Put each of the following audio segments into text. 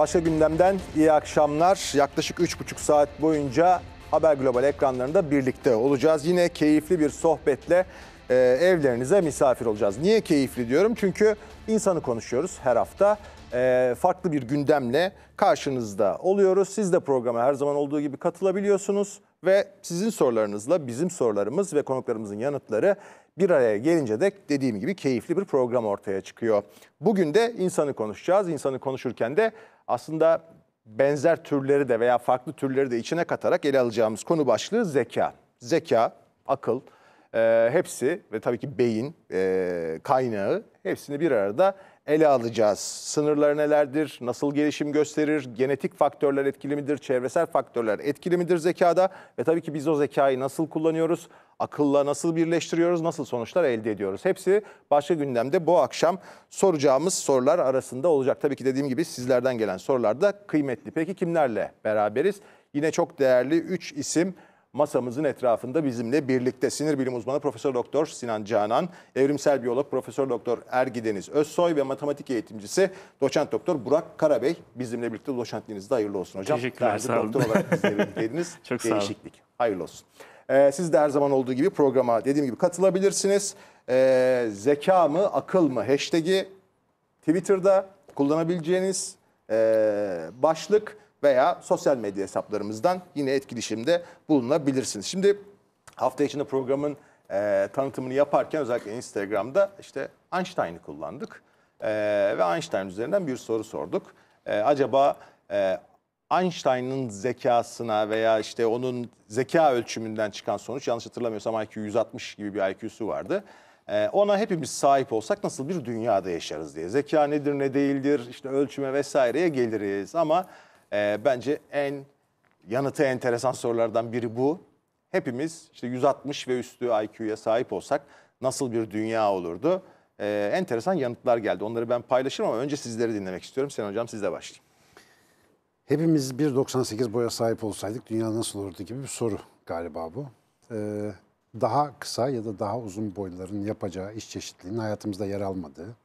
Başka gündemden iyi akşamlar. Yaklaşık 3,5 saat boyunca Haber Global ekranlarında birlikte olacağız. Yine keyifli bir sohbetle e, evlerinize misafir olacağız. Niye keyifli diyorum? Çünkü insanı konuşuyoruz her hafta. E, farklı bir gündemle karşınızda oluyoruz. Siz de programa her zaman olduğu gibi katılabiliyorsunuz. Ve sizin sorularınızla bizim sorularımız ve konuklarımızın yanıtları bir araya gelince de dediğim gibi keyifli bir program ortaya çıkıyor. Bugün de insanı konuşacağız. İnsanı konuşurken de aslında benzer türleri de veya farklı türleri de içine katarak ele alacağımız konu başlığı zeka. Zeka, akıl, e, hepsi ve tabii ki beyin e, kaynağı hepsini bir arada ele alacağız. Sınırlar nelerdir? Nasıl gelişim gösterir? Genetik faktörler etkili midir? Çevresel faktörler etkili midir zekada? Ve tabii ki biz o zekayı nasıl kullanıyoruz? Akılla nasıl birleştiriyoruz? Nasıl sonuçlar elde ediyoruz? Hepsi başka gündemde bu akşam soracağımız sorular arasında olacak. Tabii ki dediğim gibi sizlerden gelen sorular da kıymetli. Peki kimlerle beraberiz? Yine çok değerli 3 isim masamızın etrafında bizimle birlikte sinir bilim uzmanı Profesör Doktor Sinan Canan, evrimsel biyolog Profesör Doktor Ergideniz, Özsoy ve matematik eğitimcisi Doçent Doktor Burak Karabey bizimle birlikte doçentliğiniz de hayırlı olsun hocam. Teşekkürler Değerli sağ olun. Doktor olarak bizimle birlikteydiniz. Çok sağ olun. Değişiklik. Hayırlı olsun. Ee, siz de her zaman olduğu gibi programa dediğim gibi katılabilirsiniz. Ee, zeka mı akıl mı hashtag'i Twitter'da kullanabileceğiniz e, başlık veya sosyal medya hesaplarımızdan yine etkileşimde bulunabilirsiniz. Şimdi hafta içinde programın e, tanıtımını yaparken özellikle Instagram'da işte Einstein'ı kullandık. E, ve Einstein üzerinden bir soru sorduk. E, acaba e, Einstein'ın zekasına veya işte onun zeka ölçümünden çıkan sonuç yanlış hatırlamıyorsam IQ 160 gibi bir IQ'su vardı. E, ona hepimiz sahip olsak nasıl bir dünyada yaşarız diye. Zeka nedir ne değildir işte ölçüme vesaireye geliriz ama... E, bence en yanıtı enteresan sorulardan biri bu. Hepimiz işte 160 ve üstü IQ'ya sahip olsak nasıl bir dünya olurdu? E, enteresan yanıtlar geldi. Onları ben paylaşırım ama önce sizleri dinlemek istiyorum. Sen hocam sizle başlayayım. Hepimiz 1.98 boya sahip olsaydık dünya nasıl olurdu gibi bir soru galiba bu. Ee, daha kısa ya da daha uzun boyların yapacağı iş çeşitliliğinin hayatımızda yer almadığı,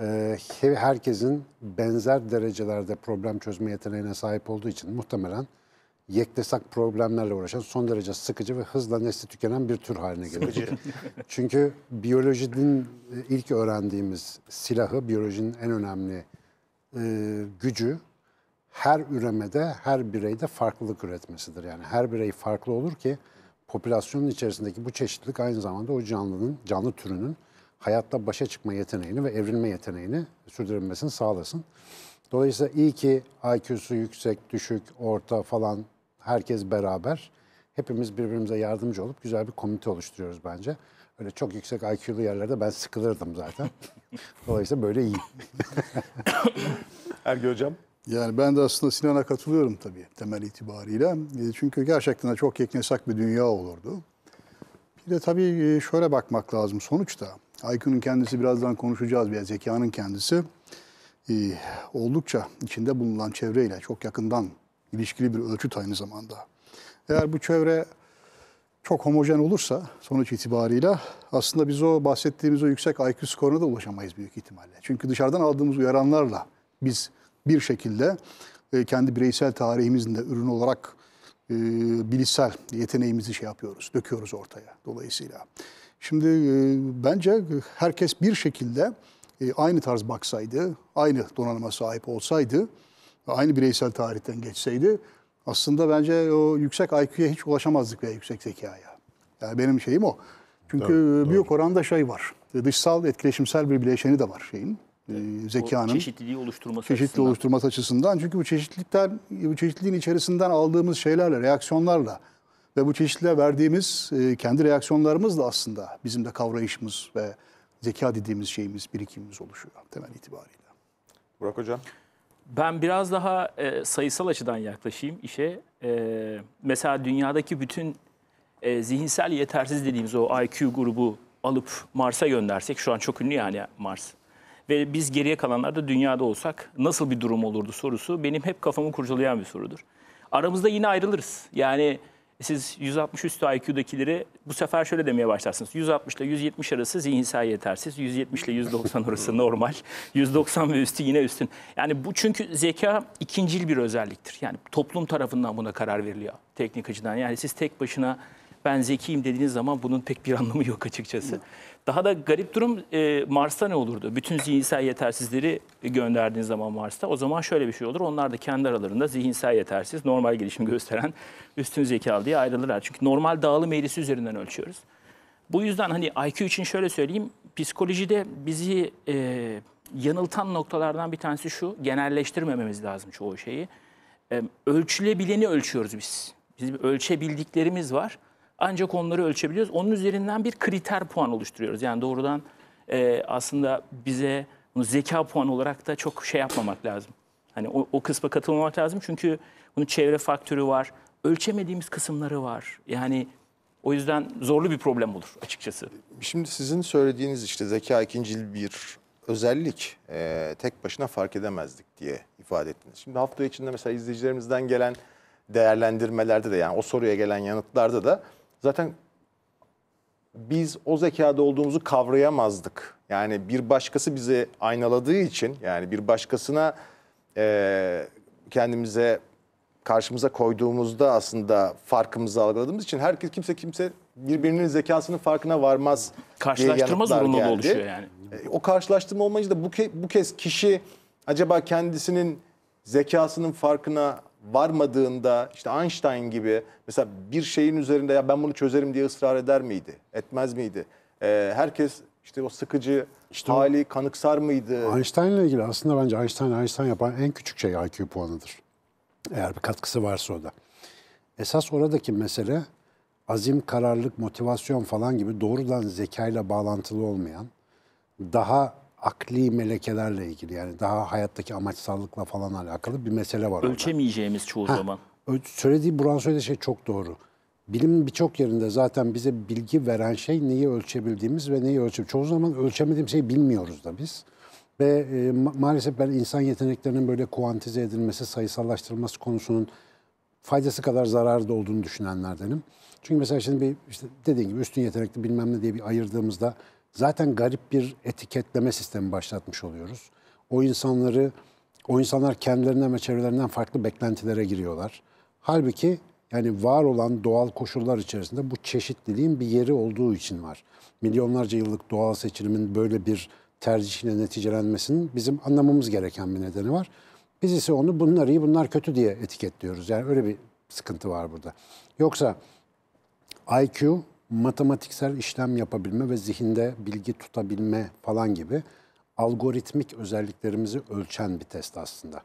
ee, herkesin benzer derecelerde problem çözme yeteneğine sahip olduğu için muhtemelen yektesak problemlerle uğraşan son derece sıkıcı ve hızla nesli tükenen bir tür haline geliyor. Çünkü biyolojinin e, ilk öğrendiğimiz silahı, biyolojinin en önemli e, gücü her üremede, her bireyde farklılık üretmesidir. Yani her birey farklı olur ki popülasyonun içerisindeki bu çeşitlilik aynı zamanda o canlının, canlı türünün hayatta başa çıkma yeteneğini ve evrilme yeteneğini sürdürülmesini sağlasın. Dolayısıyla iyi ki IQ'su yüksek, düşük, orta falan herkes beraber. Hepimiz birbirimize yardımcı olup güzel bir komite oluşturuyoruz bence. Öyle çok yüksek IQ'lu yerlerde ben sıkılırdım zaten. Dolayısıyla böyle iyi. Ergi Hocam. Yani ben de aslında Sinan'a katılıyorum tabii temel itibariyle. E, çünkü gerçekten de çok yeknesak bir dünya olurdu. Bir de tabii e, şöyle bakmak lazım sonuçta. Aykun'un kendisi birazdan konuşacağız biraz zekanın kendisi e, oldukça içinde bulunan çevreyle çok yakından ilişkili bir ölçüt aynı zamanda. Eğer bu çevre çok homojen olursa sonuç itibarıyla aslında biz o bahsettiğimiz o yüksek IQ skoruna da ulaşamayız büyük ihtimalle. Çünkü dışarıdan aldığımız uyaranlarla biz bir şekilde e, kendi bireysel tarihimizin de ürünü olarak e, bilişsel yeteneğimizi şey yapıyoruz, döküyoruz ortaya dolayısıyla. Şimdi e, bence herkes bir şekilde e, aynı tarz baksaydı, aynı donanıma sahip olsaydı, aynı bireysel tarihten geçseydi aslında bence o yüksek IQ'ya hiç ulaşamazdık veya yüksek zekaya. Yani benim şeyim o. Çünkü doğru, büyük doğru. oranda şey var. Dışsal etkileşimsel bir bileşeni de var şeyin e, zekanın çeşitliliği oluşturması çeşitli açısından. oluşturması açısından çünkü bu çeşitlilikten bu çeşitliliğin içerisinden aldığımız şeylerle reaksiyonlarla ve bu çeşitle verdiğimiz e, kendi reaksiyonlarımızla aslında bizim de kavrayışımız ve zeka dediğimiz şeyimiz, birikimimiz oluşuyor temel itibariyle. Burak Hocam. Ben biraz daha e, sayısal açıdan yaklaşayım işe. E, mesela dünyadaki bütün e, zihinsel yetersiz dediğimiz o IQ grubu alıp Mars'a göndersek, şu an çok ünlü yani Mars. Ve biz geriye kalanlarda dünyada olsak nasıl bir durum olurdu sorusu benim hep kafamı kurcalayan bir sorudur. Aramızda yine ayrılırız. Yani siz 160 üstü IQ'dakileri bu sefer şöyle demeye başlarsınız. 160 ile 170 arası zihinsel yetersiz, 170 ile 190 arası normal, 190 ve üstü yine üstün. Yani bu çünkü zeka ikincil bir özelliktir. Yani toplum tarafından buna karar veriliyor teknik açıdan. Yani siz tek başına ben zekiyim dediğiniz zaman bunun pek bir anlamı yok açıkçası. Daha da garip durum e, Mars'ta ne olurdu? Bütün zihinsel yetersizleri gönderdiğin zaman Mars'ta o zaman şöyle bir şey olur. Onlar da kendi aralarında zihinsel yetersiz, normal gelişim gösteren üstün zekalı diye ayrılırlar. Çünkü normal dağılım eğrisi üzerinden ölçüyoruz. Bu yüzden hani IQ için şöyle söyleyeyim. Psikolojide bizi e, yanıltan noktalardan bir tanesi şu. Genelleştirmememiz lazım çoğu şeyi. E, ölçülebileni ölçüyoruz biz. Bizim ölçebildiklerimiz var. Ancak onları ölçebiliyoruz. Onun üzerinden bir kriter puan oluşturuyoruz. Yani doğrudan e, aslında bize bunu zeka puan olarak da çok şey yapmamak lazım. Hani o, o kısma katılmamak lazım çünkü bunun çevre faktörü var, ölçemediğimiz kısımları var. Yani o yüzden zorlu bir problem olur açıkçası. Şimdi sizin söylediğiniz işte zeka ikincil bir özellik e, tek başına fark edemezdik diye ifade ettiniz. Şimdi hafta içinde mesela izleyicilerimizden gelen değerlendirmelerde de yani o soruya gelen yanıtlarda da zaten biz o zekada olduğumuzu kavrayamazdık. Yani bir başkası bizi aynaladığı için yani bir başkasına e, kendimize karşımıza koyduğumuzda aslında farkımızı algıladığımız için herkes kimse kimse birbirinin zekasının farkına varmaz. Karşılaştırma zorunluluğu oluşuyor yani. E, o karşılaştırma olmayınca da bu, ke bu kez kişi acaba kendisinin zekasının farkına varmadığında işte Einstein gibi mesela bir şeyin üzerinde ya ben bunu çözerim diye ısrar eder miydi? Etmez miydi? Ee, herkes işte o sıkıcı işte hali o, kanıksar mıydı? ile ilgili aslında bence Einstein Einstein yapan en küçük şey IQ puanıdır. Eğer bir katkısı varsa o da. Esas oradaki mesele azim, kararlılık, motivasyon falan gibi doğrudan zekayla bağlantılı olmayan, daha akli melekelerle ilgili yani daha hayattaki amaçsallıkla falan alakalı bir mesele var. Ölçemeyeceğimiz orada. çoğu ha, zaman. Söylediği Buran söylediği şey çok doğru. Bilimin birçok yerinde zaten bize bilgi veren şey neyi ölçebildiğimiz ve neyi ölçebildiğimiz. Çoğu zaman ölçemediğim şeyi bilmiyoruz da biz. Ve e, ma maalesef ben insan yeteneklerinin böyle kuantize edilmesi, sayısallaştırılması konusunun faydası kadar zararı da olduğunu düşünenlerdenim. Çünkü mesela şimdi bir işte dediğim gibi üstün yetenekli bilmem ne diye bir ayırdığımızda zaten garip bir etiketleme sistemi başlatmış oluyoruz. O insanları, o insanlar kendilerinden ve çevrelerinden farklı beklentilere giriyorlar. Halbuki yani var olan doğal koşullar içerisinde bu çeşitliliğin bir yeri olduğu için var. Milyonlarca yıllık doğal seçilimin böyle bir tercihine neticelenmesinin bizim anlamamız gereken bir nedeni var. Biz ise onu bunlar iyi bunlar kötü diye etiketliyoruz. Yani öyle bir sıkıntı var burada. Yoksa IQ matematiksel işlem yapabilme ve zihinde bilgi tutabilme falan gibi algoritmik özelliklerimizi ölçen bir test aslında.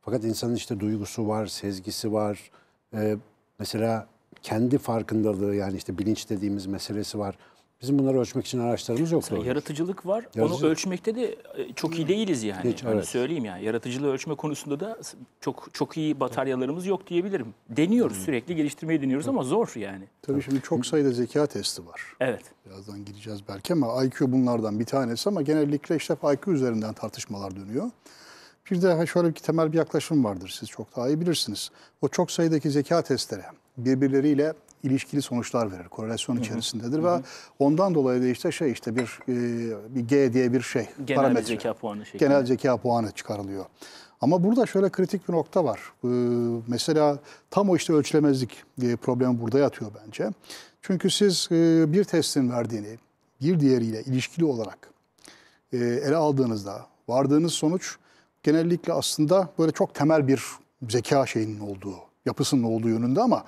Fakat insanın işte duygusu var, sezgisi var. Ee, mesela kendi farkındalığı yani işte bilinç dediğimiz meselesi var. Bizim bunları ölçmek için araçlarımız yok. Mesela yaratıcılık var. Yaratıcı... Onu ölçmekte de e, çok iyi değiliz yani. Hiç, evet. söyleyeyim yani. Yaratıcılığı ölçme konusunda da çok çok iyi bataryalarımız yok diyebilirim. Deniyoruz hmm. sürekli geliştirmeyi deniyoruz ama zor yani. Tabii şimdi çok sayıda zeka testi var. Evet. Birazdan gireceğiz belki ama IQ bunlardan bir tanesi ama genellikle işte IQ üzerinden tartışmalar dönüyor. Bir de şöyle bir temel bir yaklaşım vardır siz çok daha iyi bilirsiniz. O çok sayıdaki zeka testleri birbirleriyle ilişkili sonuçlar verir. Korelasyon içerisindedir hı hı. ve ondan dolayı da işte şey işte bir e, bir G diye bir şey genel parametre. zeka puanı şeklinde. Genel zeka puanı çıkarılıyor. Ama burada şöyle kritik bir nokta var. E, mesela tam o işte ölçülemezlik e, problemi burada yatıyor bence. Çünkü siz bir testin verdiğini bir diğeriyle ilişkili olarak ele aldığınızda vardığınız sonuç genellikle aslında böyle çok temel bir zeka şeyinin olduğu, yapısının olduğu yönünde ama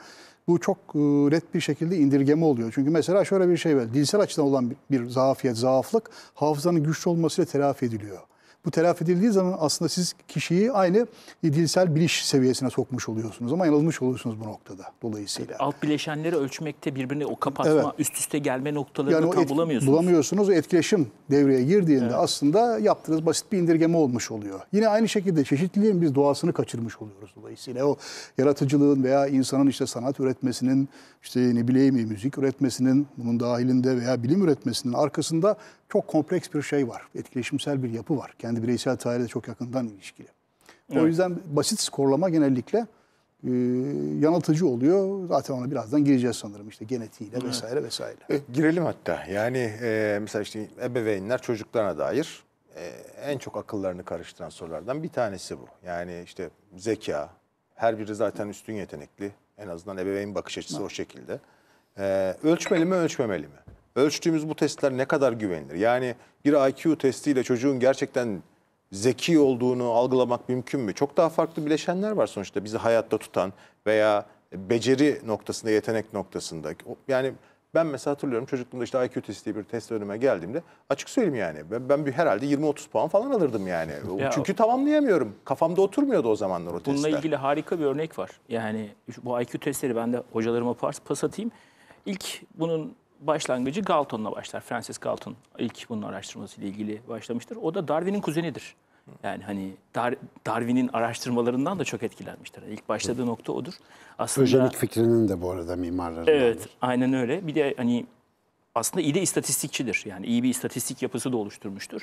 bu çok e, net bir şekilde indirgeme oluyor. Çünkü mesela şöyle bir şey var. Dilsel açıdan olan bir zafiyet, zaaflık hafızanın güçlü olmasıyla telafi ediliyor. Bu telafi edildiği zaman aslında siz kişiyi aynı dilsel biliş seviyesine sokmuş oluyorsunuz ama yanılmış oluyorsunuz bu noktada dolayısıyla. Alt bileşenleri ölçmekte birbirine o kapatma, evet. üst üste gelme noktalarını yani tam et, bulamıyorsunuz. Bulamıyorsunuz. O etkileşim devreye girdiğinde evet. aslında yaptığınız basit bir indirgeme olmuş oluyor. Yine aynı şekilde çeşitliliğin biz doğasını kaçırmış oluyoruz dolayısıyla. O yaratıcılığın veya insanın işte sanat üretmesinin işte ne bileyim müzik üretmesinin bunun dahilinde veya bilim üretmesinin arkasında çok kompleks bir şey var. Etkileşimsel bir yapı var. Kendi bireysel tarihiyle çok yakından ilişkili. Evet. O yüzden basit skorlama genellikle e, yanıltıcı oluyor. Zaten ona birazdan gireceğiz sanırım işte genetiğiyle vesaire evet. vesaire. E, girelim hatta. Yani e, mesela işte ebeveynler çocuklarına dair e, en çok akıllarını karıştıran sorulardan bir tanesi bu. Yani işte zeka, her biri zaten üstün yetenekli. En azından ebeveyn bakış açısı o şekilde. Ee, ölçmeli mi ölçmemeli mi? Ölçtüğümüz bu testler ne kadar güvenilir? Yani bir IQ testiyle çocuğun gerçekten zeki olduğunu algılamak mümkün mü? Çok daha farklı bileşenler var sonuçta bizi hayatta tutan veya beceri noktasında, yetenek noktasında. Yani ben mesela hatırlıyorum çocukluğumda işte IQ testi bir test önüme geldiğimde açık söyleyeyim yani ben, ben bir herhalde 20-30 puan falan alırdım yani. Ya, Çünkü tamamlayamıyorum. Kafamda oturmuyordu o zamanlar o testler. Bununla ilgili harika bir örnek var. Yani bu IQ testleri ben de hocalarıma pas, pas atayım. İlk bunun başlangıcı Galton'la başlar. Francis Galton ilk bunun araştırmasıyla ilgili başlamıştır. O da Darwin'in kuzenidir. Yani hani Dar Darwin'in araştırmalarından da çok etkilenmiştir. İlk başladığı Hı. nokta odur. Aslında Öjenik fikrinin de bu arada mimarları. Evet, aynen öyle. Bir de hani aslında iyi de istatistikçidir. Yani iyi bir istatistik yapısı da oluşturmuştur.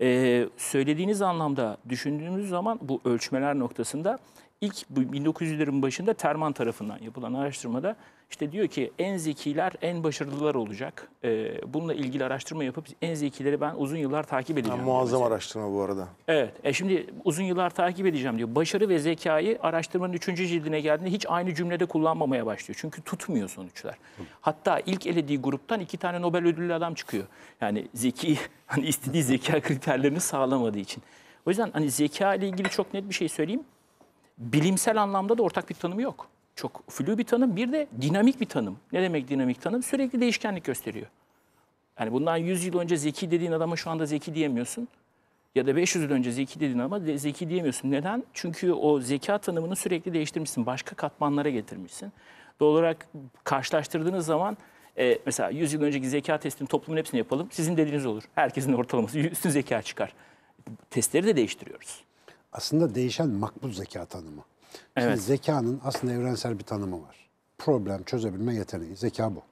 Ee, söylediğiniz anlamda düşündüğümüz zaman bu ölçmeler noktasında ilk 1900'lerin başında Terman tarafından yapılan araştırmada işte diyor ki en zekiler en başarılılar olacak. Ee, bununla ilgili araştırma yapıp en zekileri ben uzun yıllar takip edeceğim. Ha, muazzam mesela. araştırma bu arada. Evet. E şimdi uzun yıllar takip edeceğim diyor. Başarı ve zekayı araştırmanın üçüncü cildine geldiğinde hiç aynı cümlede kullanmamaya başlıyor. Çünkü tutmuyor sonuçlar. Hatta ilk elediği gruptan iki tane Nobel ödüllü adam çıkıyor. Yani zeki, hani istediği zeka kriterlerini sağlamadığı için. O yüzden hani zeka ile ilgili çok net bir şey söyleyeyim bilimsel anlamda da ortak bir tanımı yok. Çok flu bir tanım bir de dinamik bir tanım. Ne demek dinamik tanım? Sürekli değişkenlik gösteriyor. Yani bundan 100 yıl önce zeki dediğin adama şu anda zeki diyemiyorsun. Ya da 500 yıl önce zeki dedin ama zeki diyemiyorsun. Neden? Çünkü o zeka tanımını sürekli değiştirmişsin. Başka katmanlara getirmişsin. Doğal olarak karşılaştırdığınız zaman e, mesela 100 yıl önceki zeka testini toplumun hepsini yapalım. Sizin dediğiniz olur. Herkesin ortalaması üstün zeka çıkar. Testleri de değiştiriyoruz aslında değişen makbul zeka tanımı. Şimdi zekanın aslında evrensel bir tanımı var. Problem çözebilme yeteneği. Zeka bu.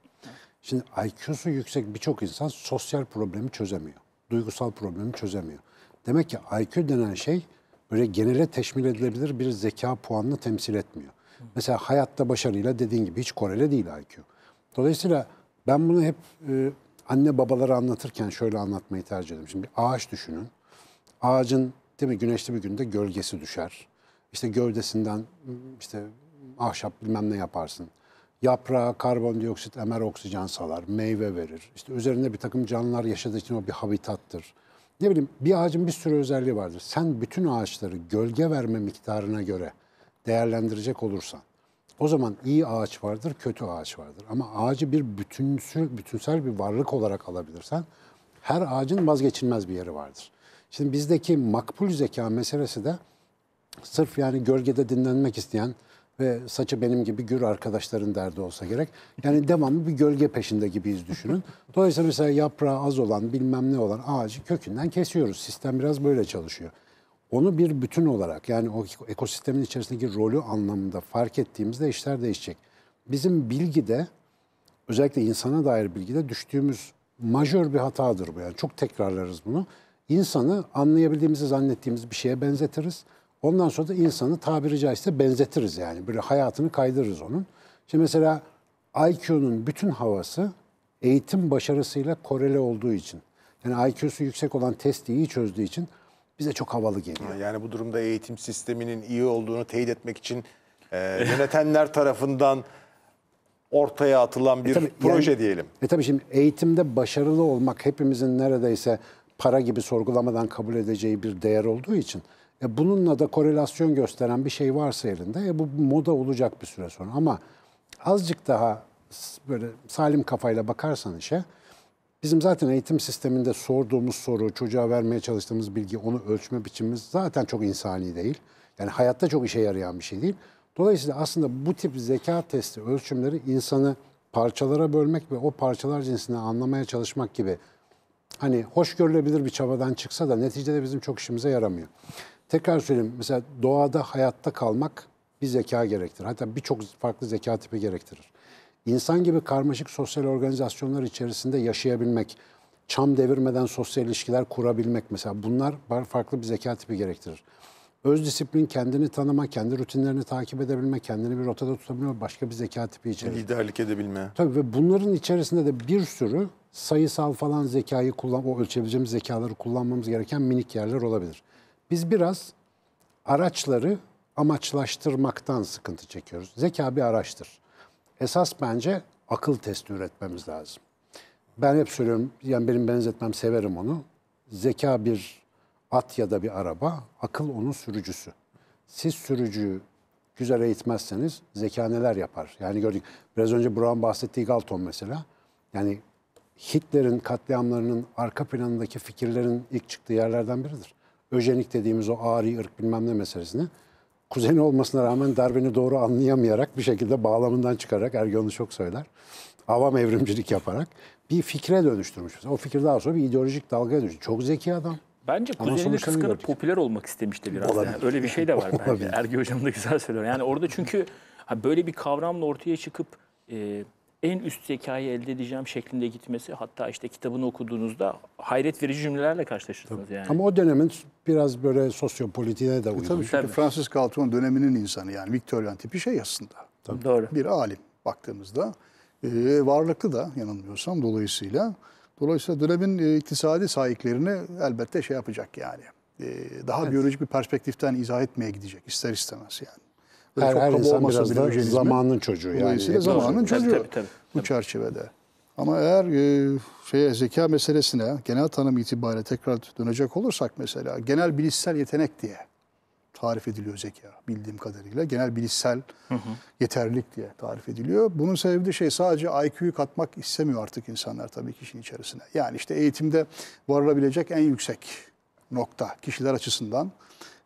Şimdi IQ'su yüksek birçok insan sosyal problemi çözemiyor. Duygusal problemi çözemiyor. Demek ki IQ denen şey böyle genele teşmil edilebilir bir zeka puanını temsil etmiyor. Mesela hayatta başarıyla dediğin gibi hiç korele değil IQ. Dolayısıyla ben bunu hep e, anne babalara anlatırken şöyle anlatmayı tercih ederim. Şimdi bir ağaç düşünün. Ağacın değil mi? Güneşli bir günde gölgesi düşer. İşte gövdesinden işte ahşap bilmem ne yaparsın. Yaprağa karbondioksit, emer oksijen salar, meyve verir. İşte üzerinde bir takım canlılar yaşadığı için o bir habitattır. Ne bileyim bir ağacın bir sürü özelliği vardır. Sen bütün ağaçları gölge verme miktarına göre değerlendirecek olursan o zaman iyi ağaç vardır, kötü ağaç vardır. Ama ağacı bir bütünsel, bütünsel bir varlık olarak alabilirsen her ağacın vazgeçilmez bir yeri vardır. Şimdi bizdeki makbul zeka meselesi de sırf yani gölgede dinlenmek isteyen ve saçı benim gibi gür arkadaşların derdi olsa gerek. Yani devamlı bir gölge peşinde gibiyiz düşünün. Dolayısıyla mesela yaprağı az olan bilmem ne olan ağacı kökünden kesiyoruz. Sistem biraz böyle çalışıyor. Onu bir bütün olarak yani o ekosistemin içerisindeki rolü anlamında fark ettiğimizde işler değişecek. Bizim bilgide özellikle insana dair bilgide düştüğümüz majör bir hatadır bu. Yani çok tekrarlarız bunu insanı anlayabildiğimizi zannettiğimiz bir şeye benzetiriz. Ondan sonra da insanı tabiri caizse benzetiriz yani. Böyle hayatını kaydırırız onun. Şimdi mesela IQ'nun bütün havası eğitim başarısıyla koreli olduğu için. Yani IQ'su yüksek olan testi iyi çözdüğü için bize çok havalı geliyor. Yani bu durumda eğitim sisteminin iyi olduğunu teyit etmek için e, yönetenler tarafından ortaya atılan e, bir e tabii, proje yani, diyelim. E tabii şimdi eğitimde başarılı olmak hepimizin neredeyse para gibi sorgulamadan kabul edeceği bir değer olduğu için e, bununla da korelasyon gösteren bir şey varsa elinde e, bu moda olacak bir süre sonra. Ama azıcık daha böyle salim kafayla bakarsan işe bizim zaten eğitim sisteminde sorduğumuz soru, çocuğa vermeye çalıştığımız bilgi, onu ölçme biçimimiz zaten çok insani değil. Yani hayatta çok işe yarayan bir şey değil. Dolayısıyla aslında bu tip zeka testi ölçümleri insanı parçalara bölmek ve o parçalar cinsini anlamaya çalışmak gibi hani hoş görülebilir bir çabadan çıksa da neticede bizim çok işimize yaramıyor. Tekrar söyleyeyim mesela doğada hayatta kalmak bir zeka gerektirir. Hatta birçok farklı zeka tipi gerektirir. İnsan gibi karmaşık sosyal organizasyonlar içerisinde yaşayabilmek, çam devirmeden sosyal ilişkiler kurabilmek mesela bunlar farklı bir zeka tipi gerektirir. Öz disiplin kendini tanıma, kendi rutinlerini takip edebilme, kendini bir rotada tutabilme başka bir zeka tipi içerir. Liderlik edebilme. Tabii ve bunların içerisinde de bir sürü sayısal falan zekayı kullan, o ölçebileceğimiz zekaları kullanmamız gereken minik yerler olabilir. Biz biraz araçları amaçlaştırmaktan sıkıntı çekiyoruz. Zeka bir araçtır. Esas bence akıl testi üretmemiz lazım. Ben hep söylüyorum, yani benim benzetmem severim onu. Zeka bir at ya da bir araba, akıl onun sürücüsü. Siz sürücüyü güzel eğitmezseniz zeka neler yapar? Yani gördük biraz önce Burak'ın bahsettiği Galton mesela. Yani Hitler'in katliamlarının arka planındaki fikirlerin ilk çıktığı yerlerden biridir. Öjenik dediğimiz o ari ırk bilmem ne meselesini kuzeni olmasına rağmen Darwin'i doğru anlayamayarak bir şekilde bağlamından çıkararak Ergen'i çok söyler. Avam evrimcilik yaparak bir fikre dönüştürmüş. O fikir daha sonra bir ideolojik dalgaya dönüştü. Çok zeki adam. Bence kuzenini kıskanıp popüler olmak istemişti biraz. Olabilir. Yani. Öyle bir şey de var Olabilir. bence. Ergi Hocam da güzel söylüyor. Yani orada çünkü böyle bir kavramla ortaya çıkıp e, en üst zekayı elde edeceğim şeklinde gitmesi hatta işte kitabını okuduğunuzda hayret verici cümlelerle karşılaşırsınız yani. Ama o dönemin biraz böyle sosyopolitiğine de uygun. E tabii çünkü tabii. Fransız Galton döneminin insanı yani Victorian tipi şey aslında. Tabii. Doğru. Bir alim baktığımızda e, varlıklı da yanılmıyorsam dolayısıyla dolayısıyla dönemin e, iktisadi sahiplerini elbette şey yapacak yani. E, daha evet. biyolojik bir perspektiften izah etmeye gidecek ister istemez yani. Böyle her, her insan biraz da zamanın çocuğu yani. Dolayısıyla zamanın çocuğu tabii, tabii, tabii. bu çerçevede. Ama eğer e, şeye zeka meselesine genel tanım itibariyle tekrar dönecek olursak mesela genel bilişsel yetenek diye tarif ediliyor zeka bildiğim kadarıyla. Genel bilişsel hı hı. yeterlilik diye tarif ediliyor. Bunun sebebi de şey sadece IQ'yu katmak istemiyor artık insanlar tabii ki işin içerisine. Yani işte eğitimde varılabilecek en yüksek nokta kişiler açısından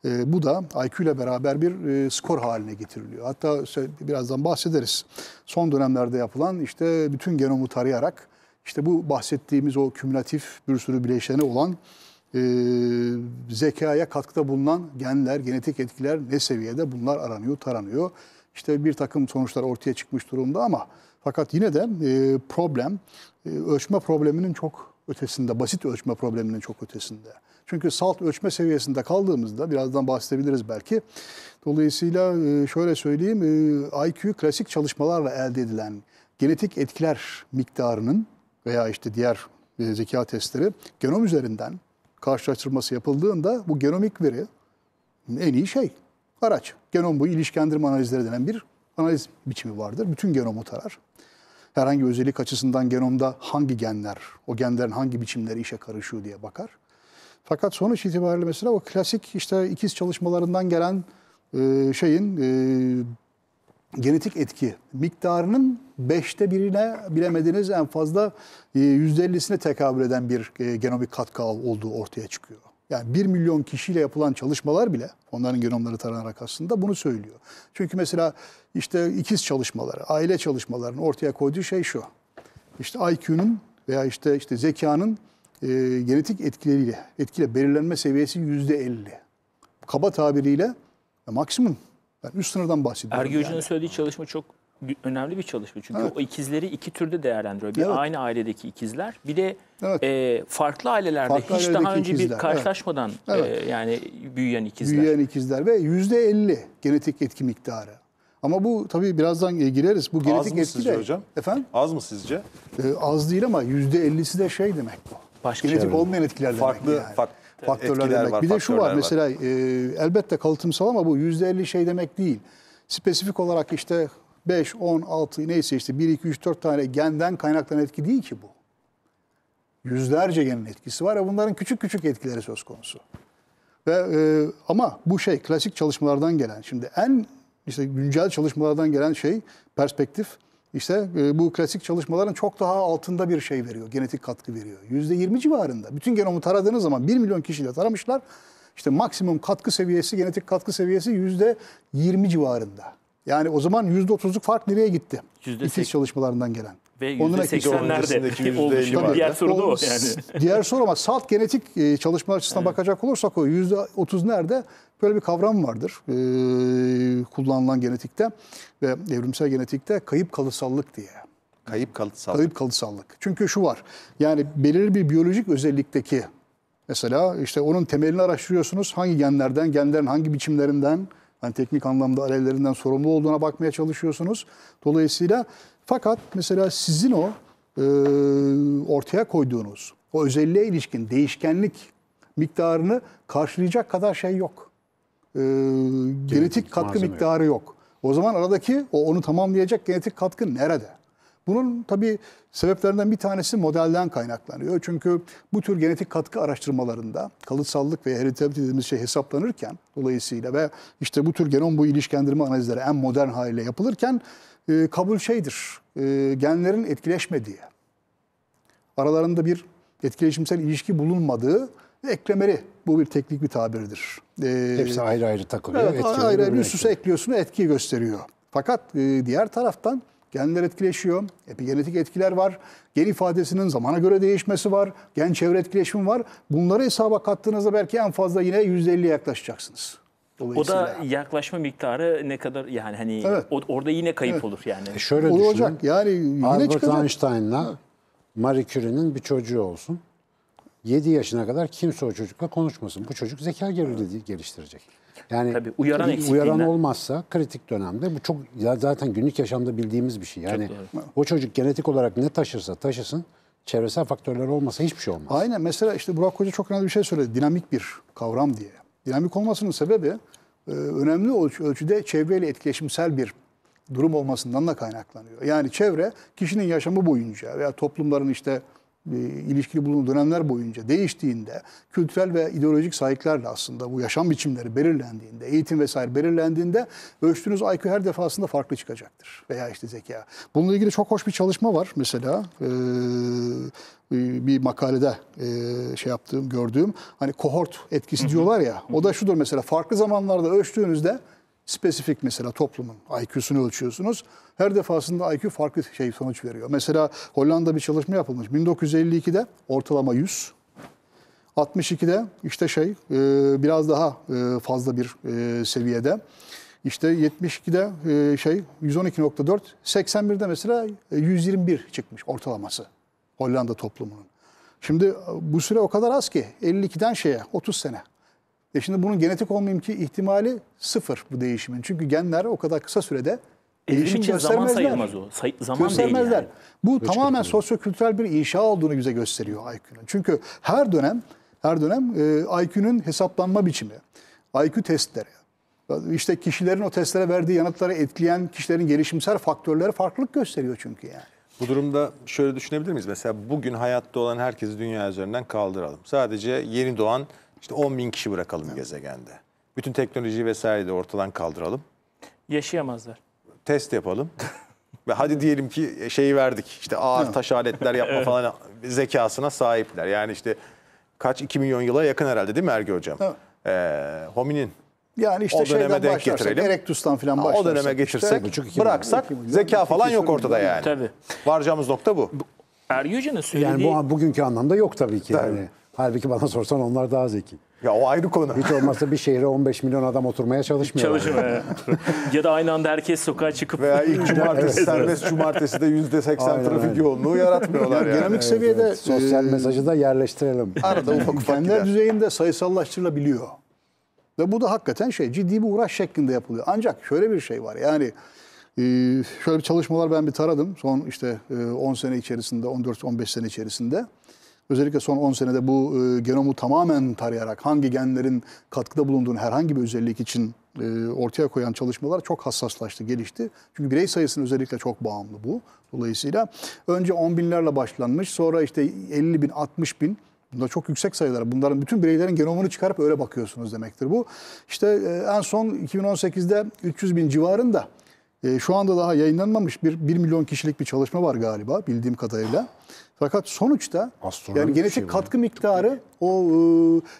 e, bu da IQ ile beraber bir e, skor haline getiriliyor. Hatta birazdan bahsederiz. Son dönemlerde yapılan işte bütün genomu tarayarak işte bu bahsettiğimiz o kümülatif bir sürü bileşeni olan e, zekaya katkıda bulunan genler, genetik etkiler ne seviyede bunlar aranıyor, taranıyor. İşte bir takım sonuçlar ortaya çıkmış durumda ama fakat yine de e, problem e, ölçme probleminin çok ötesinde, basit ölçme probleminin çok ötesinde. Çünkü salt ölçme seviyesinde kaldığımızda birazdan bahsedebiliriz belki. Dolayısıyla e, şöyle söyleyeyim e, IQ klasik çalışmalarla elde edilen genetik etkiler miktarının veya işte diğer e, zeka testleri genom üzerinden karşılaştırması yapıldığında bu genomik veri en iyi şey. Araç. Genom bu ilişkendirme analizleri denen bir analiz biçimi vardır. Bütün genomu tarar. Herhangi özellik açısından genomda hangi genler, o genlerin hangi biçimleri işe karışıyor diye bakar. Fakat sonuç itibariyle mesela o klasik işte ikiz çalışmalarından gelen e, şeyin e, genetik etki miktarının beşte birine bilemediğiniz en fazla e, yüzde ellisine tekabül eden bir e, genomik katkı olduğu ortaya çıkıyor. Yani 1 milyon kişiyle yapılan çalışmalar bile onların genomları taranarak aslında bunu söylüyor. Çünkü mesela işte ikiz çalışmaları, aile çalışmalarının ortaya koyduğu şey şu. İşte IQ'nun veya işte işte zekanın e, genetik etkileriyle, etkile belirlenme seviyesi yüzde elli, Kaba tabiriyle e, maksimum. Ben üst sınırdan bahsediyorum. Ergi Hoca'nın yani. söylediği çalışma çok önemli bir çalışma. Çünkü evet. o ikizleri iki türde değerlendiriyor. Bir evet. aynı ailedeki ikizler, bir de evet. e, farklı ailelerde farklı hiç daha önce ikizler. bir karşılaşmadan e, evet. Evet. E, yani büyüyen ikizler. Büyüyen ikizler ve yüzde elli genetik etki miktarı. Ama bu tabii birazdan e, gireriz. Bu genetik etki de hocam? efendim az mı sizce? E, az değil ama yüzde ellisi de şey demek bu. Başka genetik çevre. olmayan etkilerden farklı yani. farklı faktörler demek. Var, bir de şu var, var. mesela e, elbette kalıtımsal ama bu %50 şey demek değil. Spesifik olarak işte 5, 10, 6 neyse işte 1, 2, 3, 4 tane genden kaynaklanan etki değil ki bu. Yüzlerce genin etkisi var ve bunların küçük küçük etkileri söz konusu. Ve e, ama bu şey klasik çalışmalardan gelen şimdi en işte güncel çalışmalardan gelen şey perspektif işte e, bu klasik çalışmaların çok daha altında bir şey veriyor, genetik katkı veriyor. yüzde yirmi civarında. Bütün genomu taradığınız zaman 1 milyon kişiyle taramışlar. İşte maksimum katkı seviyesi, genetik katkı seviyesi yüzde yirmi civarında. Yani o zaman yüzde otuzluk fark nereye gitti? %8. çalışmalarından gelen ve %80'lerdeki oldu. Şimdi diğer soru da o yani. Diğer soru ama salt genetik e, çalışmalar açısından evet. bakacak olursak o %30 nerede? Böyle bir kavram vardır ee, kullanılan genetikte ve evrimsel genetikte kayıp kalısallık diye. Kayıp kalıtsallık. Kayıp kalıtsallık. Çünkü şu var. Yani belirli bir biyolojik özellikteki mesela işte onun temelini araştırıyorsunuz. Hangi genlerden, genlerin hangi biçimlerinden, hani teknik anlamda alevlerinden sorumlu olduğuna bakmaya çalışıyorsunuz. Dolayısıyla fakat mesela sizin o e, ortaya koyduğunuz o özelliğe ilişkin değişkenlik miktarını karşılayacak kadar şey yok. E, genetik, katkı miktarı yok. O zaman aradaki o onu tamamlayacak genetik katkı nerede? Bunun tabii sebeplerinden bir tanesi modelden kaynaklanıyor. Çünkü bu tür genetik katkı araştırmalarında kalıtsallık ve heritability dediğimiz şey hesaplanırken dolayısıyla ve işte bu tür genom bu ilişkendirme analizleri en modern haliyle yapılırken e, kabul şeydir, e, genlerin etkileşmediği, aralarında bir etkileşimsel ilişki bulunmadığı ve eklemeli bu bir teknik bir tabirdir. E, Hepsi ayrı ayrı takılıyor. Evet, ayrı ayrı üst ekliyorsun etki gösteriyor. Fakat e, diğer taraftan genler etkileşiyor, epigenetik etkiler var, gen ifadesinin zamana göre değişmesi var, gen çevre etkileşimi var. Bunları hesaba kattığınızda belki en fazla yine %50'ye yaklaşacaksınız. O da yaklaşma miktarı ne kadar yani hani evet. orada yine kayıp evet. olur yani. E şöyle Olacak. düşünün. Yani yine Albert çıkacak. Einstein'la Marie Curie'nin bir çocuğu olsun. 7 yaşına kadar kimse o çocukla konuşmasın. Bu çocuk zeka geliştirecek. Yani Tabii, uyaran, uyaran olmazsa kritik dönemde bu çok ya zaten günlük yaşamda bildiğimiz bir şey. Yani o çocuk genetik olarak ne taşırsa taşısın çevresel faktörler olmasa hiçbir şey olmaz. Aynen mesela işte Burak Hoca çok önemli bir şey söyledi. Dinamik bir kavram diye. Dinamik olmasının sebebi e, önemli ölçüde çevreyle etkileşimsel bir durum olmasından da kaynaklanıyor. Yani çevre kişinin yaşamı boyunca veya toplumların işte ilişkili bulunduğu dönemler boyunca değiştiğinde kültürel ve ideolojik sahiplerle aslında bu yaşam biçimleri belirlendiğinde, eğitim vesaire belirlendiğinde ölçtüğünüz IQ her defasında farklı çıkacaktır. Veya işte zeka. Bununla ilgili çok hoş bir çalışma var mesela. Ee, bir makalede e, şey yaptığım, gördüğüm hani kohort etkisi diyorlar ya. O da şudur mesela farklı zamanlarda ölçtüğünüzde spesifik mesela toplumun IQ'sunu ölçüyorsunuz. Her defasında IQ farklı şey sonuç veriyor. Mesela Hollanda bir çalışma yapılmış. 1952'de ortalama 100. 62'de işte şey e, biraz daha e, fazla bir e, seviyede. İşte 72'de şey 112.4, 81'de mesela 121 çıkmış ortalaması Hollanda toplumunun. Şimdi bu süre o kadar az ki 52'den şeye 30 sene e şimdi bunun genetik olmayayım ki ihtimali sıfır bu değişimin. Çünkü genler o kadar kısa sürede değişim için göstermezler. zaman sayılmaz o. Say zaman göstermezler. Değil yani. Bu Göç tamamen sosyokültürel bir inşa olduğunu bize gösteriyor IQ'nun. Çünkü her dönem her dönem e, IQ'nun hesaplanma biçimi, IQ testleri, işte kişilerin o testlere verdiği yanıtları etkileyen kişilerin gelişimsel faktörleri farklılık gösteriyor çünkü yani. Bu durumda şöyle düşünebilir miyiz? Mesela bugün hayatta olan herkesi dünya üzerinden kaldıralım. Sadece yeni doğan işte 10 bin kişi bırakalım evet. gezegende. Bütün teknolojiyi vesaire de ortadan kaldıralım. Yaşayamazlar. Test yapalım. Ve hadi diyelim ki şeyi verdik. İşte ağır taş aletler yapma evet. falan zekasına sahipler. Yani işte kaç 2 milyon yıla yakın herhalde değil mi Ergi Hocam? Ee, hominin yani işte o döneme denk getirelim. Erectus'tan falan başlarsak. O döneme geçirsek, işte, bıraksak zeka falan yok ortada yani. Tabii. Varacağımız nokta bu. bu Ergi Hoca'nın söylediği... Yani bu, bugünkü anlamda yok tabii ki. Tabii. Yani. Halbuki bana sorsan onlar daha zeki. Ya o ayrı konu. Hiç olmazsa bir şehre 15 milyon adam oturmaya çalışmıyor. Çalışmıyor. ya da aynı anda herkes sokağa çıkıp... Veya ilk cumartesi, serbest cumartesi de %80 aynen, trafik aynen. yoğunluğu yaratmıyorlar yani. Dinamik evet, seviyede... Evet. Sosyal ee, mesajı da yerleştirelim. Arada ufak ufak Kendi gider. düzeyinde sayısallaştırılabiliyor. Ve bu da hakikaten şey ciddi bir uğraş şeklinde yapılıyor. Ancak şöyle bir şey var yani... E, şöyle bir çalışmalar ben bir taradım son işte 10 e, sene içerisinde, 14-15 sene içerisinde. Özellikle son 10 senede bu e, genomu tamamen tarayarak hangi genlerin katkıda bulunduğunu herhangi bir özellik için e, ortaya koyan çalışmalar çok hassaslaştı, gelişti. Çünkü birey sayısının özellikle çok bağımlı bu. Dolayısıyla önce 10 binlerle başlanmış, sonra işte 50 bin, 60 bin Bunlar çok yüksek sayılar. Bunların bütün bireylerin genomunu çıkarıp öyle bakıyorsunuz demektir bu. İşte e, en son 2018'de 300 bin civarında e, şu anda daha yayınlanmamış bir 1 milyon kişilik bir çalışma var galiba bildiğim kadarıyla. Fakat sonuçta Astronomi yani genetik şey katkı miktarı o e,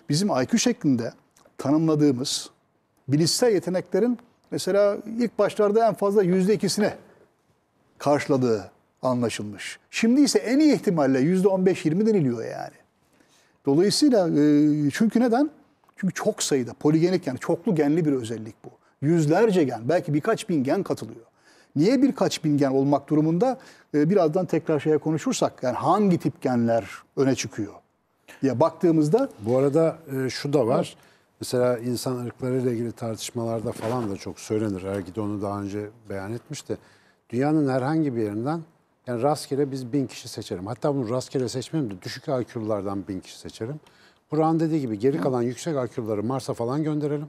bizim IQ şeklinde tanımladığımız bilişsel yeteneklerin mesela ilk başlarda en fazla yüzde ikisine karşıladığı anlaşılmış. Şimdi ise en iyi ihtimalle yüzde on beş yirmi deniliyor yani. Dolayısıyla e, çünkü neden? Çünkü çok sayıda poligenik yani çoklu genli bir özellik bu. Yüzlerce gen belki birkaç bin gen katılıyor. Niye birkaç bin gen olmak durumunda? Ee, birazdan tekrar şeye konuşursak yani hangi tip genler öne çıkıyor diye baktığımızda. Bu arada e, şu da var. Mesela insan ırkları ile ilgili tartışmalarda falan da çok söylenir. de onu daha önce beyan etmişti. Dünyanın herhangi bir yerinden yani rastgele biz bin kişi seçerim. Hatta bunu rastgele seçmem de düşük IQ'lardan bin kişi seçerim. Burak'ın dediği gibi geri kalan yüksek IQ'ları Mars'a falan gönderelim.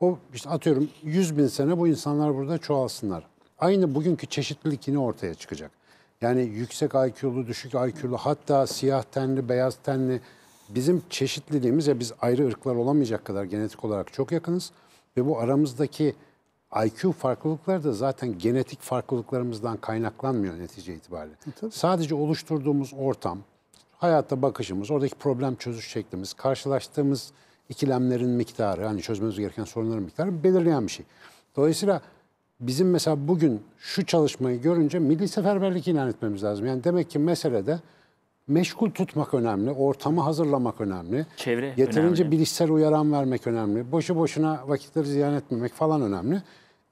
O işte atıyorum 100 bin sene bu insanlar burada çoğalsınlar aynı bugünkü çeşitlilik yine ortaya çıkacak. Yani yüksek IQ'lu, düşük IQ'lu, hatta siyah tenli, beyaz tenli bizim çeşitliliğimiz ya biz ayrı ırklar olamayacak kadar genetik olarak çok yakınız ve bu aramızdaki IQ farklılıkları da zaten genetik farklılıklarımızdan kaynaklanmıyor netice itibariyle. E, tabii. Sadece oluşturduğumuz ortam, hayatta bakışımız, oradaki problem çözüş şeklimiz, karşılaştığımız ikilemlerin miktarı, yani çözmemiz gereken sorunların miktarı belirleyen bir şey. Dolayısıyla bizim mesela bugün şu çalışmayı görünce milli seferberlik ilan etmemiz lazım. Yani demek ki meselede meşgul tutmak önemli, ortamı hazırlamak önemli. Çevre Yeterince önemli. bilişsel uyaran vermek önemli. Boşu boşuna vakitleri ziyan etmemek falan önemli.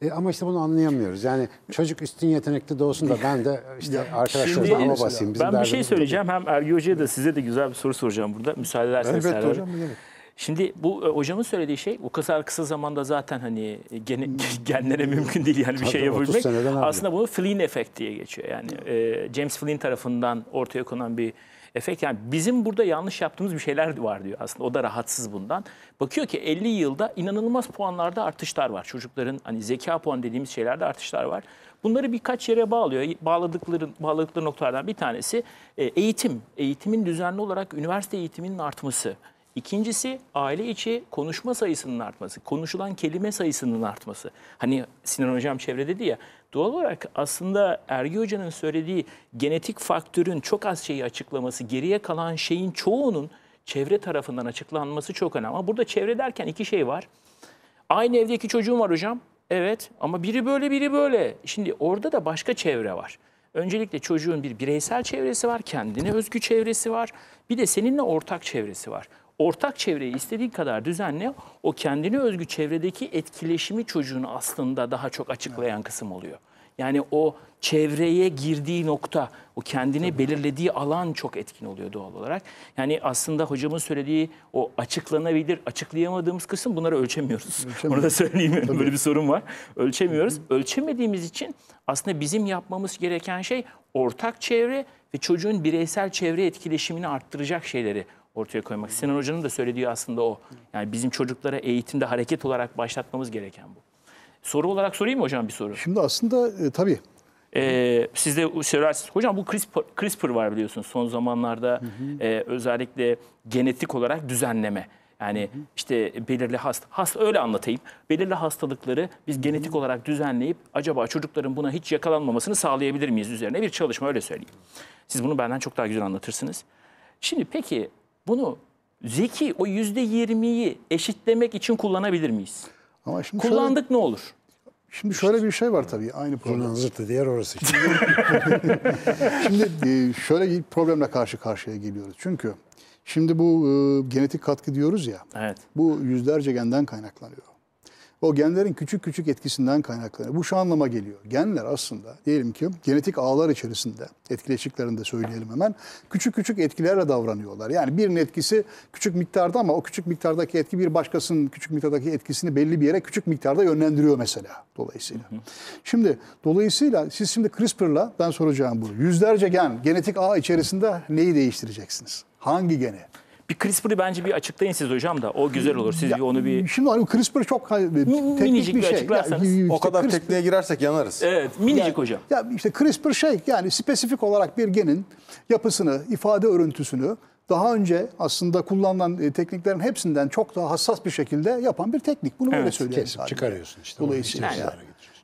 E, ama işte bunu anlayamıyoruz. Yani çocuk üstün yetenekli doğsun da ben de işte arkadaşlarımla ama basayım. Bizim ben bir şey söyleyeceğim. Hem Ergi Hoca'ya da size de güzel bir soru soracağım burada. Müsaade ederseniz. Evet hocam. Evet. Şimdi bu e, hocamın söylediği şey o kısa kısa zamanda zaten hani e, gene, hmm. genlere mümkün değil yani bir şey yapabilmek. Aslında bunu Flynn efekt diye geçiyor. Yani e, James Flynn tarafından ortaya konan bir efekt. Yani bizim burada yanlış yaptığımız bir şeyler var diyor aslında. O da rahatsız bundan. Bakıyor ki 50 yılda inanılmaz puanlarda artışlar var. Çocukların hani zeka puan dediğimiz şeylerde artışlar var. Bunları birkaç yere bağlıyor. Bağladıkları, bağladıkları noktalardan bir tanesi e, eğitim. Eğitimin düzenli olarak üniversite eğitiminin artması. İkincisi aile içi konuşma sayısının artması, konuşulan kelime sayısının artması. Hani Sinan Hocam çevre dedi ya, doğal olarak aslında Ergi Hoca'nın söylediği genetik faktörün çok az şeyi açıklaması, geriye kalan şeyin çoğunun çevre tarafından açıklanması çok önemli. Ama burada çevre derken iki şey var. Aynı evde iki çocuğum var hocam. Evet ama biri böyle biri böyle. Şimdi orada da başka çevre var. Öncelikle çocuğun bir bireysel çevresi var, kendine özgü çevresi var. Bir de seninle ortak çevresi var ortak çevreyi istediğin kadar düzenle o kendine özgü çevredeki etkileşimi çocuğunu aslında daha çok açıklayan kısım oluyor. Yani o çevreye girdiği nokta, o kendine Tabii. belirlediği alan çok etkin oluyor doğal olarak. Yani aslında hocamın söylediği o açıklanabilir, açıklayamadığımız kısım bunları ölçemiyoruz. Onu da söyleyeyim Tabii. böyle bir sorun var. Ölçemiyoruz. Hı Ölçemediğimiz için aslında bizim yapmamız gereken şey ortak çevre ve çocuğun bireysel çevre etkileşimini arttıracak şeyleri ortaya koymak. Sinan Hoca'nın da söylediği aslında o. Yani bizim çocuklara eğitimde hareket olarak başlatmamız gereken bu. Soru olarak sorayım mı hocam bir soru? Şimdi aslında e, tabii ee, siz de söylersiniz. Hocam bu CRISPR, CRISPR var biliyorsunuz son zamanlarda hı hı. E, özellikle genetik olarak düzenleme. Yani hı hı. işte belirli hasta, hasta öyle anlatayım. Belirli hastalıkları biz hı hı. genetik olarak düzenleyip acaba çocukların buna hiç yakalanmamasını sağlayabilir miyiz üzerine bir çalışma öyle söyleyeyim. Siz bunu benden çok daha güzel anlatırsınız. Şimdi peki bunu zeki o yüzde yirmiyi eşitlemek için kullanabilir miyiz? Ama şimdi Kullandık şöyle, ne olur? Şimdi şöyle bir şey var tabii aynı problem. zıttı diğer orası. şimdi e, şöyle bir problemle karşı karşıya geliyoruz. Çünkü şimdi bu e, genetik katkı diyoruz ya. Evet. Bu yüzlerce genden kaynaklanıyor. O genlerin küçük küçük etkisinden kaynaklanıyor. Bu şu anlama geliyor. Genler aslında diyelim ki genetik ağlar içerisinde, etkileşiklerinde söyleyelim hemen, küçük küçük etkilerle davranıyorlar. Yani birinin etkisi küçük miktarda ama o küçük miktardaki etki bir başkasının küçük miktardaki etkisini belli bir yere küçük miktarda yönlendiriyor mesela dolayısıyla. Şimdi dolayısıyla siz şimdi CRISPR'la ben soracağım bunu. Yüzlerce gen, genetik ağ içerisinde neyi değiştireceksiniz? Hangi gene? Bir CRISPR'ı bence bir açıklayın siz hocam da. O güzel olur. Siz ya, onu bir... Şimdi hani CRISPR çok hani teknik minicik bir, bir şey. açıklarsanız. Ya, işte o kadar CRISPR... tekniğe girersek yanarız. Evet minicik yani, hocam. Ya işte CRISPR şey yani spesifik olarak bir genin yapısını, ifade örüntüsünü daha önce aslında kullanılan e, tekniklerin hepsinden çok daha hassas bir şekilde yapan bir teknik. Bunu evet, böyle söylüyorum. Kesip çıkarıyorsun işte. Dolayısıyla yani.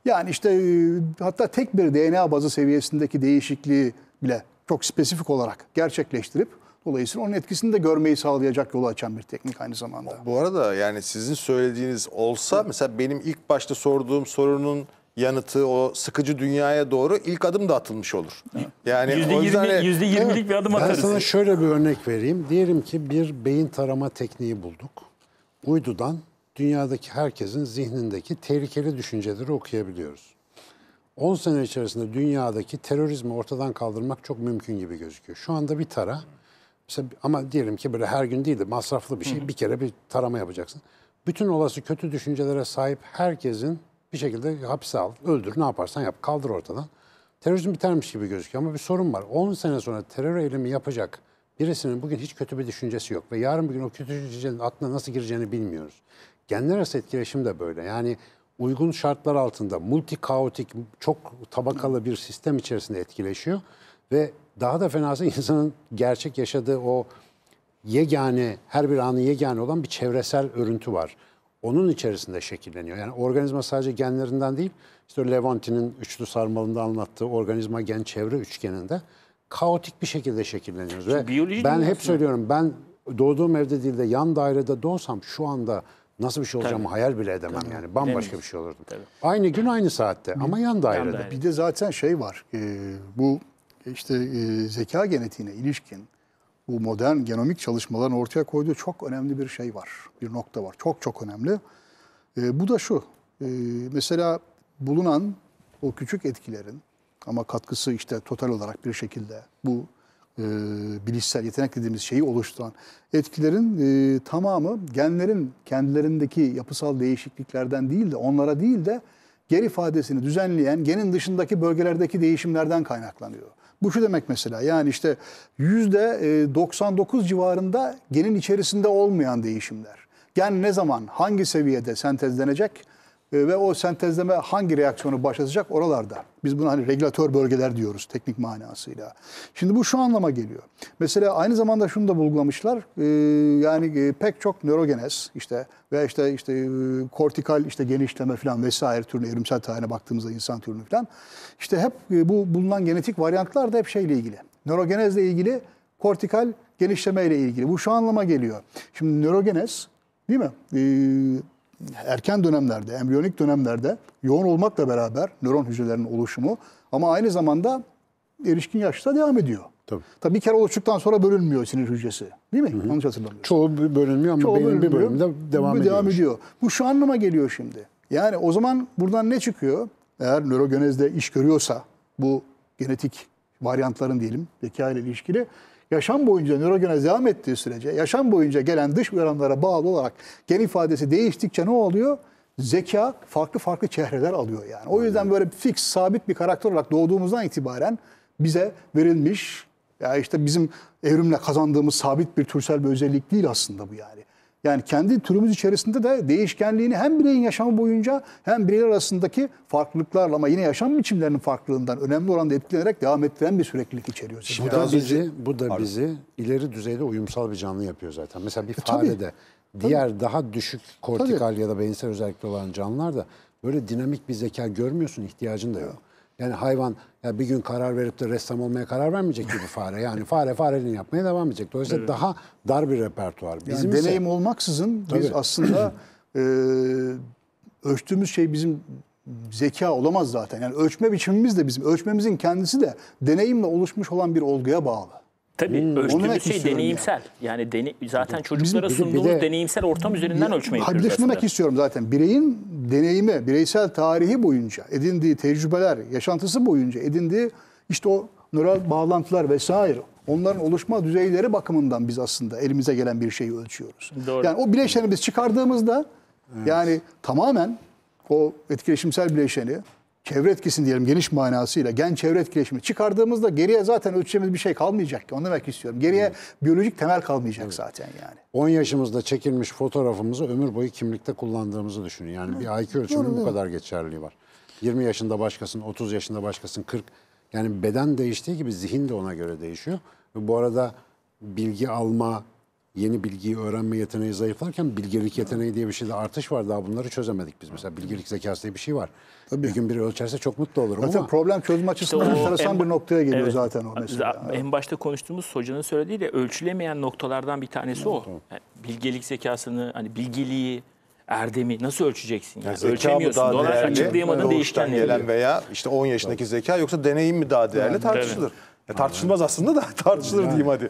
yani işte e, hatta tek bir DNA bazı seviyesindeki değişikliği bile çok spesifik olarak gerçekleştirip Dolayısıyla onun etkisini de görmeyi sağlayacak yolu açan bir teknik aynı zamanda. Bu arada yani sizin söylediğiniz olsa mesela benim ilk başta sorduğum sorunun yanıtı o sıkıcı dünyaya doğru ilk adım da atılmış olur. Evet. Yani %20, o yüzden %20'lik hani- evet, bir adım atarız. Ben sana şöyle bir örnek vereyim. Diyelim ki bir beyin tarama tekniği bulduk. Uydudan dünyadaki herkesin zihnindeki tehlikeli düşünceleri okuyabiliyoruz. 10 sene içerisinde dünyadaki terörizmi ortadan kaldırmak çok mümkün gibi gözüküyor. Şu anda bir tara Mesela, ama diyelim ki böyle her gün değil de masraflı bir şey. Hı-hı. Bir kere bir tarama yapacaksın. Bütün olası kötü düşüncelere sahip herkesin bir şekilde hapse al, öldür, ne yaparsan yap, kaldır ortadan. Terörizm bitermiş gibi gözüküyor ama bir sorun var. 10 sene sonra terör eylemi yapacak birisinin bugün hiç kötü bir düşüncesi yok. Ve yarın bir gün o kötü düşüncenin aklına nasıl gireceğini bilmiyoruz. Genler arası etkileşim de böyle. Yani uygun şartlar altında multi kaotik, çok tabakalı bir sistem içerisinde etkileşiyor. Ve daha da fenası insanın gerçek yaşadığı o yegane, her bir anı yegane olan bir çevresel örüntü var. Onun içerisinde şekilleniyor. Yani organizma sadece genlerinden değil, işte Levanti'nin üçlü sarmalında anlattığı organizma gen çevre üçgeninde kaotik bir şekilde şekilleniyoruz. Ve ben hep söylüyorum, ben doğduğum evde değil de yan dairede doğsam şu anda nasıl bir şey olacağımı Tabii. hayal bile edemem Tabii. yani. Bambaşka Demin. bir şey olurdum. Tabii. Aynı gün aynı saatte Hı. ama yan dairede. Yan daire. Bir de zaten şey var, e, bu e işte e, zeka genetiğine ilişkin bu modern genomik çalışmaların ortaya koyduğu çok önemli bir şey var. Bir nokta var. Çok çok önemli. E, bu da şu. E, mesela bulunan o küçük etkilerin ama katkısı işte total olarak bir şekilde bu e, bilişsel yetenek dediğimiz şeyi oluşturan etkilerin e, tamamı genlerin kendilerindeki yapısal değişikliklerden değil de onlara değil de geri ifadesini düzenleyen genin dışındaki bölgelerdeki değişimlerden kaynaklanıyor. Bu şu demek mesela yani işte yüzde %99 e, civarında genin içerisinde olmayan değişimler. Yani ne zaman hangi seviyede sentezlenecek ee, ve o sentezleme hangi reaksiyonu başlatacak oralarda. Biz buna hani regülatör bölgeler diyoruz teknik manasıyla. Şimdi bu şu anlama geliyor. Mesela aynı zamanda şunu da bulgulamışlar. Ee, e, yani pek çok nörogenes işte veya işte işte e, kortikal işte genişleme falan vesaire türüne evrimsel tarihine baktığımızda insan türünü falan işte hep e, bu bulunan genetik varyantlar da hep şeyle ilgili. Nörogenezle ilgili kortikal genişleme ile ilgili. Bu şu anlama geliyor. Şimdi nörogenez değil mi? E, erken dönemlerde, embriyonik dönemlerde yoğun olmakla beraber nöron hücrelerinin oluşumu ama aynı zamanda erişkin yaşta devam ediyor. Tabii. Tabii bir kere oluştuktan sonra bölünmüyor sinir hücresi. Değil mi? Hı-hı. Yanlış hatırlamıyorum. Çoğu bölünmüyor ama Çoğu beynin bölünmüyor, bir bölümünde devam, ediyor. devam ediyor. Bu şu anlama geliyor şimdi. Yani o zaman buradan ne çıkıyor? Eğer nörogenezde iş görüyorsa bu genetik varyantların diyelim zeka ile ilişkili yaşam boyunca nörogenez devam ettiği sürece, yaşam boyunca gelen dış uyaranlara bağlı olarak gen ifadesi değiştikçe ne oluyor? Zeka farklı farklı çehreler alıyor yani. O yüzden böyle fix, sabit bir karakter olarak doğduğumuzdan itibaren bize verilmiş, ya işte bizim evrimle kazandığımız sabit bir türsel bir özellik değil aslında bu yani. Yani kendi türümüz içerisinde de değişkenliğini hem bireyin yaşamı boyunca hem bireyler arasındaki farklılıklarla ama yine yaşam biçimlerinin farklılığından önemli oranda etkilenerek devam ettiren bir süreklilik içeriyor. Şimdi bu da önce... bizi, bu da bizi ileri düzeyde uyumsal bir canlı yapıyor zaten. Mesela bir e, fare de diğer tabii. daha düşük kortikal tabii. ya da beyinsel özellikli olan canlılar da böyle dinamik bir zeka görmüyorsun, ihtiyacın da yok. Evet. Yani hayvan ya bir gün karar verip de ressam olmaya karar vermeyecek gibi fare. Yani fare farenin yapmaya devam edecek. Dolayısıyla evet. daha dar bir repertuar. Bizim yani deneyim ise, olmaksızın tabii. biz aslında e, ölçtüğümüz şey bizim zeka olamaz zaten. Yani ölçme biçimimiz de bizim ölçmemizin kendisi de deneyimle oluşmuş olan bir olguya bağlı. Tabii hmm, ölçtüğümüz şey deneyimsel. Yani, yani deni, zaten çocuklara Bizim, sunduğumuz de, deneyimsel ortam üzerinden ya, ölçmeyi yapıyoruz aslında. istiyorum zaten. Bireyin deneyimi, bireysel tarihi boyunca edindiği tecrübeler, yaşantısı boyunca edindiği işte o nöral bağlantılar vesaire onların oluşma düzeyleri bakımından biz aslında elimize gelen bir şeyi ölçüyoruz. Doğru. Yani o bileşeni biz çıkardığımızda evet. yani tamamen o etkileşimsel bileşeni çevre etkisini diyelim geniş manasıyla gen çevre etkileşimi çıkardığımızda geriye zaten ölçeceğimiz bir şey kalmayacak ki. Onu demek istiyorum. Geriye evet. biyolojik temel kalmayacak evet. zaten yani. 10 yaşımızda çekilmiş fotoğrafımızı ömür boyu kimlikte kullandığımızı düşünün. Yani bir IQ ölçümü bu kadar geçerliliği var. 20 yaşında başkasının, 30 yaşında başkasının, 40 yani beden değiştiği gibi zihin de ona göre değişiyor. Ve bu arada bilgi alma, yeni bilgiyi öğrenme yeteneği zayıflarken bilgelik yeteneği diye bir şeyde artış var. Daha bunları çözemedik biz mesela. Bilgelik zekası diye bir şey var. Tabii. Bir gün biri ölçerse çok mutlu olurum zaten ama. problem çözüm açısından işte enteresan en, bir noktaya geliyor evet, zaten o mesela. En başta konuştuğumuz hocanın söylediğiyle ölçülemeyen noktalardan bir tanesi evet, o. Tamam. Yani bilgelik zekasını, hani bilgeliği, erdemi nasıl ölçeceksin? Yani? Yani Ölçemiyorsun. Daha Dolar açıklayamadığın değişkenleri. gelen veya işte 10 yaşındaki zeka yoksa deneyim mi daha değerli tartışılır. Evet. Ya e, tartışılmaz aslında da tartışılır diyeyim hadi.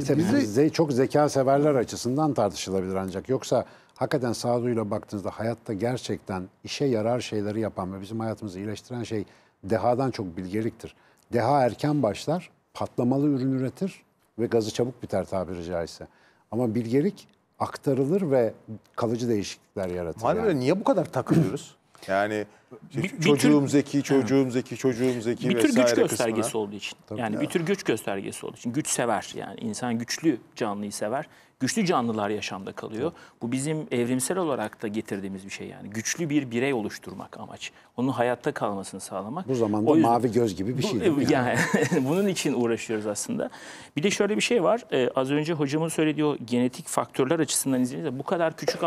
İşte bizi çok zeka severler açısından tartışılabilir ancak. Yoksa hakikaten sağduyuyla baktığınızda hayatta gerçekten işe yarar şeyleri yapan ve bizim hayatımızı iyileştiren şey dehadan çok bilgeliktir. Deha erken başlar, patlamalı ürün üretir ve gazı çabuk biter tabiri caizse. Ama bilgelik aktarılır ve kalıcı değişiklikler yaratır. Mahallelere yani. niye bu kadar takılıyoruz? Yani işte bir, çocuğum bir tür, zeki, çocuğum zeki, çocuğum zeki bir tür güç göstergesi kısmına. olduğu için. Tabii yani ya. bir tür güç göstergesi olduğu için. Güç sever yani insan güçlü canlıyı sever. Güçlü canlılar yaşamda kalıyor. Tabii. Bu bizim evrimsel olarak da getirdiğimiz bir şey yani. Güçlü bir birey oluşturmak amaç. Onun hayatta kalmasını sağlamak. Bu zamanda yüzden, mavi göz gibi bir şey. Bu, e, yani, yani bunun için uğraşıyoruz aslında. Bir de şöyle bir şey var. Ee, az önce hocamın söylediği o genetik faktörler açısından izlediğinizde bu kadar küçük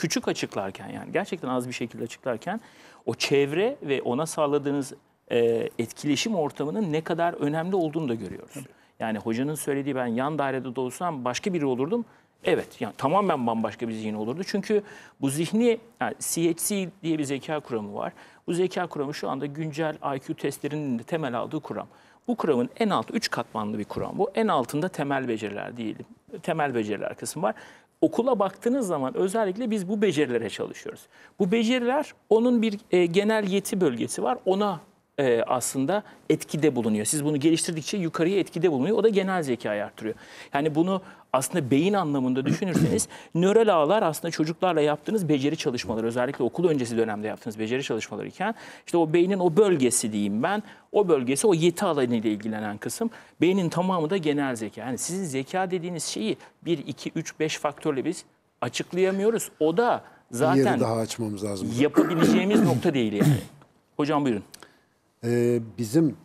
küçük açıklarken yani gerçekten az bir şekilde açıklarken o çevre ve ona sağladığınız e, etkileşim ortamının ne kadar önemli olduğunu da görüyoruz. Tabii. Yani hocanın söylediği ben yan dairede de başka biri olurdum. Evet yani tamamen bambaşka bir zihin olurdu. Çünkü bu zihni yani CHC diye bir zeka kuramı var. Bu zeka kuramı şu anda güncel IQ testlerinin de temel aldığı kuram. Bu kuramın en alt 3 katmanlı bir kuram bu. En altında temel beceriler diyelim. Temel beceriler kısmı var okula baktığınız zaman özellikle biz bu becerilere çalışıyoruz. Bu beceriler onun bir e, genel yeti bölgesi var. Ona e, aslında etkide bulunuyor. Siz bunu geliştirdikçe yukarıya etkide bulunuyor. O da genel zekayı arttırıyor. Yani bunu aslında beyin anlamında düşünürseniz nöral ağlar aslında çocuklarla yaptığınız beceri çalışmaları özellikle okul öncesi dönemde yaptığınız beceri çalışmaları iken işte o beynin o bölgesi diyeyim ben o bölgesi o yeti alanı ile ilgilenen kısım beynin tamamı da genel zeka. Yani sizin zeka dediğiniz şeyi 1 2 3 5 faktörle biz açıklayamıyoruz. O da zaten yeri daha açmamız lazım. Yapabileceğimiz nokta değil yani. Hocam buyurun. Ee, bizim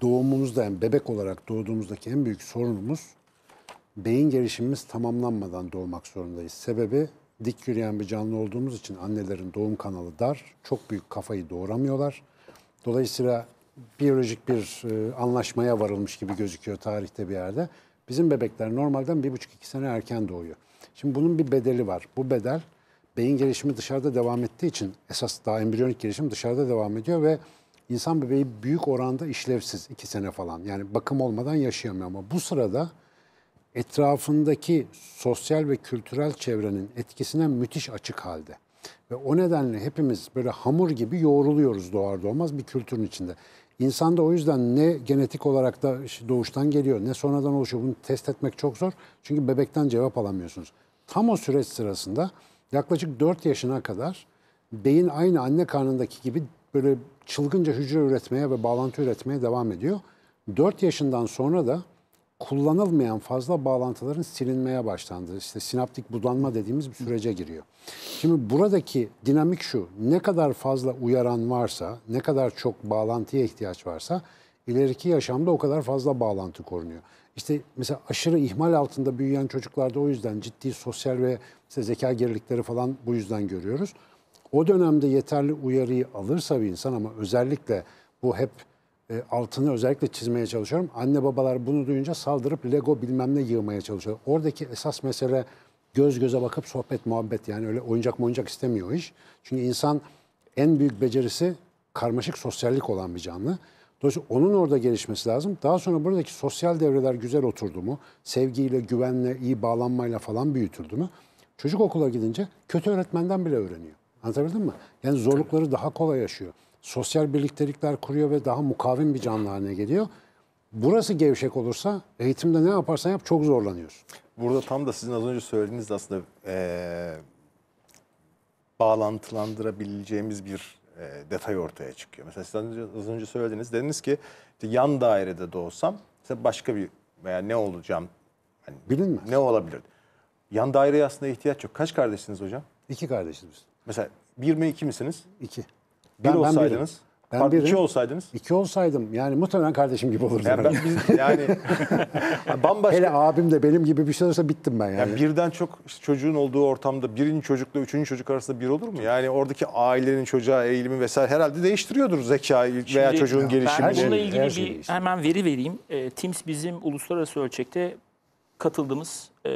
doğumumuzda yani bebek olarak doğduğumuzdaki en büyük sorunumuz beyin gelişimimiz tamamlanmadan doğmak zorundayız. Sebebi dik yürüyen bir canlı olduğumuz için annelerin doğum kanalı dar, çok büyük kafayı doğramıyorlar. Dolayısıyla biyolojik bir e, anlaşmaya varılmış gibi gözüküyor tarihte bir yerde. Bizim bebekler normalden 1,5-2 sene erken doğuyor. Şimdi bunun bir bedeli var. Bu bedel beyin gelişimi dışarıda devam ettiği için esas daha embriyonik gelişim dışarıda devam ediyor ve insan bebeği büyük oranda işlevsiz 2 sene falan. Yani bakım olmadan yaşayamıyor ama bu sırada etrafındaki sosyal ve kültürel çevrenin etkisine müthiş açık halde. Ve o nedenle hepimiz böyle hamur gibi yoğruluyoruz doğar doğmaz bir kültürün içinde. İnsanda o yüzden ne genetik olarak da doğuştan geliyor ne sonradan oluşuyor bunu test etmek çok zor. Çünkü bebekten cevap alamıyorsunuz. Tam o süreç sırasında yaklaşık 4 yaşına kadar beyin aynı anne karnındaki gibi böyle çılgınca hücre üretmeye ve bağlantı üretmeye devam ediyor. 4 yaşından sonra da kullanılmayan fazla bağlantıların silinmeye başlandığı, işte sinaptik budanma dediğimiz bir sürece giriyor. Şimdi buradaki dinamik şu, ne kadar fazla uyaran varsa, ne kadar çok bağlantıya ihtiyaç varsa ileriki yaşamda o kadar fazla bağlantı korunuyor. İşte mesela aşırı ihmal altında büyüyen çocuklarda o yüzden ciddi sosyal ve işte zeka gerilikleri falan bu yüzden görüyoruz. O dönemde yeterli uyarıyı alırsa bir insan ama özellikle bu hep e, altını özellikle çizmeye çalışıyorum. Anne babalar bunu duyunca saldırıp Lego bilmem ne yığmaya çalışıyor. Oradaki esas mesele göz göze bakıp sohbet muhabbet yani öyle oyuncak oyuncak istemiyor iş. Çünkü insan en büyük becerisi karmaşık sosyallik olan bir canlı. Dolayısıyla onun orada gelişmesi lazım. Daha sonra buradaki sosyal devreler güzel oturdu mu, sevgiyle, güvenle, iyi bağlanmayla falan büyütüldü mü, çocuk okula gidince kötü öğretmenden bile öğreniyor. Anlatabildim mi? Yani zorlukları daha kolay yaşıyor sosyal birliktelikler kuruyor ve daha mukavim bir canlı haline geliyor. Burası gevşek olursa eğitimde ne yaparsan yap çok zorlanıyorsun. Burada tam da sizin az önce söylediğiniz aslında ee, bağlantılandırabileceğimiz bir e, detay ortaya çıkıyor. Mesela siz az önce, az önce söylediniz. Dediniz ki işte yan dairede doğsam başka bir veya ne olacağım? Hani, Bilinmez. Ne olabilirdi? Yan daireye aslında ihtiyaç yok. Kaç kardeşsiniz hocam? İki kardeşimiz. Mesela bir mi iki misiniz? İki. Ben, bir ben olsaydınız. Birim. Ben Pardon, birim. iki olsaydınız. İki olsaydım yani muhtemelen kardeşim gibi olurdum. Yani, ben, biz, yani bambaşka. Hele abim de benim gibi bir şey olursa bittim ben yani. yani birden çok işte çocuğun olduğu ortamda birinci çocukla üçüncü çocuk arasında bir olur mu? Yani oradaki ailenin çocuğa eğilimi vesaire herhalde değiştiriyordur zekayı Şimdi, veya çocuğun gelişimini. Ben bununla şey, ilgili bir şey. hemen veri vereyim. E, ee, TIMS bizim uluslararası ölçekte katıldığımız e,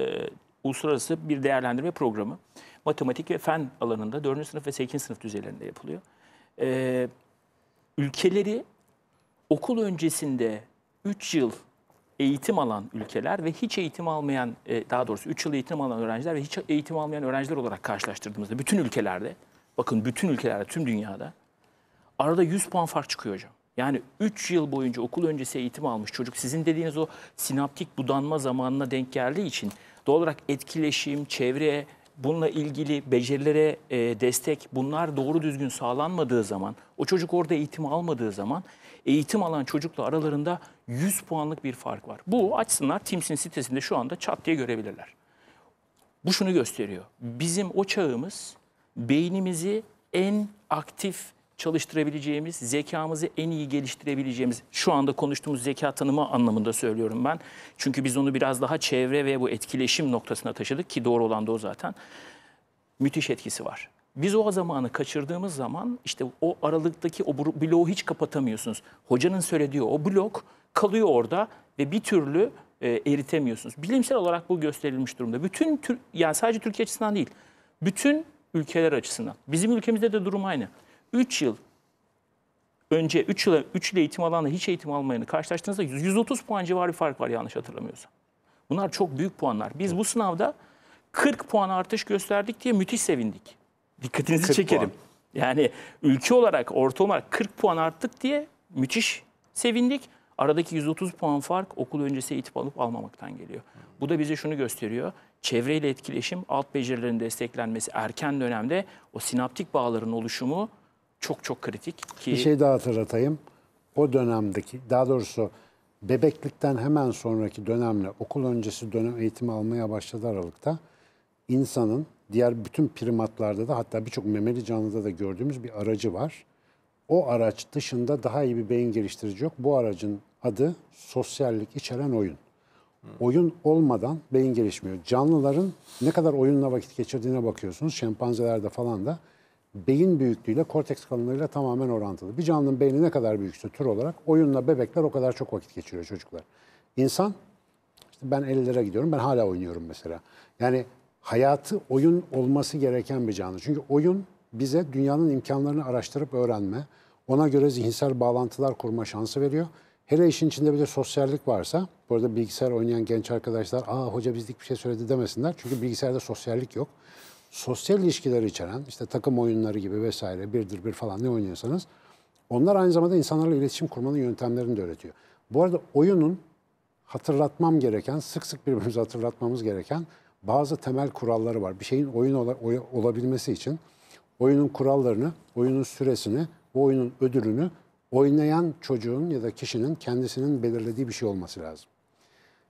uluslararası bir değerlendirme programı. Matematik ve fen alanında 4. sınıf ve 8. sınıf düzeylerinde yapılıyor e, ülkeleri okul öncesinde 3 yıl eğitim alan ülkeler ve hiç eğitim almayan, e, daha doğrusu 3 yıl eğitim alan öğrenciler ve hiç eğitim almayan öğrenciler olarak karşılaştırdığımızda bütün ülkelerde, bakın bütün ülkelerde, tüm dünyada arada 100 puan fark çıkıyor hocam. Yani 3 yıl boyunca okul öncesi eğitim almış çocuk sizin dediğiniz o sinaptik budanma zamanına denk geldiği için doğal olarak etkileşim, çevre, bununla ilgili becerilere e, destek bunlar doğru düzgün sağlanmadığı zaman, o çocuk orada eğitim almadığı zaman eğitim alan çocukla aralarında 100 puanlık bir fark var. Bu açsınlar Teams'in sitesinde şu anda çat diye görebilirler. Bu şunu gösteriyor. Bizim o çağımız beynimizi en aktif çalıştırabileceğimiz, zekamızı en iyi geliştirebileceğimiz, şu anda konuştuğumuz zeka tanımı anlamında söylüyorum ben. Çünkü biz onu biraz daha çevre ve bu etkileşim noktasına taşıdık ki doğru olan da o zaten. Müthiş etkisi var. Biz o zamanı kaçırdığımız zaman işte o aralıktaki o bloğu hiç kapatamıyorsunuz. Hocanın söylediği o blok kalıyor orada ve bir türlü e, eritemiyorsunuz. Bilimsel olarak bu gösterilmiş durumda. Bütün tür, yani sadece Türkiye açısından değil, bütün ülkeler açısından. Bizim ülkemizde de durum aynı. 3 yıl önce 3 yıl 3 yıl eğitim alanında hiç eğitim almayanı karşılaştığınızda 130 puan civarı bir fark var yanlış hatırlamıyorsam. Bunlar çok büyük puanlar. Biz bu sınavda 40 puan artış gösterdik diye müthiş sevindik. Dikkatinizi çekerim. Puan. Yani ülke olarak ortalama olarak 40 puan arttık diye müthiş sevindik. Aradaki 130 puan fark okul öncesi eğitim alıp almamaktan geliyor. Bu da bize şunu gösteriyor. Çevreyle etkileşim, alt becerilerin desteklenmesi erken dönemde o sinaptik bağların oluşumu çok çok kritik. Ki... Bir şey daha hatırlatayım. O dönemdeki, daha doğrusu bebeklikten hemen sonraki dönemle okul öncesi dönem eğitimi almaya başladı Aralık'ta. insanın diğer bütün primatlarda da hatta birçok memeli canlıda da gördüğümüz bir aracı var. O araç dışında daha iyi bir beyin geliştirici yok. Bu aracın adı sosyallik içeren oyun. Oyun olmadan beyin gelişmiyor. Canlıların ne kadar oyunla vakit geçirdiğine bakıyorsunuz. Şempanzelerde falan da beyin büyüklüğüyle korteks kalınlığıyla tamamen orantılı. Bir canlının beyni ne kadar büyükse tür olarak oyunla bebekler o kadar çok vakit geçiriyor çocuklar. İnsan işte ben 50'lere gidiyorum ben hala oynuyorum mesela. Yani hayatı oyun olması gereken bir canlı. Çünkü oyun bize dünyanın imkanlarını araştırıp öğrenme, ona göre zihinsel bağlantılar kurma şansı veriyor. Hele işin içinde bir de sosyallik varsa, bu arada bilgisayar oynayan genç arkadaşlar, aa hoca bizlik bir şey söyledi demesinler. Çünkü bilgisayarda sosyallik yok sosyal ilişkiler içeren işte takım oyunları gibi vesaire birdir bir falan ne oynuyorsanız onlar aynı zamanda insanlarla iletişim kurmanın yöntemlerini de öğretiyor. Bu arada oyunun hatırlatmam gereken, sık sık birbirimize hatırlatmamız gereken bazı temel kuralları var. Bir şeyin oyun ola, oy, olabilmesi için oyunun kurallarını, oyunun süresini, bu oyunun ödülünü oynayan çocuğun ya da kişinin kendisinin belirlediği bir şey olması lazım.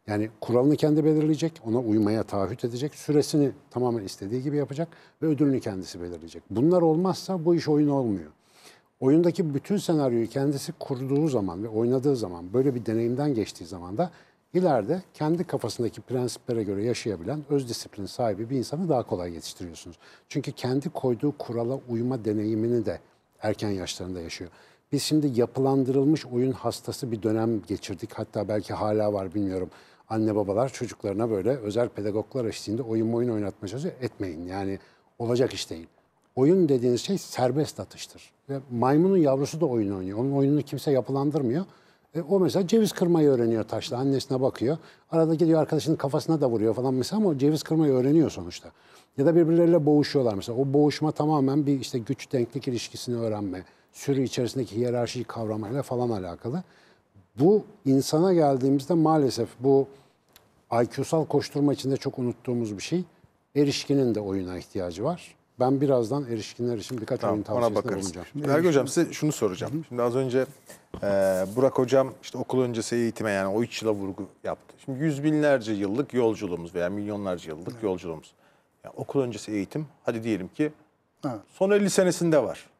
Yani kuralını kendi belirleyecek, ona uymaya taahhüt edecek, süresini tamamen istediği gibi yapacak ve ödülünü kendisi belirleyecek. Bunlar olmazsa bu iş oyun olmuyor. Oyundaki bütün senaryoyu kendisi kurduğu zaman ve oynadığı zaman, böyle bir deneyimden geçtiği zaman da ileride kendi kafasındaki prensiplere göre yaşayabilen öz disiplin sahibi bir insanı daha kolay yetiştiriyorsunuz. Çünkü kendi koyduğu kurala uyma deneyimini de erken yaşlarında yaşıyor. Biz şimdi yapılandırılmış oyun hastası bir dönem geçirdik. Hatta belki hala var bilmiyorum anne babalar çocuklarına böyle özel pedagoglar eşliğinde oyun oyun oynatma sözü etmeyin. Yani olacak iş değil. Oyun dediğiniz şey serbest atıştır. Ve maymunun yavrusu da oyun oynuyor. Onun oyununu kimse yapılandırmıyor. E, o mesela ceviz kırmayı öğreniyor taşla. Annesine bakıyor. Arada gidiyor arkadaşının kafasına da vuruyor falan mesela ama ceviz kırmayı öğreniyor sonuçta. Ya da birbirleriyle boğuşuyorlar mesela. O boğuşma tamamen bir işte güç denklik ilişkisini öğrenme, sürü içerisindeki hiyerarşiyi kavramayla falan alakalı. Bu insana geldiğimizde maalesef bu IQ'sal koşturma içinde çok unuttuğumuz bir şey. Erişkinin de oyuna ihtiyacı var. Ben birazdan erişkinler için birkaç tamam, oyun tavsiyesinde bulunacağım. Şimdi Ergi Hocam size şunu soracağım. Hı-hı. Şimdi az önce e, Burak Hocam işte okul öncesi eğitime yani o 3 yıla vurgu yaptı. Şimdi yüz binlerce yıllık yolculuğumuz veya milyonlarca yıllık evet. yolculuğumuz. Yani okul öncesi eğitim hadi diyelim ki evet. son 50 senesinde var.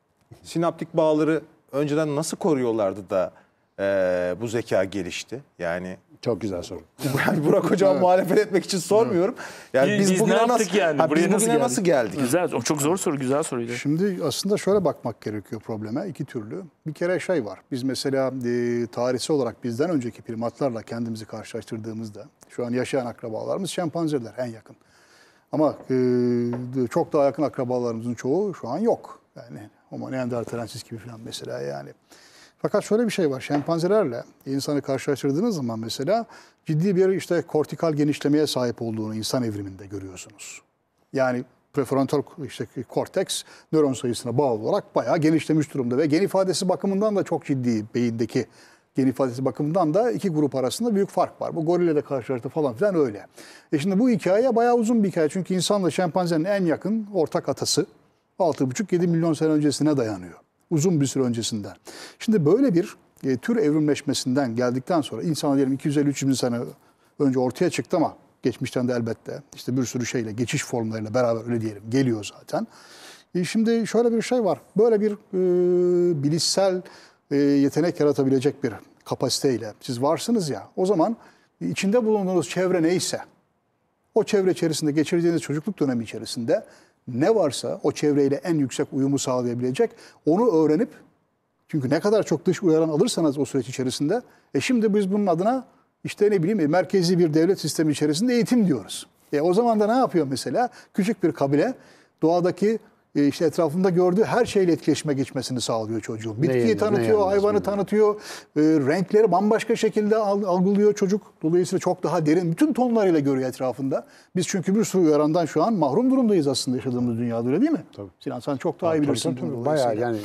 Sinaptik bağları önceden nasıl koruyorlardı da ee, bu zeka gelişti. Yani Çok güzel soru. yani Burak Hocam Evet. muhalefet etmek için sormuyorum. Yani Biz- biz, biz ne nasıl yani? Ha, Buraya biz nasıl geldik? nasıl geldik? Güzel. O çok zor soru, güzel soruydu. Şimdi aslında şöyle bakmak gerekiyor probleme iki türlü. Bir kere şey var. Biz mesela e, tarihsel olarak bizden önceki primatlarla kendimizi karşılaştırdığımızda şu an yaşayan akrabalarımız şempanzeler en yakın. Ama e, çok daha yakın akrabalarımızın çoğu şu an yok. Yani Homo neanderthalensis gibi falan mesela yani. Fakat şöyle bir şey var. Şempanzelerle insanı karşılaştırdığınız zaman mesela ciddi bir işte kortikal genişlemeye sahip olduğunu insan evriminde görüyorsunuz. Yani prefrontal işte korteks nöron sayısına bağlı olarak bayağı genişlemiş durumda ve gen ifadesi bakımından da çok ciddi beyindeki gen ifadesi bakımından da iki grup arasında büyük fark var. Bu gorille de karşılaştı falan filan öyle. E şimdi bu hikaye bayağı uzun bir hikaye çünkü insanla şempanzenin en yakın ortak atası 6,5-7 milyon sene öncesine dayanıyor uzun bir süre öncesinden. Şimdi böyle bir e, tür evrimleşmesinden geldikten sonra insan diyelim 250-300 sene önce ortaya çıktı ama geçmişten de elbette işte bir sürü şeyle geçiş formlarıyla beraber öyle diyelim geliyor zaten. E, şimdi şöyle bir şey var. Böyle bir e, bilişsel e, yetenek yaratabilecek bir kapasiteyle siz varsınız ya o zaman içinde bulunduğunuz çevre neyse o çevre içerisinde geçirdiğiniz çocukluk dönemi içerisinde ne varsa o çevreyle en yüksek uyumu sağlayabilecek onu öğrenip çünkü ne kadar çok dış uyaran alırsanız o süreç içerisinde e şimdi biz bunun adına işte ne bileyim e, merkezi bir devlet sistemi içerisinde eğitim diyoruz. E o zaman da ne yapıyor mesela? Küçük bir kabile doğadaki e, işte etrafında gördüğü her şeyle etkileşime geçmesini sağlıyor çocuğun. Bitkiyi ne, tanıtıyor, ne hayvanı tanıtıyor, e, renkleri bambaşka şekilde algılıyor çocuk. Dolayısıyla çok daha derin, bütün tonlarıyla görüyor etrafında. Biz çünkü bir sürü uyarandan şu an mahrum durumdayız aslında yaşadığımız dünyada öyle değil mi? Tabii. Sinan sen çok daha iyi bilirsin. Tabii, tabii. Bayağı yani.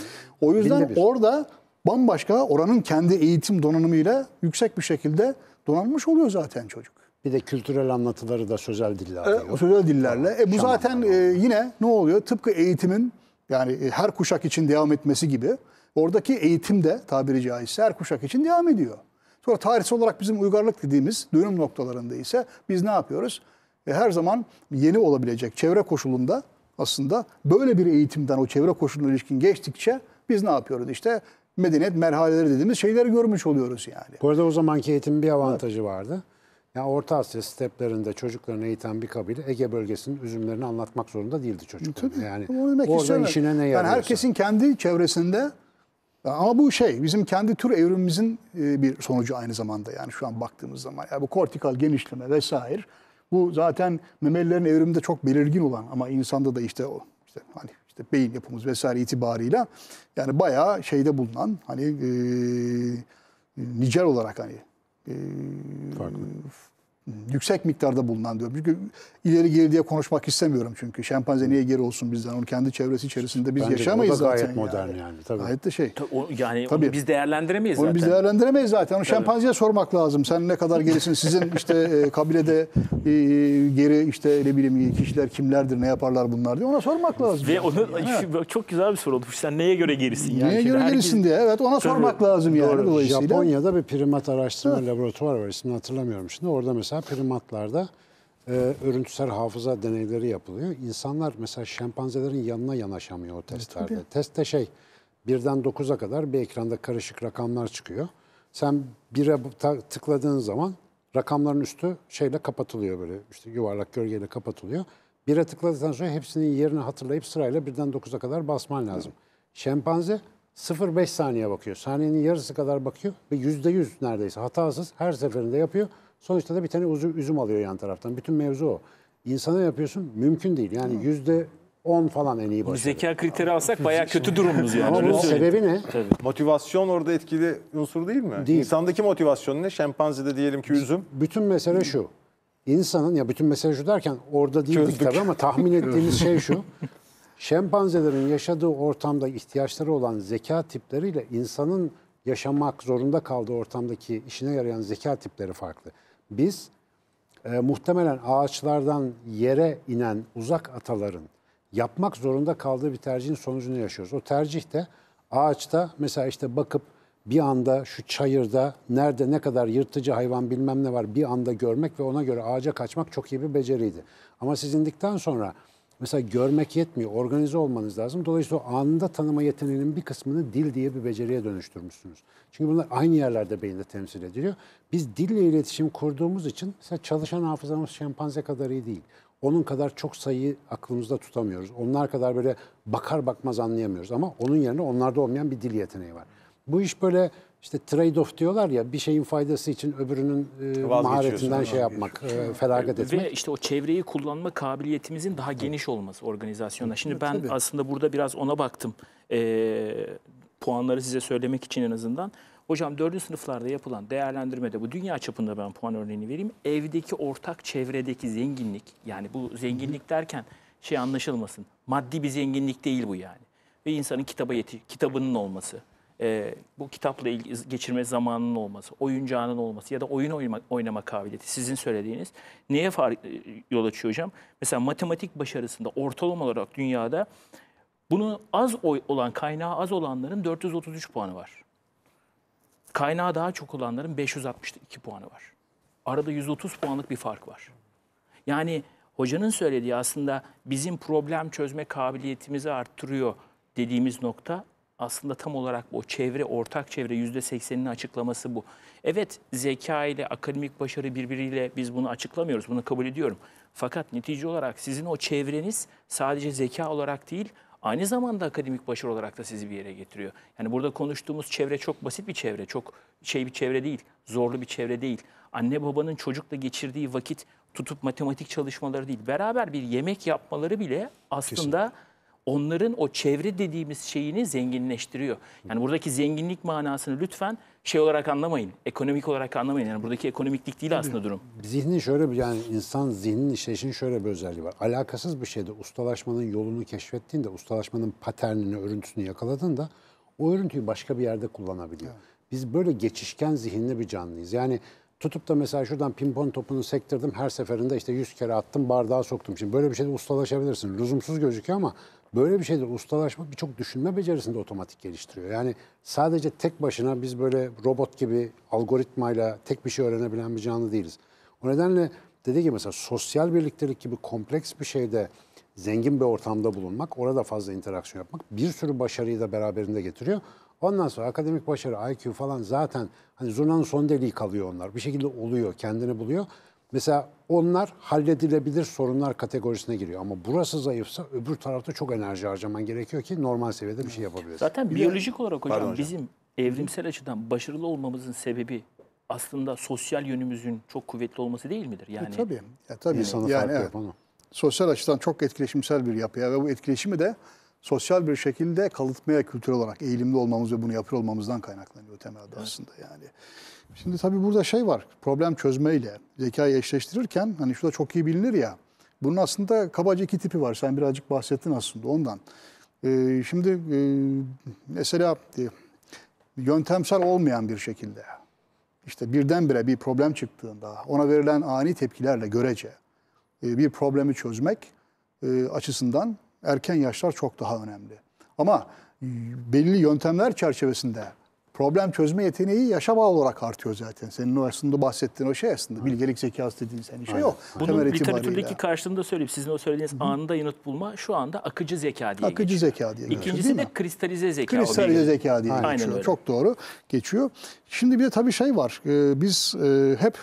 O yüzden orada bambaşka oranın kendi eğitim donanımıyla yüksek bir şekilde donanmış oluyor zaten çocuk. Bir de kültürel anlatıları da sözel dillerle. E, sözel dillerle. E, bu Şamanlar zaten e, yine ne oluyor? Tıpkı eğitimin yani e, her kuşak için devam etmesi gibi oradaki eğitim de tabiri caizse her kuşak için devam ediyor. Sonra tarihsel olarak bizim uygarlık dediğimiz dönüm noktalarında ise biz ne yapıyoruz? E, her zaman yeni olabilecek çevre koşulunda aslında böyle bir eğitimden o çevre koşuluna ilişkin geçtikçe biz ne yapıyoruz? İşte medeniyet merhaleleri dediğimiz şeyleri görmüş oluyoruz yani. Bu arada o zamanki eğitimin bir avantajı evet. vardı. Yani Orta Asya steplerinde çocuklarını eğiten bir kabile Ege bölgesinin üzümlerini anlatmak zorunda değildi çocuklar. E tabii. Yani Onu demek orada istemem. işine ne yarıyorsa. Yani herkesin kendi çevresinde ama bu şey bizim kendi tür evrimimizin e, bir sonucu aynı zamanda yani şu an baktığımız zaman. Yani bu kortikal genişleme vesaire bu zaten memelilerin evriminde çok belirgin olan ama insanda da işte o işte hani işte beyin yapımız vesaire itibarıyla yani bayağı şeyde bulunan hani e, e nicel olarak hani farklı yüksek miktarda bulunan diyorum. Çünkü ileri geri diye konuşmak istemiyorum çünkü. Şempanze niye geri olsun bizden? Onun kendi çevresi içerisinde biz Bence yaşamayız zaten. Bence gayet modern yani. yani tabii. Gayet de şey. O, yani tabii. onu biz değerlendiremeyiz onu zaten. Onu biz değerlendiremeyiz zaten. Onu tabii. şempanzeye sormak lazım. Sen ne kadar gerisin? Sizin işte e, kabilede e, geri işte ne bileyim kişiler kimlerdir? Ne yaparlar bunlar diye ona sormak lazım. Ve yani. onu yani. çok güzel bir soru oldu. Sen neye göre gerisin? Yani neye göre herkes... gerisin diye. Evet ona tabii. sormak lazım Doğru. yani dolayısıyla. Japonya'da bir primat araştırma evet. laboratuvarı var. İsmini hatırlamıyorum şimdi. Orada mesela mesela primatlarda e, örüntüsel hafıza deneyleri yapılıyor. İnsanlar mesela şempanzelerin yanına yanaşamıyor o e, testlerde. Evet, Testte şey birden 9'a kadar bir ekranda karışık rakamlar çıkıyor. Sen 1'e tıkladığın zaman rakamların üstü şeyle kapatılıyor böyle işte yuvarlak gölgeyle kapatılıyor. 1'e tıkladıktan sonra hepsinin yerini hatırlayıp sırayla birden 9'a kadar basman lazım. Evet. Şempanze 0.5 saniye bakıyor. Saniyenin yarısı kadar bakıyor ve %100 neredeyse hatasız her seferinde yapıyor. Sonuçta da bir tane uzu, üzüm alıyor yan taraftan. Bütün mevzu o. İnsana yapıyorsun mümkün değil. Yani yüzde on falan en iyi başarı. Zeka kriteri alsak bayağı kötü durumumuz yani. Ama bunun sebebi ne? Tabii. Motivasyon orada etkili unsur değil mi? Değil. İnsandaki motivasyon ne? Şempanzede diyelim ki üzüm. Bütün mesele şu. İnsanın ya bütün mesele şu derken orada değil. tabii ama tahmin ettiğimiz şey şu. Şempanzelerin yaşadığı ortamda ihtiyaçları olan zeka tipleriyle insanın yaşamak zorunda kaldığı ortamdaki işine yarayan zeka tipleri farklı biz e, muhtemelen ağaçlardan yere inen uzak ataların yapmak zorunda kaldığı bir tercihin sonucunu yaşıyoruz. O tercih de ağaçta mesela işte bakıp bir anda şu çayırda nerede ne kadar yırtıcı hayvan bilmem ne var bir anda görmek ve ona göre ağaca kaçmak çok iyi bir beceriydi. Ama siz indikten sonra Mesela görmek yetmiyor, organize olmanız lazım. Dolayısıyla anında tanıma yeteneğinin bir kısmını dil diye bir beceriye dönüştürmüşsünüz. Çünkü bunlar aynı yerlerde beyinde temsil ediliyor. Biz dille iletişim kurduğumuz için mesela çalışan hafızamız şempanze kadar iyi değil. Onun kadar çok sayı aklımızda tutamıyoruz. Onlar kadar böyle bakar bakmaz anlayamıyoruz. Ama onun yerine onlarda olmayan bir dil yeteneği var. Bu iş böyle işte trade-off diyorlar ya bir şeyin faydası için öbürünün e, maharetinden şey yapmak, e, feragat etmek. Ve işte o çevreyi kullanma kabiliyetimizin daha geniş olması organizasyonda. Şimdi ben Tabii. aslında burada biraz ona baktım. E, puanları size söylemek için en azından. Hocam dördüncü sınıflarda yapılan değerlendirmede bu dünya çapında ben puan örneğini vereyim. Evdeki ortak çevredeki zenginlik yani bu zenginlik derken şey anlaşılmasın. Maddi bir zenginlik değil bu yani. Ve insanın kitaba yeti kitabının olması e, bu kitapla ilgili geçirme zamanının olması, oyuncağının olması ya da oyun oynama, oynama kabiliyeti sizin söylediğiniz neye fark, e, yol açıyor hocam? Mesela matematik başarısında ortalama olarak dünyada bunu az oy olan kaynağı az olanların 433 puanı var. Kaynağı daha çok olanların 562 puanı var. Arada 130 puanlık bir fark var. Yani hocanın söylediği aslında bizim problem çözme kabiliyetimizi arttırıyor dediğimiz nokta aslında tam olarak bu çevre, ortak çevre yüzde sekseninin açıklaması bu. Evet zeka ile akademik başarı birbiriyle biz bunu açıklamıyoruz, bunu kabul ediyorum. Fakat netice olarak sizin o çevreniz sadece zeka olarak değil, aynı zamanda akademik başarı olarak da sizi bir yere getiriyor. Yani burada konuştuğumuz çevre çok basit bir çevre, çok şey bir çevre değil, zorlu bir çevre değil. Anne babanın çocukla geçirdiği vakit tutup matematik çalışmaları değil, beraber bir yemek yapmaları bile aslında... Kesinlikle onların o çevre dediğimiz şeyini zenginleştiriyor. Yani buradaki zenginlik manasını lütfen şey olarak anlamayın. Ekonomik olarak anlamayın. Yani buradaki ekonomiklik değil aslında durum. Zihnin şöyle bir yani insan zihninin işleyişinin şöyle bir özelliği var. Alakasız bir şeyde ustalaşmanın yolunu keşfettiğinde, ustalaşmanın paternini, örüntüsünü yakaladığında o örüntüyü başka bir yerde kullanabiliyor. Evet. Biz böyle geçişken zihinli bir canlıyız. Yani tutup da mesela şuradan pimpon topunu sektirdim her seferinde işte 100 kere attım bardağa soktum. Şimdi böyle bir şeyde ustalaşabilirsin. Lüzumsuz gözüküyor ama Böyle bir şeydir. Ustalaşmak birçok düşünme becerisini de otomatik geliştiriyor. Yani sadece tek başına biz böyle robot gibi algoritmayla tek bir şey öğrenebilen bir canlı değiliz. O nedenle dediği gibi mesela sosyal birliktelik gibi kompleks bir şeyde zengin bir ortamda bulunmak, orada fazla interaksiyon yapmak bir sürü başarıyı da beraberinde getiriyor. Ondan sonra akademik başarı, IQ falan zaten hani zurnanın son deliği kalıyor onlar. Bir şekilde oluyor, kendini buluyor. Mesela onlar halledilebilir sorunlar kategorisine giriyor. Ama burası zayıfsa öbür tarafta çok enerji harcaman gerekiyor ki normal seviyede bir şey yapabilirsin. Zaten biyolojik olarak hocam, hocam. bizim evrimsel açıdan başarılı olmamızın sebebi aslında sosyal yönümüzün çok kuvvetli olması değil midir? E, yani e, tabii. Ya, tabii. İnsanı yani, farklı yani, yapan o. Sosyal açıdan çok etkileşimsel bir yapıya ve bu etkileşimi de sosyal bir şekilde kalıtmaya kültür olarak eğilimli olmamız ve bunu yapıyor olmamızdan kaynaklanıyor temelde evet. aslında yani. Şimdi tabii burada şey var, problem çözmeyle zekayı eşleştirirken hani şu da çok iyi bilinir ya. Bunun aslında kabaca iki tipi var. Sen birazcık bahsettin aslında ondan. Ee, şimdi e, mesela e, yöntemsel olmayan bir şekilde işte birdenbire bir problem çıktığında ona verilen ani tepkilerle görece e, bir problemi çözmek e, açısından erken yaşlar çok daha önemli. Ama e, belli yöntemler çerçevesinde problem çözme yeteneği yaşa bağlı olarak artıyor zaten. Senin o aslında bahsettiğin o şey aslında. Bilgelik zekası dediğin senin şey o. Bunun literatürdeki karşılığını da söyleyeyim. Sizin o söylediğiniz Hı-hı. anında yanıt bulma şu anda akıcı zeka diye Akıcı geçiyor. zeka diye geçiyor. İkincisi de kristalize zeka. Kristalize zeka diye Aynen geçiyor. Öyle. Çok doğru geçiyor. Şimdi bir de tabii şey var. Ee, biz e, hep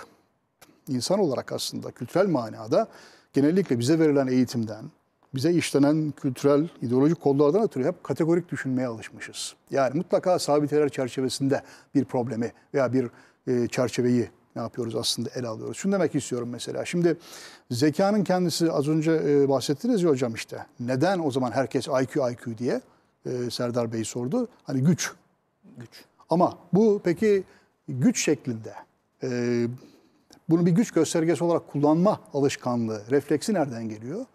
insan olarak aslında kültürel manada genellikle bize verilen eğitimden, bize işlenen kültürel, ideolojik kodlardan ötürü hep kategorik düşünmeye alışmışız. Yani mutlaka sabiteler çerçevesinde bir problemi veya bir e, çerçeveyi ne yapıyoruz aslında ele alıyoruz. Şunu demek istiyorum mesela. Şimdi zekanın kendisi az önce e, bahsettiniz ya hocam işte. Neden o zaman herkes IQ IQ diye e, Serdar Bey sordu. Hani güç. Güç. Ama bu peki güç şeklinde e, bunu bir güç göstergesi olarak kullanma alışkanlığı, refleksi nereden geliyor?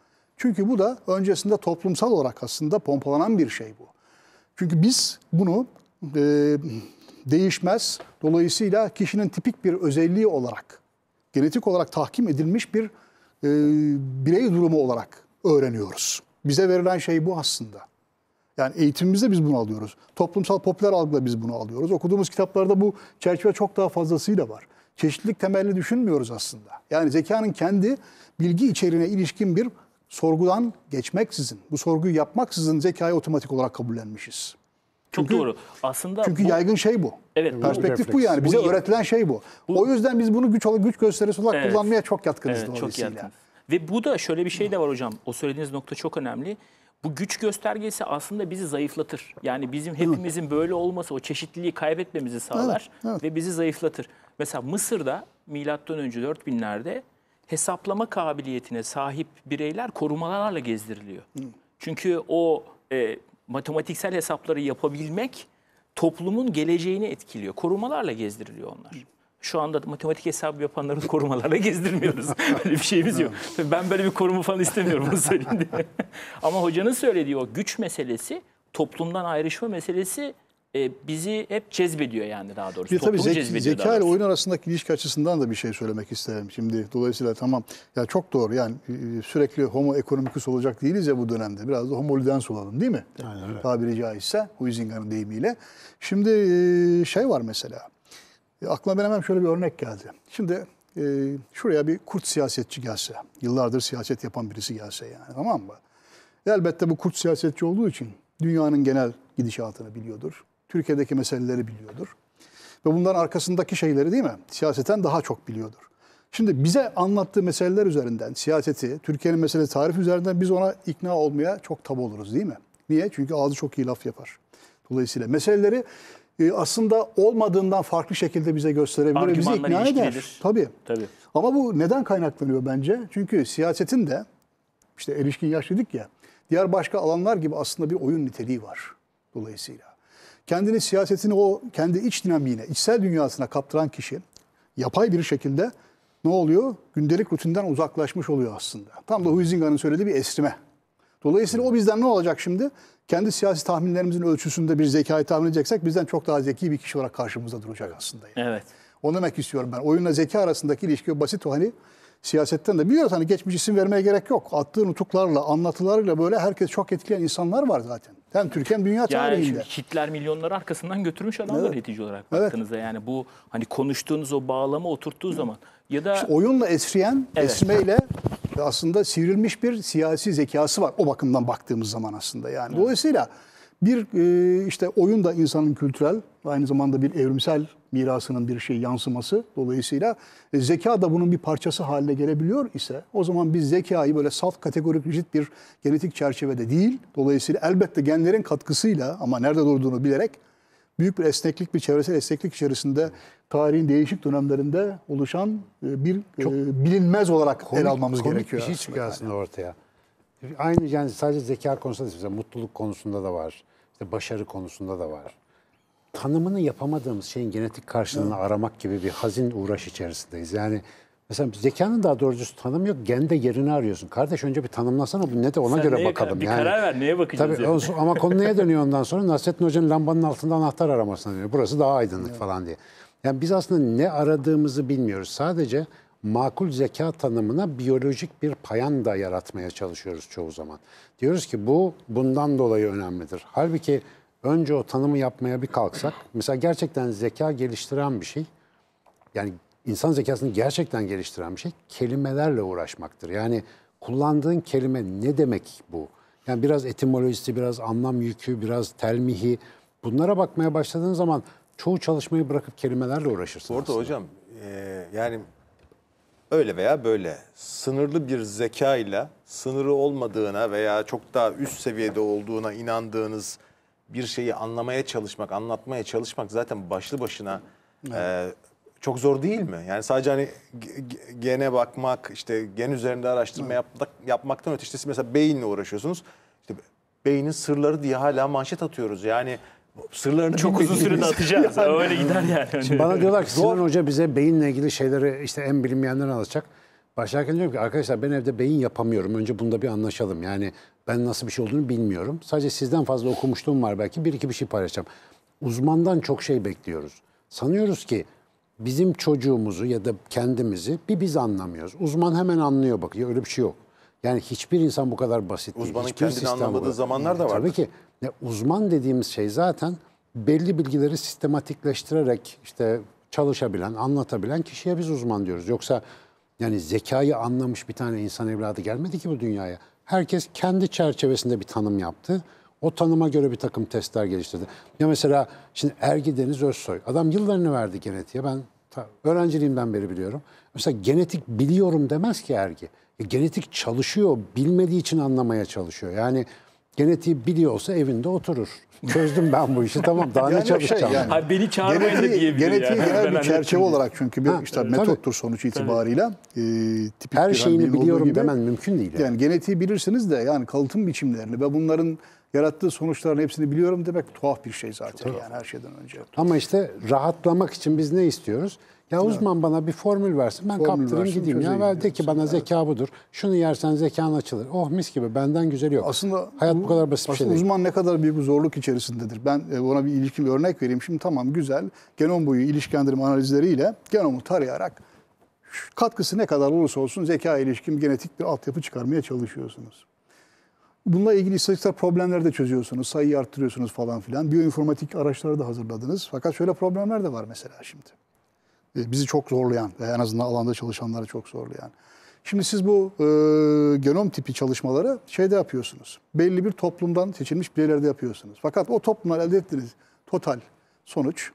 Çünkü bu da öncesinde toplumsal olarak aslında pompalanan bir şey bu. Çünkü biz bunu e, değişmez, dolayısıyla kişinin tipik bir özelliği olarak, genetik olarak tahkim edilmiş bir e, birey durumu olarak öğreniyoruz. Bize verilen şey bu aslında. Yani eğitimimizde biz bunu alıyoruz. Toplumsal popüler algıda biz bunu alıyoruz. Okuduğumuz kitaplarda bu çerçeve çok daha fazlasıyla var. Çeşitlilik temelli düşünmüyoruz aslında. Yani zekanın kendi bilgi içeriğine ilişkin bir sorgudan geçmeksizin, bu sorguyu yapmaksızın zekayı otomatik olarak kabullenmişiz. Çok çünkü, doğru. Aslında çünkü bu, yaygın şey bu. Evet. Perspektif bu, bu yani. Bize bu, öğretilen şey bu. bu. O yüzden biz bunu güç olarak güç gösterisi olarak evet, kullanmaya çok yatkınız evet, Çok yatkın. Ve bu da şöyle bir şey de var hocam. O söylediğiniz nokta çok önemli. Bu güç göstergesi aslında bizi zayıflatır. Yani bizim hepimizin böyle olması o çeşitliliği kaybetmemizi sağlar evet, evet. ve bizi zayıflatır. Mesela Mısır'da milattan önce 4000'lerde hesaplama kabiliyetine sahip bireyler korumalarla gezdiriliyor. Hı. Çünkü o e, matematiksel hesapları yapabilmek toplumun geleceğini etkiliyor. Korumalarla gezdiriliyor onlar. Hı. Şu anda matematik hesabı yapanları korumalarla gezdirmiyoruz. Böyle bir şeyimiz yok. Ben böyle bir koruma falan istemiyorum onu söyleyeyim diye. Ama hocanın söylediği o güç meselesi, toplumdan ayrışma meselesi e, bizi hep cezbediyor yani daha doğrusu. Bir tabii zek, zeka ile oyun arasındaki ilişki açısından da bir şey söylemek isterim. Şimdi dolayısıyla tamam ya çok doğru yani e, sürekli homo ekonomikus olacak değiliz ya bu dönemde. Biraz da homo ludens olalım değil mi? Aynen öyle. Tabiri caizse Huizinga'nın deyimiyle. Şimdi e, şey var mesela. E, aklıma ben hemen şöyle bir örnek geldi. Şimdi e, şuraya bir kurt siyasetçi gelse, yıllardır siyaset yapan birisi gelse yani tamam mı? Elbette bu kurt siyasetçi olduğu için dünyanın genel gidişatını biliyordur Türkiye'deki meseleleri biliyordur. Ve bunların arkasındaki şeyleri değil mi? Siyaseten daha çok biliyordur. Şimdi bize anlattığı meseleler üzerinden siyaseti, Türkiye'nin mesele tarif üzerinden biz ona ikna olmaya çok tab oluruz değil mi? Niye? Çünkü ağzı çok iyi laf yapar. Dolayısıyla meseleleri e, aslında olmadığından farklı şekilde bize gösterebilir, bizi ikna eder. Tabii. Tabii. Ama bu neden kaynaklanıyor bence? Çünkü siyasetin de işte erişkin yaş dedik ya, diğer başka alanlar gibi aslında bir oyun niteliği var dolayısıyla kendini siyasetini o kendi iç dinamiğine, içsel dünyasına kaptıran kişi yapay bir şekilde ne oluyor? Gündelik rutinden uzaklaşmış oluyor aslında. Tam da Huizinga'nın söylediği bir esrime. Dolayısıyla o bizden ne olacak şimdi? Kendi siyasi tahminlerimizin ölçüsünde bir zekayı tahmin edeceksek bizden çok daha zeki bir kişi olarak karşımızda duracak aslında. Yani. Evet. Onu demek istiyorum ben. Oyunla zeka arasındaki ilişki basit o hani siyasetten de biliyoruz hani geçmiş isim vermeye gerek yok. Attığı nutuklarla, anlatılarıyla böyle herkes çok etkileyen insanlar var zaten. Hem Türkiye hem dünya tarihinde. Yani Hitler milyonları arkasından götürmüş adamlar evet. netice olarak evet. baktığınızda. Yani bu hani konuştuğunuz o bağlama oturttuğu zaman ya da... İşte oyunla esriyen, evet. esmeyle aslında sivrilmiş bir siyasi zekası var. O bakımdan baktığımız zaman aslında yani. Dolayısıyla bir e, işte oyun da insanın kültürel aynı zamanda bir evrimsel mirasının bir şey yansıması dolayısıyla zeka da bunun bir parçası haline gelebiliyor ise o zaman biz zekayı böyle salt kategorik rigid bir genetik çerçevede değil dolayısıyla elbette genlerin katkısıyla ama nerede durduğunu bilerek büyük bir esneklik bir çevresel esneklik içerisinde tarihin değişik dönemlerinde oluşan e, bir e, Çok e, bilinmez olarak komik, ele almamız komik gerekiyor. Bir şey çıkıyor aslında yani. ortaya. Aynı yani sadece zeka konusunda değil, mesela mutluluk konusunda da var. İşte başarı konusunda da var tanımını yapamadığımız şeyin genetik karşılığını evet. aramak gibi bir hazin uğraş içerisindeyiz. Yani mesela zekanın daha doğrusu tanımı yok. Gende yerini arıyorsun. Kardeş önce bir tanımlasana bu ne ona Sen göre neye, bakalım. Bir yani, karar ver neye bakacağız? Tabii, yani. ama konuya dönüyor ondan sonra Nasrettin Hoca'nın lambanın altında anahtar aramasına dönüyor. Burası daha aydınlık evet. falan diye. Yani biz aslında ne aradığımızı bilmiyoruz. Sadece makul zeka tanımına biyolojik bir payan da yaratmaya çalışıyoruz çoğu zaman. Diyoruz ki bu bundan dolayı önemlidir. Halbuki önce o tanımı yapmaya bir kalksak. Mesela gerçekten zeka geliştiren bir şey. Yani insan zekasını gerçekten geliştiren bir şey kelimelerle uğraşmaktır. Yani kullandığın kelime ne demek bu? Yani biraz etimolojisi, biraz anlam yükü, biraz telmihi. Bunlara bakmaya başladığın zaman çoğu çalışmayı bırakıp kelimelerle uğraşırsın. Orada hocam e, yani öyle veya böyle sınırlı bir zekayla sınırı olmadığına veya çok daha üst seviyede olduğuna inandığınız bir şeyi anlamaya çalışmak, anlatmaya çalışmak zaten başlı başına evet. e, çok zor değil mi? Yani sadece hani gene bakmak, işte gen üzerinde araştırma evet. yapmak, yapmaktan öte işte siz mesela beyinle uğraşıyorsunuz. İşte beynin sırları diye hala manşet atıyoruz. Yani sırlarını çok uzun sürede atacağız. yani. Öyle gider yani. Şimdi bana diyorlar ki Sinan Hoca bize beyinle ilgili şeyleri işte en bilinmeyenleri anlatacak. Başlarken diyorum ki arkadaşlar ben evde beyin yapamıyorum. Önce bunda bir anlaşalım. Yani ben nasıl bir şey olduğunu bilmiyorum. Sadece sizden fazla okumuşluğum var belki. Bir iki bir şey paylaşacağım. Uzmandan çok şey bekliyoruz. Sanıyoruz ki bizim çocuğumuzu ya da kendimizi bir biz anlamıyoruz. Uzman hemen anlıyor bak ya Öyle bir şey yok. Yani hiçbir insan bu kadar basit değil. Uzmanın Hiçbir kendini anlamadığı bu. zamanlar da var. E, tabii ki. Ya uzman dediğimiz şey zaten belli bilgileri sistematikleştirerek işte çalışabilen, anlatabilen kişiye biz uzman diyoruz. Yoksa yani zekayı anlamış bir tane insan evladı gelmedi ki bu dünyaya. Herkes kendi çerçevesinde bir tanım yaptı. O tanıma göre bir takım testler geliştirdi. Ya mesela şimdi Ergi Deniz Özsoy. Adam yıllarını verdi genetiğe. Ben öğrenciliğimden beri biliyorum. Mesela genetik biliyorum demez ki Ergi. E, genetik çalışıyor. Bilmediği için anlamaya çalışıyor. Yani genetiği biliyorsa evinde oturur. Çözdüm ben bu işi tamam daha yani ne şey çalışacağım. Şey yani. Hayır, beni çağırmayın genetiği, da diyebilir. Genetiği yani. genel bir çerçeve olarak çünkü bir ha, işte tabii, metottur sonuç itibariyle. E, tipik Her şeyini biliyorum gibi. demen mümkün değil. Yani. yani genetiği bilirsiniz de yani kalıtım biçimlerini ve bunların yarattığı sonuçların hepsini biliyorum demek tuhaf bir şey zaten Çok yani her şeyden önce. Ama işte rahatlamak için biz ne istiyoruz? Ya uzman bana bir formül versin ben formül kaptırayım versin, gideyim ya ver de ki bana zeka budur. Şunu yersen zekan açılır. Oh mis gibi benden güzel yok. Aslında hayat bu, bu kadar basit bir şey değil. uzman ne kadar büyük bir zorluk içerisindedir. Ben e, ona bir ilişki bir örnek vereyim. Şimdi tamam güzel genom boyu ilişkilendirme analizleriyle genomu tarayarak katkısı ne kadar olursa olsun zeka ilişkin genetik bir altyapı çıkarmaya çalışıyorsunuz. Bununla ilgili istatistiksel problemler de çözüyorsunuz, sayıyı arttırıyorsunuz falan filan. Biyoinformatik araçları da hazırladınız. Fakat şöyle problemler de var mesela şimdi. Ee, bizi çok zorlayan ve en azından alanda çalışanları çok zorlayan. Şimdi siz bu e, genom tipi çalışmaları şeyde yapıyorsunuz. Belli bir toplumdan seçilmiş bireylerde yapıyorsunuz. Fakat o toplumdan elde ettiğiniz total sonuç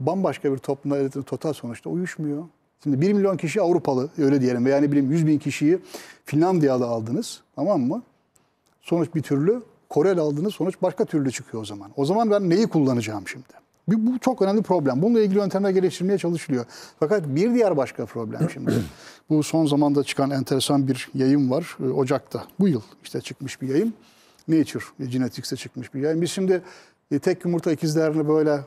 bambaşka bir toplumdan elde ettiğiniz total sonuçta uyuşmuyor. Şimdi 1 milyon kişi Avrupalı öyle diyelim yani bilim 100 bin kişiyi Finlandiya'da aldınız tamam mı? sonuç bir türlü, Korel aldığınız sonuç başka türlü çıkıyor o zaman. O zaman ben neyi kullanacağım şimdi? Bir, bu çok önemli problem. Bununla ilgili yöntemler geliştirmeye çalışılıyor. Fakat bir diğer başka problem şimdi. bu son zamanda çıkan enteresan bir yayın var. E, Ocak'ta bu yıl işte çıkmış bir yayın. Nature e, Genetics'te çıkmış bir yayın. Biz şimdi e, tek yumurta ikizlerini böyle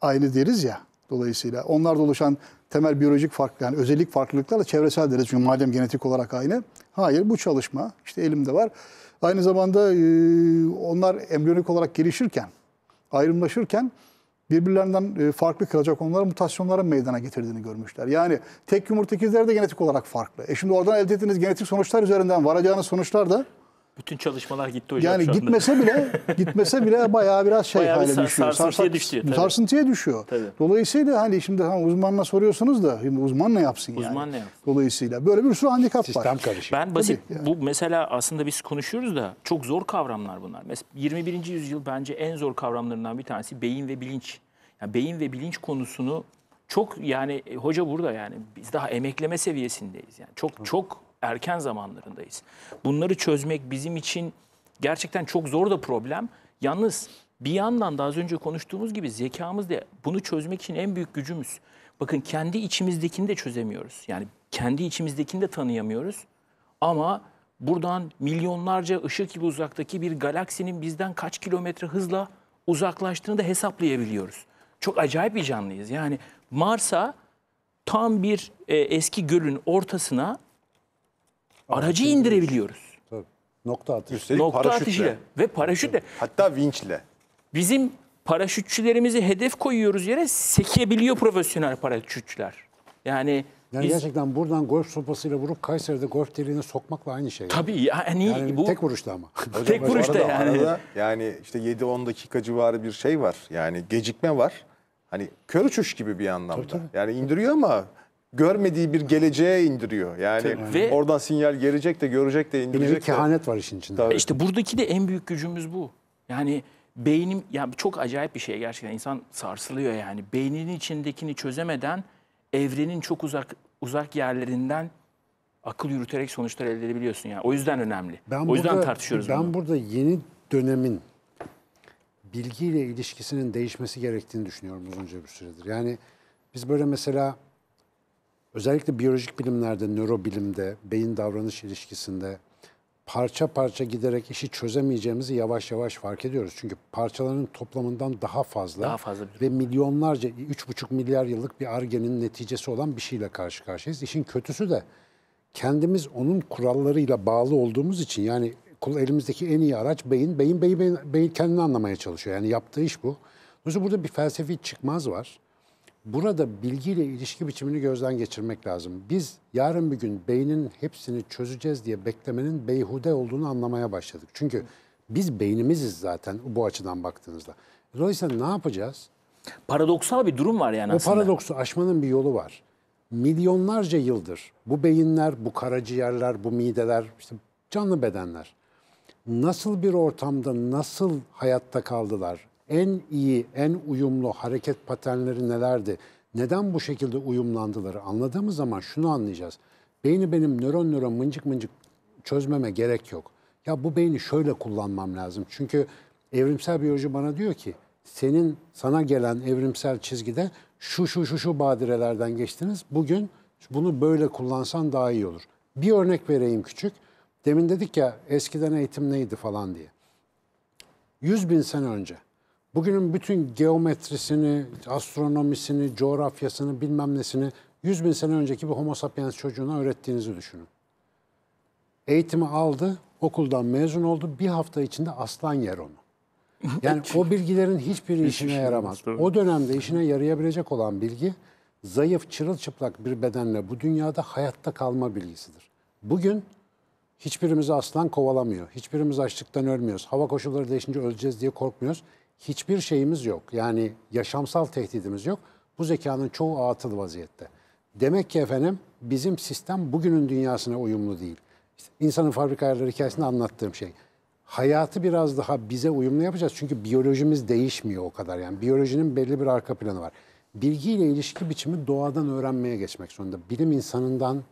aynı deriz ya. Dolayısıyla onlarda oluşan temel biyolojik fark yani özellik farklılıklarla çevresel deriz. Çünkü madem genetik olarak aynı. Hayır bu çalışma işte elimde var. Aynı zamanda e, onlar embriyonik olarak gelişirken, ayrımlaşırken birbirlerinden farklı kılacak onlara mutasyonların meydana getirdiğini görmüşler. Yani tek yumurta ikizleri de genetik olarak farklı. E şimdi oradan elde ettiğiniz genetik sonuçlar üzerinden varacağınız sonuçlar da bütün çalışmalar gitti hocam Yani gitmese bile gitmese bile bayağı biraz şey bayağı hale bir düşüyor. Sarsıntıya düşüyor. Tabii. Sarsıntıya düşüyor. Tabii. Dolayısıyla hani şimdi hani uzmanla soruyorsunuz da şimdi uzman ne yapsın uzman yani? ne yapsın? Dolayısıyla böyle bir sürü handikap Sistem var. Sistem karışık. Ben basit Tabii, yani. bu mesela aslında biz konuşuyoruz da çok zor kavramlar bunlar. Mesela 21. yüzyıl bence en zor kavramlarından bir tanesi beyin ve bilinç. Yani beyin ve bilinç konusunu çok yani e, hoca burada yani biz daha emekleme seviyesindeyiz. Yani çok Hı. çok erken zamanlarındayız. Bunları çözmek bizim için gerçekten çok zor da problem. Yalnız bir yandan da az önce konuştuğumuz gibi zekamız da bunu çözmek için en büyük gücümüz. Bakın kendi içimizdekini de çözemiyoruz. Yani kendi içimizdekini de tanıyamıyoruz. Ama buradan milyonlarca ışık yılı uzaktaki bir galaksinin bizden kaç kilometre hızla uzaklaştığını da hesaplayabiliyoruz. Çok acayip bir canlıyız. Yani Mars'a tam bir e, eski gölün ortasına Aracı indirebiliyoruz. Tabii. Nokta atışı. Üstelik Nokta paraşütle. atışıyla ve paraşütle. Hatta vinçle. Bizim paraşütçülerimizi hedef koyuyoruz yere sekebiliyor profesyonel paraşütçüler. Yani yani biz, gerçekten buradan golf sopasıyla vurup Kayseri'de golf deliğine sokmakla aynı şey. Tabii yani, yani bu tek vuruşta ama. Hocam, tek vuruşta yani. Arada, yani işte 7-10 dakika civarı bir şey var. Yani gecikme var. Hani kör uçuş gibi bir anlamda. Tabii, tabii. Yani indiriyor ama görmediği bir geleceğe indiriyor. Yani Ve- oradan sinyal gelecek de görecek de indirecek bir kehanet var işin içinde. Tabii. İşte buradaki de en büyük gücümüz bu. Yani beynim ya çok acayip bir şey gerçekten. insan sarsılıyor yani. Beyninin içindekini çözemeden evrenin çok uzak uzak yerlerinden akıl yürüterek sonuçlar elde edebiliyorsun yani. O yüzden önemli. Ben o yüzden tartışıyoruz Ben bunu. burada yeni dönemin bilgiyle ilişkisinin değişmesi gerektiğini düşünüyorum uzunca bir süredir. Yani biz böyle mesela Özellikle biyolojik bilimlerde, nörobilimde, beyin davranış ilişkisinde parça parça giderek işi çözemeyeceğimizi yavaş yavaş fark ediyoruz. Çünkü parçaların toplamından daha fazla, daha fazla ve milyonlarca 3,5 milyar yıllık bir argenin neticesi olan bir şeyle karşı karşıyayız. İşin kötüsü de kendimiz onun kurallarıyla bağlı olduğumuz için yani elimizdeki en iyi araç beyin. Beyin, beyin, beyin, beyin kendini anlamaya çalışıyor. Yani yaptığı iş bu. Dolayısıyla burada bir felsefi çıkmaz var burada bilgiyle ilişki biçimini gözden geçirmek lazım. Biz yarın bir gün beynin hepsini çözeceğiz diye beklemenin beyhude olduğunu anlamaya başladık. Çünkü biz beynimiziz zaten bu açıdan baktığınızda. Dolayısıyla ne yapacağız? Paradoksal bir durum var yani o aslında. O paradoksu aşmanın bir yolu var. Milyonlarca yıldır bu beyinler, bu karaciğerler, bu mideler, işte canlı bedenler nasıl bir ortamda, nasıl hayatta kaldılar? en iyi, en uyumlu hareket paternleri nelerdi? Neden bu şekilde uyumlandıları anladığımız zaman şunu anlayacağız. Beyni benim nöron nöron mıncık mıncık çözmeme gerek yok. Ya bu beyni şöyle kullanmam lazım. Çünkü evrimsel biyoloji bana diyor ki senin sana gelen evrimsel çizgide şu şu şu şu badirelerden geçtiniz. Bugün bunu böyle kullansan daha iyi olur. Bir örnek vereyim küçük. Demin dedik ya eskiden eğitim neydi falan diye. 100 bin sene önce Bugünün bütün geometrisini, astronomisini, coğrafyasını bilmem nesini 100 bin sene önceki bir homo sapiens çocuğuna öğrettiğinizi düşünün. Eğitimi aldı, okuldan mezun oldu. Bir hafta içinde aslan yer onu. Yani o bilgilerin hiçbiri işine şey yaramaz. O dönemde işine yarayabilecek olan bilgi zayıf, çırılçıplak bir bedenle bu dünyada hayatta kalma bilgisidir. Bugün Hiçbirimizi aslan kovalamıyor. Hiçbirimiz açlıktan ölmüyoruz. Hava koşulları değişince öleceğiz diye korkmuyoruz. Hiçbir şeyimiz yok. Yani yaşamsal tehdidimiz yok. Bu zekanın çoğu atıl vaziyette. Demek ki efendim bizim sistem bugünün dünyasına uyumlu değil. İşte insanın fabrika ayarları hikayesinde anlattığım şey. Hayatı biraz daha bize uyumlu yapacağız. Çünkü biyolojimiz değişmiyor o kadar. Yani biyolojinin belli bir arka planı var. Bilgiyle ilişki biçimi doğadan öğrenmeye geçmek zorunda. Bilim insanından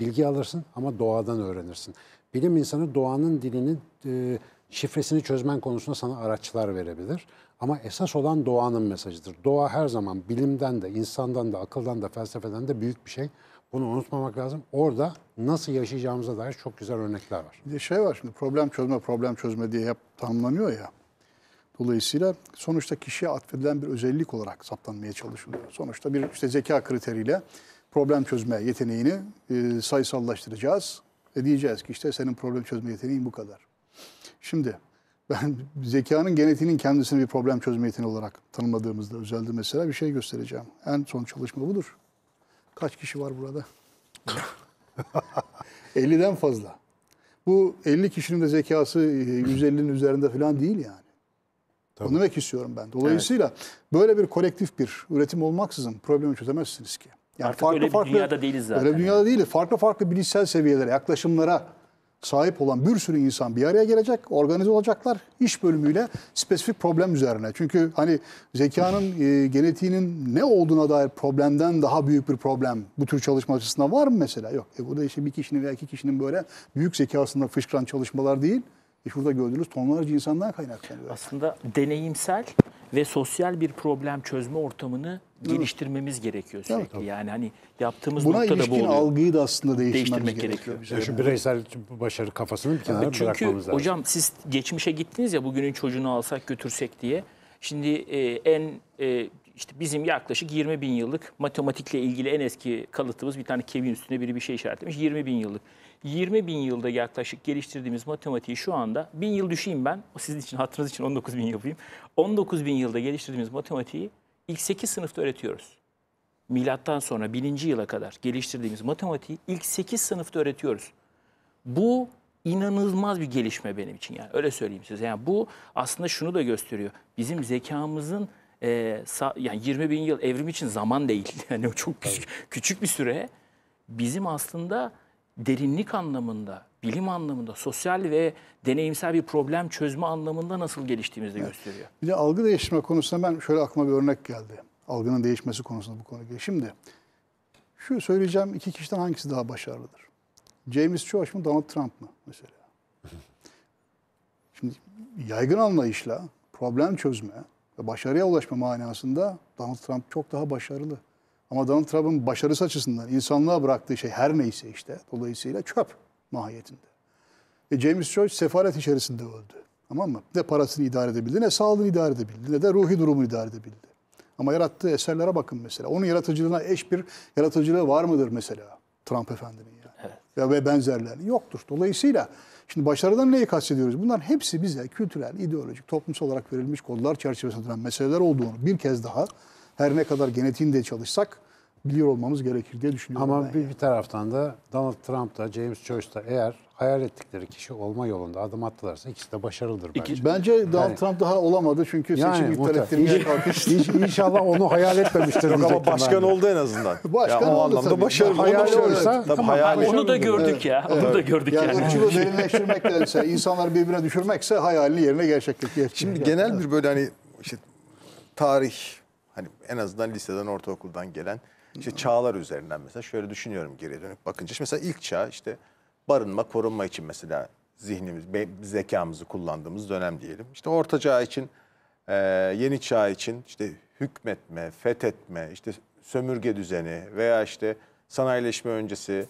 bilgi alırsın ama doğadan öğrenirsin bilim insanı doğanın dilini, e, şifresini çözmen konusunda sana araçlar verebilir. Ama esas olan doğanın mesajıdır. Doğa her zaman bilimden de, insandan da, akıldan da, felsefeden de büyük bir şey. Bunu unutmamak lazım. Orada nasıl yaşayacağımıza dair çok güzel örnekler var. Bir de şey var şimdi problem çözme, problem çözme diye hep tanımlanıyor ya. Dolayısıyla sonuçta kişiye atfedilen bir özellik olarak saptanmaya çalışılıyor. Sonuçta bir işte zeka kriteriyle problem çözme yeteneğini e, sayısallaştıracağız ve diyeceğiz ki işte senin problem çözme yeteneğin bu kadar. Şimdi ben zekanın genetiğinin kendisini bir problem çözme yeteneği olarak tanımladığımızda özelde mesela bir şey göstereceğim. En son çalışma budur. Kaç kişi var burada? 50'den fazla. Bu 50 kişinin de zekası 150'nin e, üzerinde falan değil yani. Tabii. Onu demek istiyorum ben. Dolayısıyla evet. böyle bir kolektif bir üretim olmaksızın problemi çözemezsiniz ki. Yani Artık farklı, öyle bir dünyada değiliz zaten. Öyle bir dünyada değiliz. Farklı farklı bilinçsel seviyelere, yaklaşımlara sahip olan bir sürü insan bir araya gelecek, organize olacaklar iş bölümüyle spesifik problem üzerine. Çünkü hani zekanın, e, genetiğinin ne olduğuna dair problemden daha büyük bir problem bu tür çalışma açısından var mı mesela? Yok. E, bu da işte bir kişinin veya iki kişinin böyle büyük zekasında fışkıran çalışmalar değil. E, şurada gördüğünüz tonlarca insandan kaynaklanıyor. Aslında deneyimsel ve sosyal bir problem çözme ortamını geliştirmemiz gerekiyor sürekli. Tabii, tabii. Yani hani yaptığımız Buna nokta bu oluyor. algıyı da aslında değiştirmek gerekiyor. gerekiyor. Şu bireysel başarı kafasını bir kenara bırakmamız lazım. Çünkü hocam siz geçmişe gittiniz ya bugünün çocuğunu alsak götürsek diye. Şimdi e, en e, işte bizim yaklaşık 20 bin yıllık matematikle ilgili en eski kalıtımız bir tane kevin üstüne biri bir şey işaretlemiş. 20 bin yıllık. 20 bin yılda yaklaşık geliştirdiğimiz matematiği şu anda bin yıl düşeyim ben. Sizin için hatırınız için 19 bin yapayım. 19 bin yılda geliştirdiğimiz matematiği ilk 8 sınıfta öğretiyoruz. Milattan sonra 1000. yıla kadar geliştirdiğimiz matematiği ilk 8 sınıfta öğretiyoruz. Bu inanılmaz bir gelişme benim için yani öyle söyleyeyim size. Yani bu aslında şunu da gösteriyor. Bizim zekamızın e, sa, yani 20 bin yıl evrim için zaman değil. Yani çok küçük, küçük bir süre bizim aslında derinlik anlamında, bilim anlamında, sosyal ve deneyimsel bir problem çözme anlamında nasıl geliştiğimizi evet. gösteriyor. Bir de algı değişme konusunda ben şöyle aklıma bir örnek geldi. Algının değişmesi konusunda bu konu konuya. Şimdi şu söyleyeceğim iki kişiden hangisi daha başarılıdır? James Church mı Donald Trump mı mesela? Şimdi yaygın anlayışla problem çözme ve başarıya ulaşma manasında Donald Trump çok daha başarılı. Ama Donald Trump'ın başarısı açısından insanlığa bıraktığı şey her neyse işte dolayısıyla çöp mahiyetinde. E James Joyce sefalet içerisinde öldü. Tamam mı? Ne parasını idare edebildi, ne sağlığını idare edebildi, ne de ruhi durumunu idare edebildi. Ama yarattığı eserlere bakın mesela. Onun yaratıcılığına eş bir yaratıcılığı var mıdır mesela Trump efendinin yani? Evet. Ya ve benzerleri yoktur. Dolayısıyla şimdi başarıdan neyi kastediyoruz? Bunların hepsi bize kültürel, ideolojik, toplumsal olarak verilmiş kodlar çerçevesinde dönen meseleler olduğunu bir kez daha her ne kadar genetiğinde çalışsak biliyor olmamız gerekir diye düşünüyorum. Ama bir, yani. bir taraftan da Donald Trump da James Joyce da eğer hayal ettikleri kişi olma yolunda adım attılarsa ikisi de başarılıdır bence. bence Donald yani, Trump daha olamadı çünkü yani, seçim iptal ettirmeye kalkıştı. İnşallah onu hayal etmemiştir. Yok ama başkan oldu en azından. Başkan ya, o oldu anlamda başarılı. Hayal olursa tamam, hayal onu da gördük ya. Evet. Onu da gördük yani. Yani uçuyu derinleştirmektense, insanlar birbirine düşürmekse hayalini yerine gerçeklik. Şimdi genel bir böyle hani işte tarih, Hani en azından liseden, ortaokuldan gelen işte çağlar üzerinden mesela şöyle düşünüyorum geriye dönüp bakınca. İşte mesela ilk çağ işte barınma, korunma için mesela zihnimiz, zekamızı kullandığımız dönem diyelim. İşte orta çağ için, e, yeni çağ için işte hükmetme, fethetme, işte sömürge düzeni veya işte sanayileşme öncesi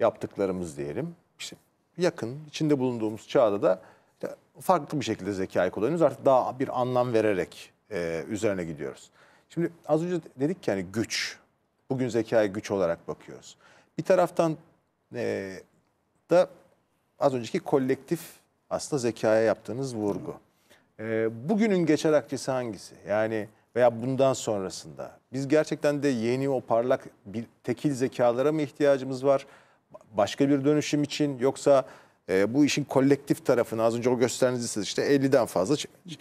yaptıklarımız diyelim. İşte yakın içinde bulunduğumuz çağda da işte farklı bir şekilde zekayı kullanıyoruz. Artık daha bir anlam vererek e, üzerine gidiyoruz. Şimdi az önce dedik ki hani güç. Bugün zekaya güç olarak bakıyoruz. Bir taraftan e, da az önceki kolektif aslında zekaya yaptığınız vurgu. E, bugünün geçer akçesi hangisi? Yani veya bundan sonrasında biz gerçekten de yeni o parlak bir tekil zekalara mı ihtiyacımız var? Başka bir dönüşüm için yoksa e, bu işin kolektif tarafını az önce o gösterdiğiniz işte 50'den fazla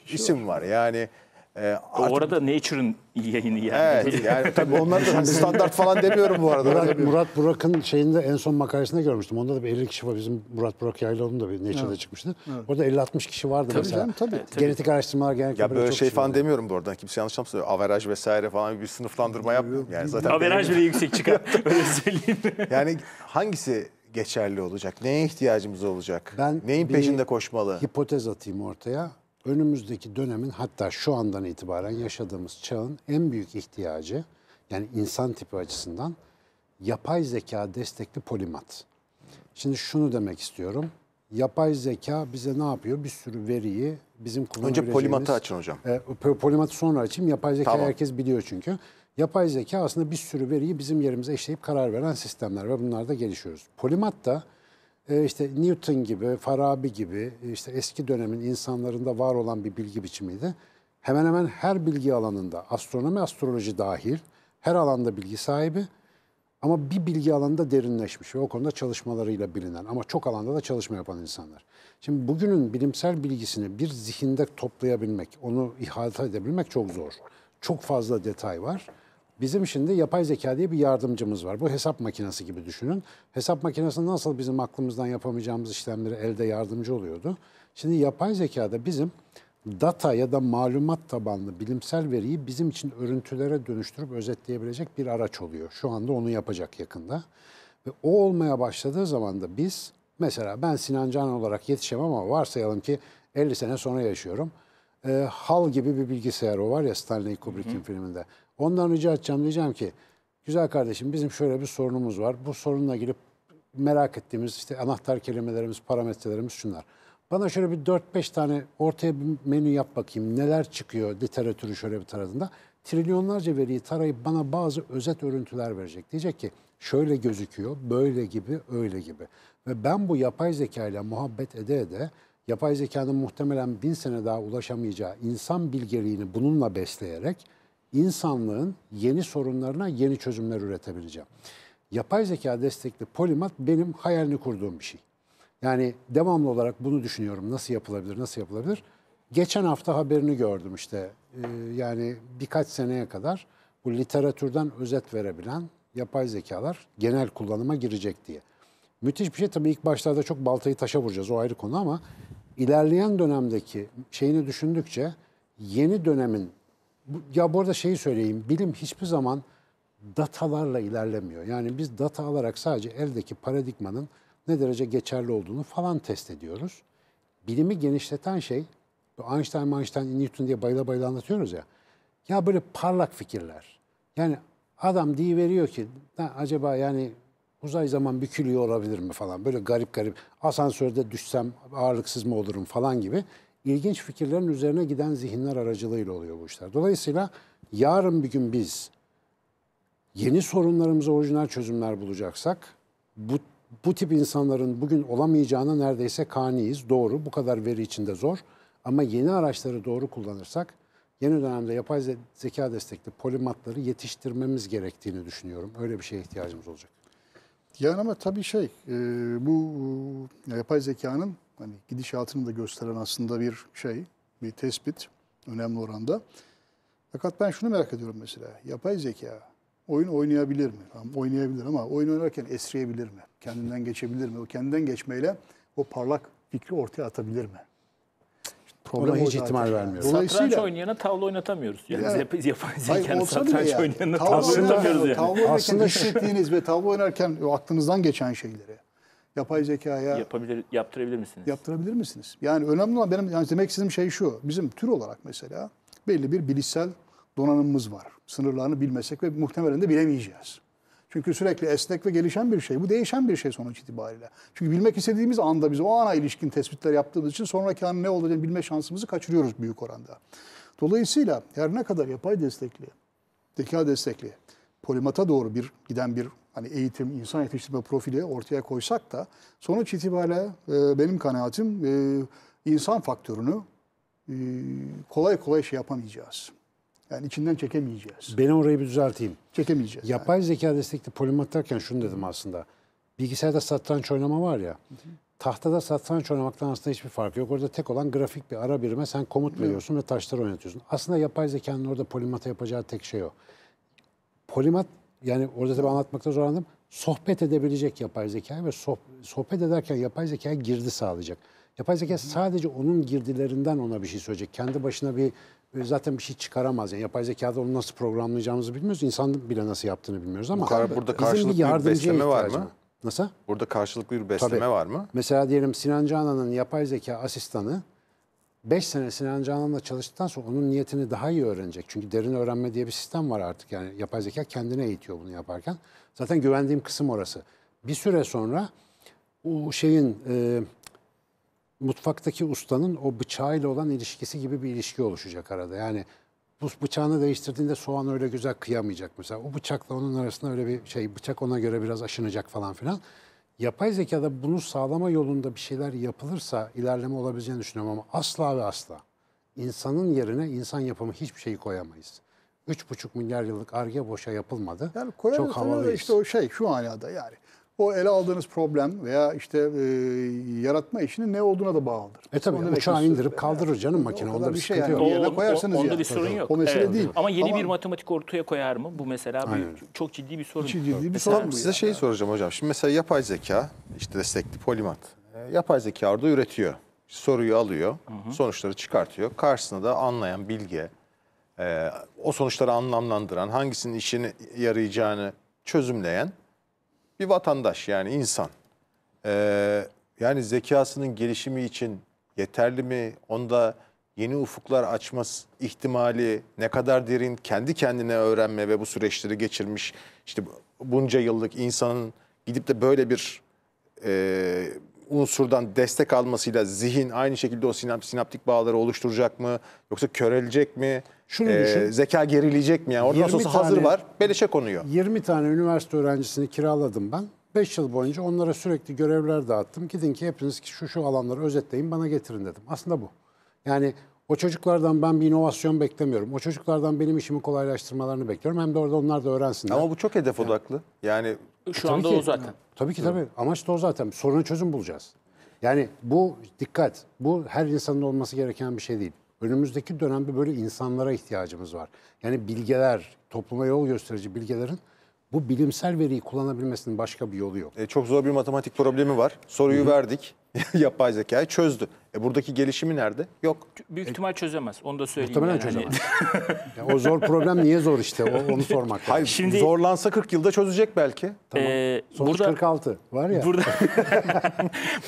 isim var. Yani e, artık... Orada Nature'ın yayını yani. Evet, yani tabii onlar da standart falan demiyorum bu arada. Murat, Murat Burak'ın şeyinde en son makalesinde görmüştüm. Onda da bir 50 kişi var. Bizim Murat Burak Yaylıoğlu'nun da bir Nature'da evet. çıkmıştı. Evet. Orada 50-60 kişi vardı tabii mesela. Canım, tabii. Evet, tabii. Genetik araştırmalar genellikle ya böyle çok şey falan demiyorum bu arada. Hani kimse yanlış anlamasın. Averaj vesaire falan bir sınıflandırma yapmıyorum. Yani zaten Averaj bile yüksek çıkar. Öyle söyleyeyim. yani hangisi geçerli olacak? Neye ihtiyacımız olacak? Ben Neyin peşinde koşmalı? Hipotez atayım ortaya önümüzdeki dönemin hatta şu andan itibaren yaşadığımız çağın en büyük ihtiyacı yani insan tipi açısından yapay zeka destekli polimat. Şimdi şunu demek istiyorum. Yapay zeka bize ne yapıyor? Bir sürü veriyi bizim kullanabileceğimiz... Önce polimatı açın hocam. E, polimatı sonra açayım. Yapay zeka tamam. herkes biliyor çünkü. Yapay zeka aslında bir sürü veriyi bizim yerimize işleyip karar veren sistemler ve bunlarda gelişiyoruz. Polimat da e, işte Newton gibi, Farabi gibi e, işte eski dönemin insanlarında var olan bir bilgi biçimiydi. Hemen hemen her bilgi alanında astronomi, astroloji dahil her alanda bilgi sahibi ama bir bilgi alanında derinleşmiş ve o konuda çalışmalarıyla bilinen ama çok alanda da çalışma yapan insanlar. Şimdi bugünün bilimsel bilgisini bir zihinde toplayabilmek, onu ihata edebilmek çok zor. Çok fazla detay var. Bizim şimdi yapay zeka diye bir yardımcımız var. Bu hesap makinesi gibi düşünün. Hesap makinesi nasıl bizim aklımızdan yapamayacağımız işlemleri elde yardımcı oluyordu. Şimdi yapay zekada bizim data ya da malumat tabanlı bilimsel veriyi bizim için örüntülere dönüştürüp özetleyebilecek bir araç oluyor. Şu anda onu yapacak yakında. Ve o olmaya başladığı zaman da biz mesela ben Sinan Can olarak yetişemem ama varsayalım ki 50 sene sonra yaşıyorum. E, Hal gibi bir bilgisayar o var ya Stanley Kubrick'in filminde. Ondan rica edeceğim diyeceğim ki güzel kardeşim bizim şöyle bir sorunumuz var. Bu sorunla girip merak ettiğimiz işte anahtar kelimelerimiz, parametrelerimiz şunlar. Bana şöyle bir 4-5 tane ortaya bir menü yap bakayım. Neler çıkıyor literatürü şöyle bir taradığında. Trilyonlarca veriyi tarayıp bana bazı özet örüntüler verecek. Diyecek ki şöyle gözüküyor, böyle gibi, öyle gibi. Ve ben bu yapay zeka ile muhabbet ede ede yapay zekanın muhtemelen bin sene daha ulaşamayacağı insan bilgeliğini bununla besleyerek insanlığın yeni sorunlarına yeni çözümler üretebileceğim. Yapay zeka destekli polimat benim hayalini kurduğum bir şey. Yani devamlı olarak bunu düşünüyorum. Nasıl yapılabilir, nasıl yapılabilir? Geçen hafta haberini gördüm işte. Ee, yani birkaç seneye kadar bu literatürden özet verebilen yapay zekalar genel kullanıma girecek diye. Müthiş bir şey tabii ilk başlarda çok baltayı taşa vuracağız o ayrı konu ama ilerleyen dönemdeki şeyini düşündükçe yeni dönemin bu, ya bu arada şeyi söyleyeyim. Bilim hiçbir zaman datalarla ilerlemiyor. Yani biz data alarak sadece eldeki paradigmanın ne derece geçerli olduğunu falan test ediyoruz. Bilimi genişleten şey, Einstein, Einstein, Newton diye bayıla bayıla anlatıyoruz ya. Ya böyle parlak fikirler. Yani adam diye veriyor ki acaba yani uzay zaman bükülüyor olabilir mi falan. Böyle garip garip asansörde düşsem ağırlıksız mı olurum falan gibi ilginç fikirlerin üzerine giden zihinler aracılığıyla oluyor bu işler. Dolayısıyla yarın bir gün biz yeni sorunlarımıza orijinal çözümler bulacaksak bu bu tip insanların bugün olamayacağına neredeyse kaniyiz. Doğru. Bu kadar veri içinde zor. Ama yeni araçları doğru kullanırsak yeni dönemde yapay zeka destekli polimatları yetiştirmemiz gerektiğini düşünüyorum. Öyle bir şeye ihtiyacımız olacak. Yani ama tabii şey e, bu e, yapay zekanın hani gidişatını da gösteren aslında bir şey, bir tespit önemli oranda. Fakat ben şunu merak ediyorum mesela. Yapay zeka oyun oynayabilir mi? Tamam, oynayabilir ama oyun oynarken esriyebilir mi? Kendinden geçebilir mi? O kendinden geçmeyle o parlak fikri ortaya atabilir mi? Problem hiç ihtimal vermiyor. Dolayısıyla, satranç oynayana tavla oynatamıyoruz. Yani, yani yapay zekanı satranç yani. oynayana tavla oynatamıyoruz yani. Tavla oynarken Aslında hissettiğiniz ve tavla oynarken o aklınızdan geçen şeyleri yapay zekaya yapabilir yaptırabilir misiniz? Yaptırabilir misiniz? Yani önemli olan benim yani demek istediğim şey şu. Bizim tür olarak mesela belli bir bilişsel donanımımız var. Sınırlarını bilmesek ve muhtemelen de bilemeyeceğiz. Çünkü sürekli esnek ve gelişen bir şey. Bu değişen bir şey sonuç itibariyle. Çünkü bilmek istediğimiz anda biz o ana ilişkin tespitler yaptığımız için sonraki an ne olacağını bilme şansımızı kaçırıyoruz büyük oranda. Dolayısıyla her ne kadar yapay destekli, zeka destekli, polimata doğru bir giden bir hani eğitim, insan yetiştirme profili ortaya koysak da sonuç itibariyle e, benim kanaatim e, insan faktörünü e, kolay kolay şey yapamayacağız. Yani içinden çekemeyeceğiz. Ben orayı bir düzelteyim. Çekemeyeceğiz. Yapay yani. zeka destekli polimat derken şunu dedim aslında. Bilgisayarda satranç oynama var ya. Tahtada satranç oynamaktan aslında hiçbir farkı yok. Orada tek olan grafik bir ara birime sen komut veriyorsun ve taşları oynatıyorsun. Aslında yapay zekanın orada polimata yapacağı tek şey o. Polimat yani orada tabii anlatmakta zorlandım. Sohbet edebilecek yapay zeka ve soh, sohbet ederken yapay zeka girdi sağlayacak. Yapay zeka sadece onun girdilerinden ona bir şey söyleyecek. Kendi başına bir e, zaten bir şey çıkaramaz. Yani yapay zekada onu nasıl programlayacağımızı bilmiyoruz. İnsan bile nasıl yaptığını bilmiyoruz ama Bu kar, burada karşılıklı bir besleme var mı? Nasıl? Burada karşılıklı bir besleme Tabii. var mı? Mesela diyelim Sinan Canan'ın yapay zeka asistanı 5 sene Sinan Canan'la çalıştıktan sonra onun niyetini daha iyi öğrenecek. Çünkü derin öğrenme diye bir sistem var artık. Yani yapay zeka kendine eğitiyor bunu yaparken. Zaten güvendiğim kısım orası. Bir süre sonra o şeyin e, mutfaktaki ustanın o bıçağıyla olan ilişkisi gibi bir ilişki oluşacak arada. Yani bu bıçağını değiştirdiğinde soğan öyle güzel kıyamayacak mesela. O bıçakla onun arasında öyle bir şey bıçak ona göre biraz aşınacak falan filan yapay zekada bunu sağlama yolunda bir şeyler yapılırsa ilerleme olabileceğini düşünüyorum ama asla ve asla insanın yerine insan yapımı hiçbir şeyi koyamayız. 3,5 milyar yıllık arge boşa yapılmadı. Yani Çok havalı işte o şey şu manada yani o ele aldığınız problem veya işte e, yaratma işinin ne olduğuna da bağlıdır. E tabii Onu uçağı indirip kaldırır canım makine. Onda bir şey yani. Yok. Yerine koyarsanız o, onda yani. bir sorun yok. O mesele evet. değil. Ama yeni Ama, bir matematik ortaya koyar mı? Bu mesela bir, çok ciddi bir sorun. Çok ciddi bir sorun. Size yani. şey soracağım hocam. Şimdi mesela yapay zeka işte destekli polimat. E, yapay zeka orada üretiyor. Soruyu alıyor. Hı hı. Sonuçları çıkartıyor. Karşısına da anlayan bilge e, o sonuçları anlamlandıran hangisinin işini yarayacağını çözümleyen bir vatandaş yani insan e, yani zekasının gelişimi için yeterli mi? Onda yeni ufuklar açma ihtimali ne kadar derin kendi kendine öğrenme ve bu süreçleri geçirmiş işte bunca yıllık insanın gidip de böyle bir e, unsurdan destek almasıyla zihin aynı şekilde o sinaptik bağları oluşturacak mı yoksa körelecek mi? Şunu ee, düşün. Zeka gerileyecek mi? Yani oradan sonrası hazır var. Beleşe konuyor. 20 tane üniversite öğrencisini kiraladım ben. 5 yıl boyunca onlara sürekli görevler dağıttım. Gidin ki hepiniz şu şu alanları özetleyin bana getirin dedim. Aslında bu. Yani o çocuklardan ben bir inovasyon beklemiyorum. O çocuklardan benim işimi kolaylaştırmalarını bekliyorum. Hem de orada onlar da öğrensinler. Ama bu çok hedef odaklı. Yani, yani şu anda ki, o zaten. Tabii ki tabii. Amaç da o zaten. Sorunu çözüm bulacağız. Yani bu dikkat. Bu her insanın olması gereken bir şey değil önümüzdeki dönemde böyle insanlara ihtiyacımız var. Yani bilgeler, topluma yol gösterici bilgelerin bu bilimsel veriyi kullanabilmesinin başka bir yolu yok. E, çok zor bir matematik problemi var. Soruyu Hı-hı. verdik. Yapay zekayı çözdü. E buradaki gelişimi nerede? Yok. Büyük e, ihtimal e, çözemez. Onu da söyleyeyim. Muhtemelen yani. çözemez. Hani ya, o zor problem niye zor işte? O, onu sormak. Hayır, Şimdi, zorlansa 40 yılda çözecek belki. Tamam. E, Sonuç burada, 46 var ya. Burada,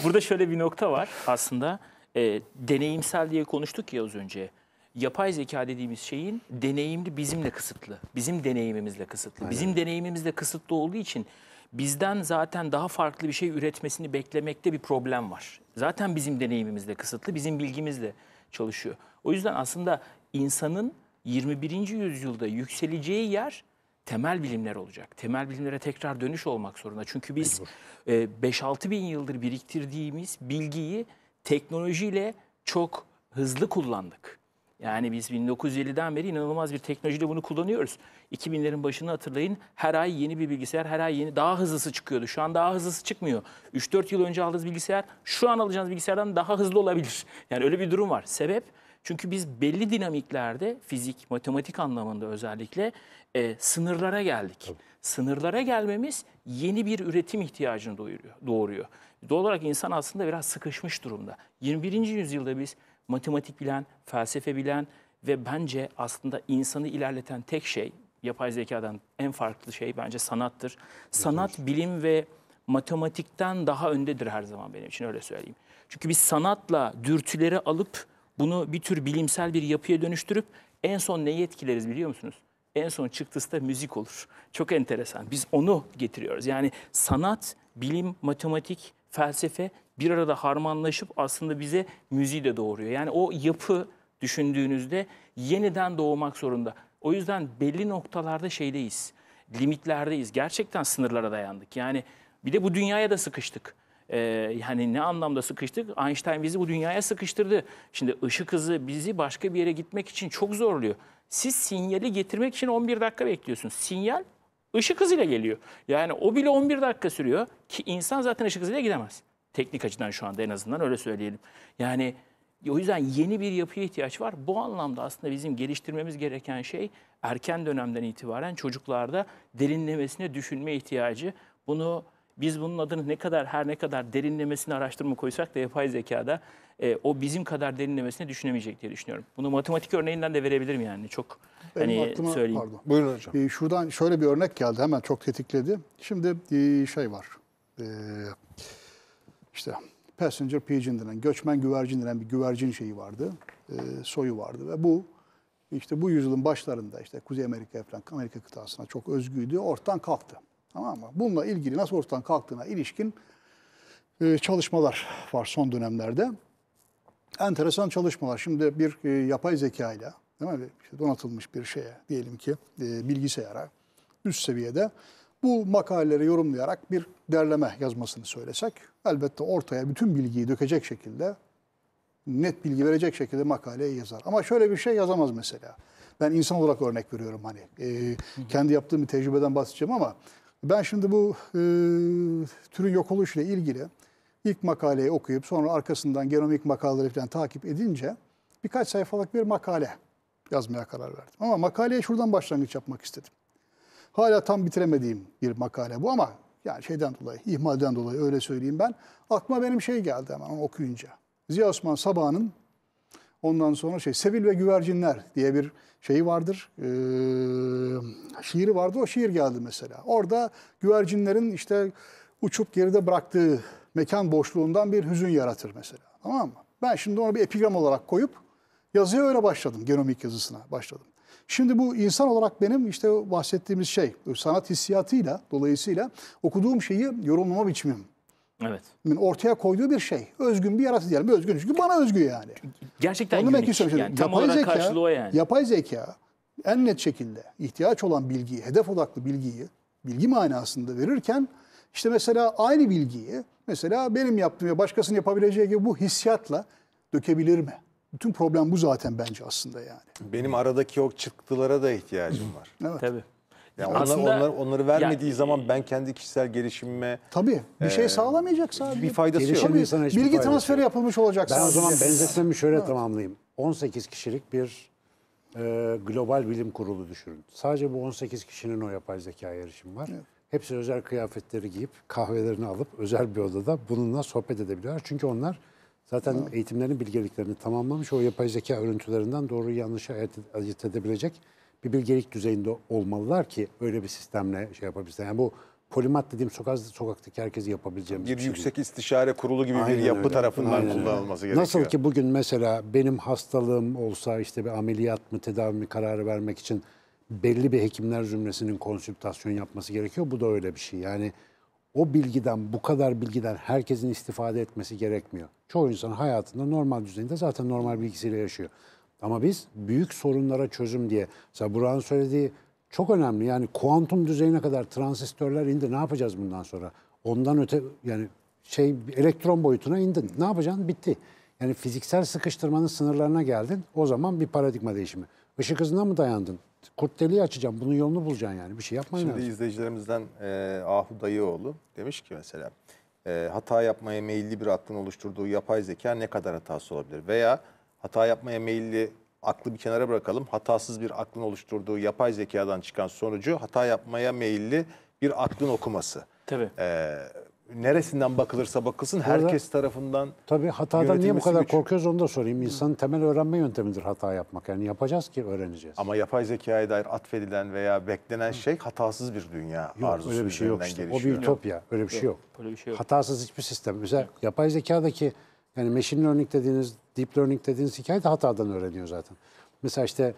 burada şöyle bir nokta var aslında e, deneyimsel diye konuştuk ya az önce. Yapay zeka dediğimiz şeyin deneyimli bizimle kısıtlı. Bizim deneyimimizle kısıtlı. Aynen. Bizim deneyimimizle kısıtlı olduğu için bizden zaten daha farklı bir şey üretmesini beklemekte bir problem var. Zaten bizim deneyimimizle kısıtlı, bizim bilgimizle çalışıyor. O yüzden aslında insanın 21. yüzyılda yükseleceği yer temel bilimler olacak. Temel bilimlere tekrar dönüş olmak zorunda. Çünkü biz 5-6 e, bin yıldır biriktirdiğimiz bilgiyi teknolojiyle çok hızlı kullandık. Yani biz 1950'den beri inanılmaz bir teknolojiyle bunu kullanıyoruz. 2000'lerin başını hatırlayın. Her ay yeni bir bilgisayar, her ay yeni daha hızlısı çıkıyordu. Şu an daha hızlısı çıkmıyor. 3-4 yıl önce aldığınız bilgisayar şu an alacağınız bilgisayardan daha hızlı olabilir. Yani öyle bir durum var. Sebep? Çünkü biz belli dinamiklerde fizik, matematik anlamında özellikle e, sınırlara geldik. Tabii. Sınırlara gelmemiz yeni bir üretim ihtiyacını doğuruyor. Doğal olarak insan aslında biraz sıkışmış durumda. 21. yüzyılda biz matematik bilen, felsefe bilen ve bence aslında insanı ilerleten tek şey, yapay zekadan en farklı şey bence sanattır. Sanat, bilim ve matematikten daha öndedir her zaman benim için öyle söyleyeyim. Çünkü biz sanatla dürtüleri alıp bunu bir tür bilimsel bir yapıya dönüştürüp en son neyi etkileriz biliyor musunuz? En son çıktısı da müzik olur. Çok enteresan. Biz onu getiriyoruz. Yani sanat, bilim, matematik felsefe bir arada harmanlaşıp aslında bize müziği de doğuruyor. Yani o yapı düşündüğünüzde yeniden doğmak zorunda. O yüzden belli noktalarda şeydeyiz, limitlerdeyiz. Gerçekten sınırlara dayandık. Yani bir de bu dünyaya da sıkıştık. Ee, yani ne anlamda sıkıştık? Einstein bizi bu dünyaya sıkıştırdı. Şimdi ışık hızı bizi başka bir yere gitmek için çok zorluyor. Siz sinyali getirmek için 11 dakika bekliyorsunuz. Sinyal Işık hızıyla geliyor. Yani o bile 11 dakika sürüyor ki insan zaten ışık hızıyla gidemez. Teknik açıdan şu anda en azından öyle söyleyelim. Yani o yüzden yeni bir yapıya ihtiyaç var. Bu anlamda aslında bizim geliştirmemiz gereken şey erken dönemden itibaren çocuklarda derinlemesine düşünme ihtiyacı. Bunu biz bunun adını ne kadar her ne kadar derinlemesine araştırma koysak da yapay zekada e, o bizim kadar derinlemesine düşünemeyecek diye düşünüyorum. Bunu matematik örneğinden de verebilirim yani çok Benim hani aklıma, söyleyeyim. Pardon. Buyurun hocam. E, şuradan şöyle bir örnek geldi hemen çok tetikledi. Şimdi e, şey var. E, işte passenger pigeon denen, göçmen güvercin denen bir güvercin şeyi vardı. E, soyu vardı ve bu işte bu yüzyılın başlarında işte Kuzey Amerika falan Amerika kıtasına çok özgüydü. Ortadan kalktı. Tamam mı? Bununla ilgili nasıl ortadan kalktığına ilişkin e, çalışmalar var son dönemlerde enteresan çalışmalar. Şimdi bir e, yapay zeka ile değil mi? İşte donatılmış bir şeye diyelim ki e, bilgisayara üst seviyede bu makaleleri yorumlayarak bir derleme yazmasını söylesek elbette ortaya bütün bilgiyi dökecek şekilde net bilgi verecek şekilde makaleyi yazar. Ama şöyle bir şey yazamaz mesela. Ben insan olarak örnek veriyorum hani. E, kendi yaptığım bir tecrübeden bahsedeceğim ama ben şimdi bu e, türün yok oluşuyla ilgili ilk makaleyi okuyup sonra arkasından genomik makaleleri falan takip edince birkaç sayfalık bir makale yazmaya karar verdim. Ama makaleye şuradan başlangıç yapmak istedim. Hala tam bitiremediğim bir makale bu ama yani şeyden dolayı, ihmalden dolayı öyle söyleyeyim ben. Aklıma benim şey geldi hemen onu okuyunca. Ziya Osman Sabah'ın ondan sonra şey Sevil ve Güvercinler diye bir şeyi vardır. E, şiiri vardı o şiir geldi mesela. Orada güvercinlerin işte uçup geride bıraktığı mekan boşluğundan bir hüzün yaratır mesela. Tamam mı? Ben şimdi onu bir epigram olarak koyup yazıya öyle başladım. Genomik yazısına başladım. Şimdi bu insan olarak benim işte bahsettiğimiz şey sanat hissiyatıyla dolayısıyla okuduğum şeyi yorumlama biçimim. Evet. Ortaya koyduğu bir şey. Özgün bir yaratı diyelim. Özgün çünkü bana özgü yani. Gerçekten Onu unik. Yani, yapay tam yapay zeka, karşılığı o yani. Yapay zeka en net şekilde ihtiyaç olan bilgiyi, hedef odaklı bilgiyi, bilgi manasında verirken işte mesela aynı bilgiyi Mesela benim yaptığım ya başkasının yapabileceği gibi bu hissiyatla dökebilir mi? Bütün problem bu zaten bence aslında yani. Benim aradaki o çıktılara da ihtiyacım var. evet. Tabii. Yani Aslında, onlar, onları vermediği ya, zaman ben kendi kişisel gelişimime... Tabii bir e, şey sağlamayacak sadece. Bir faydası yok. Tabii, insana bilgi faydası transferi yok. yapılmış olacak. Ben o zaman benzetmemi şöyle tamamlayayım. 18 kişilik bir e, global bilim kurulu düşünün. Sadece bu 18 kişinin o yapay zeka yarışım var. Evet. Hepsi özel kıyafetleri giyip kahvelerini alıp özel bir odada bununla sohbet edebiliyorlar. Çünkü onlar zaten ha. eğitimlerin bilgeliklerini tamamlamış. O yapay zeka örüntülerinden doğruyu yanlışı ayırt edebilecek bir bilgelik düzeyinde olmalılar ki öyle bir sistemle şey yapabilsin. Yani bu polimat dediğim sokak, sokaktaki herkesi yapabileceğimiz bir, bir şey yüksek istişare kurulu gibi Aynen bir yapı öyle. tarafından Aynen kullanılması öyle. gerekiyor. Nasıl ki bugün mesela benim hastalığım olsa işte bir ameliyat mı tedavi mi kararı vermek için belli bir hekimler zümresinin konsültasyon yapması gerekiyor. Bu da öyle bir şey. Yani o bilgiden, bu kadar bilgiden herkesin istifade etmesi gerekmiyor. Çoğu insan hayatında normal düzeyinde zaten normal bilgisiyle yaşıyor. Ama biz büyük sorunlara çözüm diye, mesela Burak'ın söylediği çok önemli. Yani kuantum düzeyine kadar transistörler indi. Ne yapacağız bundan sonra? Ondan öte yani şey elektron boyutuna indin. Ne yapacaksın? Bitti. Yani fiziksel sıkıştırmanın sınırlarına geldin. O zaman bir paradigma değişimi. Işık hızına mı dayandın? kurt deliği açacağım. Bunun yolunu bulacaksın yani. Bir şey yapman Şimdi lazım. Şimdi izleyicilerimizden e, Ahu Dayıoğlu demiş ki mesela e, hata yapmaya meyilli bir aklın oluşturduğu yapay zeka ne kadar hatası olabilir? Veya hata yapmaya meyilli aklı bir kenara bırakalım. Hatasız bir aklın oluşturduğu yapay zekadan çıkan sonucu hata yapmaya meyilli bir aklın okuması. Tabii. Ee, neresinden bakılırsa bakılsın Burada, herkes tarafından Tabii hatadan niye bu kadar güç. korkuyoruz onu da sorayım. İnsanın temel öğrenme yöntemidir hata yapmak. Yani yapacağız ki öğreneceğiz. Ama yapay zekaya dair atfedilen veya beklenen Hı. şey hatasız bir dünya yok, arzusu şey öyle bir şey yok işte. Gelişiyor. O bir ütopya. Öyle bir yok, şey yok. Öyle bir şey yok. Hatasız hiçbir sistem. Mesela yok. yapay zekadaki yani machine learning dediğiniz, deep learning dediğiniz hikaye de hatadan öğreniyor zaten. Mesela işte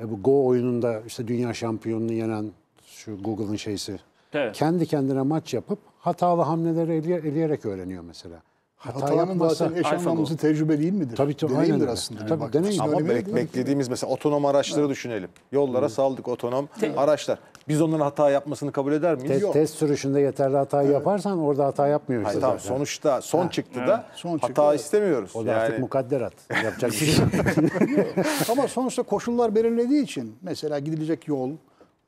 e, bu Go oyununda işte dünya şampiyonunu yenen şu Google'ın şeysi Evet. Kendi kendine maç yapıp hatalı hamleleri eleyerek öğreniyor mesela. E, hata Hatanın yapması, zaten eş anlamımızı tecrübe değil midir? Tabii tabii. Deneyimdir aslında. tabii bak, deneyim. Ama bek, beklediğimiz mesela otonom araçları evet. düşünelim. Yollara evet. saldık otonom evet. araçlar. Biz onların hata yapmasını kabul eder miyiz? Test, Yok. test sürüşünde yeterli hata evet. yaparsan orada hata yapmıyor işte. Tamam, sonuçta son ha. çıktı da son çıktı, hata evet. istemiyoruz. O da yani... artık mukadderat. Yapacak bir şey Ama sonuçta koşullar belirlediği için mesela gidilecek yol,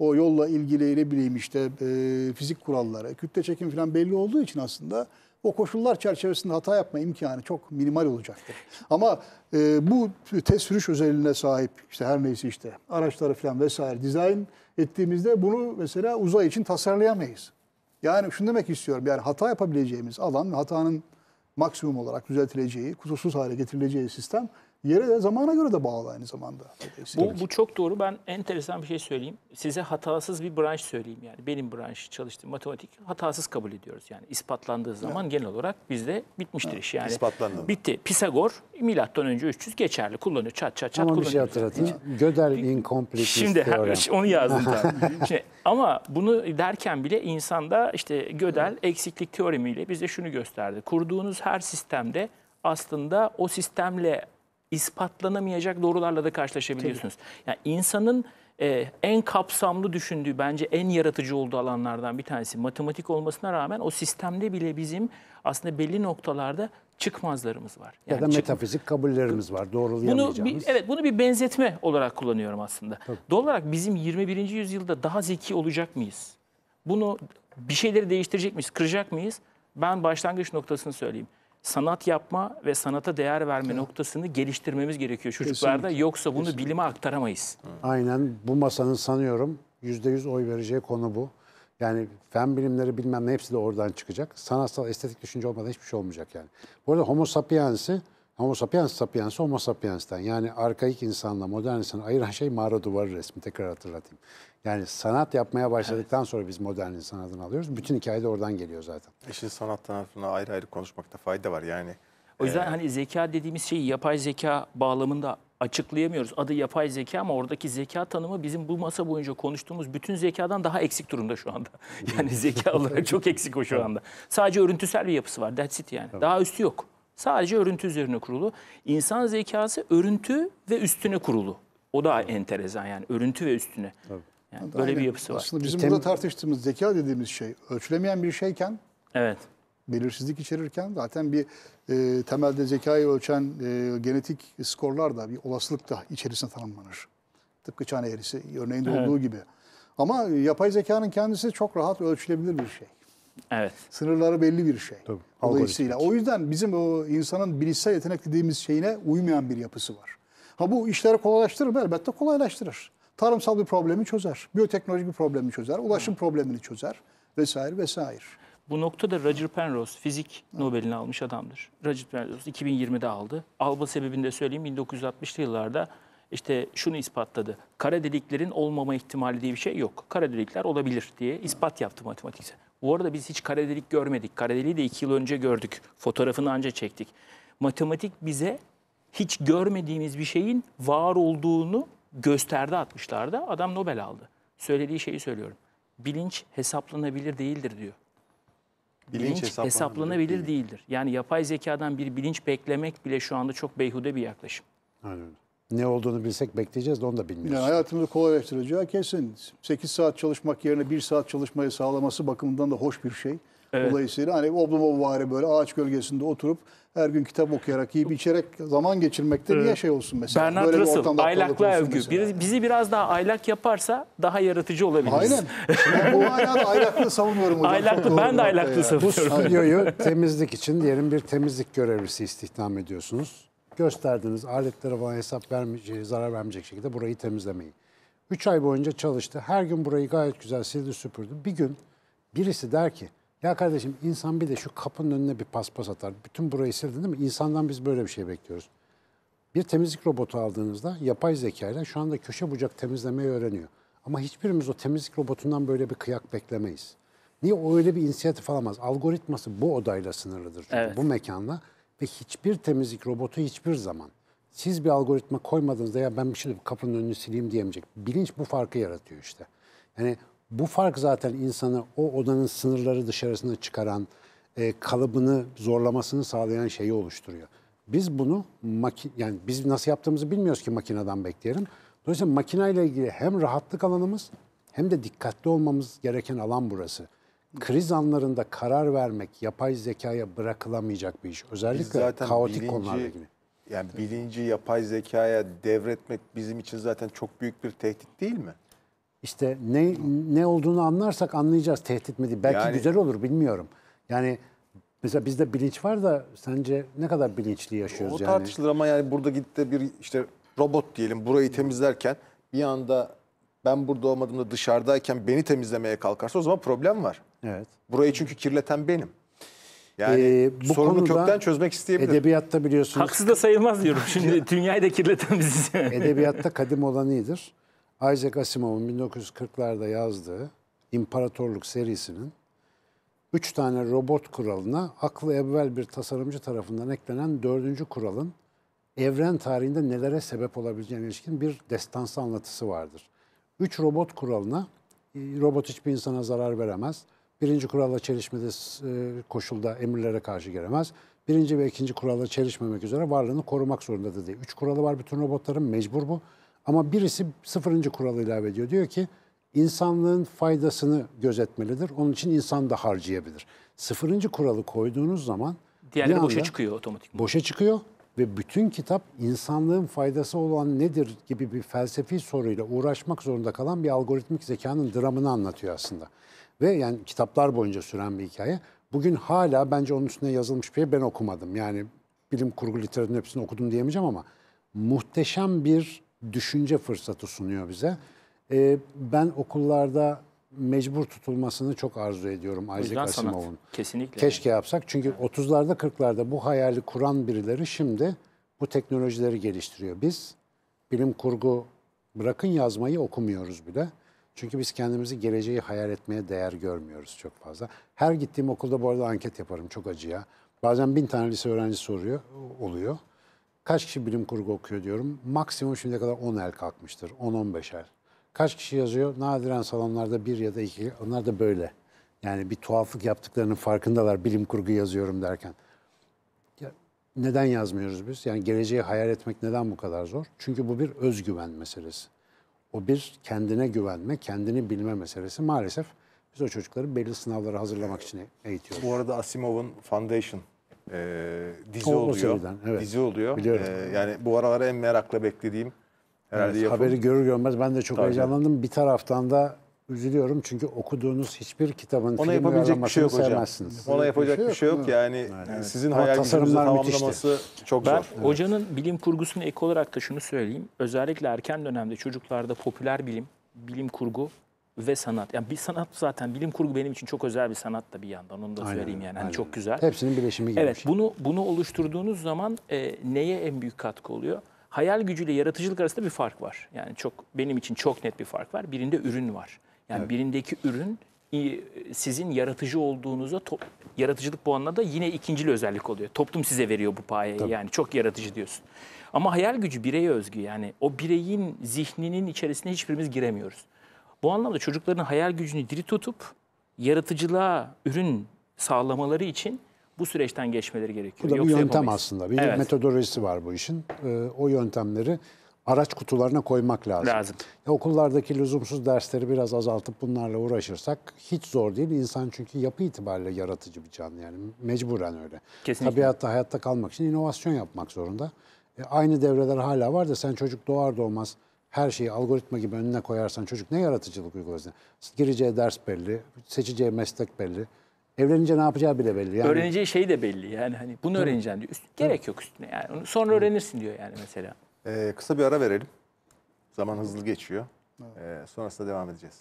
o yolla ilgili ne bileyim işte e, fizik kuralları, kütle çekim falan belli olduğu için aslında o koşullar çerçevesinde hata yapma imkanı çok minimal olacaktır. Ama e, bu test sürüş özelliğine sahip işte her neyse işte araçları falan vesaire dizayn ettiğimizde bunu mesela uzay için tasarlayamayız. Yani şunu demek istiyorum yani hata yapabileceğimiz alan ve hatanın maksimum olarak düzeltileceği, kusursuz hale getirileceği sistem yere de zamana göre de bağlı aynı zamanda. Bu, bu çok doğru. Ben enteresan bir şey söyleyeyim. Size hatasız bir branş söyleyeyim yani. Benim branş çalıştığım matematik hatasız kabul ediyoruz yani. ispatlandığı zaman evet. genel olarak bizde bitmiştir evet. iş yani. İspatlandı. Bitti. Pisagor milattan önce 300 geçerli kullanıyor. Çat çat çat ama kullanıyor. Ama bir şey hatırlatayım. Gödel incompleteness Şimdi şey onu yazdım tabii. Şimdi, ama bunu derken bile insanda işte Gödel eksiklik teoremiyle bize şunu gösterdi. Kurduğunuz her sistemde aslında o sistemle ispatlanamayacak doğrularla da karşılaşabiliyorsunuz. Tabii. Yani insanın e, en kapsamlı düşündüğü, bence en yaratıcı olduğu alanlardan bir tanesi matematik olmasına rağmen o sistemde bile bizim aslında belli noktalarda çıkmazlarımız var. Yani ya da metafizik kabullerimiz var. Doğrulayamayacağımız. Bunu evet bunu bir benzetme olarak kullanıyorum aslında. Tabii. Doğal olarak bizim 21. yüzyılda daha zeki olacak mıyız? Bunu bir şeyleri değiştirecek miyiz? Kıracak mıyız? Ben başlangıç noktasını söyleyeyim sanat yapma ve sanata değer verme evet. noktasını geliştirmemiz gerekiyor çocuklarda. Kesinlikle. Yoksa bunu Kesinlikle. bilime aktaramayız. Aynen bu masanın sanıyorum %100 oy vereceği konu bu. Yani fen bilimleri bilmem ne hepsi de oradan çıkacak. Sanatsal estetik düşünce olmadan hiçbir şey olmayacak yani. Bu arada homo sapiensi Homo sapiens sapiens homo sapiens'ten yani arkaik insanla modern insanı ayıran şey mağara duvarı resmi tekrar hatırlatayım. Yani sanat yapmaya başladıktan evet. sonra biz modern insan adını alıyoruz. Bütün hikaye de oradan geliyor zaten. İşin sanat tarafına ayrı ayrı konuşmakta fayda var yani. O yüzden ee, hani zeka dediğimiz şeyi yapay zeka bağlamında açıklayamıyoruz. Adı yapay zeka ama oradaki zeka tanımı bizim bu masa boyunca konuştuğumuz bütün zekadan daha eksik durumda şu anda. Yani zeka olarak çok eksik o şu anda. Sadece örüntüsel bir yapısı var. That's it yani. Daha üstü yok. Sadece örüntü üzerine kurulu. İnsan zekası örüntü ve üstüne kurulu. O da enteresan yani örüntü ve üstüne. Tabii. Yani Hatta böyle aynen. bir yapısı var. Aslında bizim burada tartıştığımız zeka dediğimiz şey ölçülemeyen bir şeyken Evet. Belirsizlik içerirken zaten bir e, temelde zekayı ölçen e, genetik skorlar da bir olasılık da içerisine tanımlanır. Tıpkı çan eğrisi örneğinde evet. olduğu gibi. Ama yapay zekanın kendisi çok rahat ölçülebilir bir şey. Evet. Sınırları belli bir şey. Tabii. o yüzden bizim o insanın bilişsel yetenek dediğimiz şeyine uymayan bir yapısı var. Ha bu işleri kolaylaştırır mı? Elbette kolaylaştırır. Tarımsal bir problemi çözer. Biyoteknolojik bir problemi çözer. Ulaşım Hı. problemini çözer. Vesaire vesaire. Bu noktada Roger Penrose fizik Nobel'ini almış adamdır. Roger Penrose 2020'de aldı. Alba sebebini de söyleyeyim 1960'lı yıllarda işte şunu ispatladı. Kara deliklerin olmama ihtimali diye bir şey yok. Kara delikler olabilir diye ispat yaptı matematiksel. Bu arada biz hiç kara görmedik. Kara de iki yıl önce gördük. Fotoğrafını anca çektik. Matematik bize hiç görmediğimiz bir şeyin var olduğunu gösterdi atmışlarda. Adam Nobel aldı. Söylediği şeyi söylüyorum. Bilinç hesaplanabilir değildir diyor. Bilinç, bilinç hesaplanabilir, hesaplanabilir değil. değildir. Yani yapay zekadan bir bilinç beklemek bile şu anda çok beyhude bir yaklaşım. Aynen. Ne olduğunu bilsek bekleyeceğiz de onu da bilmiyoruz. Yani hayatımızı kolaylaştıracağı kesin. 8 saat çalışmak yerine 1 saat çalışmayı sağlaması bakımından da hoş bir şey. Evet. Dolayısıyla hani oblama vari böyle ağaç gölgesinde oturup her gün kitap okuyarak, yiyip içerek zaman geçirmekte evet. niye şey olsun mesela? Bernard Böyle Russell, bir aylakla övgü. Mesela. Bizi biraz daha aylak yaparsa daha yaratıcı olabiliriz. Aynen. bu hala aylaklı savunuyorum hocam. Aylaklı, ben de aylaklı savunuyorum. Bu stüdyoyu temizlik için diyelim bir temizlik görevlisi istihdam ediyorsunuz. Gösterdiniz aletlere falan hesap vermeyecek, zarar vermeyecek şekilde burayı temizlemeyi. Üç ay boyunca çalıştı. Her gün burayı gayet güzel sildi süpürdü. Bir gün birisi der ki ya kardeşim insan bir de şu kapının önüne bir paspas atar. Bütün burayı sildin değil mi? İnsandan biz böyle bir şey bekliyoruz. Bir temizlik robotu aldığınızda yapay zekayla şu anda köşe bucak temizlemeyi öğreniyor. Ama hiçbirimiz o temizlik robotundan böyle bir kıyak beklemeyiz. Niye o öyle bir inisiyatif alamaz? Algoritması bu odayla sınırlıdır çünkü evet. bu mekanla. Ve hiçbir temizlik robotu hiçbir zaman siz bir algoritma koymadığınızda ya ben bir şey kapının önünü sileyim diyemeyecek. Bilinç bu farkı yaratıyor işte. Yani bu fark zaten insanı o odanın sınırları dışarısına çıkaran, e, kalıbını zorlamasını sağlayan şeyi oluşturuyor. Biz bunu makin yani biz nasıl yaptığımızı bilmiyoruz ki makineden bekleyelim. Dolayısıyla makineyle ilgili hem rahatlık alanımız hem de dikkatli olmamız gereken alan burası kriz anlarında karar vermek yapay zekaya bırakılamayacak bir iş. Özellikle kaotik konularda gibi. Yani bilinci yapay zekaya devretmek bizim için zaten çok büyük bir tehdit değil mi? İşte ne ne olduğunu anlarsak anlayacağız tehdit mi diye. Belki yani, güzel olur bilmiyorum. Yani mesela bizde bilinç var da sence ne kadar bilinçli yaşıyoruz o yani? O tartışılır ama yani burada gidip de bir işte robot diyelim burayı temizlerken bir anda ben burada olmadığımda dışarıdayken beni temizlemeye kalkarsa o zaman problem var. Evet. Burayı çünkü kirleten benim. Yani ee, bu sorunu kökten çözmek isteyebilir. Edebiyatta biliyorsunuz. Haksız da sayılmaz diyorum. Şimdi dünyayı da kirleten biziz. edebiyatta kadim olan iyidir. Isaac Asimov'un 1940'larda yazdığı İmparatorluk serisinin üç tane robot kuralına aklı evvel bir tasarımcı tarafından eklenen dördüncü kuralın evren tarihinde nelere sebep olabileceğine ilişkin bir destansı anlatısı vardır. Üç robot kuralına, robot hiçbir insana zarar veremez birinci kuralla çelişmede e, koşulda emirlere karşı gelemez. Birinci ve ikinci kuralla çelişmemek üzere varlığını korumak zorundadır diye. Üç kuralı var bütün robotların mecbur bu. Ama birisi sıfırıncı kuralı ilave ediyor. Diyor ki insanlığın faydasını gözetmelidir. Onun için insan da harcayabilir. Sıfırıncı kuralı koyduğunuz zaman diğerleri boşa çıkıyor otomatik. Boşa çıkıyor ve bütün kitap insanlığın faydası olan nedir gibi bir felsefi soruyla uğraşmak zorunda kalan bir algoritmik zekanın dramını anlatıyor aslında. Ve yani kitaplar boyunca süren bir hikaye. Bugün hala bence onun üstüne yazılmış bir şey ben okumadım. Yani bilim kurgu literatürünün hepsini okudum diyemeyeceğim ama muhteşem bir düşünce fırsatı sunuyor bize. Ee, ben okullarda mecbur tutulmasını çok arzu ediyorum Isaac Asimov'un. Kesinlikle. Keşke yapsak. Çünkü 30'larda 40'larda bu hayali kuran birileri şimdi bu teknolojileri geliştiriyor. Biz bilim kurgu bırakın yazmayı okumuyoruz bile. Çünkü biz kendimizi geleceği hayal etmeye değer görmüyoruz çok fazla. Her gittiğim okulda bu arada anket yaparım çok acıya. Bazen bin tane lise öğrenci soruyor, oluyor. Kaç kişi bilim kurgu okuyor diyorum. Maksimum şimdiye kadar 10 el kalkmıştır, 10-15 el. Kaç kişi yazıyor? Nadiren salonlarda bir ya da iki, onlar da böyle. Yani bir tuhaflık yaptıklarının farkındalar bilim kurgu yazıyorum derken. Ya neden yazmıyoruz biz? Yani geleceği hayal etmek neden bu kadar zor? Çünkü bu bir özgüven meselesi. O bir kendine güvenme, kendini bilme meselesi. Maalesef biz o çocukları belli sınavlara hazırlamak için eğitiyoruz. Bu arada Asimov'un Foundation e, dizi o, oluyor. O seriden, evet. Dizi oluyor. Biliyorum. E, yani bu aralar en merakla beklediğim herhalde evet, yapım. Haberi görür görmez ben de çok Tabii. heyecanlandım. Bir taraftan da Üzülüyorum çünkü okuduğunuz hiçbir kitabın Ona filmi yapabilecek bir şey yok hocam. sevmezsiniz. Ona yapacak şey bir şey yok. Yani Evet. sizin hayal gücünüzü tasarımlar müthişti. tamamlaması çok Ben zor. hocanın bilim kurgusuna ek olarak da şunu söyleyeyim. Özellikle erken dönemde çocuklarda popüler bilim, bilim kurgu ve sanat. Yani bir sanat zaten bilim kurgu benim için çok özel bir sanat da bir yandan. Onu da Aynen, söyleyeyim yani. Hani aynen. çok güzel. Hepsinin birleşimi gibi. Evet bunu bunu oluşturduğunuz zaman e, neye en büyük katkı oluyor? Hayal gücüyle yaratıcılık arasında bir fark var. Yani çok benim için çok net bir fark var. Birinde ürün var. Yani evet. birindeki ürün sizin yaratıcı olduğunuza yaratıcılık bu anlamda yine ikinci özellik oluyor. Toplum size veriyor bu payı Tabii. yani çok yaratıcı diyorsun. Ama hayal gücü bireye özgü yani o bireyin zihninin içerisine hiçbirimiz giremiyoruz. Bu anlamda çocukların hayal gücünü diri tutup yaratıcılığa ürün sağlamaları için bu süreçten geçmeleri gerekiyor. Bu da bir Yoksa yöntem yapamayız. aslında. Bir evet. metodolojisi var bu işin. Ee, o yöntemleri araç kutularına koymak lazım. lazım. Ya, okullardaki lüzumsuz dersleri biraz azaltıp bunlarla uğraşırsak hiç zor değil. İnsan çünkü yapı itibariyle yaratıcı bir canlı yani mecburen öyle. Kesinlikle. Tabiatta hayatta kalmak için inovasyon yapmak zorunda. E, aynı devreler hala var da sen çocuk doğar doğmaz her şeyi algoritma gibi önüne koyarsan çocuk ne yaratıcılık uygulasın? Gireceği ders belli, seçeceği meslek belli. Evlenince ne yapacağı bile belli. Yani... Öğreneceği şey de belli yani hani bunu öğreneceğim diyor. Üst, gerek yok üstüne yani. Onu sonra öğrenirsin diyor yani mesela. Ee, kısa bir ara verelim. Zaman hızlı geçiyor. Ee, sonrasında devam edeceğiz.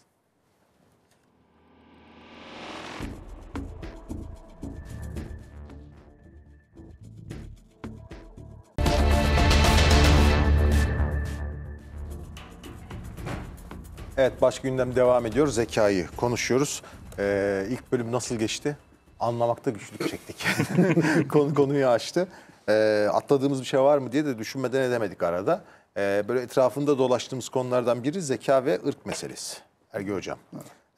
Evet baş gündem devam ediyor. Zekayı konuşuyoruz. Ee, ilk bölüm nasıl geçti? Anlamakta güçlük çektik. Konu konuyu açtı e, atladığımız bir şey var mı diye de düşünmeden edemedik arada. E, böyle etrafında dolaştığımız konulardan biri zeka ve ırk meselesi. Ergi Hocam.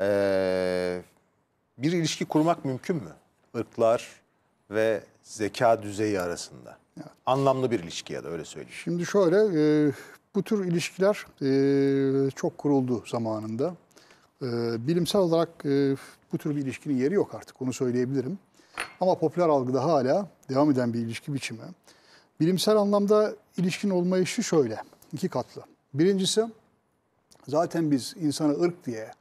E, bir ilişki kurmak mümkün mü? ırklar ve zeka düzeyi arasında. Evet. Anlamlı bir ilişki ya da öyle söyleyeyim. Şimdi şöyle e, bu tür ilişkiler e, çok kuruldu zamanında. E, bilimsel olarak e, bu tür bir ilişkinin yeri yok artık onu söyleyebilirim. Ama popüler algıda hala devam eden bir ilişki biçimi. Bilimsel anlamda ilişkin olmayışı şöyle, iki katlı. Birincisi zaten biz insanı ırk diye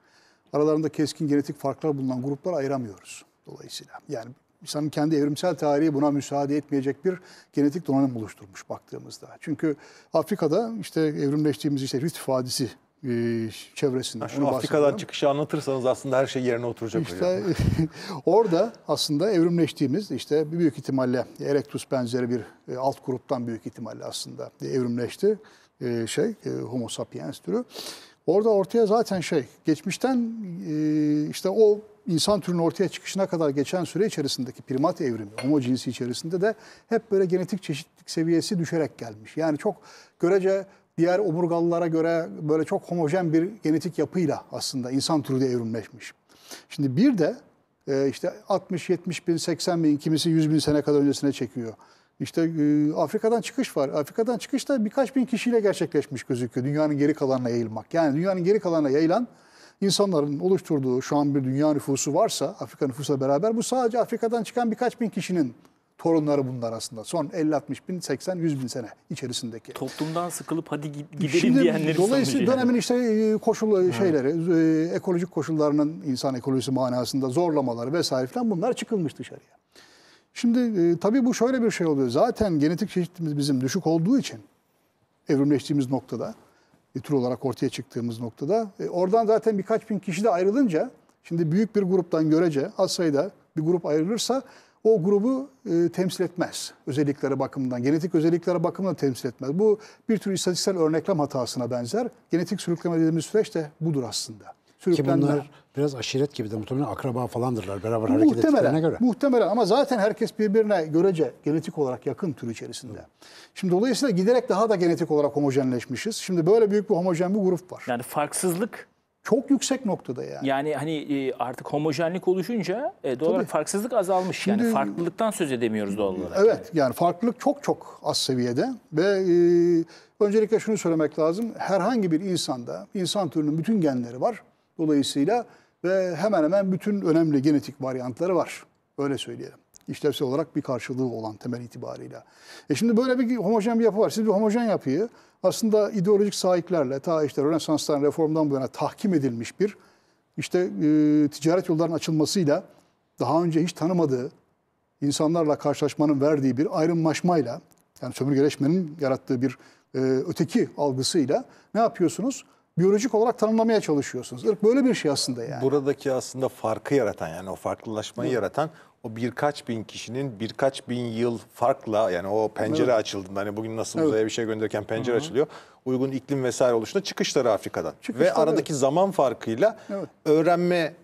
aralarında keskin genetik farklar bulunan gruplara ayıramıyoruz dolayısıyla. Yani insanın kendi evrimsel tarihi buna müsaade etmeyecek bir genetik donanım oluşturmuş baktığımızda. Çünkü Afrika'da işte evrimleştiğimiz işte Rift Vadisi e, çevresinde. Yani Afrika'dan çıkışı anlatırsanız aslında her şey yerine oturacak İşte hocam. orada aslında evrimleştiğimiz işte büyük ihtimalle Erectus benzeri bir e, alt gruptan büyük ihtimalle aslında evrimleşti e, şey e, Homo sapiens türü. Orada ortaya zaten şey geçmişten e, işte o insan türünün ortaya çıkışına kadar geçen süre içerisindeki primat evrimi, homo cinsi içerisinde de hep böyle genetik çeşitlilik seviyesi düşerek gelmiş. Yani çok görece diğer oburgalılara göre böyle çok homojen bir genetik yapıyla aslında insan türü de evrimleşmiş. Şimdi bir de e, işte 60, 70 bin, 80 bin, kimisi 100 bin sene kadar öncesine çekiyor. İşte e, Afrika'dan çıkış var. Afrika'dan çıkış da birkaç bin kişiyle gerçekleşmiş gözüküyor. Dünyanın geri kalanına yayılmak. Yani dünyanın geri kalanına yayılan insanların oluşturduğu şu an bir dünya nüfusu varsa Afrika nüfusuyla beraber bu sadece Afrika'dan çıkan birkaç bin kişinin torunları bunlar aslında. Son 50-60 bin, 80-100 bin sene içerisindeki. Toplumdan sıkılıp hadi gidelim Şimdi, diyenleri Dolayısıyla dönemin işte e, koşul e, şeyleri, hmm. ekolojik koşullarının insan ekolojisi manasında zorlamaları vesaire falan bunlar çıkılmış dışarıya. Şimdi tabii bu şöyle bir şey oluyor. Zaten genetik çeşitimiz bizim düşük olduğu için evrimleştiğimiz noktada, e, tür olarak ortaya çıktığımız noktada. oradan zaten birkaç bin kişi de ayrılınca, şimdi büyük bir gruptan görece az sayıda bir grup ayrılırsa o grubu e, temsil etmez özelliklere bakımından. Genetik özelliklere bakımından temsil etmez. Bu bir tür istatistiksel örneklem hatasına benzer. Genetik sürükleme dediğimiz süreç de budur aslında. Sürüklenler... Ki bunlar biraz aşiret gibi de muhtemelen akraba falandırlar beraber hareket muhtemelen, ettiklerine göre. Muhtemelen ama zaten herkes birbirine görece genetik olarak yakın tür içerisinde. Evet. Şimdi dolayısıyla giderek daha da genetik olarak homojenleşmişiz. Şimdi böyle büyük bir homojen bir grup var. Yani farksızlık çok yüksek noktada yani. Yani hani e, artık homojenlik oluşunca e, doğal olarak farksızlık azalmış. Şimdi, yani farklılıktan söz edemiyoruz doğal olarak. Evet yani, yani farklılık çok çok az seviyede ve e, öncelikle şunu söylemek lazım. Herhangi bir insanda insan türünün bütün genleri var. Dolayısıyla ve hemen hemen bütün önemli genetik varyantları var. Öyle söyleyelim. İşlevsel olarak bir karşılığı olan temel itibarıyla. E şimdi böyle bir homojen bir yapı var. Siz bir homojen yapıyı aslında ideolojik sahiplerle ta işte Rönesans'tan reformdan bu yana tahkim edilmiş bir işte e, ticaret yollarının açılmasıyla daha önce hiç tanımadığı insanlarla karşılaşmanın verdiği bir ayrımlaşmayla yani sömürgeleşmenin yarattığı bir e, öteki algısıyla ne yapıyorsunuz? Biyolojik olarak tanımlamaya çalışıyorsunuz. Irk böyle bir şey aslında yani. Buradaki aslında farkı yaratan yani o farklılaşmayı evet. yaratan o birkaç bin kişinin birkaç bin yıl farkla yani o pencere evet. açıldığında hani bugün nasıl evet. uzaya bir şey gönderirken pencere Hı -hı. açılıyor. Uygun iklim vesaire oluştu, çıkışları Afrika'dan. Çıkışları, Ve aradaki zaman farkıyla evet. öğrenme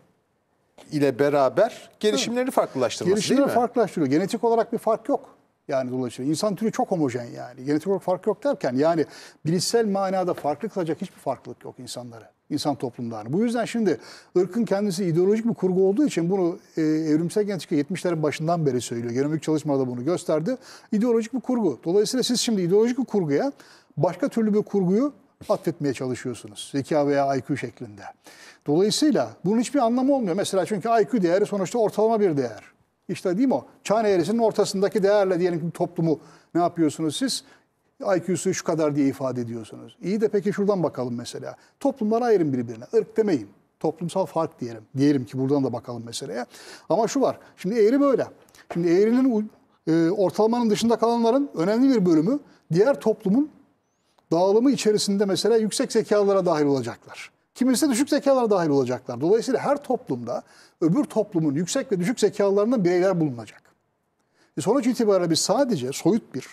ile beraber gelişimleri evet. farklılaştırması gelişimleri değil mi? farklılaştırıyor. Genetik olarak bir fark yok. Yani dolayısıyla insan türü çok homojen yani. Genetik olarak fark yok derken yani bilişsel manada farklı kılacak hiçbir farklılık yok insanlara insan toplumlarını. Bu yüzden şimdi ırkın kendisi ideolojik bir kurgu olduğu için bunu e, evrimsel genetik 70'lerin başından beri söylüyor. Genomik çalışmada bunu gösterdi. İdeolojik bir kurgu. Dolayısıyla siz şimdi ideolojik bir kurguya başka türlü bir kurguyu atfetmeye çalışıyorsunuz. Zeka veya IQ şeklinde. Dolayısıyla bunun hiçbir anlamı olmuyor. Mesela çünkü IQ değeri sonuçta ortalama bir değer. İşte değil mi o? Çan eğrisinin ortasındaki değerle diyelim ki toplumu ne yapıyorsunuz siz? IQ'su şu kadar diye ifade ediyorsunuz. İyi de peki şuradan bakalım mesela. Toplumlara ayırın birbirine. Irk demeyin. Toplumsal fark diyelim. Diyelim ki buradan da bakalım meseleye. Ama şu var. Şimdi eğri böyle. Şimdi eğrinin e, ortalamanın dışında kalanların önemli bir bölümü diğer toplumun dağılımı içerisinde mesela yüksek zekalara dahil olacaklar. Kimisi düşük zekalara dahil olacaklar. Dolayısıyla her toplumda öbür toplumun yüksek ve düşük zekalarından bireyler bulunacak. E sonuç itibariyle biz sadece soyut bir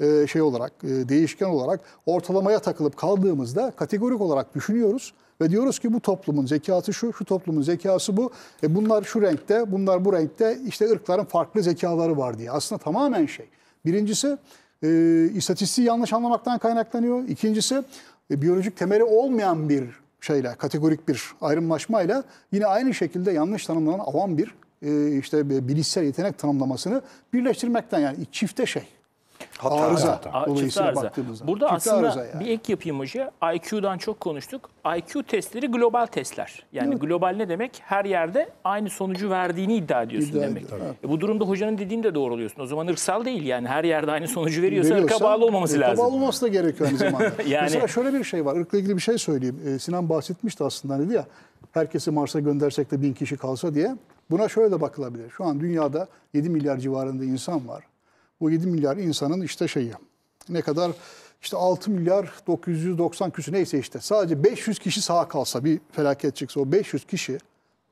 e, şey olarak, e, değişken olarak ortalamaya takılıp kaldığımızda kategorik olarak düşünüyoruz ve diyoruz ki bu toplumun zekası şu, şu toplumun zekası bu. E bunlar şu renkte, bunlar bu renkte işte ırkların farklı zekaları var diye. Aslında tamamen şey. Birincisi e, istatistiği yanlış anlamaktan kaynaklanıyor. İkincisi e, biyolojik temeli olmayan bir şeyle, kategorik bir ayrımlaşmayla yine aynı şekilde yanlış tanımlanan avam bir e, işte bilişsel yetenek tanımlamasını birleştirmekten yani çifte şey Hata. Arıza. Hata. A- Dolayısıyla arıza. baktığımızda. Burada Çıktı aslında yani. bir ek yapayım hoca. IQ'dan çok konuştuk. IQ testleri global testler. Yani Hı. global ne demek? Her yerde aynı sonucu verdiğini iddia ediyorsun İddia demek. Ediyor, e bu durumda hocanın dediğini de doğruluyorsun. O zaman ırksal değil yani. Her yerde aynı sonucu veriyorsa, veriyorsa ırka bağlı olmaması ırka e, lazım. Irka bağlı olması da gerekiyor aynı zamanda. yani... Mesela şöyle bir şey var. Irkla ilgili bir şey söyleyeyim. E, Sinan bahsetmişti aslında dedi ya. Herkesi Mars'a göndersek de bin kişi kalsa diye. Buna şöyle de bakılabilir. Şu an dünyada 7 milyar civarında insan var bu 7 milyar insanın işte şeyi ne kadar işte 6 milyar 990 küsü neyse işte sadece 500 kişi sağ kalsa bir felaket çıksa o 500 kişi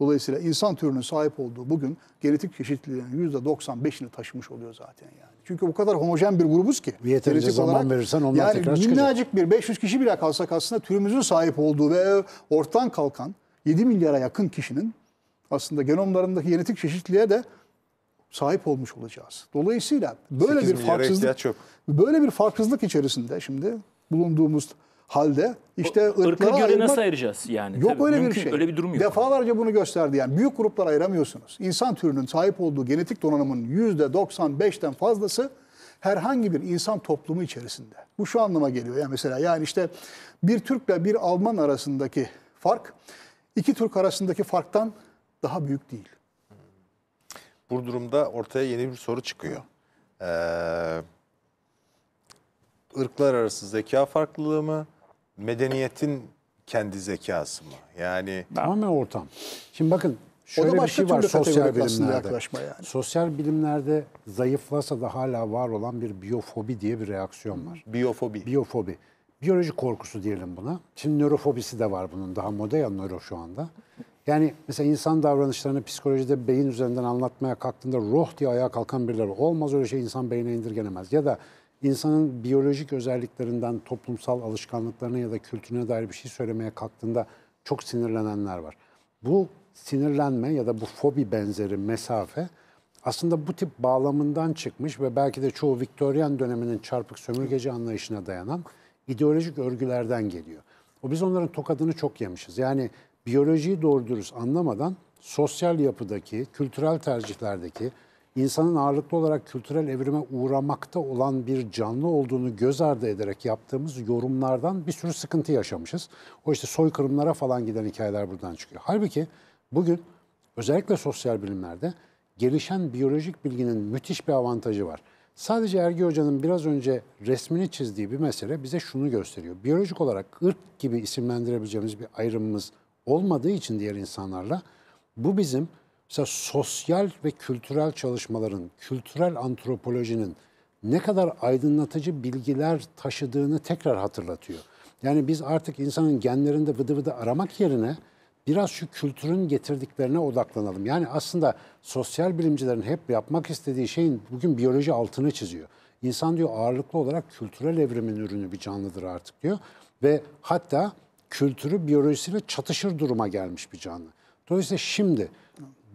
dolayısıyla insan türünün sahip olduğu bugün genetik çeşitliliğin %95'ini taşımış oluyor zaten yani. Çünkü bu kadar homojen bir grubuz ki. Yeterince zaman olarak, verirsen onlar yani tekrar çıkacak. minnacık bir 500 kişi bile kalsak aslında türümüzün sahip olduğu ve ortadan kalkan 7 milyara yakın kişinin aslında genomlarındaki genetik çeşitliliğe de sahip olmuş olacağız. Dolayısıyla böyle bir farksızlık yok. böyle bir farksızlık içerisinde şimdi bulunduğumuz halde işte o, ırklara göre ayırmak, nasıl ayıracağız yani? Yok Tabii, öyle mümkün, bir şey. Öyle bir durum yok. Defalarca bunu gösterdi yani. Büyük gruplar ayıramıyorsunuz. İnsan türünün sahip olduğu genetik donanımın %95'ten fazlası herhangi bir insan toplumu içerisinde. Bu şu anlama geliyor. Yani mesela yani işte bir Türk'le bir Alman arasındaki fark iki Türk arasındaki farktan daha büyük değil. Bu durumda ortaya yeni bir soru çıkıyor. Ee, ırklar arası zeka farklılığı mı? Medeniyetin kendi zekası mı? Yani tamamen ortam. Şimdi bakın şöyle bir şey var sosyal bilimlerde. Yani. Sosyal bilimlerde zayıflasa da hala var olan bir biyofobi diye bir reaksiyon var. Biyofobi. Biyofobi. Biyoloji korkusu diyelim buna. Şimdi nörofobisi de var bunun. Daha moda ya nöro şu anda. Yani mesela insan davranışlarını psikolojide beyin üzerinden anlatmaya kalktığında ruh diye ayağa kalkan birileri olmaz öyle şey insan beynine indirgenemez. Ya da insanın biyolojik özelliklerinden toplumsal alışkanlıklarına ya da kültürüne dair bir şey söylemeye kalktığında çok sinirlenenler var. Bu sinirlenme ya da bu fobi benzeri mesafe aslında bu tip bağlamından çıkmış ve belki de çoğu Victorian döneminin çarpık sömürgeci anlayışına dayanan ideolojik örgülerden geliyor. O biz onların tokadını çok yemişiz. Yani biyolojiyi doğru dürüst anlamadan sosyal yapıdaki, kültürel tercihlerdeki, insanın ağırlıklı olarak kültürel evrime uğramakta olan bir canlı olduğunu göz ardı ederek yaptığımız yorumlardan bir sürü sıkıntı yaşamışız. O işte soykırımlara falan giden hikayeler buradan çıkıyor. Halbuki bugün özellikle sosyal bilimlerde gelişen biyolojik bilginin müthiş bir avantajı var. Sadece Ergi Hoca'nın biraz önce resmini çizdiği bir mesele bize şunu gösteriyor. Biyolojik olarak ırk gibi isimlendirebileceğimiz bir ayrımımız olmadığı için diğer insanlarla bu bizim mesela sosyal ve kültürel çalışmaların, kültürel antropolojinin ne kadar aydınlatıcı bilgiler taşıdığını tekrar hatırlatıyor. Yani biz artık insanın genlerinde vıdı vıdı aramak yerine biraz şu kültürün getirdiklerine odaklanalım. Yani aslında sosyal bilimcilerin hep yapmak istediği şeyin bugün biyoloji altını çiziyor. İnsan diyor ağırlıklı olarak kültürel evrimin ürünü bir canlıdır artık diyor. Ve hatta kültürü biyolojisiyle çatışır duruma gelmiş bir canlı. Dolayısıyla şimdi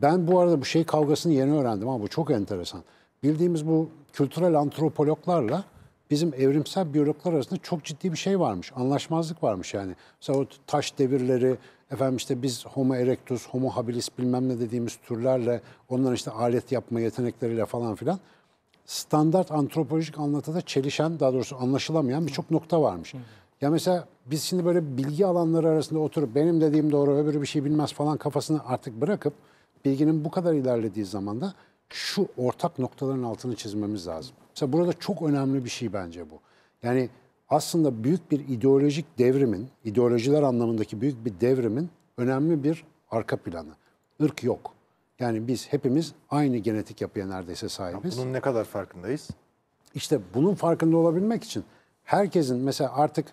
ben bu arada bu şey kavgasını yeni öğrendim ama bu çok enteresan. Bildiğimiz bu kültürel antropologlarla bizim evrimsel biyologlar arasında çok ciddi bir şey varmış. Anlaşmazlık varmış yani. Mesela o taş devirleri, efendim işte biz homo erectus, homo habilis bilmem ne dediğimiz türlerle, onların işte alet yapma yetenekleriyle falan filan standart antropolojik anlatıda çelişen, daha doğrusu anlaşılamayan birçok nokta varmış. Ya mesela biz şimdi böyle bilgi alanları arasında oturup benim dediğim doğru öbürü bir şey bilmez falan kafasını artık bırakıp bilginin bu kadar ilerlediği zaman da şu ortak noktaların altını çizmemiz lazım. Mesela burada çok önemli bir şey bence bu. Yani aslında büyük bir ideolojik devrimin, ideolojiler anlamındaki büyük bir devrimin önemli bir arka planı. Irk yok. Yani biz hepimiz aynı genetik yapıya neredeyse sahibiz. bunun ne kadar farkındayız? İşte bunun farkında olabilmek için herkesin mesela artık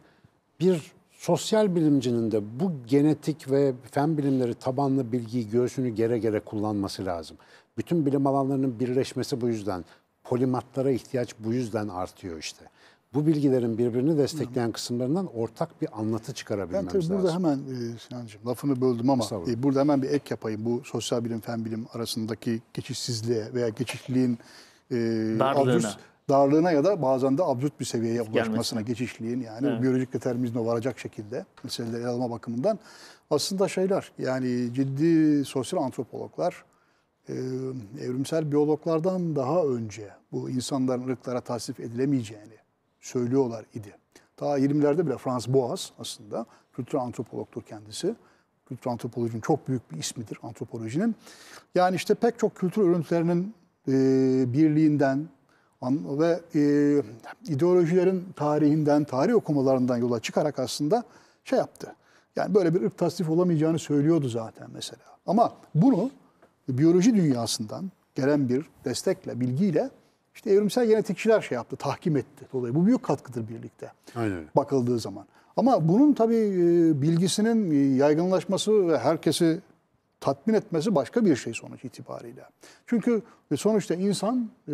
bir sosyal bilimcinin de bu genetik ve fen bilimleri tabanlı bilgiyi göğsünü gere gere kullanması lazım. Bütün bilim alanlarının birleşmesi bu yüzden. Polimatlara ihtiyaç bu yüzden artıyor işte. Bu bilgilerin birbirini destekleyen kısımlarından ortak bir anlatı çıkarabilmemiz lazım. Ben tabii burada hemen e, Sinancığım lafını böldüm ama e, burada hemen bir ek yapayım. Bu sosyal bilim, fen bilim arasındaki geçişsizliğe veya geçişliğin e, alt üst darlığına ya da bazen de absürt bir seviyeye ulaşmasına, Gelmesin. geçişliğin yani evet. biyolojik determinizme varacak şekilde meseleleri ele alma bakımından aslında şeyler yani ciddi sosyal antropologlar e, evrimsel biyologlardan daha önce bu insanların ırklara tasnif edilemeyeceğini söylüyorlar idi. Ta 20'lerde bile Frans Boas aslında kültür antropologtur kendisi. Kültür antropolojinin çok büyük bir ismidir antropolojinin. Yani işte pek çok kültür örüntülerinin e, birliğinden, ve e, ideolojilerin tarihinden, tarih okumalarından yola çıkarak aslında şey yaptı. Yani böyle bir ırk tasdif olamayacağını söylüyordu zaten mesela. Ama bunu biyoloji dünyasından gelen bir destekle, bilgiyle işte evrimsel genetikçiler şey yaptı, tahkim etti. Dolayısıyla bu büyük katkıdır birlikte Aynen. bakıldığı zaman. Ama bunun tabii e, bilgisinin yaygınlaşması ve herkesi tatmin etmesi başka bir şey sonuç itibariyle. Çünkü e, sonuçta insan e,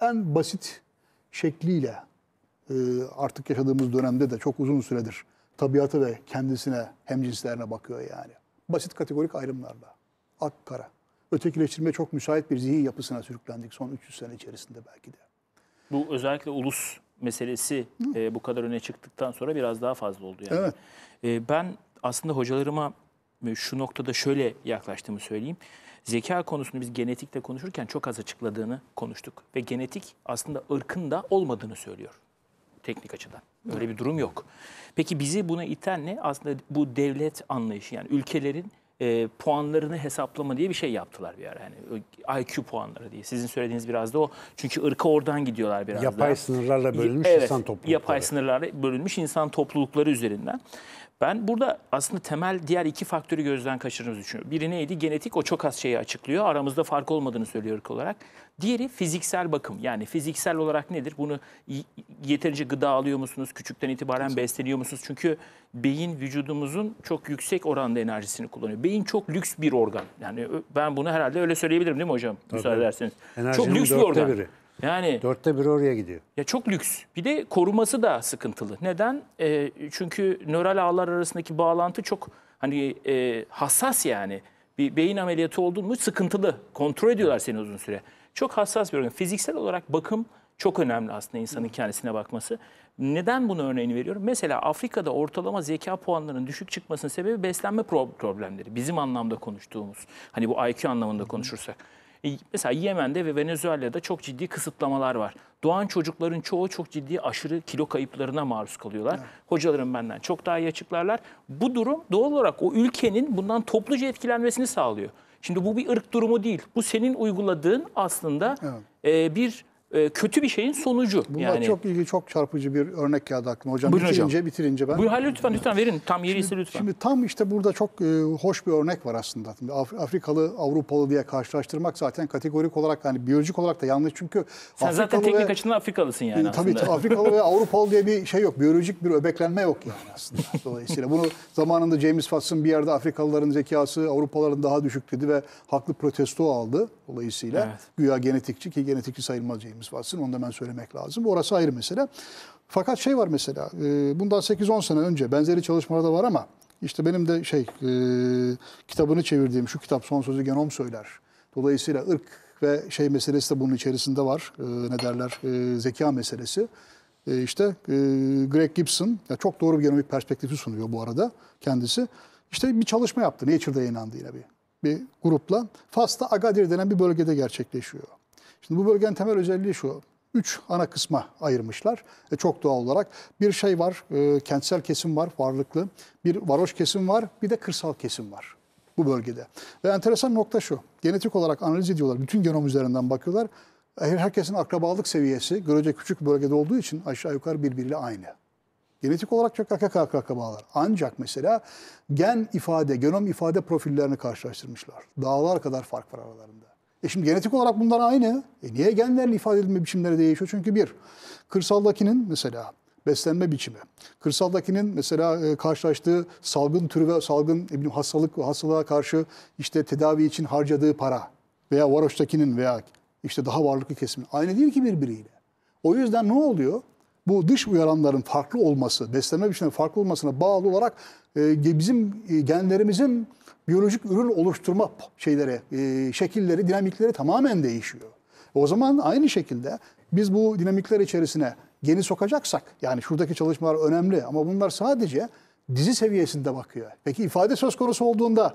en basit şekliyle e, artık yaşadığımız dönemde de çok uzun süredir tabiatı ve kendisine hemcinslerine bakıyor yani. Basit kategorik ayrımlarla. Ak kara. ötekileştirme çok müsait bir zihin yapısına sürüklendik son 300 sene içerisinde belki de. Bu özellikle ulus meselesi e, bu kadar öne çıktıktan sonra biraz daha fazla oldu yani. Evet. E, ben aslında hocalarıma şu noktada şöyle yaklaştığımı söyleyeyim. Zeka konusunu biz genetikte konuşurken çok az açıkladığını konuştuk. Ve genetik aslında ırkın da olmadığını söylüyor teknik açıdan. Öyle bir durum yok. Peki bizi buna iten ne? Aslında bu devlet anlayışı yani ülkelerin e, puanlarını hesaplama diye bir şey yaptılar bir ara. Yani IQ puanları diye. Sizin söylediğiniz biraz da o. Çünkü ırka oradan gidiyorlar biraz yapay daha. Yapay sınırlarla bölünmüş evet, insan toplulukları. Yapay sınırlarla bölünmüş insan toplulukları üzerinden. Ben burada aslında temel diğer iki faktörü gözden kaçırdığımızı düşünüyorum. Biri neydi? Genetik o çok az şeyi açıklıyor. Aramızda fark olmadığını söylüyor olarak. Diğeri fiziksel bakım. Yani fiziksel olarak nedir? Bunu yeterince gıda alıyor musunuz? Küçükten itibaren besleniyor musunuz? Çünkü beyin vücudumuzun çok yüksek oranda enerjisini kullanıyor. Beyin çok lüks bir organ. Yani ben bunu herhalde öyle söyleyebilirim değil mi hocam? Tabii. Müsaade ederseniz. çok lüks bir organ. Biri. Yani Dörtte bir oraya gidiyor. ya çok lüks. Bir de koruması da sıkıntılı. Neden? E, çünkü nöral ağlar arasındaki bağlantı çok hani e, hassas yani. Bir beyin ameliyatı oldun mu sıkıntılı. Kontrol ediyorlar seni uzun süre. Çok hassas bir organ. Fiziksel olarak bakım çok önemli aslında insanın kendisine bakması. Neden bunu örneğini veriyorum? Mesela Afrika'da ortalama zeka puanlarının düşük çıkmasının sebebi beslenme problemleri. Bizim anlamda konuştuğumuz. Hani bu IQ anlamında konuşursak. E, mesela Yemen'de ve Venezuela'da çok ciddi kısıtlamalar var. Doğan çocukların çoğu çok ciddi aşırı kilo kayıplarına maruz kalıyorlar. Evet. Hocalarım benden çok daha iyi açıklarlar. Bu durum doğal olarak o ülkenin bundan topluca etkilenmesini sağlıyor. Şimdi bu bir ırk durumu değil. Bu senin uyguladığın aslında evet. e, bir e, kötü bir şeyin sonucu. Bunlar yani. çok ilgi, çok çarpıcı bir örnek geldi aklıma hocam. Buyurun bitirince, hocam. bitirince ben... Buyur, hayır lütfen, lütfen verin. Tam yeri ise lütfen. Şimdi tam işte burada çok e, hoş bir örnek var aslında. Şimdi Afrikalı, Avrupalı diye karşılaştırmak zaten kategorik olarak yani biyolojik olarak da yanlış çünkü... Sen Afrikalı zaten teknik ve, açıdan Afrikalısın yani e, Tabii Afrikalı ve Avrupalı diye bir şey yok. Biyolojik bir öbeklenme yok yani aslında. Dolayısıyla bunu zamanında James Watson bir yerde Afrikalıların zekası Avrupalıların daha düşük dedi ve haklı protesto aldı. Dolayısıyla evet. güya genetikçi ki genetikçi sayılmaz James problemimiz var. onu da hemen söylemek lazım. Orası ayrı mesele. Fakat şey var mesela, e, bundan 8-10 sene önce benzeri çalışmalar da var ama işte benim de şey e, kitabını çevirdiğim şu kitap Son Sözü Genom Söyler. Dolayısıyla ırk ve şey meselesi de bunun içerisinde var. E, ne derler? zeka meselesi. E, işte Greg Gibson çok doğru bir genomik perspektifi sunuyor bu arada kendisi. İşte bir çalışma yaptı. Nature'da yayınlandı yine bir bir grupla. Fas'ta Agadir denen bir bölgede gerçekleşiyor. Şimdi bu bölgenin temel özelliği şu. Üç ana kısma ayırmışlar. E, çok doğal olarak bir şey var, e, kentsel kesim var, varlıklı. Bir varoş kesim var, bir de kırsal kesim var bu bölgede. Ve enteresan nokta şu. Genetik olarak analiz ediyorlar. Bütün genom üzerinden bakıyorlar. E, herkesin akrabalık seviyesi görece küçük bölgede olduğu için aşağı yukarı birbiriyle aynı. Genetik olarak çok yakak akrabalar. Ancak mesela gen ifade, genom ifade profillerini karşılaştırmışlar. Dağlar kadar fark var aralarında. E şimdi genetik olarak bunlar aynı. E niye genlerle ifade edilme biçimleri değişiyor? Çünkü bir, kırsaldakinin mesela beslenme biçimi, kırsaldakinin mesela e, karşılaştığı salgın türü ve salgın ne bileyim, hastalık hastalığa karşı işte tedavi için harcadığı para veya varoştakinin veya işte daha varlıklı kesimin aynı değil ki birbiriyle. O yüzden ne oluyor? Bu dış uyaranların farklı olması, beslenme biçiminin farklı olmasına bağlı olarak e, bizim e, genlerimizin biyolojik ürün oluşturma şeyleri, e, şekilleri, dinamikleri tamamen değişiyor. O zaman aynı şekilde biz bu dinamikler içerisine geni sokacaksak, yani şuradaki çalışmalar önemli ama bunlar sadece dizi seviyesinde bakıyor. Peki ifade söz konusu olduğunda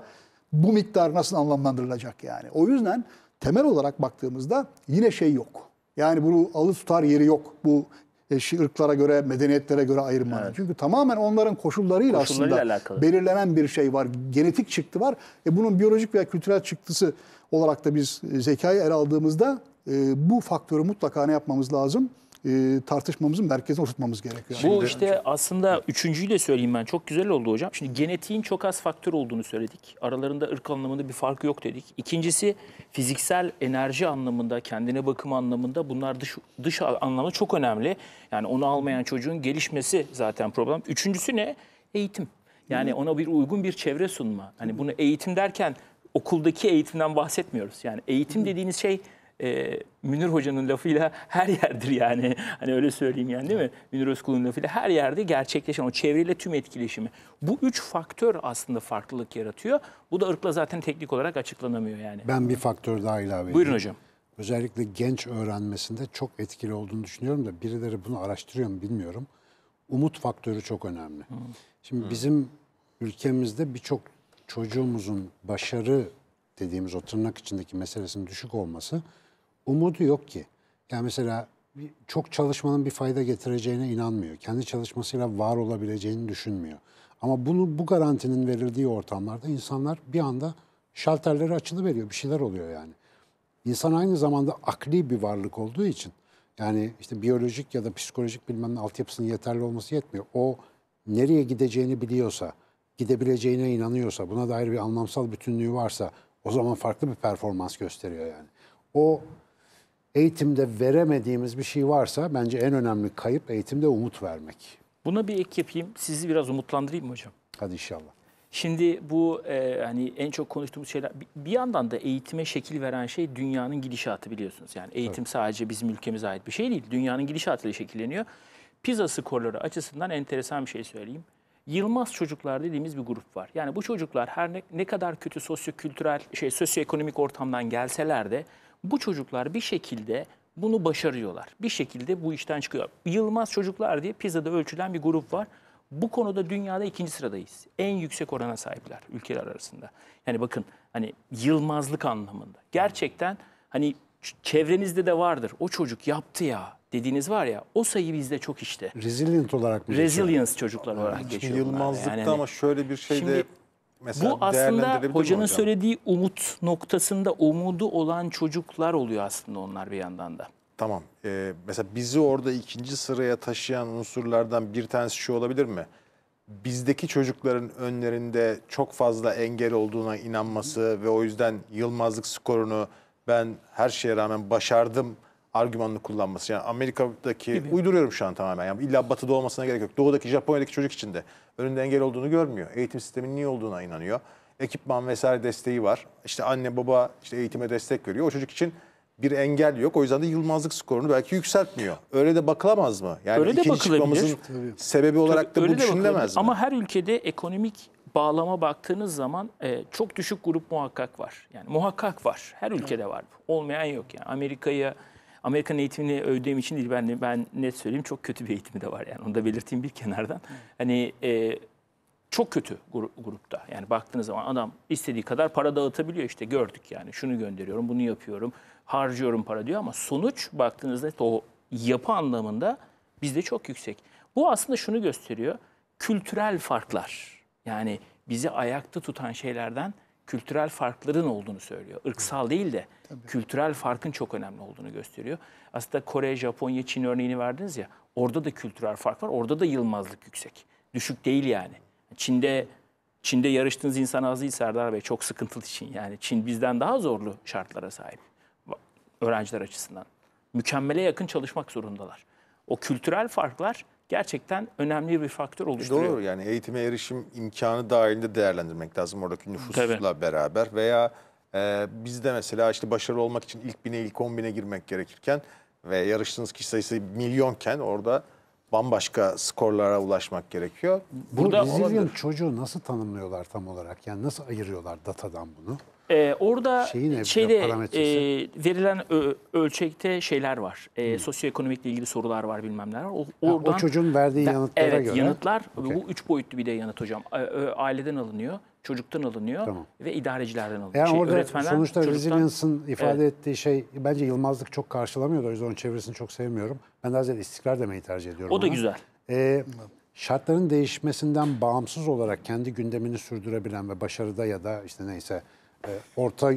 bu miktar nasıl anlamlandırılacak yani? O yüzden temel olarak baktığımızda yine şey yok. Yani bunu alı tutar yeri yok bu eşi ırklara göre, medeniyetlere göre ayırmanın. Evet. Çünkü tamamen onların koşullarıyla, koşullarıyla aslında alakalı. belirlenen bir şey var. Genetik çıktı var. E bunun biyolojik veya kültürel çıktısı olarak da biz e, zekayı ele aldığımızda e, bu faktörü mutlaka ne yapmamız lazım? e, tartışmamızın merkezine oturtmamız gerekiyor. Bu yani. işte aslında üçüncüyle söyleyeyim ben. Çok güzel oldu hocam. Şimdi genetiğin çok az faktör olduğunu söyledik. Aralarında ırk anlamında bir farkı yok dedik. İkincisi fiziksel enerji anlamında, kendine bakım anlamında bunlar dış, dış anlamda çok önemli. Yani onu almayan çocuğun gelişmesi zaten problem. Üçüncüsü ne? Eğitim. Yani ona bir uygun bir çevre sunma. Hani bunu eğitim derken okuldaki eğitimden bahsetmiyoruz. Yani eğitim dediğiniz şey e, Münir Hoca'nın lafıyla her yerdir yani. Hani öyle söyleyeyim yani değil mi? Münir Özkul'un lafıyla her yerde gerçekleşen o çevreyle tüm etkileşimi. Bu üç faktör aslında farklılık yaratıyor. Bu da ırkla zaten teknik olarak açıklanamıyor yani. Ben bir faktör daha ilave edeyim. Buyurun hocam. Özellikle genç öğrenmesinde çok etkili olduğunu düşünüyorum da birileri bunu araştırıyor mu bilmiyorum. Umut faktörü çok önemli. Hmm. Şimdi hmm. bizim ülkemizde birçok çocuğumuzun başarı dediğimiz o tırnak içindeki meselesinin düşük olması umudu yok ki. Yani mesela çok çalışmanın bir fayda getireceğine inanmıyor. Kendi çalışmasıyla var olabileceğini düşünmüyor. Ama bunu bu garantinin verildiği ortamlarda insanlar bir anda şalterleri açılı veriyor. Bir şeyler oluyor yani. İnsan aynı zamanda akli bir varlık olduğu için yani işte biyolojik ya da psikolojik bilmem ne altyapısının yeterli olması yetmiyor. O nereye gideceğini biliyorsa, gidebileceğine inanıyorsa, buna dair bir anlamsal bütünlüğü varsa o zaman farklı bir performans gösteriyor yani. O eğitimde veremediğimiz bir şey varsa bence en önemli kayıp eğitimde umut vermek. Buna bir ek yapayım. Sizi biraz umutlandırayım mı hocam? Hadi inşallah. Şimdi bu e, hani en çok konuştuğumuz şeyler bir yandan da eğitime şekil veren şey dünyanın gidişatı biliyorsunuz. Yani eğitim evet. sadece bizim ülkemize ait bir şey değil. Dünyanın gidişatıyla şekilleniyor. PISA skorları açısından enteresan bir şey söyleyeyim. Yılmaz çocuklar dediğimiz bir grup var. Yani bu çocuklar her ne, ne kadar kötü sosyo-kültürel şey sosyoekonomik ortamdan gelseler de bu çocuklar bir şekilde bunu başarıyorlar. Bir şekilde bu işten çıkıyor. Yılmaz çocuklar diye PISA'da ölçülen bir grup var. Bu konuda dünyada ikinci sıradayız. En yüksek orana sahipler ülkeler arasında. Yani bakın hani yılmazlık anlamında. Gerçekten hani çevrenizde de vardır. O çocuk yaptı ya dediğiniz var ya o sayı bizde çok işte. Resilient olarak mı? Resilience çocuklar olarak geçiyor. Yılmazlıkta yani. Hani ama şöyle bir şey de Mesela Bu aslında hocanın hocam? söylediği umut noktasında umudu olan çocuklar oluyor aslında onlar bir yandan da. Tamam. Ee, mesela bizi orada ikinci sıraya taşıyan unsurlardan bir tanesi şu olabilir mi? Bizdeki çocukların önlerinde çok fazla engel olduğuna inanması ve o yüzden Yılmazlık skorunu ben her şeye rağmen başardım argümanını kullanması. Yani Amerika'daki uyduruyorum şu an tamamen. Yani illa batıda olmasına gerek yok. Doğudaki Japonya'daki çocuk için de önünde engel olduğunu görmüyor. Eğitim sisteminin iyi olduğuna inanıyor. Ekipman vesaire desteği var. İşte anne baba işte eğitime destek veriyor. O çocuk için bir engel yok. O yüzden de yılmazlık skorunu belki yükseltmiyor. Öyle de bakılamaz mı? Yani öyle de bakılabilir. sebebi olarak Tabii, da bu düşünülemez mi? Ama her ülkede ekonomik bağlama baktığınız zaman e, çok düşük grup muhakkak var. Yani muhakkak var. Her ülkede var bu. Olmayan yok yani. Amerika'ya Amerikan eğitimini övdüğüm için değil ben, ben net söyleyeyim çok kötü bir eğitimi de var yani onu da belirteyim bir kenardan. Hani e, çok kötü grup grupta yani baktığınız zaman adam istediği kadar para dağıtabiliyor işte gördük yani şunu gönderiyorum bunu yapıyorum harcıyorum para diyor ama sonuç baktığınızda o yapı anlamında bizde çok yüksek. Bu aslında şunu gösteriyor kültürel farklar yani bizi ayakta tutan şeylerden kültürel farkların olduğunu söylüyor. Irksal değil de Tabii. kültürel farkın çok önemli olduğunu gösteriyor. Aslında Kore, Japonya, Çin örneğini verdiniz ya. Orada da kültürel fark var. Orada da yılmazlık yüksek. Düşük değil yani. Çin'de Çin'de yarıştığınız insan az değil Serdar Bey. Çok sıkıntılı Çin yani. Çin bizden daha zorlu şartlara sahip. Öğrenciler açısından. Mükemmele yakın çalışmak zorundalar. O kültürel farklar gerçekten önemli bir faktör e, oluşturuyor. Doğru yani eğitime erişim imkanı dahilinde değerlendirmek lazım oradaki nüfusla Tabii. beraber veya e, bizde mesela işte başarılı olmak için ilk bine ilk on bine girmek gerekirken ve yarıştığınız kişi sayısı milyonken orada bambaşka skorlara ulaşmak gerekiyor. Burada Bu rezilyan çocuğu nasıl tanımlıyorlar tam olarak? Yani nasıl ayırıyorlar datadan bunu? Ee, orada şeyde e, verilen ö- ölçekte şeyler var. E, hmm. Sosyoekonomikle ilgili sorular var bilmem neler O, oradan, o çocuğun verdiği Da- yanıtlara evet, göre. yanıtlar Okey. bu üç boyutlu bir de yanıt hocam. Aileden alınıyor, çocuktan alınıyor Tamam. ve idarecilerden alınıyor. Yani Şey, orada öğretmenden, sonuçta resilience'ın ifade ettiği şey bence Yılmazlık çok karşılamıyordu. O yüzden onun çevresini çok sevmiyorum. Ben daha ziyade istikrar demeyi tercih ediyorum. O da ona. güzel. Ee, şartların değişmesinden bağımsız olarak kendi gündemini sürdürebilen ve başarıda ya da işte neyse e, orta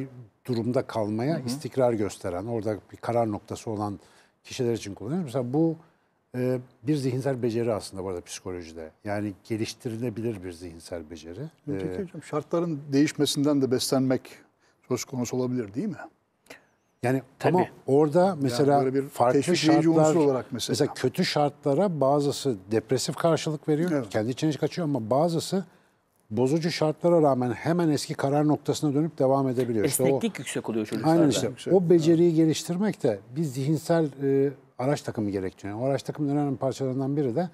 durumda kalmaya hı hı. istikrar gösteren, orada bir karar noktası olan kişiler için kullanıyoruz. Mesela bu e, bir zihinsel beceri aslında burada psikolojide. Yani geliştirilebilir bir zihinsel beceri. Peki ee, şartların değişmesinden de beslenmek söz konusu olabilir değil mi? Yani Tabii. ama orada mesela yani bir farklı şartlar olarak mesela. mesela kötü şartlara bazısı depresif karşılık veriyor. Evet. Kendi içine kaçıyor ama bazısı bozucu şartlara rağmen hemen eski karar noktasına dönüp devam edebiliyor. Esneklik işte o, yüksek oluyor çocuklarda. Aynen işte. Yüksek. O beceriyi geliştirmek de bir zihinsel e, araç takımı gerektiriyor. O araç takımının önemli parçalarından biri de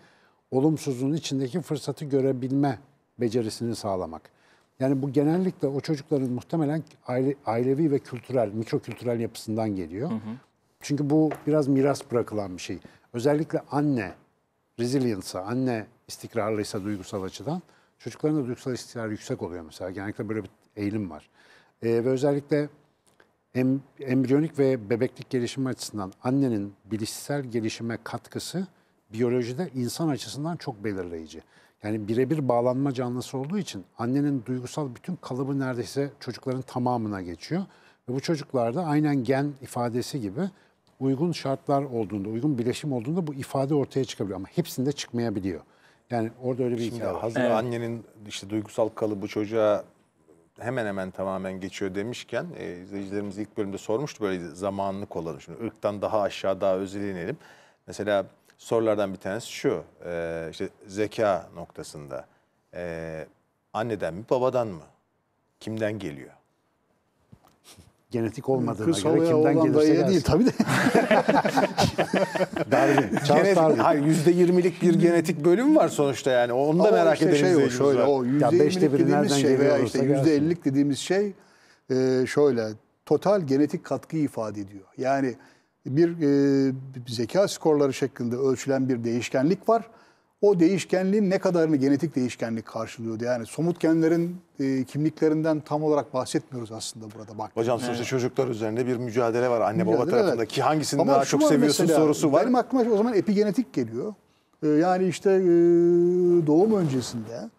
olumsuzluğun içindeki fırsatı görebilme becerisini sağlamak. Yani bu genellikle o çocukların muhtemelen aile, ailevi ve kültürel, mikrokültürel yapısından geliyor. Hı hı. Çünkü bu biraz miras bırakılan bir şey. Özellikle anne resilience'a, anne istikrarlıysa duygusal açıdan Çocukların da duygusal istikrar yüksek oluyor mesela. Genellikle böyle bir eğilim var. E, ve özellikle em, embriyonik ve bebeklik gelişimi açısından annenin bilişsel gelişime katkısı biyolojide insan açısından çok belirleyici. Yani birebir bağlanma canlısı olduğu için annenin duygusal bütün kalıbı neredeyse çocukların tamamına geçiyor. Ve bu çocuklarda aynen gen ifadesi gibi uygun şartlar olduğunda, uygun bileşim olduğunda bu ifade ortaya çıkabiliyor ama hepsinde çıkmayabiliyor. Yani orada öyle bir Şimdi hikaye var. Hazır evet. annenin işte duygusal kalıbı çocuğa hemen hemen tamamen geçiyor demişken e, izleyicilerimiz ilk bölümde sormuştu böyle zamanlı kullanın. Şimdi ırktan daha aşağı daha özel inelim. Mesela sorulardan bir tanesi şu e, işte zeka noktasında e, anneden mi babadan mı kimden geliyor? genetik olmadığına Kız göre kimden gelirse gelsin. değil tabii de. Darwin, Charles Darwin. Hayır %20'lik bir genetik bölüm var sonuçta yani. Onu da Ama merak işte ederiz. Şey o, şöyle, o %20'lik dediğimiz şey veya işte %50'lik dediğimiz şey e, şöyle total genetik katkı ifade ediyor. Yani bir e, zeka skorları şeklinde ölçülen bir değişkenlik var o değişkenliğin ne kadarını genetik değişkenlik karşılıyordu. Yani somut genlerin e, kimliklerinden tam olarak bahsetmiyoruz aslında burada bak. Hocam sonuçta evet. çocuklar üzerinde bir mücadele var anne mücadele, baba tarafında evet. ki hangisini Ama daha çok seviyorsun mesela, sorusu var. Benim aklıma o zaman epigenetik geliyor. E, yani işte e, doğum öncesinde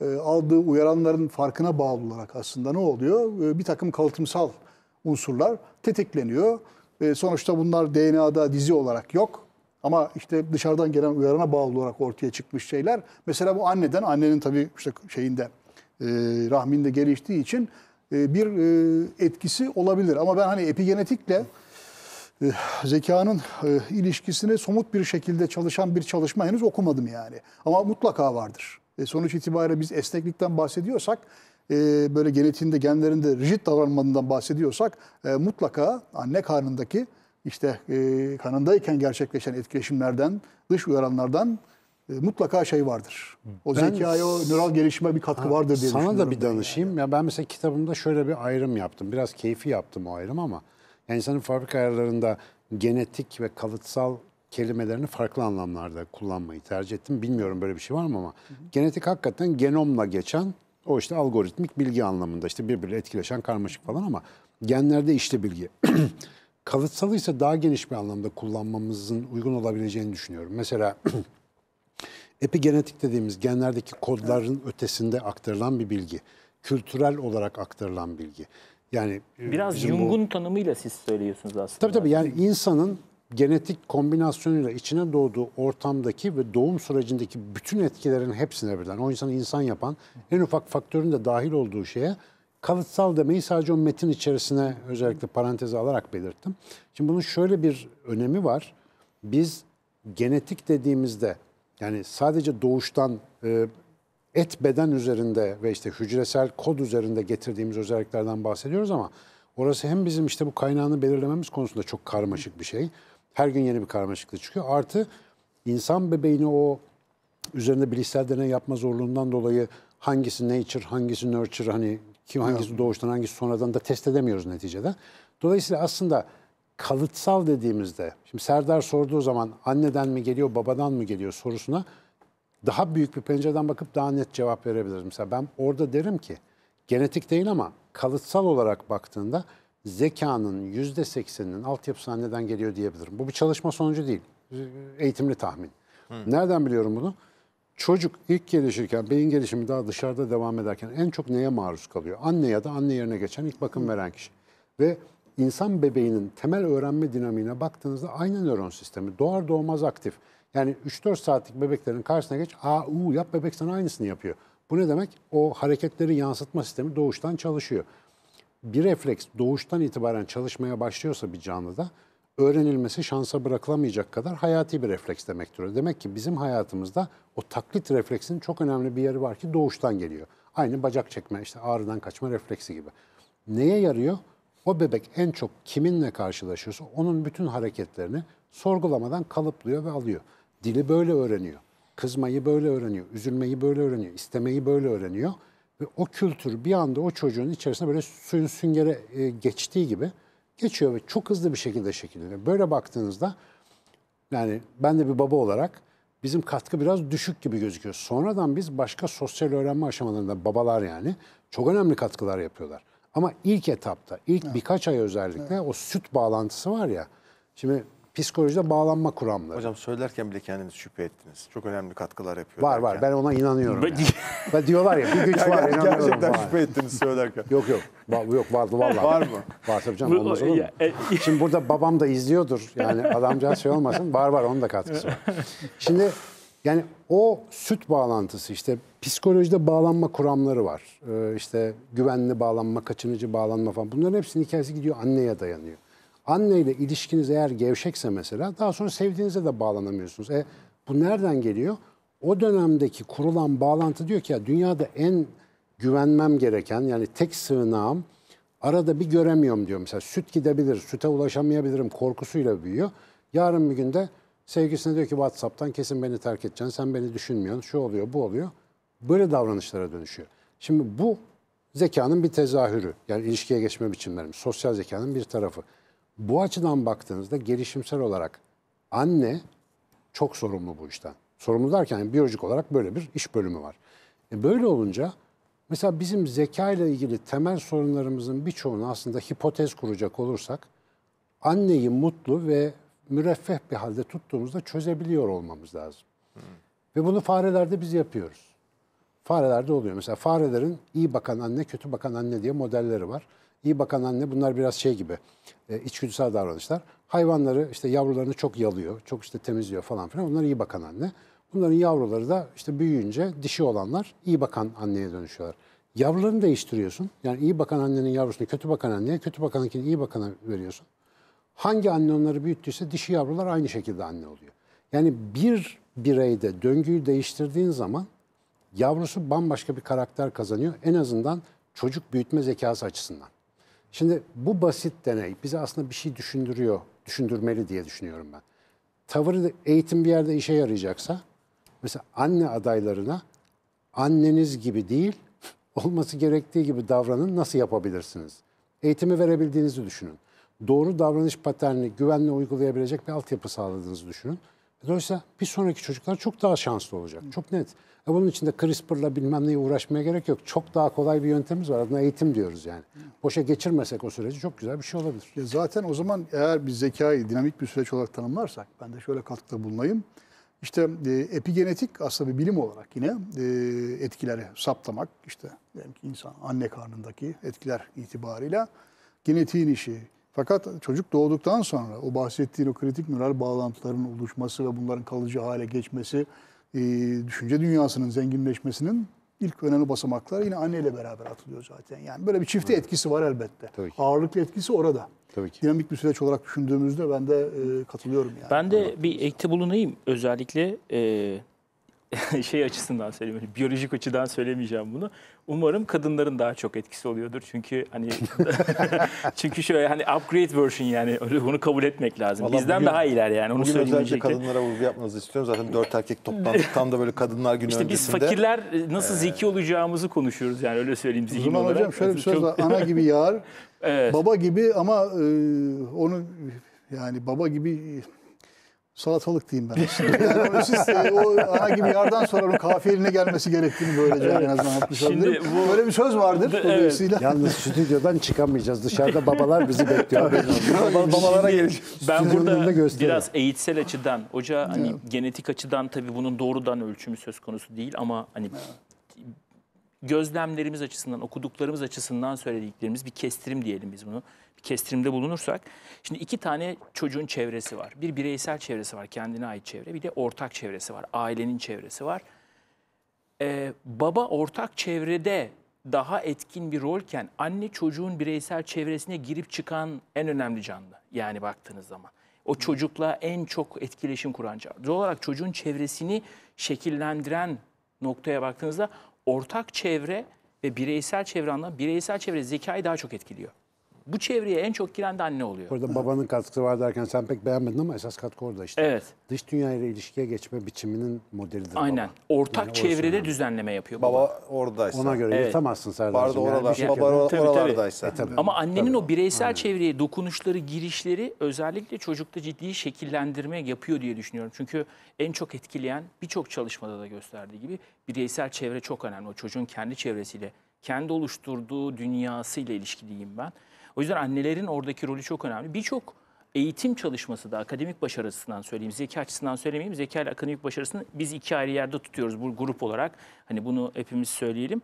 e, aldığı uyaranların farkına bağlı olarak aslında ne oluyor? E, bir takım kalıtımsal unsurlar tetikleniyor. E, sonuçta bunlar DNA'da dizi olarak yok ama işte dışarıdan gelen uyarana bağlı olarak ortaya çıkmış şeyler. Mesela bu anneden, annenin tabii işte şeyinde, e, rahminde geliştiği için e, bir e, etkisi olabilir. Ama ben hani epigenetikle e, zekanın e, ilişkisini somut bir şekilde çalışan bir çalışma henüz okumadım yani. Ama mutlaka vardır. E, sonuç itibariyle biz esneklikten bahsediyorsak, e, böyle genetiğinde, genlerinde rigid davranmadığından bahsediyorsak e, mutlaka anne karnındaki işte e, kanındayken gerçekleşen etkileşimlerden, dış uyaranlardan e, mutlaka şey vardır. O ben, zekaya, o nöral gelişime bir katkı ha, vardır diye düşünüyorum. Sana da bir danışayım. Yani. Ya ben mesela kitabımda şöyle bir ayrım yaptım. Biraz keyfi yaptım o ayrım ama yani insanın fabrika ayarlarında genetik ve kalıtsal kelimelerini farklı anlamlarda kullanmayı tercih ettim. Bilmiyorum böyle bir şey var mı ama hı hı. genetik hakikaten genomla geçen o işte algoritmik bilgi anlamında işte birbiriyle etkileşen karmaşık falan ama genlerde işte bilgi. Kalıtsal ise daha geniş bir anlamda kullanmamızın uygun olabileceğini düşünüyorum. Mesela epigenetik dediğimiz genlerdeki kodların evet. ötesinde aktarılan bir bilgi. Kültürel olarak aktarılan bilgi. Yani e, biraz Jung'un bu... tanımıyla siz söylüyorsunuz aslında. Tabii tabii yani insanın genetik kombinasyonuyla içine doğduğu ortamdaki ve doğum sürecindeki bütün etkilerin hepsine birden o insanı insan yapan en ufak faktörün de dahil olduğu şeye kalıtsal demeyi sadece o metin içerisine özellikle paranteze alarak belirttim. Şimdi bunun şöyle bir önemi var. Biz genetik dediğimizde yani sadece doğuştan e, et beden üzerinde ve işte hücresel kod üzerinde getirdiğimiz özelliklerden bahsediyoruz ama orası hem bizim işte bu kaynağını belirlememiz konusunda çok karmaşık bir şey. Her gün yeni bir karmaşıklık çıkıyor. Artı insan bebeğini o üzerinde bilişsel deney yapma zorluğundan dolayı hangisi nature, hangisi nurture hani kim hangisi doğuştan hangisi sonradan da test edemiyoruz neticede. Dolayısıyla aslında kalıtsal dediğimizde, şimdi Serdar sorduğu zaman anneden mi geliyor, babadan mı geliyor sorusuna daha büyük bir pencereden bakıp daha net cevap verebiliriz. Mesela ben orada derim ki genetik değil ama kalıtsal olarak baktığında zekanın yüzde sekseninin altyapısı anneden geliyor diyebilirim. Bu bir çalışma sonucu değil. Eğitimli tahmin. Hı. Nereden biliyorum bunu? Çocuk ilk gelişirken, beyin gelişimi daha dışarıda devam ederken en çok neye maruz kalıyor? Anne ya da anne yerine geçen ilk bakım veren kişi. Ve insan bebeğinin temel öğrenme dinamiğine baktığınızda aynı nöron sistemi doğar doğmaz aktif. Yani 3-4 saatlik bebeklerin karşısına geç, aa uu yap bebek sana aynısını yapıyor. Bu ne demek? O hareketleri yansıtma sistemi doğuştan çalışıyor. Bir refleks doğuştan itibaren çalışmaya başlıyorsa bir canlıda öğrenilmesi şansa bırakılamayacak kadar hayati bir refleks demektir. Demek ki bizim hayatımızda o taklit refleksinin çok önemli bir yeri var ki doğuştan geliyor. Aynı bacak çekme, işte ağrıdan kaçma refleksi gibi. Neye yarıyor? O bebek en çok kiminle karşılaşıyorsa onun bütün hareketlerini sorgulamadan kalıplıyor ve alıyor. Dili böyle öğreniyor. Kızmayı böyle öğreniyor. Üzülmeyi böyle öğreniyor. istemeyi böyle öğreniyor. Ve o kültür bir anda o çocuğun içerisinde böyle suyun süngere e, geçtiği gibi geçiyor ve çok hızlı bir şekilde şekilleniyor. Böyle baktığınızda yani ben de bir baba olarak bizim katkı biraz düşük gibi gözüküyor. Sonradan biz başka sosyal öğrenme aşamalarında babalar yani çok önemli katkılar yapıyorlar. Ama ilk etapta, ilk evet. birkaç ay özellikle evet. o süt bağlantısı var ya. Şimdi psikolojide bağlanma kuramları. Hocam söylerken bile kendiniz şüphe ettiniz. Çok önemli katkılar yapıyor. Var derken. var ben ona inanıyorum. yani. diyorlar ya bir güç var inanıyorum. Gerçekten var. şüphe ettiniz söylerken. Yok yok. Va yok vardı vallahi. var mı? Var tabii canım olmaz olur mu? E- Şimdi burada babam da izliyordur. Yani adamcağız şey olmasın. Var var onun da katkısı var. Şimdi yani o süt bağlantısı işte psikolojide bağlanma kuramları var. Ee, işte güvenli bağlanma, kaçınıcı bağlanma falan. Bunların hepsinin hikayesi gidiyor anneye dayanıyor. Anneyle ilişkiniz eğer gevşekse mesela daha sonra sevdiğinize de bağlanamıyorsunuz. E bu nereden geliyor? O dönemdeki kurulan bağlantı diyor ki ya dünyada en güvenmem gereken yani tek sığınağım arada bir göremiyorum diyor. Mesela süt gidebilir, süte ulaşamayabilirim korkusuyla büyüyor. Yarın bir günde sevgisine diyor ki WhatsApp'tan kesin beni terk edeceksin, sen beni düşünmüyorsun, şu oluyor, bu oluyor. Böyle davranışlara dönüşüyor. Şimdi bu zekanın bir tezahürü. Yani ilişkiye geçme biçimlerimiz, sosyal zekanın bir tarafı. Bu açıdan baktığınızda gelişimsel olarak anne çok sorumlu bu işten. Sorumlu derken biyolojik olarak böyle bir iş bölümü var. E böyle olunca mesela bizim zeka ile ilgili temel sorunlarımızın birçoğunu aslında hipotez kuracak olursak anneyi mutlu ve müreffeh bir halde tuttuğumuzda çözebiliyor olmamız lazım. Hmm. Ve bunu farelerde biz yapıyoruz. Farelerde oluyor. Mesela farelerin iyi bakan anne, kötü bakan anne diye modelleri var. İyi bakan anne bunlar biraz şey gibi e, içgüdüsel davranışlar. Hayvanları işte yavrularını çok yalıyor, çok işte temizliyor falan filan. Bunlar iyi bakan anne. Bunların yavruları da işte büyüyünce dişi olanlar iyi bakan anneye dönüşüyorlar. Yavrularını değiştiriyorsun. Yani iyi bakan annenin yavrusunu kötü bakan anneye, kötü bakanınkini iyi bakana veriyorsun. Hangi anne onları büyüttüyse dişi yavrular aynı şekilde anne oluyor. Yani bir bireyde döngüyü değiştirdiğin zaman yavrusu bambaşka bir karakter kazanıyor. En azından çocuk büyütme zekası açısından. Şimdi bu basit deney bize aslında bir şey düşündürüyor, düşündürmeli diye düşünüyorum ben. Tavır eğitim bir yerde işe yarayacaksa mesela anne adaylarına anneniz gibi değil olması gerektiği gibi davranın nasıl yapabilirsiniz? Eğitimi verebildiğinizi düşünün. Doğru davranış paterni güvenle uygulayabilecek bir altyapı sağladığınızı düşünün. Dolayısıyla bir sonraki çocuklar çok daha şanslı olacak. Çok net. E bunun için de CRISPR'la bilmem neye uğraşmaya gerek yok. Çok daha kolay bir yöntemimiz var. Adına eğitim diyoruz yani. Boşa geçirmesek o süreci çok güzel bir şey olabilir. Ya zaten o zaman eğer bir zekayı dinamik bir süreç olarak tanımlarsak, ben de şöyle katkıda bulunayım. İşte e, epigenetik aslında bir bilim olarak yine e, etkileri saptamak, işte yani ki insan anne karnındaki etkiler itibarıyla genetiğin işi, fakat çocuk doğduktan sonra o bahsettiğin o kritik nöral bağlantıların oluşması ve bunların kalıcı hale geçmesi, e, düşünce dünyasının zenginleşmesinin ilk önemli basamaklar yine anneyle beraber atılıyor zaten. Yani böyle bir çifte evet. etkisi var elbette. Tabii ki. Ağırlıklı etkisi orada. Tabii ki. Dinamik bir süreç olarak düşündüğümüzde ben de e, katılıyorum. Yani. Ben de bir ekte bulunayım. Özellikle e, şey açısından söyleyeyim, hani biyolojik açıdan söylemeyeceğim bunu. Umarım kadınların daha çok etkisi oluyordur. Çünkü hani çünkü şöyle hani upgrade version yani bunu kabul etmek lazım. Vallahi Bizden bugün, daha iyiler yani. Onu bugün özellikle kadınlara vurgu yapmanızı istiyorum. Zaten dört erkek toplantı tam da böyle kadınlar günü işte öncesinde. İşte biz fakirler e, nasıl ee... zeki olacağımızı konuşuyoruz yani öyle söyleyeyim zihin zaman olarak. Hocam şöyle bir söz var. Ana gibi yar evet. baba gibi ama e, onu yani baba gibi salatalık diyeyim ben aslında. Yani siz o herhangi bir yerden sonra onun kafiyeline gelmesi gerektiğini böylece evet. en azından atmış olabilirim. Bu... Böyle bir söz vardır. Evet. Yalnız stüdyodan çıkamayacağız. Dışarıda babalar bizi bekliyor. Baba, babalara gelecek. Ben burada biraz eğitsel açıdan, hoca hani evet. genetik açıdan tabii bunun doğrudan ölçümü söz konusu değil ama hani gözlemlerimiz açısından, okuduklarımız açısından söylediklerimiz bir kestirim diyelim biz bunu. Bir kestirimde bulunursak. Şimdi iki tane çocuğun çevresi var. Bir bireysel çevresi var, kendine ait çevre. Bir de ortak çevresi var, ailenin çevresi var. Ee, baba ortak çevrede daha etkin bir rolken anne çocuğun bireysel çevresine girip çıkan en önemli canlı. Yani baktığınız zaman. O çocukla en çok etkileşim kuran canlı. Doğal olarak çocuğun çevresini şekillendiren noktaya baktığınızda ortak çevre ve bireysel çevre anlamı bireysel çevre zekayı daha çok etkiliyor. Bu çevreye en çok giren de anne oluyor. Orada babanın katkısı var derken sen pek beğenmedin ama esas katkı orada işte. Evet. Dış dünyayla ilişkiye geçme biçiminin modelidir Aynen. baba. Ortak Yani çevrede önemli. düzenleme yapıyor baba. Baba oradaysa. Ona göre Evet. yırtamazsın Barda Serdar'cığım. oralar, bir baba şekilde- or- Tabii, e, tabii. Ama annenin o bireysel çevreye dokunuşları, girişleri özellikle çocukta ciddi şekillendirme yapıyor diye düşünüyorum. Çünkü en çok etkileyen birçok çalışmada da gösterdiği gibi bireysel çevre çok önemli. O çocuğun kendi çevresiyle, kendi oluşturduğu dünyasıyla ilişkiliyim ben. O yüzden annelerin oradaki rolü çok önemli. Birçok eğitim çalışması da akademik başarısından söyleyeyim, zeka açısından söylemeyeyim. Zeka ile akademik başarısını biz iki ayrı yerde tutuyoruz bu grup olarak. Hani bunu hepimiz söyleyelim.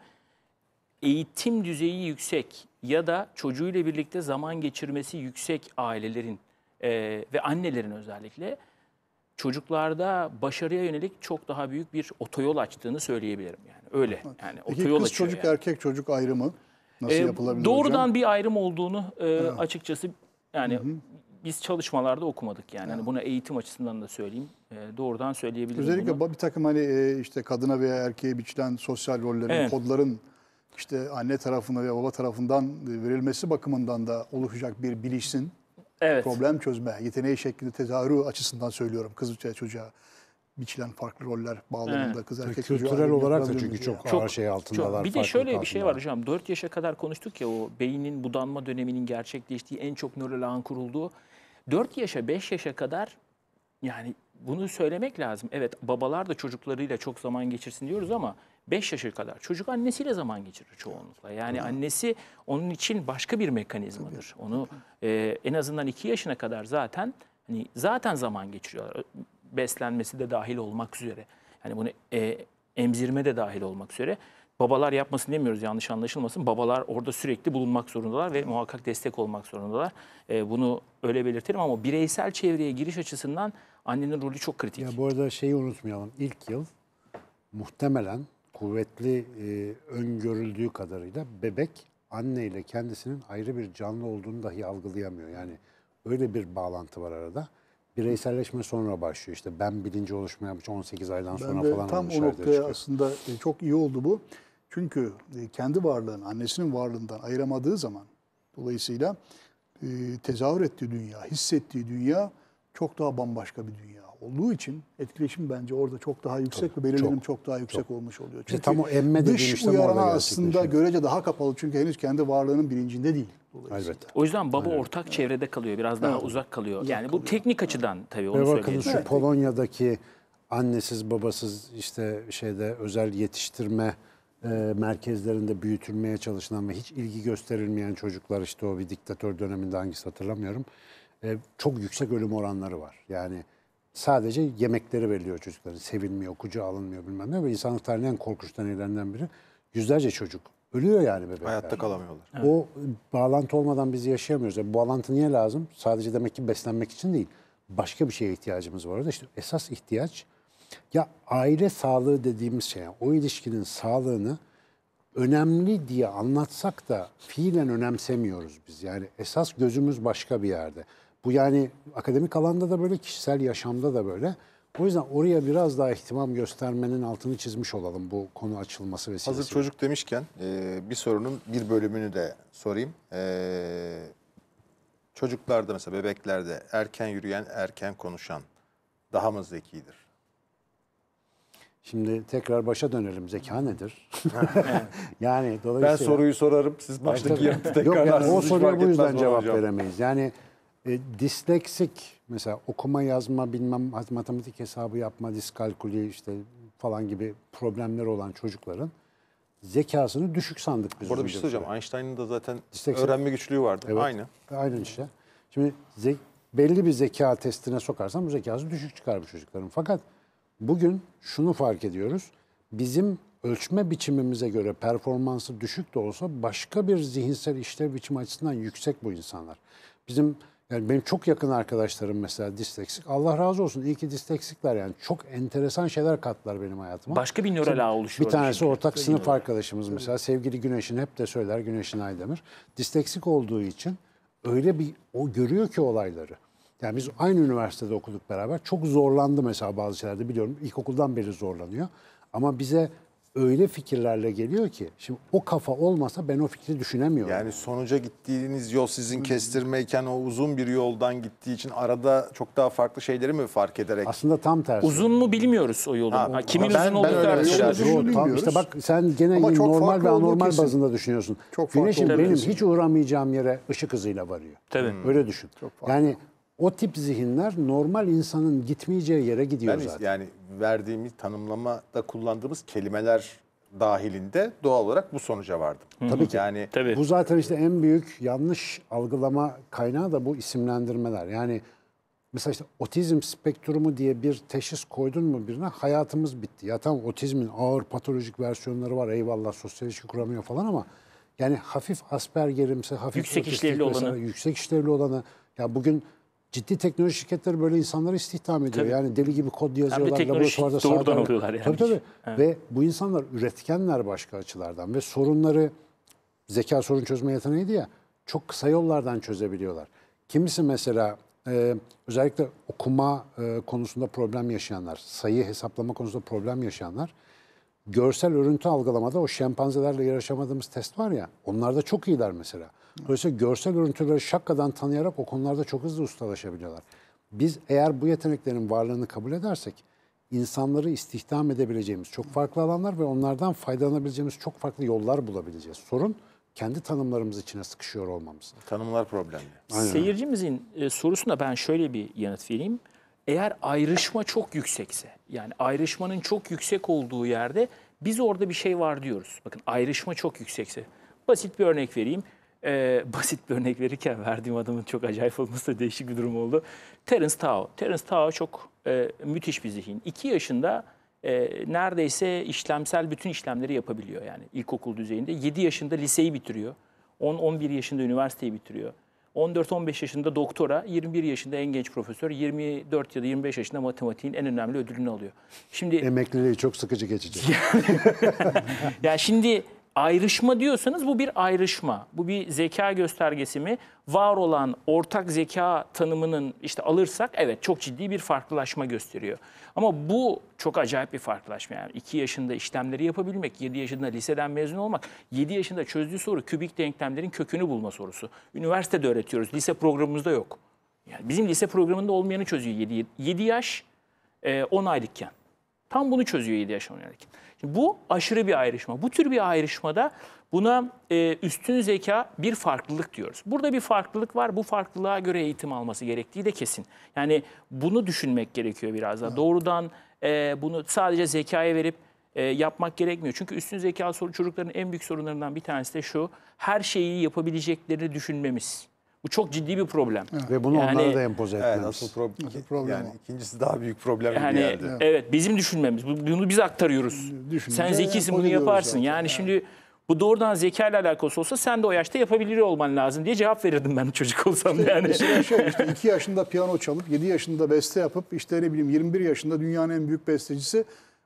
Eğitim düzeyi yüksek ya da çocuğuyla birlikte zaman geçirmesi yüksek ailelerin e, ve annelerin özellikle çocuklarda başarıya yönelik çok daha büyük bir otoyol açtığını söyleyebilirim yani. Öyle yani Peki kız açıyor. çocuk yani. erkek çocuk ayrımı? Nasıl ee, yapılabilir Doğrudan hocam? bir ayrım olduğunu e, açıkçası yani Hı -hı. biz çalışmalarda okumadık yani. yani. Bunu eğitim açısından da söyleyeyim. E, doğrudan söyleyebilirim Özellikle bunu. bir takım hani e, işte kadına veya erkeğe biçilen sosyal rollerin, evet. kodların işte anne tarafına veya baba tarafından verilmesi bakımından da oluşacak bir bilişsin. Evet. Problem çözme, yeteneği şeklinde tezahürü açısından söylüyorum kız çocuğa biçilen farklı roller bağlamında evet. kız erkek kültürel olarak da çünkü çok ağır şey altındalar. Çok, bir de şöyle bir şey var hocam. 4 yaşa kadar konuştuk ya o beynin budanma döneminin gerçekleştiği en çok nöral ağın kurulduğu 4 yaşa 5 yaşa kadar yani bunu söylemek lazım. Evet babalar da çocuklarıyla çok zaman geçirsin diyoruz ama 5 yaşa kadar çocuk annesiyle zaman geçirir çoğunlukla. Yani Hı. annesi onun için başka bir mekanizmadır. Tabii. Onu E, en azından 2 yaşına kadar zaten hani zaten zaman geçiriyorlar beslenmesi de dahil olmak üzere. Yani bunu e, emzirme de dahil olmak üzere. Babalar yapmasın demiyoruz yanlış anlaşılmasın. Babalar orada sürekli bulunmak zorundalar ve muhakkak destek olmak zorundalar. E, bunu öyle belirtirim ama bireysel çevreye giriş açısından annenin rolü çok kritik. Ya bu arada şeyi unutmayalım. İlk yıl muhtemelen kuvvetli e, öngörüldüğü kadarıyla bebek anne ile kendisinin ayrı bir canlı olduğunu dahi algılayamıyor. Yani öyle bir bağlantı var arada bireyselleşme sonra başlıyor. İşte ben bilinci oluşmaya 18 aydan sonra ben de falan tam o noktaya çıkıyor. aslında e, çok iyi oldu bu. Çünkü e, kendi varlığını annesinin varlığından ayıramadığı zaman dolayısıyla e, tezahür ettiği dünya, hissettiği dünya çok daha bambaşka bir dünya olduğu için etkileşim bence orada çok daha yüksek Tabii, ve belirlenim çok, çok daha yüksek çok. olmuş oluyor. Çünkü tam o emme dış işte aslında görece daha kapalı çünkü henüz kendi varlığının bilincinde değil. Elbette. O yüzden baba Aynen. ortak evet. çevrede kalıyor, biraz daha evet. uzak kalıyor. Uzak yani kalıyor. bu teknik açıdan tabii onu söyleyeyim. Bakın şu evet. Polonya'daki annesiz babasız işte şeyde özel yetiştirme e, merkezlerinde büyütülmeye çalışılan ve hiç ilgi gösterilmeyen çocuklar işte o bir diktatör döneminde hangisi hatırlamıyorum. E, çok yüksek ölüm oranları var. Yani sadece yemekleri veriliyor çocukların. Sevilmiyor, kucağa alınmıyor bilmem ne. Ve insanlık tarihinin en korkunç deneylerinden biri yüzlerce çocuk. Ölüyor yani bebekler. Hayatta kalamıyorlar. Evet. O bağlantı olmadan biz yaşayamıyoruz. Yani bu bağlantı niye lazım? Sadece demek ki beslenmek için değil. Başka bir şeye ihtiyacımız var. Orada işte esas ihtiyaç ya aile sağlığı dediğimiz şey. Yani o ilişkinin sağlığını önemli diye anlatsak da fiilen önemsemiyoruz biz. Yani esas gözümüz başka bir yerde. Bu yani akademik alanda da böyle, kişisel yaşamda da böyle. O yüzden oraya biraz daha ihtimam göstermenin altını çizmiş olalım bu konu açılması vesilesiyle. Hazır çocuk demişken e, bir sorunun bir bölümünü de sorayım. E, çocuklarda mesela bebeklerde erken yürüyen, erken konuşan daha mı zekidir? Şimdi tekrar başa dönelim. Zeka hmm. nedir? yani dolayısıyla... Ben soruyu sorarım. Siz baştaki yanıtı tekrarlarsınız. Yok yani o soruya bu yüzden cevap hocam. veremeyiz. Yani e, disleksik mesela okuma yazma bilmem matematik hesabı yapma diskalkülü işte falan gibi problemleri olan çocukların zekasını düşük sandık biz. Burada bir şey söyleyeceğim. Einstein'ın da zaten disleksik. öğrenme güçlüğü vardı. Evet, Aynı. Aynen şey. işte. Şimdi ze- belli bir zeka testine sokarsan bu zekası düşük çıkar bu çocukların. Fakat bugün şunu fark ediyoruz. Bizim ölçme biçimimize göre performansı düşük de olsa başka bir zihinsel işlev biçimi açısından yüksek bu insanlar. Bizim yani benim çok yakın arkadaşlarım mesela disteksik. Allah razı olsun. iyi ki disteksikler yani. Çok enteresan şeyler kattılar benim hayatıma. Başka bir nöral ağ oluşuyor. Bir tanesi çünkü. ortak sınıf Bilmiyorum. arkadaşımız mesela. Sevgili Güneş'in hep de söyler Güneş'in Aydemir. Disteksik olduğu için öyle bir o görüyor ki olayları. Yani biz aynı üniversitede okuduk beraber. Çok zorlandı mesela bazı şeylerde biliyorum. İlkokuldan beri zorlanıyor. Ama bize öyle fikirlerle geliyor ki şimdi o kafa olmasa ben o fikri düşünemiyorum. Yani sonuca gittiğiniz yol sizin kestirmeyken o uzun bir yoldan gittiği için arada çok daha farklı şeyleri mi fark ederek? Aslında tam tersi. Uzun mu bilmiyoruz o yolun. Ha, Ha, kimin ben- uzun ben olduğu öyle tartışılır. şeyler bak sen gene Ama normal ve anormal kesin. bazında düşünüyorsun. Çok farklı Güneşim benim kesin. hiç uğramayacağım yere ışık hızıyla varıyor. Tabii. Hmm. Öyle düşün. yani o tip zihinler normal insanın gitmeyeceği yere gidiyor Ben zaten. yani verdiğimiz tanımlamada kullandığımız kelimeler dahilinde doğal olarak bu sonuca vardım. Hı -hı. Tabii ki. Yani Tabii. bu zaten işte en büyük yanlış algılama kaynağı da bu isimlendirmeler. Yani mesela işte otizm spektrumu diye bir teşhis koydun mu birine hayatımız bitti. Ya tam otizmin ağır patolojik versiyonları var eyvallah sosyal ilişki kuramıyor falan ama yani hafif aspergerimsi, hafif yüksek işlevli olanı. Yüksek işlevli olanı. Ya bugün ciddi teknoloji şirketleri böyle insanları istihdam ediyor. Tabii. Yani deli gibi kod yazıyorlar. Tabii laboratuvarda doğrudan alıyorlar yani. Tabii tabii. Evet. Ve bu insanlar üretkenler başka açılardan ve sorunları zeka sorun çözme yeteneğiydi ya çok kısa yollardan çözebiliyorlar. Kimisi mesela e, özellikle okuma e, konusunda problem yaşayanlar, sayı hesaplama konusunda problem yaşayanlar görsel örüntü algılamada o şempanzelerle yarışamadığımız test var ya Onlar da çok iyiler mesela. Dolayısıyla görsel görüntüleri şakkadan tanıyarak o konularda çok hızlı ustalaşabiliyorlar. Biz eğer bu yeteneklerin varlığını kabul edersek insanları istihdam edebileceğimiz çok farklı alanlar ve onlardan faydalanabileceğimiz çok farklı yollar bulabileceğiz. Sorun kendi tanımlarımız içine sıkışıyor olmamız. Tanımlar problemli. Aynen. Seyircimizin e, sorusuna ben şöyle bir yanıt vereyim. Eğer ayrışma çok yüksekse, yani ayrışmanın çok yüksek olduğu yerde biz orada bir şey var diyoruz. Bakın ayrışma çok yüksekse. Basit bir örnek vereyim e, basit bir örnek verirken verdiğim adamın çok acayip olması da değişik bir durum oldu. Terence Tao. Terence Tao çok e, müthiş bir zihin. İki yaşında e, neredeyse işlemsel bütün işlemleri yapabiliyor yani ilkokul düzeyinde. 7 yaşında liseyi bitiriyor. 10-11 yaşında üniversiteyi bitiriyor. 14-15 yaşında doktora, 21 yaşında en genç profesör, 24 ya da 25 yaşında matematiğin en önemli ödülünü alıyor. Şimdi emekliliği çok sıkıcı geçecek. ya şimdi ayrışma diyorsanız bu bir ayrışma. Bu bir zeka göstergesi mi? Var olan ortak zeka tanımının işte alırsak evet çok ciddi bir farklılaşma gösteriyor. Ama bu çok acayip bir farklılaşma. Yani 2 yaşında işlemleri yapabilmek, 7 yaşında liseden mezun olmak, 7 yaşında çözdüğü soru kübik denklemlerin kökünü bulma sorusu. Üniversitede öğretiyoruz, lise programımızda yok. Yani bizim lise programında olmayanı çözüyor 7, 7 yaş 10 e, aylıkken. Tam bunu çözüyor 7 yaş 10 aylıkken. Şimdi bu aşırı bir ayrışma. Bu tür bir ayrışmada buna e, üstün zeka bir farklılık diyoruz. Burada bir farklılık var. Bu farklılığa göre eğitim alması gerektiği de kesin. Yani bunu düşünmek gerekiyor biraz daha. Evet. Doğrudan e, bunu sadece zekaya verip e, yapmak gerekmiyor. Çünkü üstün zekalı çocukların en büyük sorunlarından bir tanesi de şu. Her şeyi yapabileceklerini düşünmemiz. Bu çok ciddi bir problem. Evet. Ve bunu yani, onlara da empoze etmemiz. Evet, asıl pro problem yani ikincisi daha büyük problem yani, gibi geldi. Evet. evet bizim düşünmemiz. Bunu biz aktarıyoruz. Düşününce sen zekisin bunu yaparsın. Zaten. Yani, şimdi bu doğrudan zeka ile alakası olsa sen de o yaşta yapabilir olman lazım diye cevap verirdim ben çocuk olsam işte, yani. Şey, şey, işte 2 yaşında piyano çalıp yedi yaşında beste yapıp işte ne bileyim 21 yaşında dünyanın en büyük bestecisi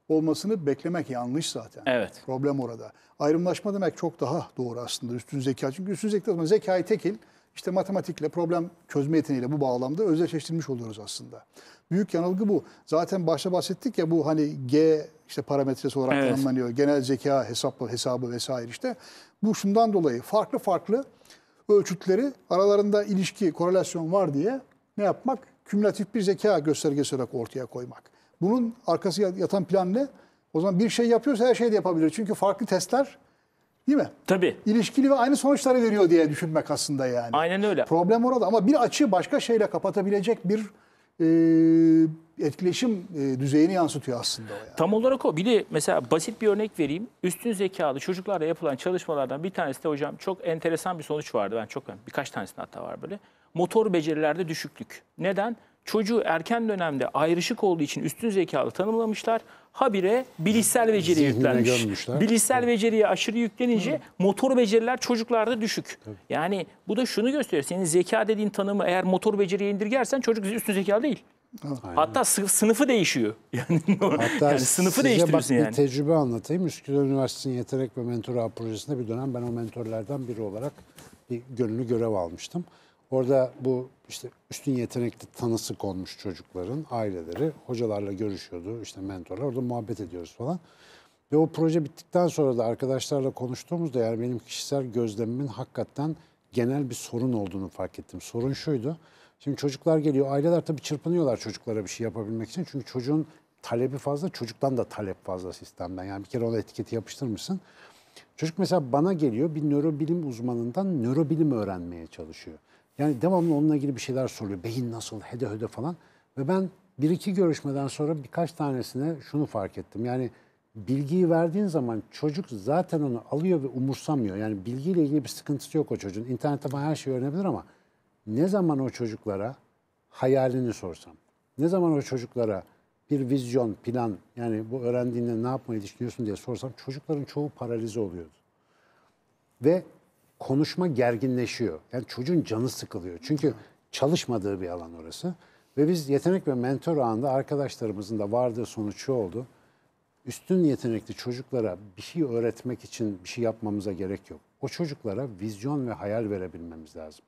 olmasını beklemek yanlış zaten. Evet. Problem orada. Ayrımlaşma demek çok daha doğru aslında üstün zeka. Çünkü üstün zeka zekayı tekil işte matematikle problem çözme yeteneğiyle bu bağlamda özdeşleştirmiş oluyoruz aslında. Büyük yanılgı bu. Zaten başta bahsettik ya bu hani G işte parametresi olarak evet. tanımlanıyor. Genel zeka hesaplı hesabı vesaire işte. Bu şundan dolayı farklı farklı ölçütleri aralarında ilişki, korelasyon var diye ne yapmak? Kümülatif bir zeka göstergesi olarak ortaya koymak. Bunun arkası yatan plan ne? O zaman bir şey yapıyorsa her şeyi de yapabilir. Çünkü farklı testler Değil mi? Tabii. İlişkili ve aynı sonuçları veriyor diye düşünmek aslında yani. Aynen öyle. Problem orada ama bir açı başka şeyle kapatabilecek bir e, etkileşim e, düzeyini yansıtıyor aslında o yani. Tam olarak o. Bir de mesela basit bir örnek vereyim. Üstün zekalı çocuklarla yapılan çalışmalardan bir tanesi de hocam çok enteresan bir sonuç vardı. Ben çok birkaç tanesinde hatta var böyle. Motor becerilerde düşüklük. Neden? çocuğu erken dönemde ayrışık olduğu için üstün zekalı tanımlamışlar. Habire bilişsel beceriye Zihnini yüklenmiş. Görmüşler. Bilişsel beceriye aşırı yüklenince motor beceriler çocuklarda düşük. Yani bu da şunu gösteriyor. Senin zeka dediğin tanımı eğer motor beceriye indirgersen çocuk üstün zekalı değil. Aynen. Hatta sınıfı değişiyor. Yani, Hatta yani sınıfı değiştiriyorsun bak yani. bir tecrübe anlatayım. Üsküdar Üniversitesi'nin Yetenek ve Mentor projesinde bir dönem ben o mentorlardan biri olarak bir gönüllü görev almıştım. Orada bu işte üstün yetenekli tanısı konmuş çocukların aileleri hocalarla görüşüyordu. işte mentorlar orada muhabbet ediyoruz falan. Ve o proje bittikten sonra da arkadaşlarla konuştuğumuzda yani benim kişisel gözlemimin hakikaten genel bir sorun olduğunu fark ettim. Sorun şuydu. Şimdi çocuklar geliyor. Aileler tabii çırpınıyorlar çocuklara bir şey yapabilmek için. Çünkü çocuğun talebi fazla, çocuktan da talep fazla sistemden. Yani bir kere ona etiketi yapıştırmışsın. Çocuk mesela bana geliyor bir nörobilim uzmanından nörobilim öğrenmeye çalışıyor. Yani devamlı onunla ilgili bir şeyler soruyor. Beyin nasıl, hede hede falan. Ve ben bir iki görüşmeden sonra birkaç tanesine şunu fark ettim. Yani bilgiyi verdiğin zaman çocuk zaten onu alıyor ve umursamıyor. Yani bilgiyle ilgili bir sıkıntısı yok o çocuğun. İnternette falan her şeyi öğrenebilir ama ne zaman o çocuklara hayalini sorsam, ne zaman o çocuklara bir vizyon, plan yani bu öğrendiğinde ne yapmayı düşünüyorsun diye sorsam çocukların çoğu paralize oluyordu. Ve konuşma gerginleşiyor. Yani çocuğun canı sıkılıyor. Çünkü çalışmadığı bir alan orası. Ve biz yetenek ve mentor ağında arkadaşlarımızın da vardığı sonuç şu oldu. Üstün yetenekli çocuklara bir şey öğretmek için bir şey yapmamıza gerek yok. O çocuklara vizyon ve hayal verebilmemiz lazım.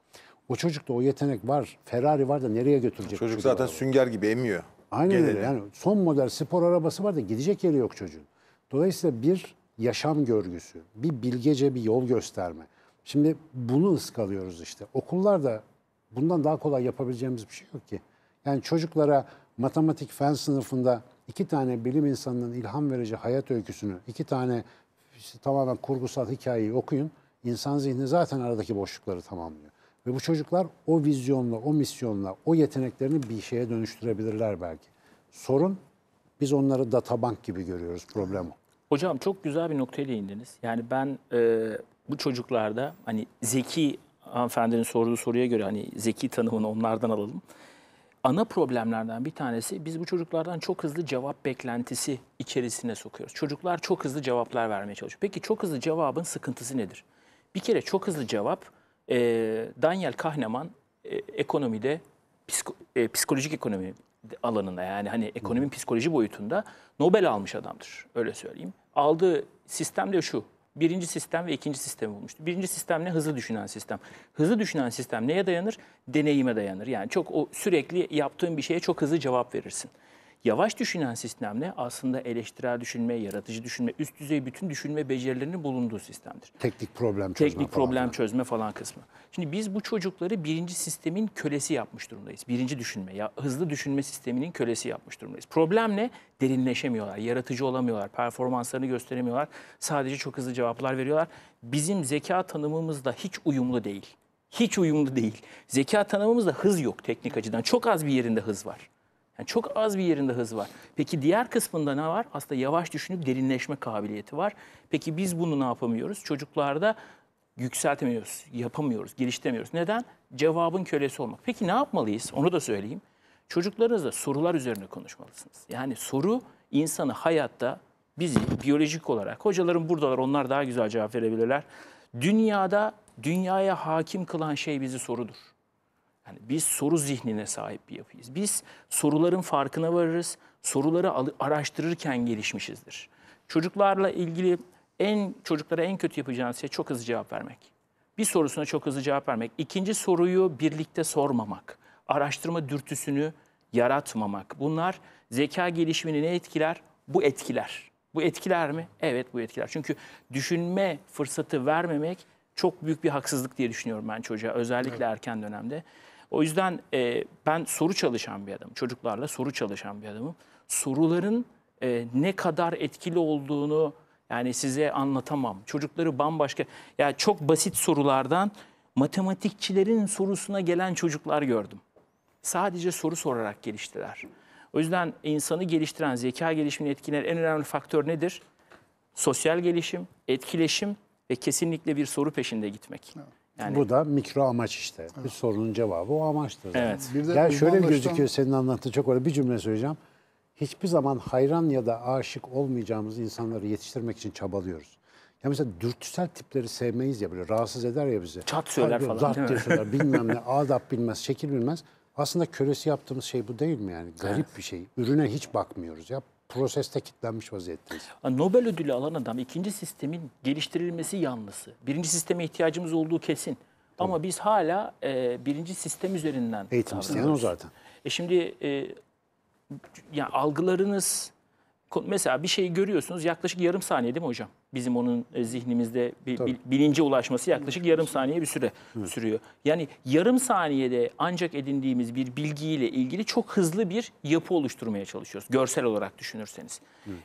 O çocukta o yetenek var. Ferrari var da nereye götürecek? Çocuk zaten araba? sünger gibi emiyor. Aynen öyle. Yani son model spor arabası var da gidecek yeri yok çocuğun. Dolayısıyla bir yaşam görgüsü, bir bilgece bir yol gösterme. Şimdi bunu ıskalıyoruz işte. Okullarda bundan daha kolay yapabileceğimiz bir şey yok ki. Yani çocuklara matematik fen sınıfında iki tane bilim insanının ilham verici hayat öyküsünü, iki tane işte tamamen kurgusal hikayeyi okuyun. İnsan zihni zaten aradaki boşlukları tamamlıyor. Ve bu çocuklar o vizyonla, o misyonla, o yeteneklerini bir şeye dönüştürebilirler belki. Sorun biz onları databank gibi görüyoruz. Problem o. Hocam çok güzel bir noktaya değindiniz. Yani ben e, bu çocuklarda hani zeki hanımefendinin sorduğu soruya göre hani zeki tanımını onlardan alalım. Ana problemlerden bir tanesi biz bu çocuklardan çok hızlı cevap beklentisi içerisine sokuyoruz. Çocuklar çok hızlı cevaplar vermeye çalışıyor. Peki çok hızlı cevabın sıkıntısı nedir? Bir kere çok hızlı cevap e, Daniel Kahneman e, ekonomide psiko, e, psikolojik ekonomi alanında yani hani ekonominin psikoloji boyutunda Nobel almış adamdır öyle söyleyeyim. Aldığı sistem de şu birinci sistem ve ikinci sistemi bulmuştu. Birinci sistem ne? Hızlı düşünen sistem. Hızlı düşünen sistem neye dayanır? Deneyime dayanır. Yani çok o sürekli yaptığın bir şeye çok hızlı cevap verirsin. Yavaş düşünen sistemle Aslında eleştirel düşünme, yaratıcı düşünme, üst düzey bütün düşünme becerilerinin bulunduğu sistemdir. Teknik problem çözme Teknik falan problem falan. çözme falan kısmı. Şimdi biz bu çocukları birinci sistemin kölesi yapmış durumdayız. Birinci düşünme, ya hızlı düşünme sisteminin kölesi yapmış durumdayız. Problem ne? Derinleşemiyorlar, yaratıcı olamıyorlar, performanslarını gösteremiyorlar. Sadece çok hızlı cevaplar veriyorlar. Bizim zeka tanımımızda hiç uyumlu değil. Hiç uyumlu değil. Zeka tanımımızda hız yok teknik açıdan. Çok az bir yerinde hız var. Yani çok az bir yerinde hız var. Peki diğer kısmında ne var? Aslında yavaş düşünüp derinleşme kabiliyeti var. Peki biz bunu ne yapamıyoruz? Çocuklarda yükseltemiyoruz, yapamıyoruz, geliştiremiyoruz. Neden? Cevabın kölesi olmak. Peki ne yapmalıyız? Onu da söyleyeyim. Çocuklarınızla sorular üzerine konuşmalısınız. Yani soru insanı hayatta bizi biyolojik olarak, hocalarım buradalar onlar daha güzel cevap verebilirler. Dünyada dünyaya hakim kılan şey bizi sorudur. Yani biz soru zihnine sahip bir yapıyız. Biz soruların farkına varırız, soruları araştırırken gelişmişizdir. Çocuklarla ilgili en çocuklara en kötü yapacağınız şey çok hızlı cevap vermek. Bir sorusuna çok hızlı cevap vermek. İkinci soruyu birlikte sormamak. Araştırma dürtüsünü yaratmamak. Bunlar zeka gelişimini ne etkiler? Bu etkiler. Bu etkiler mi? Evet bu etkiler. Çünkü düşünme fırsatı vermemek çok büyük bir haksızlık diye düşünüyorum ben çocuğa özellikle evet. erken dönemde. O yüzden e, ben soru çalışan bir adamım. Çocuklarla soru çalışan bir adamım. Soruların e, ne kadar etkili olduğunu yani size anlatamam. Çocukları bambaşka... Yani çok basit sorulardan matematikçilerin sorusuna gelen çocuklar gördüm. Sadece soru sorarak geliştiler. O yüzden insanı geliştiren, zeka gelişimini etkileyen en önemli faktör nedir? Sosyal gelişim, etkileşim ve kesinlikle bir soru peşinde gitmek. Evet. Yani, Bu da mikro amaç işte. Evet. Bir sorunun cevabı o amaçtır. Evet. Bir de yani şöyle anlaştan... gözüküyor senin anlattığı çok öyle bir cümle söyleyeceğim. Hiçbir zaman hayran ya da aşık olmayacağımız insanları yetiştirmek için çabalıyoruz. Ya mesela dürtüsel tipleri sevmeyiz ya böyle rahatsız eder ya bizi. Çat söyler Tabii, falan. Zat diye söyler bilmem ne adap bilmez şekil bilmez. Aslında köresi yaptığımız şey bu değil mi yani? Garip evet. bir şey. Ürüne hiç bakmıyoruz ya proseste kilitlenmiş vaziyetteyiz. Nobel ödülü alan adam ikinci sistemin geliştirilmesi yanlısı. Birinci sisteme ihtiyacımız olduğu kesin. Tabii. Ama biz hala e, birinci sistem üzerinden Eğitim isteyen o zaten. E şimdi e, yani algılarınız, Mesela bir şeyi görüyorsunuz yaklaşık yarım saniye değil mi hocam? Bizim onun e, zihnimizde bir, Tabii. bilince ulaşması yaklaşık yarım saniye bir süre Hı. sürüyor. Yani yarım saniyede ancak edindiğimiz bir bilgiyle ilgili çok hızlı bir yapı oluşturmaya çalışıyoruz. Görsel olarak düşünürseniz.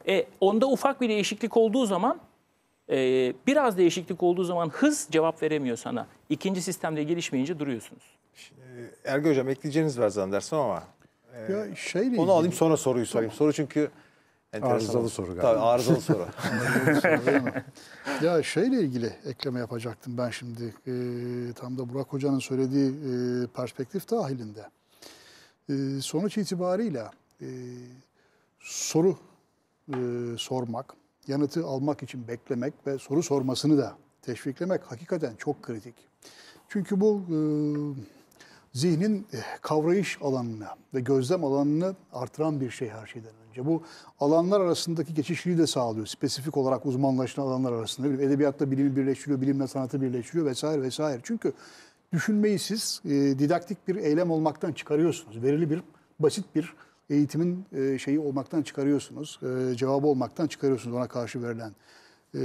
E, onda ufak bir değişiklik olduğu zaman e, biraz değişiklik olduğu zaman hız cevap veremiyor sana. İkinci sistemde gelişmeyince duruyorsunuz. Ee, Ergi Hocam ekleyeceğiniz var zannedersem ama. E, ya şeyle onu alayım sonra soruyu sorayım. Tamam. Soru çünkü Arızalı soru galiba. Tabii arızalı soru. arızalı soru değil Ya şeyle ilgili ekleme yapacaktım ben şimdi. E, tam da Burak Hoca'nın söylediği e, perspektif dahilinde. E, sonuç itibarıyla e, soru e, sormak, yanıtı almak için beklemek ve soru sormasını da teşviklemek hakikaten çok kritik. Çünkü bu e, zihnin e, kavrayış alanını ve gözlem alanını artıran bir şey her şeyden önce bence. Bu alanlar arasındaki geçişliği de sağlıyor. Spesifik olarak uzmanlaşan alanlar arasında. Edebiyatta bilimi birleştiriyor, bilimle sanatı birleştiriyor vesaire vesaire. Çünkü düşünmeyi siz e, didaktik bir eylem olmaktan çıkarıyorsunuz. Verili bir, basit bir eğitimin e, şeyi olmaktan çıkarıyorsunuz. E, cevabı olmaktan çıkarıyorsunuz ona karşı verilen e,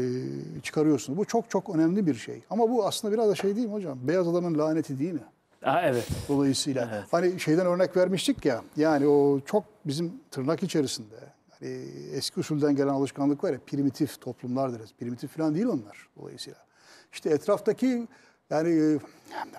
çıkarıyorsunuz. Bu çok çok önemli bir şey. Ama bu aslında biraz da şey değil mi hocam? Beyaz adamın laneti değil mi? Aa, evet. Dolayısıyla evet. hani şeyden örnek vermiştik ya yani o çok bizim tırnak içerisinde hani eski usulden gelen alışkanlık var ya primitif toplumlar deriz. Primitif falan değil onlar dolayısıyla. İşte etraftaki yani e,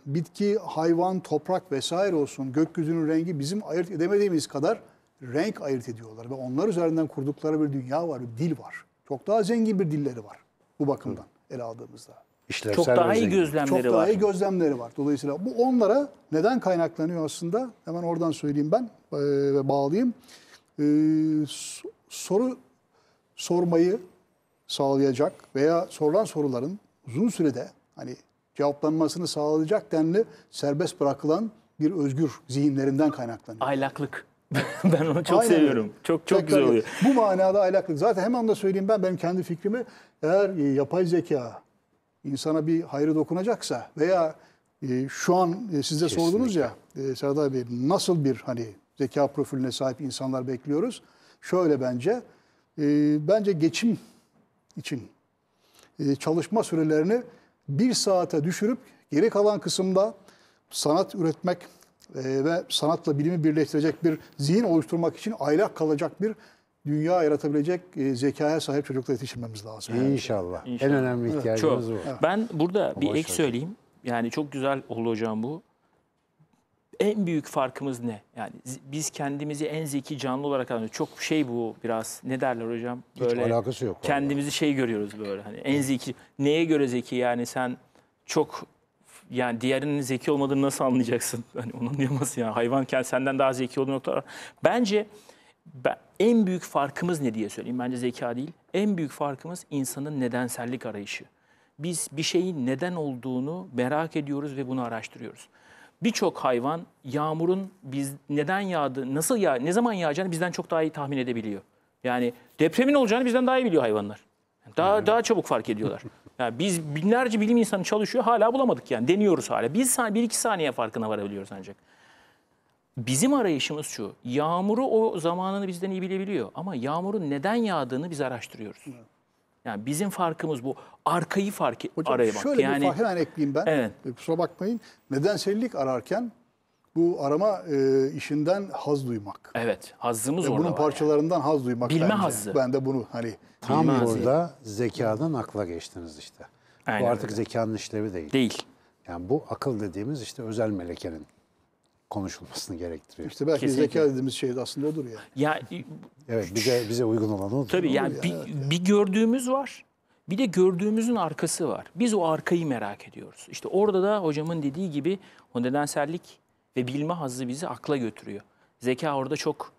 bitki, hayvan, toprak vesaire olsun gökyüzünün rengi bizim ayırt edemediğimiz kadar renk ayırt ediyorlar. Ve onlar üzerinden kurdukları bir dünya var, bir dil var. Çok daha zengin bir dilleri var bu bakımdan ele aldığımızda işlevsel Çok daha iyi gözlemleri çok var. Çok daha iyi gözlemleri var. Dolayısıyla bu onlara neden kaynaklanıyor aslında? Hemen oradan söyleyeyim ben e, ve bağlayayım. Ee, soru sormayı sağlayacak veya sorulan soruların uzun sürede hani cevaplanmasını sağlayacak denli serbest bırakılan bir özgür zihinlerinden kaynaklanıyor. Aylaklık. ben onu çok Aynen. seviyorum. Çok çok Tekrar güzel oluyor. Bu manada aylaklık. Zaten hemen de söyleyeyim ben benim kendi fikrimi eğer e, yapay zeka insana bir hayrı dokunacaksa veya e, şu an e, siz de sordunuz ya e, Serdar Bey nasıl bir hani zeka profiline sahip insanlar bekliyoruz? Şöyle bence e, bence geçim için e, çalışma sürelerini bir saate düşürüp geri kalan kısımda sanat üretmek e, ve sanatla bilimi birleştirecek bir zihin oluşturmak için aylak kalacak bir dünya yaratabilecek e, zekaya sahip çocukla yetiştirmemiz lazım. Yani. İnşallah. En önemli ihtiyacımız evet. bu. Evet. Ben burada bir Boş ek söyleyeyim. Yani çok güzel oldu hocam bu. En büyük farkımız ne? Yani biz kendimizi en zeki canlı olarak anlıyoruz. Çok şey bu biraz ne derler hocam? Böyle Hiç alakası yok. Kendimizi vallahi. şey görüyoruz böyle hani en zeki. Neye göre zeki yani sen çok yani diğerinin zeki olmadığını nasıl anlayacaksın? Hani onu anlayamazsın yani. Hayvan senden daha zeki olduğu noktalar. Bence ben, en büyük farkımız ne diye söyleyeyim. Bence zeka değil. En büyük farkımız insanın nedensellik arayışı. Biz bir şeyin neden olduğunu merak ediyoruz ve bunu araştırıyoruz. Birçok hayvan yağmurun biz neden yağdı, nasıl yağ, ne zaman yağacağını bizden çok daha iyi tahmin edebiliyor. Yani depremin olacağını bizden daha iyi biliyor hayvanlar. Daha hmm. daha çabuk fark ediyorlar. Yani biz binlerce bilim insanı çalışıyor hala bulamadık yani deniyoruz hala. Biz bir iki saniye farkına varabiliyoruz ancak. Bizim arayışımız şu, yağmuru o zamanını bizden iyi bilebiliyor ama yağmurun neden yağdığını biz araştırıyoruz. Yani bizim farkımız bu. Arkayı fark e- Hocam, Şöyle yani, bir fark hemen ekleyeyim ben. Evet. E, kusura bakmayın. Nedensellik ararken bu arama e, işinden haz duymak. Evet, hazzımız e, orada Bunun parçalarından yani. haz duymak. Bilme bence. hazzı. Ben de bunu hani... Tam orada zekadan akla geçtiniz işte. Aynen bu artık öyle. zekanın işlevi değil. Değil. Yani bu akıl dediğimiz işte özel melekenin konuşulmasını gerektiriyor. İşte belki Kesinlikle. zeka dediğimiz şey de aslında odur yani. Ya e, evet bize bize uygun olan odur. Tabii yani, yani bir, evet. bir gördüğümüz var. Bir de gördüğümüzün arkası var. Biz o arkayı merak ediyoruz. İşte orada da hocamın dediği gibi o nedensellik ve bilme hazzı bizi akla götürüyor. Zeka orada çok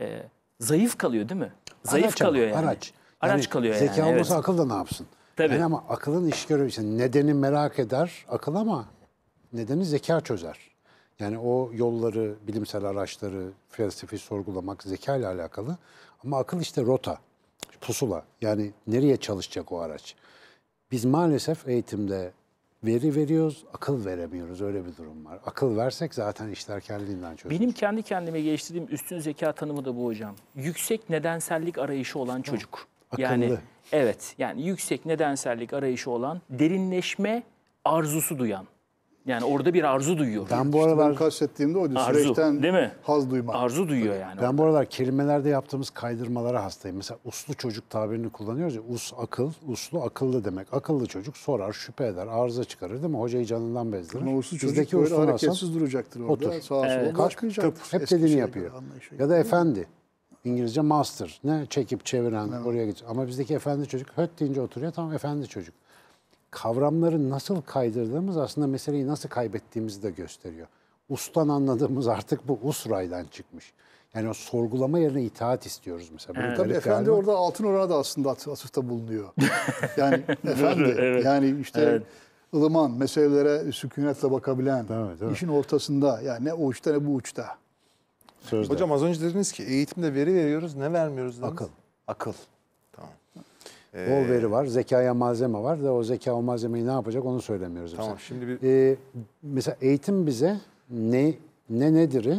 e, zayıf kalıyor değil mi? Zayıf araç kalıyor ama, yani. Araç. Araç yani kalıyor zeka yani. Zeka olmasa evet. akıl da ne yapsın? Tabii. Yani ama akılın iş görevi. Nedeni merak eder akıl ama nedeni zeka çözer. Yani o yolları, bilimsel araçları, felsefi sorgulamak zeka ile alakalı. Ama akıl işte rota, pusula. Yani nereye çalışacak o araç? Biz maalesef eğitimde veri veriyoruz, akıl veremiyoruz. Öyle bir durum var. Akıl versek zaten işler kendiliğinden çözülür. Benim kendi kendime geliştirdiğim üstün zeka tanımı da bu hocam. Yüksek nedensellik arayışı olan çocuk. Akıllı. Yani evet yani yüksek nedensellik arayışı olan derinleşme arzusu duyan. Yani orada bir arzu duyuyor. Ben bu aralar kastettiğimde oydu. Arzu, Süreçten değil mi? haz duymak. Arzu duyuyor yani. Ben bu aralar kelimelerde yaptığımız kaydırmalara hastayım. Mesela uslu çocuk tabirini kullanıyoruz ya. Us akıl, uslu akıllı demek. Akıllı çocuk sorar, şüphe eder, arıza çıkarır değil mi? Hocayı canından bezdirir. Ama uslu çocuk Bizdeki böyle hareketsiz alsan, duracaktır orada. Otur. Sağa evet. sola bakmayacaktır. Tıp. Hep dediğini şey yapıyor. Ya da efendi. İngilizce master. Ne? Çekip çeviren, evet. oraya gidiyor. Ama bizdeki efendi çocuk höt deyince oturuyor. Tamam efendi çocuk kavramları nasıl kaydırdığımız aslında meseleyi nasıl kaybettiğimizi de gösteriyor. Ustan anladığımız artık bu usraydan çıkmış. Yani o sorgulama yerine itaat istiyoruz mesela. evet. Tabii efendi yani... orada altın orana da aslında atıfta bulunuyor. yani efendi evet. yani işte evet. ılıman meselelere sükunetle bakabilen evet, evet. işin ortasında yani ne o uçta ne bu uçta. Sözde. Hocam az önce dediniz ki eğitimde veri veriyoruz ne vermiyoruz dediniz? Akıl. Akıl. Ee, Bol veri var, zekaya malzeme var da o zeka o malzemeyi ne yapacak onu söylemiyoruz. Tamam mesela. şimdi bir... Ee, mesela eğitim bize ne ne nedir'i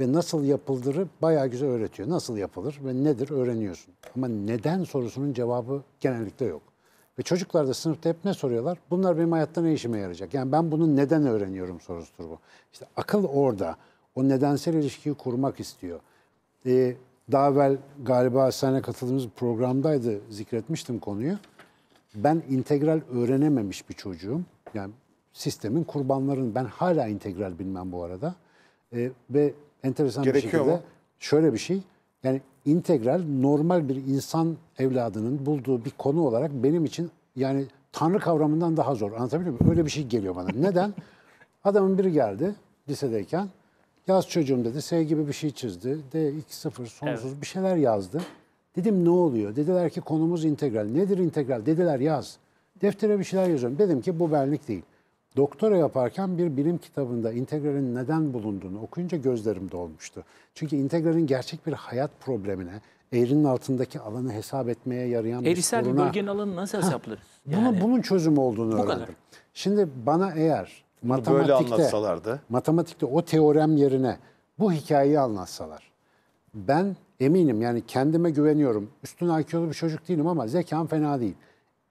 ve nasıl yapıldırı bayağı güzel öğretiyor. Nasıl yapılır ve nedir öğreniyorsun. Ama neden sorusunun cevabı genellikle yok. Ve çocuklar da sınıfta hep ne soruyorlar? Bunlar benim hayatta ne işime yarayacak? Yani ben bunu neden öğreniyorum sorusudur bu. İşte akıl orada. O nedensel ilişkiyi kurmak istiyor. Ee, daha evvel galiba seninle katıldığımız programdaydı zikretmiştim konuyu. Ben integral öğrenememiş bir çocuğum. Yani sistemin kurbanlarını ben hala integral bilmem bu arada. E, ve enteresan Gerekiyor bir şekilde mu? şöyle bir şey. Yani integral normal bir insan evladının bulduğu bir konu olarak benim için yani tanrı kavramından daha zor. Anlatabiliyor muyum? Öyle bir şey geliyor bana. Neden? Adamın biri geldi lisedeyken Yaz çocuğum dedi. S gibi bir şey çizdi. d 0 sonsuz evet. bir şeyler yazdı. Dedim ne oluyor? Dediler ki konumuz integral. Nedir integral? Dediler yaz. Deftere bir şeyler yazıyorum. Dedim ki bu benlik değil. Doktora yaparken bir bilim kitabında integralin neden bulunduğunu okuyunca gözlerim dolmuştu. Çünkü integralin gerçek bir hayat problemine, eğrinin altındaki alanı hesap etmeye yarayan Eğrisel bir soruna... Eğrisel bir bölgenin alanı nasıl hesaplarız? Yani... Bunun, bunun çözümü olduğunu bu öğrendim. Kadar. Şimdi bana eğer matematikte, böyle anlatsalardı. Matematikte o teorem yerine bu hikayeyi anlatsalar. Ben eminim yani kendime güveniyorum. Üstün IQ'lu bir çocuk değilim ama zekam fena değil.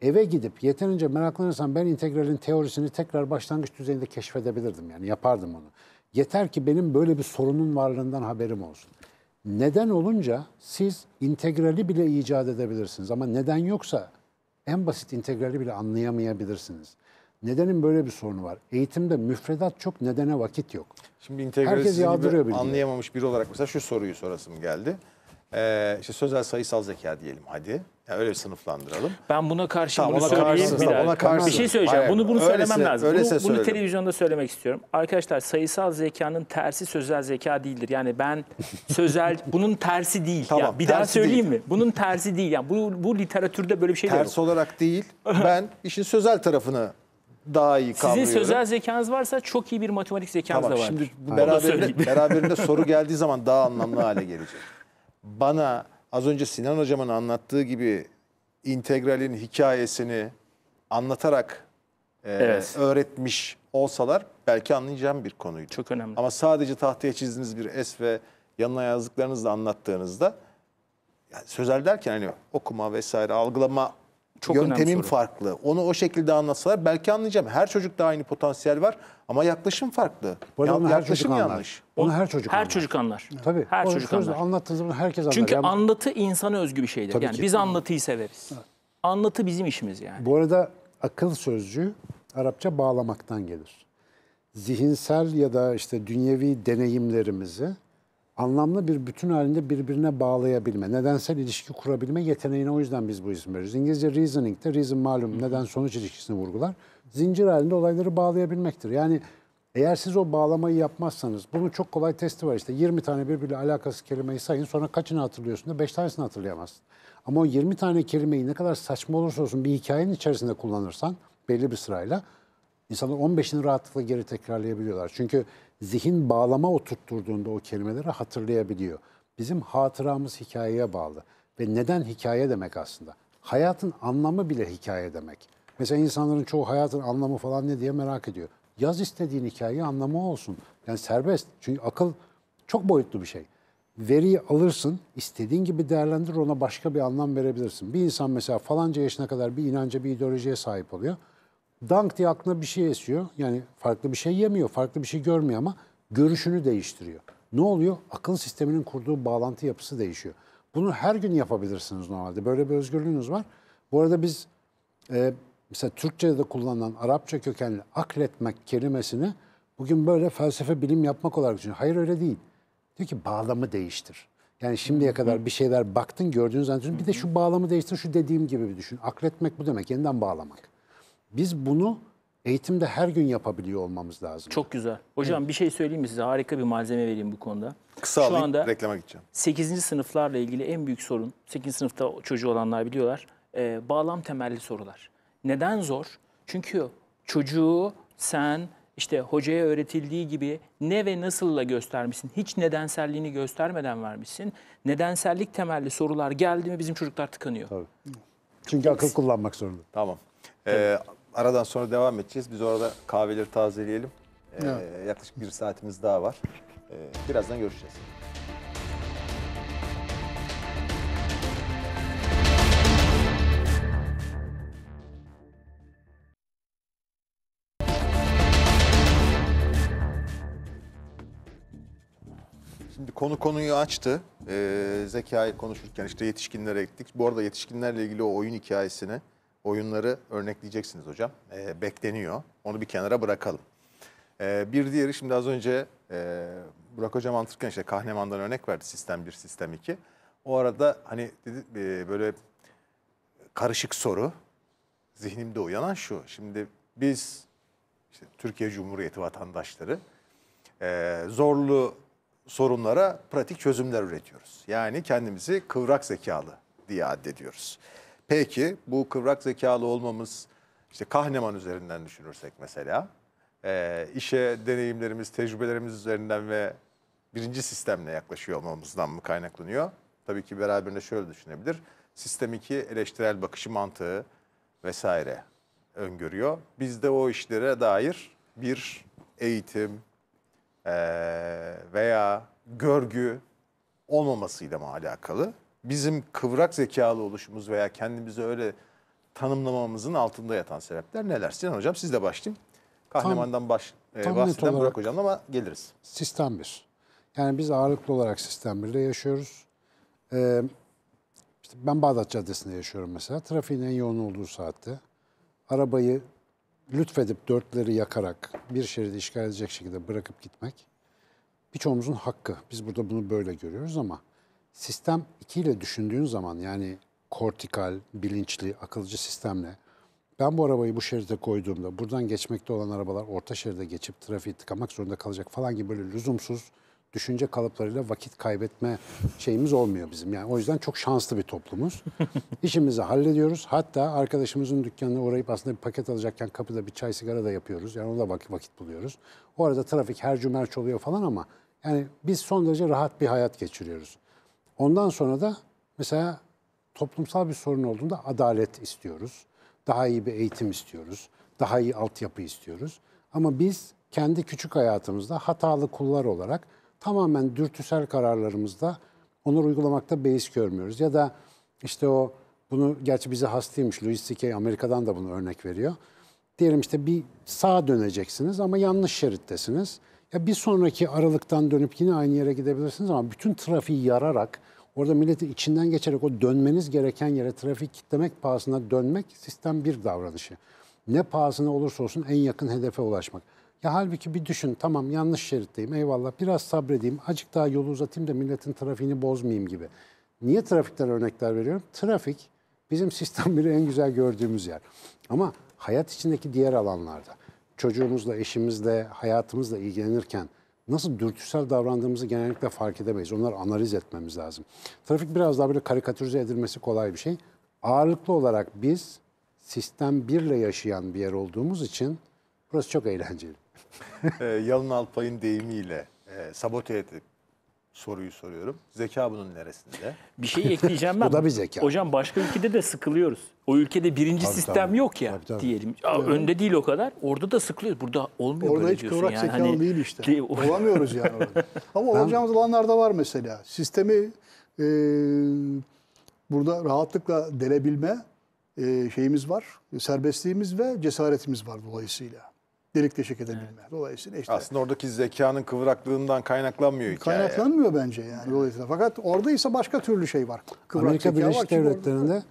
Eve gidip yeterince meraklanırsam ben integralin teorisini tekrar başlangıç düzeyinde keşfedebilirdim. Yani yapardım onu. Yeter ki benim böyle bir sorunun varlığından haberim olsun. Neden olunca siz integrali bile icat edebilirsiniz ama neden yoksa en basit integrali bile anlayamayabilirsiniz. Nedenin böyle bir sorunu var. Eğitimde müfredat çok, nedene vakit yok. Şimdi herkes integralizmi anlayamamış biri olarak mesela şu soruyu sorasım geldi. Ee, işte sözel sayısal zeka diyelim hadi. Yani öyle sınıflandıralım. Ben buna karşı tamam, bunu ona söyleyeyim. Karşısın, bir, ona karşı. bir şey söyleyeceğim. Hayır. Bunu bunu öylese, söylemem lazım. Öylese bunu, söyledim. bunu televizyonda söylemek istiyorum. Arkadaşlar sayısal zekanın tersi sözel zeka değildir. Yani ben sözel bunun tersi değil. Tamam, yani bir daha söyleyeyim değil. mi? Bunun tersi değil. Yani bu bu literatürde böyle bir şey Ters yok. Ters olarak değil. Ben işin sözel tarafını daha iyi kavruyorum. Sizin sözel zekanız varsa çok iyi bir matematik zekanız tamam, da var. Şimdi beraberinde, beraberinde soru geldiği zaman daha anlamlı hale gelecek. Bana az önce Sinan hocamın anlattığı gibi integralin hikayesini anlatarak e, evet. öğretmiş olsalar belki anlayacağım bir konuydu. Çok önemli. Ama sadece tahtaya çizdiğiniz bir es ve yanına yazdıklarınızla anlattığınızda yani sözel derken hani okuma vesaire algılama çok yöntemim farklı. Onu o şekilde anlatsalar belki anlayacağım. Her çocukta aynı potansiyel var ama yaklaşım farklı. Bu ya, yaklaşım her yanlış. Anlar. Onu her çocuk her anlar. çocuk anlar. Tabii. Her o çocuk anlar. Anlattığınız zaman herkes anlar. Çünkü yani... anlatı insana özgü bir şeydir. yani ki. biz anlatıyı severiz. Evet. Anlatı bizim işimiz yani. Bu arada akıl sözcüğü Arapça bağlamaktan gelir. Zihinsel ya da işte dünyevi deneyimlerimizi anlamlı bir bütün halinde birbirine bağlayabilme, nedensel ilişki kurabilme yeteneğine o yüzden biz bu isim veriyoruz. İngilizce reasoning de reason malum neden sonuç ilişkisini vurgular. Zincir halinde olayları bağlayabilmektir. Yani eğer siz o bağlamayı yapmazsanız, bunun çok kolay testi var işte 20 tane birbiriyle alakası kelimeyi sayın sonra kaçını hatırlıyorsun da 5 tanesini hatırlayamazsın. Ama o 20 tane kelimeyi ne kadar saçma olursa olsun bir hikayenin içerisinde kullanırsan belli bir sırayla insanlar 15'ini rahatlıkla geri tekrarlayabiliyorlar. Çünkü zihin bağlama oturtturduğunda o kelimeleri hatırlayabiliyor. Bizim hatıramız hikayeye bağlı. Ve neden hikaye demek aslında? Hayatın anlamı bile hikaye demek. Mesela insanların çoğu hayatın anlamı falan ne diye merak ediyor. Yaz istediğin hikaye anlamı olsun. Yani serbest. Çünkü akıl çok boyutlu bir şey. Veriyi alırsın, istediğin gibi değerlendir, ona başka bir anlam verebilirsin. Bir insan mesela falanca yaşına kadar bir inanca, bir ideolojiye sahip oluyor dank diye aklına bir şey esiyor. Yani farklı bir şey yemiyor, farklı bir şey görmüyor ama görüşünü değiştiriyor. Ne oluyor? Akıl sisteminin kurduğu bağlantı yapısı değişiyor. Bunu her gün yapabilirsiniz normalde. Böyle bir özgürlüğünüz var. Bu arada biz e, mesela Türkçe'de kullanılan Arapça kökenli akletmek kelimesini bugün böyle felsefe bilim yapmak olarak düşünüyor. Hayır öyle değil. Diyor ki bağlamı değiştir. Yani şimdiye kadar bir şeyler baktın gördüğünüz zaman bir de şu bağlamı değiştir şu dediğim gibi bir düşün. Akletmek bu demek yeniden bağlamak. Biz bunu eğitimde her gün yapabiliyor olmamız lazım. Çok güzel. Hocam bir şey söyleyeyim mi size? Harika bir malzeme vereyim bu konuda. Kısa Şu anda reklama gideceğim. 8. sınıflarla ilgili en büyük sorun, 8. sınıfta çocuğu olanlar biliyorlar, e, bağlam temelli sorular. Neden zor? Çünkü çocuğu sen işte hocaya öğretildiği gibi ne ve nasılla göstermişsin. Hiç nedenselliğini göstermeden vermişsin. Nedensellik temelli sorular geldi mi bizim çocuklar tıkanıyor. Tabii. Çünkü akıl kullanmak zorunda. Tamam. Ee, aradan sonra devam edeceğiz. Biz orada kahveleri tazeleyelim. Ee, evet. Yaklaşık bir saatimiz daha var. Ee, birazdan görüşeceğiz. Şimdi konu konuyu açtı. Ee, zekayı konuşurken işte yetişkinlere gittik. Bu arada yetişkinlerle ilgili o oyun hikayesini oyunları örnekleyeceksiniz hocam. E, bekleniyor. Onu bir kenara bırakalım. E, bir diğeri şimdi az önce e, Burak Hocam anlatırken işte Kahneman'dan örnek verdi sistem 1, sistem 2. O arada hani dedi, e, böyle karışık soru zihnimde uyanan şu. Şimdi biz işte Türkiye Cumhuriyeti vatandaşları e, zorlu sorunlara pratik çözümler üretiyoruz. Yani kendimizi kıvrak zekalı diye addediyoruz. Peki bu kıvrak zekalı olmamız işte Kahneman üzerinden düşünürsek mesela e, işe deneyimlerimiz, tecrübelerimiz üzerinden ve birinci sistemle yaklaşıyor olmamızdan mı kaynaklanıyor? Tabii ki beraberinde şöyle düşünebilir. Sistem 2 eleştirel bakışı mantığı vesaire öngörüyor. Biz de o işlere dair bir eğitim e, veya görgü olmamasıyla mı alakalı? bizim kıvrak zekalı oluşumuz veya kendimizi öyle tanımlamamızın altında yatan sebepler neler? Sinan Hocam siz de başlayın. Kahramandan tam, baş, e, bahseden olarak, Burak Hocam ama geliriz. Sistem bir. Yani biz ağırlıklı olarak sistem birde yaşıyoruz. Ee, işte ben Bağdat Caddesi'nde yaşıyorum mesela. Trafiğin en yoğun olduğu saatte arabayı lütfedip dörtleri yakarak bir şeridi işgal edecek şekilde bırakıp gitmek birçoğumuzun hakkı. Biz burada bunu böyle görüyoruz ama sistem 2 ile düşündüğün zaman yani kortikal, bilinçli, akılcı sistemle ben bu arabayı bu şeride koyduğumda buradan geçmekte olan arabalar orta şeride geçip trafiği tıkamak zorunda kalacak falan gibi böyle lüzumsuz düşünce kalıplarıyla vakit kaybetme şeyimiz olmuyor bizim. Yani o yüzden çok şanslı bir toplumuz. İşimizi hallediyoruz. Hatta arkadaşımızın dükkanına uğrayıp aslında bir paket alacakken kapıda bir çay sigara da yapıyoruz. Yani ona da vakit, vakit buluyoruz. O arada trafik her cümerç oluyor falan ama yani biz son derece rahat bir hayat geçiriyoruz. Ondan sonra da mesela toplumsal bir sorun olduğunda adalet istiyoruz. Daha iyi bir eğitim istiyoruz. Daha iyi altyapı istiyoruz. Ama biz kendi küçük hayatımızda hatalı kullar olarak tamamen dürtüsel kararlarımızda onları uygulamakta beis görmüyoruz. Ya da işte o bunu gerçi bize hastaymış Louis C.K. Amerika'dan da bunu örnek veriyor. Diyelim işte bir sağa döneceksiniz ama yanlış şerittesiniz. Ya bir sonraki aralıktan dönüp yine aynı yere gidebilirsiniz ama bütün trafiği yararak orada milletin içinden geçerek o dönmeniz gereken yere trafik kitlemek pahasına dönmek sistem bir davranışı. Ne pahasına olursa olsun en yakın hedefe ulaşmak. Ya halbuki bir düşün tamam yanlış şeritteyim eyvallah biraz sabredeyim acık daha yolu uzatayım da milletin trafiğini bozmayayım gibi. Niye trafikten örnekler veriyorum? Trafik bizim sistem biri en güzel gördüğümüz yer. Ama hayat içindeki diğer alanlarda çocuğumuzla, eşimizle, hayatımızla ilgilenirken nasıl dürtüsel davrandığımızı genellikle fark edemeyiz. Onları analiz etmemiz lazım. Trafik biraz daha böyle karikatürize edilmesi kolay bir şey. Ağırlıklı olarak biz sistem birle yaşayan bir yer olduğumuz için burası çok eğlenceli. Ee, yalın Alpay'ın deyimiyle e, sabote edip soruyu soruyorum. Zeka bunun neresinde? Bir şey ekleyeceğim ben. Bu da bir zeka. Hocam başka ülkede de sıkılıyoruz. O ülkede birinci tabii, sistem tabii. yok ya tabii, tabii. diyelim. Ya, evet. Önde değil o kadar. Orada da sıkılıyoruz. Burada olmuyor Orada böyle hiç diyorsun. Orada hiç yani. zekalı hani, değil işte. Ki, Olamıyoruz yani Ama ben, olacağımız alanlarda var mesela. Sistemi e, burada rahatlıkla delebilme e, şeyimiz var. Serbestliğimiz ve cesaretimiz var dolayısıyla delik deşik edebilme. Evet. Dolayısıyla işte aslında oradaki zekanın kıvraklığından kaynaklanmıyor hikaye. Kaynaklanmıyor bence yani dolayısıyla. Fakat orada ise başka türlü şey var. Amerika Birleşik Devletleri'nde orada...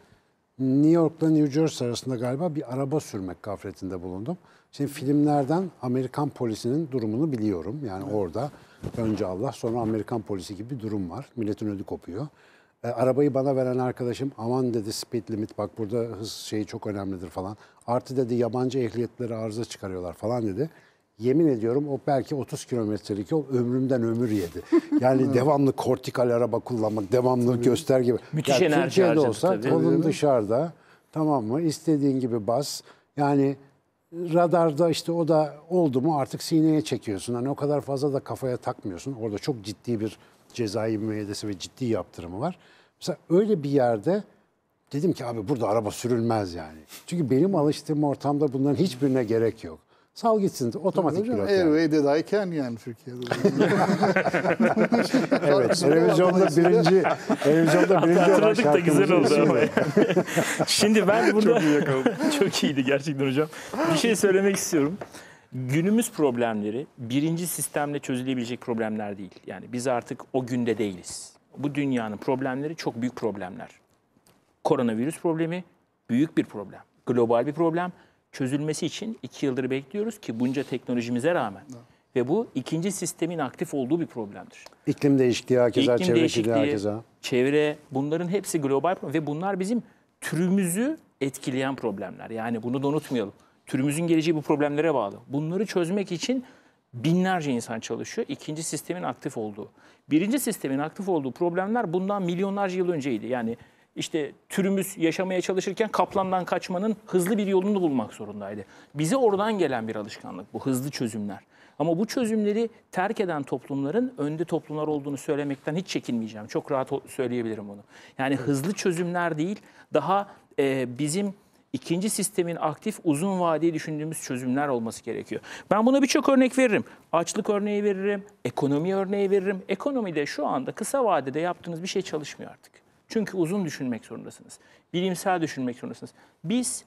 New York'la New Jersey arasında galiba bir araba sürmek gafletinde bulundum. Şimdi filmlerden Amerikan polisinin durumunu biliyorum. Yani evet. orada önce Allah sonra Amerikan polisi gibi bir durum var. Milletin ödü kopuyor. E, arabayı bana veren arkadaşım aman dedi speed limit bak burada hız şeyi çok önemlidir falan. Artı dedi yabancı ehliyetleri arıza çıkarıyorlar falan dedi. Yemin ediyorum o belki 30 kilometrelik yol ömrümden ömür yedi. Yani devamlı kortikal araba kullanmak, devamlı tabii. göster gibi. Müthiş yani enerji Türkiye'de olsa tabii. kolun dışarıda tamam mı istediğin gibi bas. Yani radarda işte o da oldu mu artık sineye çekiyorsun. Hani o kadar fazla da kafaya takmıyorsun. Orada çok ciddi bir cezai müeyyidesi ve ciddi yaptırımı var. Mesela öyle bir yerde dedim ki abi burada araba sürülmez yani. Çünkü benim alıştığım ortamda bunların hiçbirine gerek yok. Sal gitsin otomatik Hocam, pilot. Yani. Airway can yani Türkiye'de. evet televizyonda birinci şey televizyonda birinci olan da güzel oldu ama. Şimdi ben burada çok, iyi çok iyiydi gerçekten hocam. Bir şey söylemek istiyorum. Günümüz problemleri birinci sistemle çözülebilecek problemler değil. Yani biz artık o günde değiliz. Bu dünyanın problemleri çok büyük problemler. Koronavirüs problemi büyük bir problem. Global bir problem. Çözülmesi için iki yıldır bekliyoruz ki bunca teknolojimize rağmen. Ve bu ikinci sistemin aktif olduğu bir problemdir. İklim değişikliği hakeza, İklim çevre değişikliği hakeza. Çevre bunların hepsi global problem ve bunlar bizim türümüzü etkileyen problemler. Yani bunu da unutmayalım. Türümüzün geleceği bu problemlere bağlı. Bunları çözmek için binlerce insan çalışıyor. İkinci sistemin aktif olduğu. Birinci sistemin aktif olduğu problemler bundan milyonlarca yıl önceydi. Yani işte türümüz yaşamaya çalışırken kaplandan kaçmanın hızlı bir yolunu bulmak zorundaydı. Bize oradan gelen bir alışkanlık bu hızlı çözümler. Ama bu çözümleri terk eden toplumların önde toplumlar olduğunu söylemekten hiç çekinmeyeceğim. Çok rahat söyleyebilirim bunu. Yani hızlı çözümler değil, daha e, bizim İkinci sistemin aktif uzun vadeli düşündüğümüz çözümler olması gerekiyor. Ben buna birçok örnek veririm. Açlık örneği veririm, ekonomi örneği veririm. Ekonomide şu anda kısa vadede yaptığınız bir şey çalışmıyor artık. Çünkü uzun düşünmek zorundasınız. Bilimsel düşünmek zorundasınız. Biz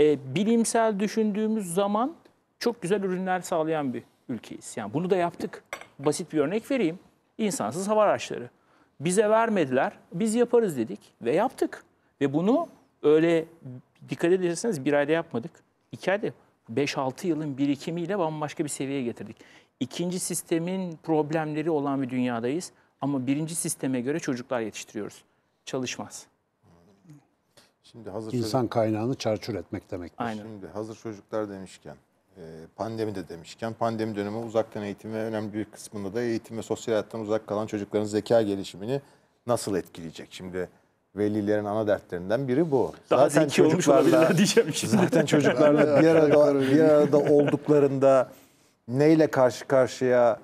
e, bilimsel düşündüğümüz zaman çok güzel ürünler sağlayan bir ülkeyiz. Yani bunu da yaptık. Basit bir örnek vereyim. İnsansız hava araçları. Bize vermediler, biz yaparız dedik ve yaptık. Ve bunu öyle dikkat ederseniz bir ayda yapmadık. İki ayda 5-6 yılın birikimiyle bambaşka bir seviyeye getirdik. İkinci sistemin problemleri olan bir dünyadayız. Ama birinci sisteme göre çocuklar yetiştiriyoruz. Çalışmaz. Şimdi hazır İnsan çocuk... kaynağını çarçur etmek demektir. Aynen. Şimdi hazır çocuklar demişken, e, pandemi de demişken, pandemi dönemi uzaktan eğitime önemli bir kısmında da eğitim ve sosyal hayattan uzak kalan çocukların zeka gelişimini nasıl etkileyecek? Şimdi velilerin ana dertlerinden biri bu. Daha zaten zeki çocuklarla, olmuş diyeceğim şimdi. Zaten çocuklarla bir arada, bir arada olduklarında neyle karşı karşıya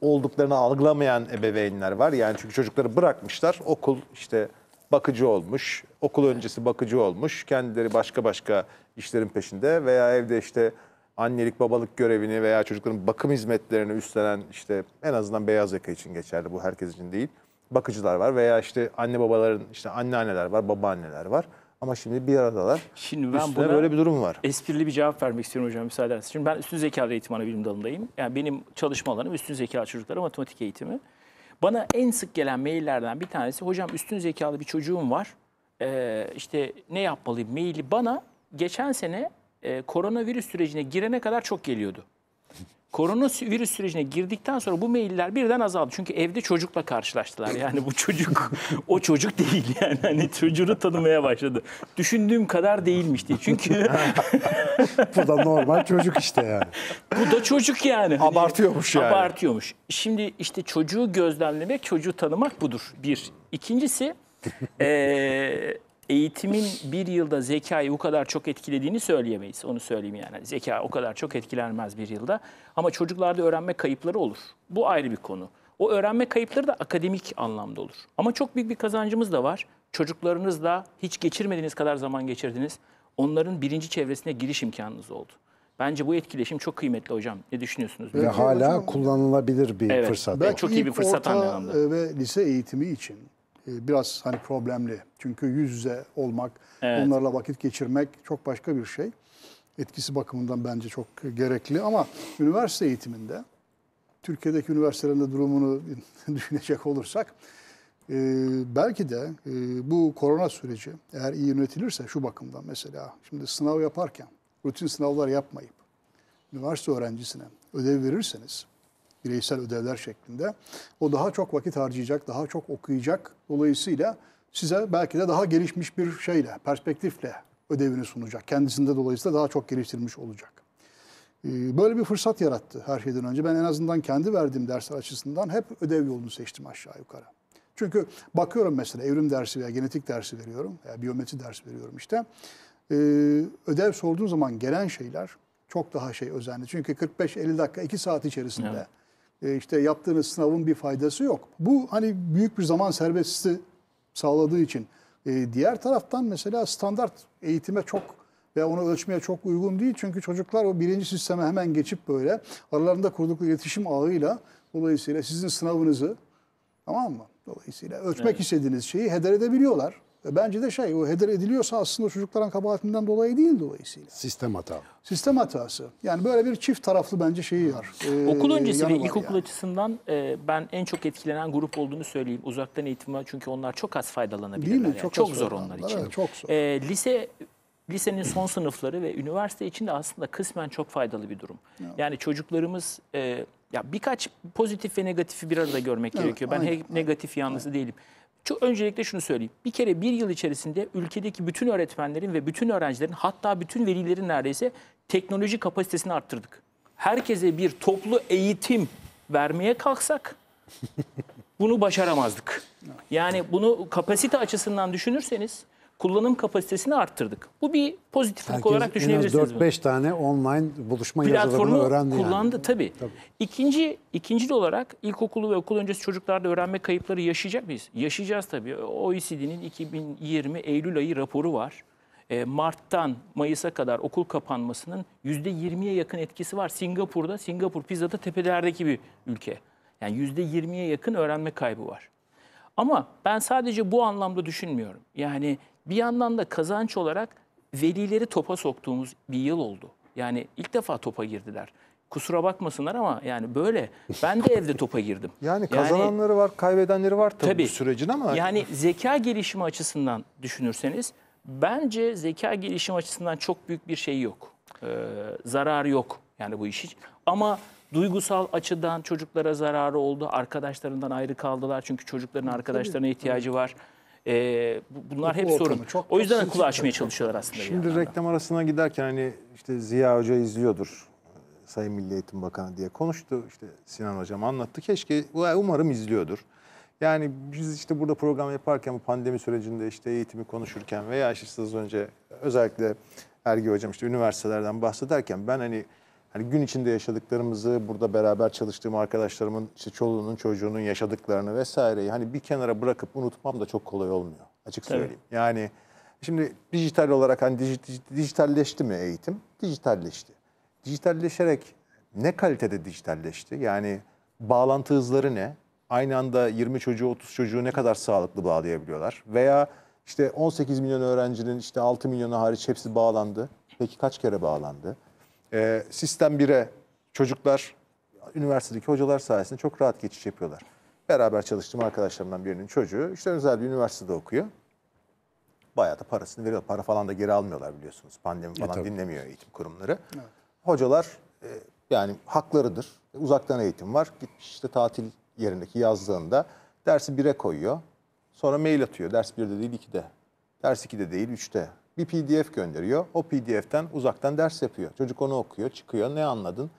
olduklarını algılamayan ebeveynler var. Yani çünkü çocukları bırakmışlar. Okul işte bakıcı olmuş. Okul öncesi bakıcı olmuş. Kendileri başka başka işlerin peşinde veya evde işte annelik babalık görevini veya çocukların bakım hizmetlerini üstlenen işte en azından beyaz yaka için geçerli bu herkes için değil bakıcılar var veya işte anne babaların işte anneanneler var, babaanneler var. Ama şimdi bir aradalar. Şimdi ben buna böyle bir durum var. Esprili bir cevap vermek istiyorum hocam müsaade ederseniz. Şimdi ben üstün zekalı eğitim ana bilim dalındayım. Yani benim çalışma alanım üstün zekalı çocuklara matematik eğitimi. Bana en sık gelen maillerden bir tanesi hocam üstün zekalı bir çocuğum var. Ee, işte ne yapmalıyım maili bana geçen sene e, koronavirüs sürecine girene kadar çok geliyordu koronavirüs sürecine girdikten sonra bu mailler birden azaldı. Çünkü evde çocukla karşılaştılar. Yani bu çocuk o çocuk değil yani hani çocuğunu tanımaya başladı. Düşündüğüm kadar değilmişti. Çünkü bu da normal çocuk işte yani. bu da çocuk yani. Hani, abartıyormuş yani. Abartıyormuş. Şimdi işte çocuğu gözlemlemek, çocuğu tanımak budur. Bir. İkincisi eee eğitimin bir yılda zekayı bu kadar çok etkilediğini söyleyemeyiz. Onu söyleyeyim yani. Hani zeka o kadar çok etkilenmez bir yılda. Ama çocuklarda öğrenme kayıpları olur. Bu ayrı bir konu. O öğrenme kayıpları da akademik anlamda olur. Ama çok büyük bir kazancımız da var. Çocuklarınızla hiç geçirmediğiniz kadar zaman geçirdiniz. Onların birinci çevresine giriş imkanınız oldu. Bence bu etkileşim çok kıymetli hocam. Ne düşünüyorsunuz? Ve hala hocam, kullanılabilir bir evet, fırsat. Belki çok iyi bir fırsat orta anlamda. E, ve lise eğitimi için e, biraz hani problemli. Çünkü yüz yüze olmak, evet. onlarla vakit geçirmek çok başka bir şey. Etkisi bakımından bence çok gerekli ama üniversite eğitiminde Türkiye'deki üniversitelerin durumunu düşünecek olursak e, belki de e, bu korona süreci eğer iyi yönetilirse şu bakımdan mesela şimdi sınav yaparken rutin sınavlar yapmayıp üniversite öğrencisine ödev verirseniz bireysel ödevler şeklinde. O daha çok vakit harcayacak, daha çok okuyacak. Dolayısıyla size belki de daha gelişmiş bir şeyle, perspektifle ödevini sunacak. Kendisinde dolayısıyla daha çok geliştirmiş olacak. Ee, böyle bir fırsat yarattı her şeyden önce. Ben en azından kendi verdiğim dersler açısından hep ödev yolunu seçtim aşağı yukarı. Çünkü bakıyorum mesela evrim dersi veya genetik dersi veriyorum veya biyometri dersi veriyorum işte. Ee, ödev sorduğum zaman gelen şeyler çok daha şey özenli. Çünkü 45-50 dakika 2 saat içerisinde evet e, işte yaptığınız sınavın bir faydası yok. Bu hani büyük bir zaman serbestisi sağladığı için. E, diğer taraftan mesela standart eğitime çok ve onu ölçmeye çok uygun değil. Çünkü çocuklar o birinci sisteme hemen geçip böyle aralarında kurdukları iletişim ağıyla dolayısıyla sizin sınavınızı tamam mı? Dolayısıyla ölçmek evet. istediğiniz şeyi heder edebiliyorlar. E, bence de şey, o heder ediliyorsa aslında çocukların kabahatinden dolayı değil dolayısıyla. Sistem hatası. Sistem hatası. Yani böyle bir çift taraflı bence şeyi var. E, Okul öncesi ve ilkokul yani. açısından e, ben en çok etkilenen grup olduğunu söyleyeyim. Uzaktan eğitime çünkü onlar çok az faydalanabilirler. Değil mi? Yani. Çok, çok zor onlar için. Evet, çok zor. E, lise lisenin son sınıfları ve üniversite için de aslında kısmen çok faydalı bir durum. Evet. Yani çocuklarımız e, ya birkaç pozitif ve negatifi bir arada görmek evet, gerekiyor. Ben aynen, negatif aynen, yalnız aynen. değilim. Çok öncelikle şunu söyleyeyim. Bir kere bir yıl içerisinde ülkedeki bütün öğretmenlerin ve bütün öğrencilerin hatta bütün velilerin neredeyse teknoloji kapasitesini arttırdık. Herkese bir toplu eğitim vermeye kalksak bunu başaramazdık. Yani bunu kapasite açısından düşünürseniz kullanım kapasitesini arttırdık. Bu bir pozitif olarak düşünebilirsiniz. 4-5 tane online buluşma yazılımını öğrendi kullandı yani. tabii. tabii. İkinci, ikinci olarak ilkokulu ve okul öncesi çocuklarda öğrenme kayıpları yaşayacak mıyız? Yaşayacağız tabii. OECD'nin 2020 Eylül ayı raporu var. E, Mart'tan Mayıs'a kadar okul kapanmasının %20'ye yakın etkisi var Singapur'da. Singapur pizzada tepelerdeki bir ülke. Yani %20'ye yakın öğrenme kaybı var. Ama ben sadece bu anlamda düşünmüyorum. Yani bir yandan da kazanç olarak velileri topa soktuğumuz bir yıl oldu. Yani ilk defa topa girdiler. Kusura bakmasınlar ama yani böyle. Ben de evde topa girdim. Yani kazananları yani, var, kaybedenleri var tabii, tabii bu sürecin ama. Yani zeka gelişimi açısından düşünürseniz bence zeka gelişimi açısından çok büyük bir şey yok. Ee, zarar yok yani bu iş için. Ama duygusal açıdan çocuklara zararı oldu. Arkadaşlarından ayrı kaldılar çünkü çocukların arkadaşlarına ihtiyacı var. E, bunlar hep sorun. Çok o yüzden akıl açmaya çalışıyorlar aslında. Şimdi reklam arasına giderken hani işte Ziya Hoca izliyordur. Sayın Milli Eğitim Bakanı diye konuştu. İşte Sinan Hocam anlattı. Keşke umarım izliyordur. Yani biz işte burada program yaparken bu pandemi sürecinde işte eğitimi konuşurken veya işte az önce özellikle Ergi Hocam işte üniversitelerden bahsederken ben hani hani gün içinde yaşadıklarımızı, burada beraber çalıştığım arkadaşlarımın, işte çoluğunun, çocuğunun yaşadıklarını vesaireyi hani bir kenara bırakıp unutmam da çok kolay olmuyor. Açık Tabii. söyleyeyim. Yani şimdi dijital olarak hani dij, dijitalleşti mi eğitim? Dijitalleşti. Dijitalleşerek ne kalitede dijitalleşti? Yani bağlantı hızları ne? Aynı anda 20 çocuğu, 30 çocuğu ne kadar sağlıklı bağlayabiliyorlar? Veya işte 18 milyon öğrencinin işte 6 milyonu hariç hepsi bağlandı. Peki kaç kere bağlandı? e, sistem 1'e çocuklar üniversitedeki hocalar sayesinde çok rahat geçiş yapıyorlar. Beraber çalıştığım arkadaşlarımdan birinin çocuğu işte özel bir üniversitede okuyor. Bayağı da parasını veriyor. Para falan da geri almıyorlar biliyorsunuz. Pandemi e, falan e, dinlemiyor eğitim kurumları. Evet. Hocalar e, yani haklarıdır. Uzaktan eğitim var. Gitmiş işte tatil yerindeki yazdığında dersi 1'e koyuyor. Sonra mail atıyor. Ders 1'de değil 2'de. Ders 2'de değil 3'te bir pdf gönderiyor. O pdf'ten uzaktan ders yapıyor. Çocuk onu okuyor, çıkıyor. Ne anladın?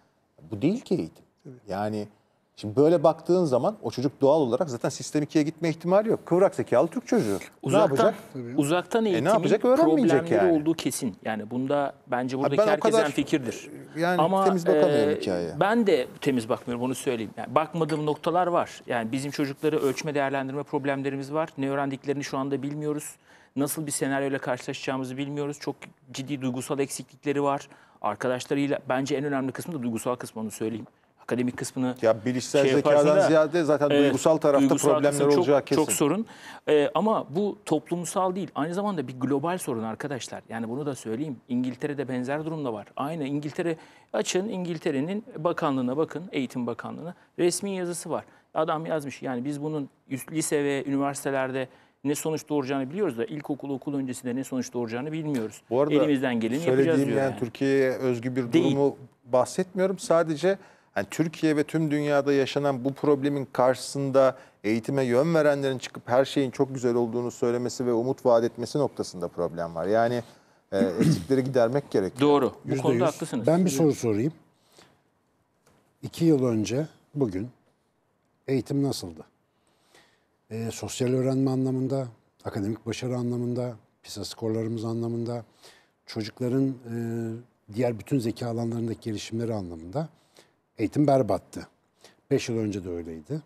Bu değil ki eğitim. Yani şimdi böyle baktığın zaman o çocuk doğal olarak zaten sistem 2'ye gitme ihtimali yok. Kıvrak zekalı Türk çocuğu. Uzaktan, ne yapacak? Uzaktan eğitimin e ne yapacak? problemleri yani. olduğu kesin. Yani bunda bence buradaki Abi ben herkes en fikirdir. Yani Ama temiz bakamıyorum e, hikayeye. Ben de temiz bakmıyorum onu söyleyeyim. Yani bakmadığım noktalar var. Yani bizim çocukları ölçme değerlendirme problemlerimiz var. Ne öğrendiklerini şu anda bilmiyoruz. Nasıl bir senaryoyla karşılaşacağımızı bilmiyoruz. Çok ciddi duygusal eksiklikleri var. Arkadaşlarıyla bence en önemli kısmı da duygusal kısmı onu söyleyeyim. Akademik kısmını ya bilişsel şey zekadan ziyade zaten e, duygusal tarafta duygusal problemler çok, kesin. Çok sorun. E, ama bu toplumsal değil. Aynı zamanda bir global sorun arkadaşlar. Yani bunu da söyleyeyim. İngiltere'de benzer durumda var. Aynı İngiltere açın İngiltere'nin bakanlığına bakın, Eğitim Bakanlığına resmi yazısı var. Adam yazmış yani biz bunun lise ve üniversitelerde ne sonuç doğuracağını biliyoruz da ilkokul okul öncesinde ne sonuç doğuracağını bilmiyoruz. Bu arada Elimizden geleni yapacağız diyor. Yani, yani Türkiye'ye özgü bir Değil. durumu bahsetmiyorum. Sadece yani Türkiye ve tüm dünyada yaşanan bu problemin karşısında eğitime yön verenlerin çıkıp her şeyin çok güzel olduğunu söylemesi ve umut vaat etmesi noktasında problem var. Yani e, eksikleri gidermek gerekiyor. Doğru. Bu %100. konuda haklısınız. Ben bir soru sorayım. İki yıl önce bugün eğitim nasıldı? e, sosyal öğrenme anlamında, akademik başarı anlamında, PISA skorlarımız anlamında, çocukların e, diğer bütün zeka alanlarındaki gelişimleri anlamında eğitim berbattı. Beş yıl önce de öyleydi.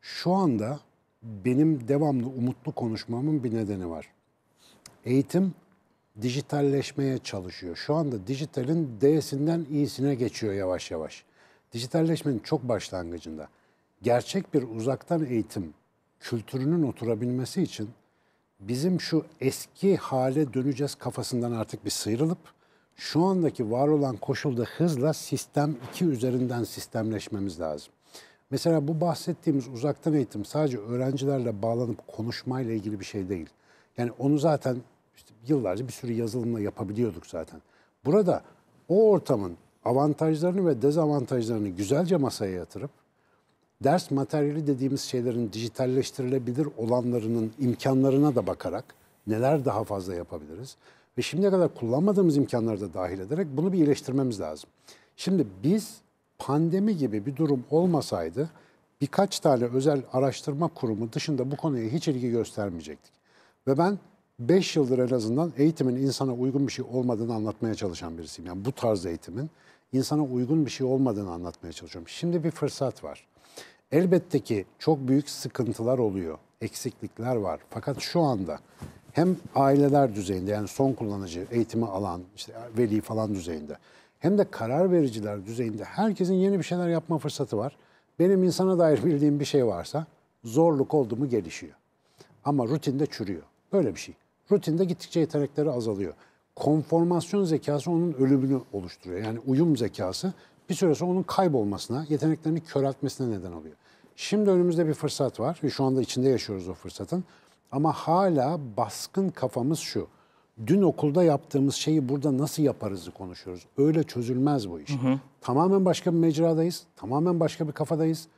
Şu anda benim devamlı umutlu konuşmamın bir nedeni var. Eğitim dijitalleşmeye çalışıyor. Şu anda dijitalin D'sinden iyisine geçiyor yavaş yavaş. Dijitalleşmenin çok başlangıcında. Gerçek bir uzaktan eğitim kültürünün oturabilmesi için bizim şu eski hale döneceğiz kafasından artık bir sıyrılıp şu andaki var olan koşulda hızla sistem 2 üzerinden sistemleşmemiz lazım. Mesela bu bahsettiğimiz uzaktan eğitim sadece öğrencilerle bağlanıp konuşmayla ilgili bir şey değil. Yani onu zaten işte yıllarca bir sürü yazılımla yapabiliyorduk zaten. Burada o ortamın avantajlarını ve dezavantajlarını güzelce masaya yatırıp ders materyali dediğimiz şeylerin dijitalleştirilebilir olanlarının imkanlarına da bakarak neler daha fazla yapabiliriz ve şimdiye kadar kullanmadığımız imkanları da dahil ederek bunu bir iyileştirmemiz lazım. Şimdi biz pandemi gibi bir durum olmasaydı birkaç tane özel araştırma kurumu dışında bu konuya hiç ilgi göstermeyecektik. Ve ben 5 yıldır en azından eğitimin insana uygun bir şey olmadığını anlatmaya çalışan birisiyim. Yani bu tarz eğitimin insana uygun bir şey olmadığını anlatmaya çalışıyorum. Şimdi bir fırsat var. Elbette ki çok büyük sıkıntılar oluyor, eksiklikler var. Fakat şu anda hem aileler düzeyinde yani son kullanıcı, eğitimi alan, işte veli falan düzeyinde hem de karar vericiler düzeyinde herkesin yeni bir şeyler yapma fırsatı var. Benim insana dair bildiğim bir şey varsa zorluk oldu mu gelişiyor. Ama rutinde çürüyor. Böyle bir şey. Rutinde gittikçe yetenekleri azalıyor. Konformasyon zekası onun ölümünü oluşturuyor. Yani uyum zekası bir süre sonra onun kaybolmasına, yeteneklerini köreltmesine neden oluyor. Şimdi önümüzde bir fırsat var ve şu anda içinde yaşıyoruz o fırsatın. Ama hala baskın kafamız şu. Dün okulda yaptığımız şeyi burada nasıl yaparızı konuşuyoruz. Öyle çözülmez bu iş. Hı hı. Tamamen başka bir mecradayız. Tamamen başka bir kafadayız.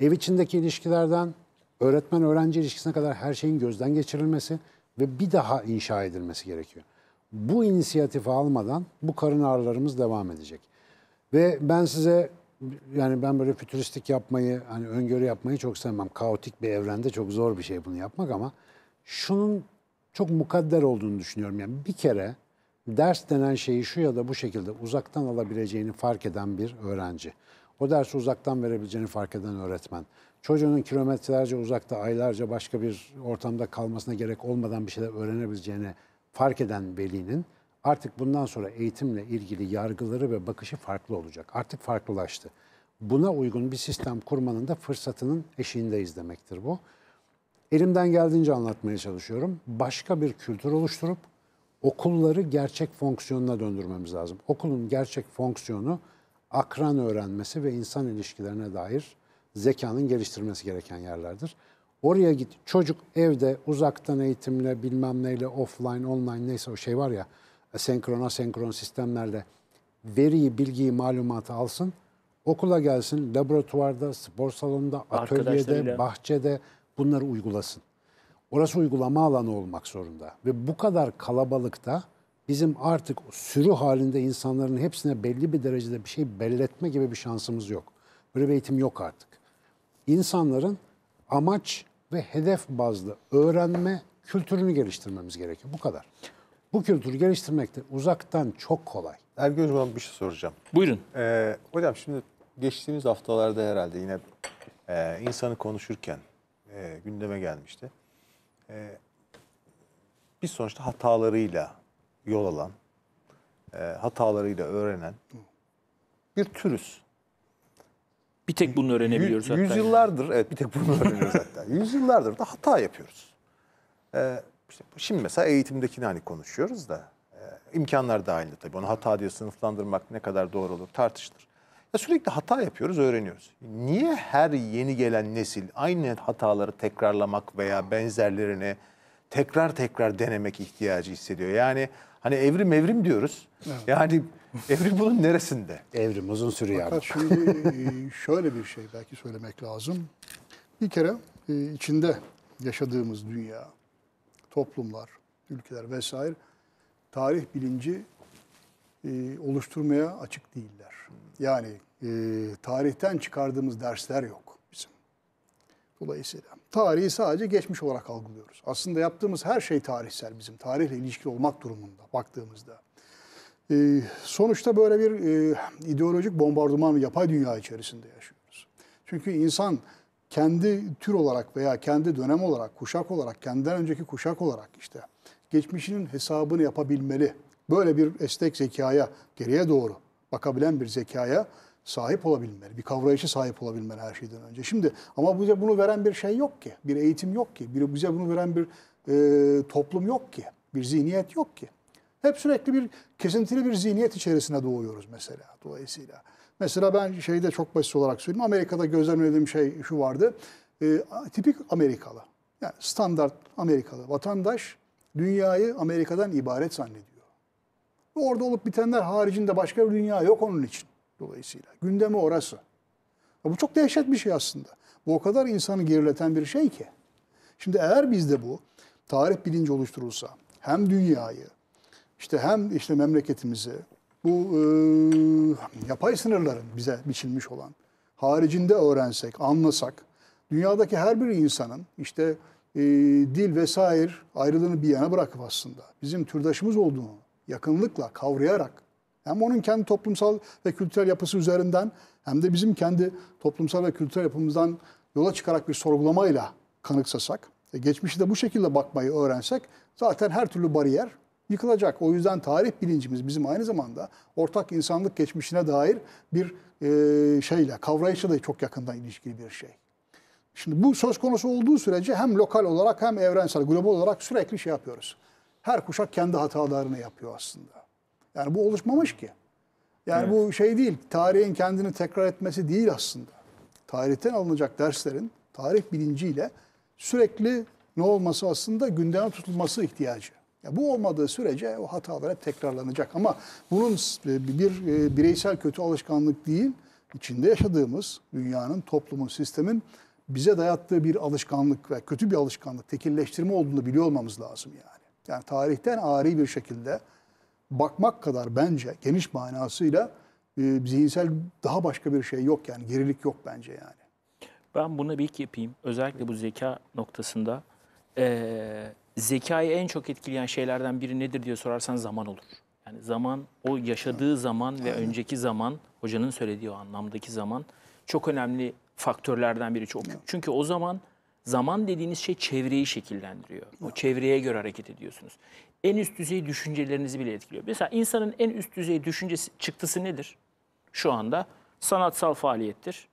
Ev içindeki ilişkilerden öğretmen-öğrenci ilişkisine kadar her şeyin gözden geçirilmesi ve bir daha inşa edilmesi gerekiyor. Bu inisiyatifi almadan bu karın ağrılarımız devam edecek. Ve ben size yani ben böyle fütüristik yapmayı, hani öngörü yapmayı çok sevmem. Kaotik bir evrende çok zor bir şey bunu yapmak ama şunun çok mukadder olduğunu düşünüyorum. Yani bir kere ders denen şeyi şu ya da bu şekilde uzaktan alabileceğini fark eden bir öğrenci. O dersi uzaktan verebileceğini fark eden öğretmen. Çocuğunun kilometrelerce uzakta aylarca başka bir ortamda kalmasına gerek olmadan bir şeyler öğrenebileceğini fark eden velinin Artık bundan sonra eğitimle ilgili yargıları ve bakışı farklı olacak. Artık farklılaştı. Buna uygun bir sistem kurmanın da fırsatının eşiğindeyiz demektir bu. Elimden geldiğince anlatmaya çalışıyorum. Başka bir kültür oluşturup okulları gerçek fonksiyonuna döndürmemiz lazım. Okulun gerçek fonksiyonu akran öğrenmesi ve insan ilişkilerine dair zekanın geliştirmesi gereken yerlerdir. Oraya git. Çocuk evde uzaktan eğitimle bilmem neyle offline online neyse o şey var ya senkron asenkron sistemlerle veriyi, bilgiyi, malumatı alsın. Okula gelsin, laboratuvarda, spor salonunda, atölyede, bahçede bunları uygulasın. Orası uygulama alanı olmak zorunda. Ve bu kadar kalabalıkta bizim artık sürü halinde insanların hepsine belli bir derecede bir şey belletme gibi bir şansımız yok. Böyle bir eğitim yok artık. İnsanların amaç ve hedef bazlı öğrenme kültürünü geliştirmemiz gerekiyor. Bu kadar bu kültürü geliştirmek de uzaktan çok kolay. Ergün Hocam bir şey soracağım. Buyurun. Ee, hocam şimdi geçtiğimiz haftalarda herhalde yine e, insanı konuşurken e, gündeme gelmişti. E, biz sonuçta hatalarıyla yol alan, e, hatalarıyla öğrenen bir türüz. Bir tek bunu öğrenebiliyoruz Yü, hatta. Yüzyıllardır, evet bir tek bunu öğreniyoruz hatta. Yüzyıllardır da hata yapıyoruz. Ee, işte şimdi mesela eğitimdekini hani konuşuyoruz da e, imkanlar dahilinde tabii. Onu hata diye sınıflandırmak ne kadar doğru olur tartışılır. Ya sürekli hata yapıyoruz, öğreniyoruz. Niye her yeni gelen nesil aynı hataları tekrarlamak veya benzerlerini tekrar tekrar denemek ihtiyacı hissediyor? Yani hani evrim evrim diyoruz. Evet. Yani evrim bunun neresinde? Evrim uzun sürüyor. Fakat şimdi e, şöyle bir şey belki söylemek lazım. Bir kere e, içinde yaşadığımız dünya toplumlar, ülkeler vesaire tarih bilinci e, oluşturmaya açık değiller. Yani e, tarihten çıkardığımız dersler yok bizim. Dolayısıyla tarihi sadece geçmiş olarak algılıyoruz. Aslında yaptığımız her şey tarihsel bizim. Tarihle ilişkili olmak durumunda baktığımızda. E, sonuçta böyle bir e, ideolojik bombardıman yapay dünya içerisinde yaşıyoruz. Çünkü insan kendi tür olarak veya kendi dönem olarak, kuşak olarak, kendinden önceki kuşak olarak işte geçmişinin hesabını yapabilmeli. Böyle bir estek zekaya, geriye doğru bakabilen bir zekaya sahip olabilmeli. Bir kavrayışı sahip olabilmeli her şeyden önce. Şimdi ama bize bunu veren bir şey yok ki. Bir eğitim yok ki. Bir, bize bunu veren bir e, toplum yok ki. Bir zihniyet yok ki. Hep sürekli bir kesintili bir zihniyet içerisine doğuyoruz mesela dolayısıyla. Mesela ben şeyde çok basit olarak söyleyeyim. Amerika'da gözlemlediğim şey şu vardı. E, tipik Amerikalı. Yani standart Amerikalı vatandaş dünyayı Amerika'dan ibaret zannediyor. Orada olup bitenler haricinde başka bir dünya yok onun için dolayısıyla. Gündemi orası. Bu çok dehşet bir şey aslında. Bu o kadar insanı gerileten bir şey ki. Şimdi eğer bizde bu tarih bilinci oluşturulsa hem dünyayı işte hem işte memleketimizi bu e, yapay sınırların bize biçilmiş olan, haricinde öğrensek, anlasak, dünyadaki her bir insanın işte e, dil vesaire ayrılığını bir yana bırakıp aslında bizim türdaşımız olduğunu yakınlıkla kavrayarak hem onun kendi toplumsal ve kültürel yapısı üzerinden hem de bizim kendi toplumsal ve kültürel yapımızdan yola çıkarak bir sorgulamayla kanıksasak, e, geçmişi de bu şekilde bakmayı öğrensek zaten her türlü bariyer yıkılacak. O yüzden tarih bilincimiz bizim aynı zamanda ortak insanlık geçmişine dair bir e, şeyle, kavrayışla da çok yakından ilişkili bir şey. Şimdi bu söz konusu olduğu sürece hem lokal olarak hem evrensel, global olarak sürekli şey yapıyoruz. Her kuşak kendi hatalarını yapıyor aslında. Yani bu oluşmamış ki. Yani evet. bu şey değil, tarihin kendini tekrar etmesi değil aslında. Tarihten alınacak derslerin tarih bilinciyle sürekli ne olması aslında gündeme tutulması ihtiyacı. Ya bu olmadığı sürece o hatalar hep tekrarlanacak. Ama bunun e, bir e, bireysel kötü alışkanlık değil, içinde yaşadığımız dünyanın, toplumun, sistemin bize dayattığı bir alışkanlık ve kötü bir alışkanlık, tekilleştirme olduğunu biliyor olmamız lazım yani. Yani tarihten ari bir şekilde bakmak kadar bence geniş manasıyla e, zihinsel daha başka bir şey yok yani gerilik yok bence yani. Ben buna bir iki yapayım. Özellikle bu zeka noktasında. Ee, zekayı en çok etkileyen şeylerden biri nedir diye sorarsan zaman olur. Yani zaman, o yaşadığı zaman ve Aynen. önceki zaman, hocanın söylediği o anlamdaki zaman çok önemli faktörlerden biri. Çok. Çünkü o zaman zaman dediğiniz şey çevreyi şekillendiriyor. O çevreye göre hareket ediyorsunuz. En üst düzey düşüncelerinizi bile etkiliyor. Mesela insanın en üst düzey düşüncesi çıktısı nedir? Şu anda sanatsal faaliyettir.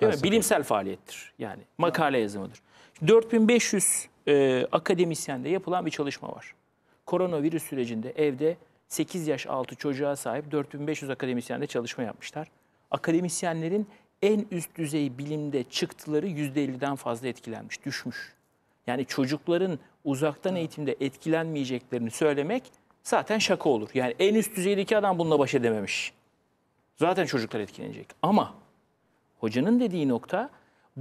Değil mi? Bilimsel faaliyettir. Yani makale yazımıdır. 4500 e, akademisyende yapılan bir çalışma var. Koronavirüs sürecinde evde 8 yaş altı çocuğa sahip 4500 akademisyende çalışma yapmışlar. Akademisyenlerin en üst düzey bilimde çıktıları %50'den fazla etkilenmiş, düşmüş. Yani çocukların uzaktan eğitimde etkilenmeyeceklerini söylemek zaten şaka olur. Yani en üst düzeydeki adam bununla baş edememiş. Zaten çocuklar etkilenecek. Ama hocanın dediği nokta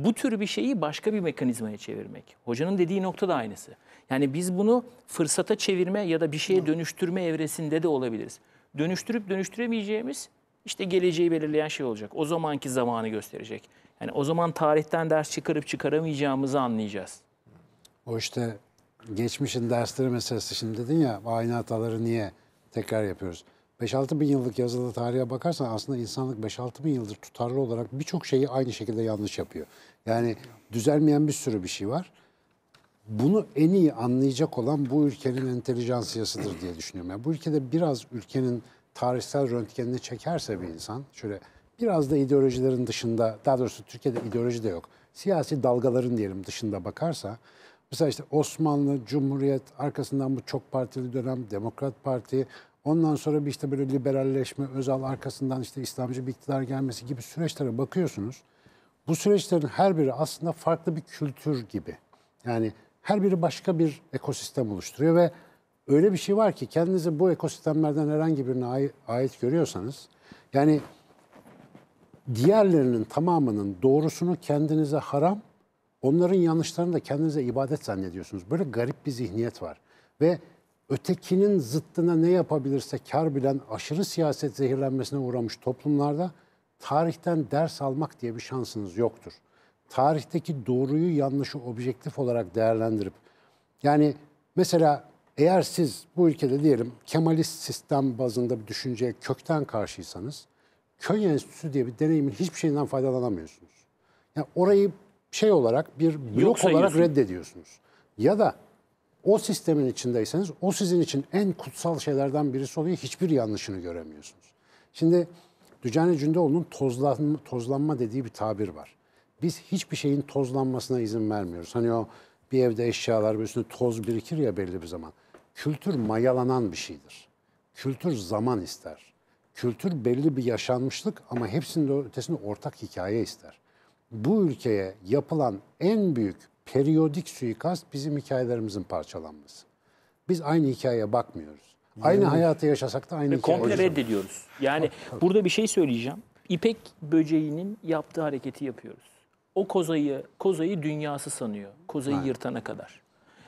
bu tür bir şeyi başka bir mekanizmaya çevirmek. Hocanın dediği nokta da aynısı. Yani biz bunu fırsata çevirme ya da bir şeye dönüştürme evresinde de olabiliriz. Dönüştürüp dönüştüremeyeceğimiz işte geleceği belirleyen şey olacak. O zamanki zamanı gösterecek. Yani o zaman tarihten ders çıkarıp çıkaramayacağımızı anlayacağız. O işte geçmişin dersleri meselesi şimdi dedin ya aynı hataları niye tekrar yapıyoruz. 5-6 bin yıllık yazılı tarihe bakarsan aslında insanlık 5-6 bin yıldır tutarlı olarak birçok şeyi aynı şekilde yanlış yapıyor. Yani düzelmeyen bir sürü bir şey var. Bunu en iyi anlayacak olan bu ülkenin entelijansiyasıdır diye düşünüyorum. Yani bu ülkede biraz ülkenin tarihsel röntgenini çekerse bir insan, şöyle biraz da ideolojilerin dışında, daha doğrusu Türkiye'de ideoloji de yok, siyasi dalgaların diyelim dışında bakarsa, mesela işte Osmanlı, Cumhuriyet, arkasından bu çok partili dönem, Demokrat Parti, Ondan sonra bir işte böyle liberalleşme, özel arkasından işte İslamcı bir iktidar gelmesi gibi süreçlere bakıyorsunuz. Bu süreçlerin her biri aslında farklı bir kültür gibi. Yani her biri başka bir ekosistem oluşturuyor ve öyle bir şey var ki kendinizi bu ekosistemlerden herhangi birine ait görüyorsanız yani diğerlerinin tamamının doğrusunu kendinize haram, onların yanlışlarını da kendinize ibadet zannediyorsunuz. Böyle garip bir zihniyet var. Ve ötekinin zıttına ne yapabilirse kar bilen aşırı siyaset zehirlenmesine uğramış toplumlarda tarihten ders almak diye bir şansınız yoktur. Tarihteki doğruyu yanlışı objektif olarak değerlendirip yani mesela eğer siz bu ülkede diyelim Kemalist sistem bazında bir düşünceye kökten karşıysanız köy enstitüsü diye bir deneyimin hiçbir şeyinden faydalanamıyorsunuz. Yani orayı şey olarak bir blok olarak reddediyorsunuz. Ya da o sistemin içindeyseniz o sizin için en kutsal şeylerden birisi oluyor. Hiçbir yanlışını göremiyorsunuz. Şimdi Dücane Cündoğlu'nun tozlanma, tozlanma dediği bir tabir var. Biz hiçbir şeyin tozlanmasına izin vermiyoruz. Hani o bir evde eşyalar üstüne toz birikir ya belli bir zaman. Kültür mayalanan bir şeydir. Kültür zaman ister. Kültür belli bir yaşanmışlık ama hepsinin ötesinde ortak hikaye ister. Bu ülkeye yapılan en büyük periyodik suikast bizim hikayelerimizin parçalanması. Biz aynı hikayeye bakmıyoruz. Aynı hayatı yaşasak da aynı Ve Komple reddediyoruz. Yani burada bir şey söyleyeceğim. İpek böceğinin yaptığı hareketi yapıyoruz. O kozayı, kozayı dünyası sanıyor. Kozayı Aynen. yırtana kadar.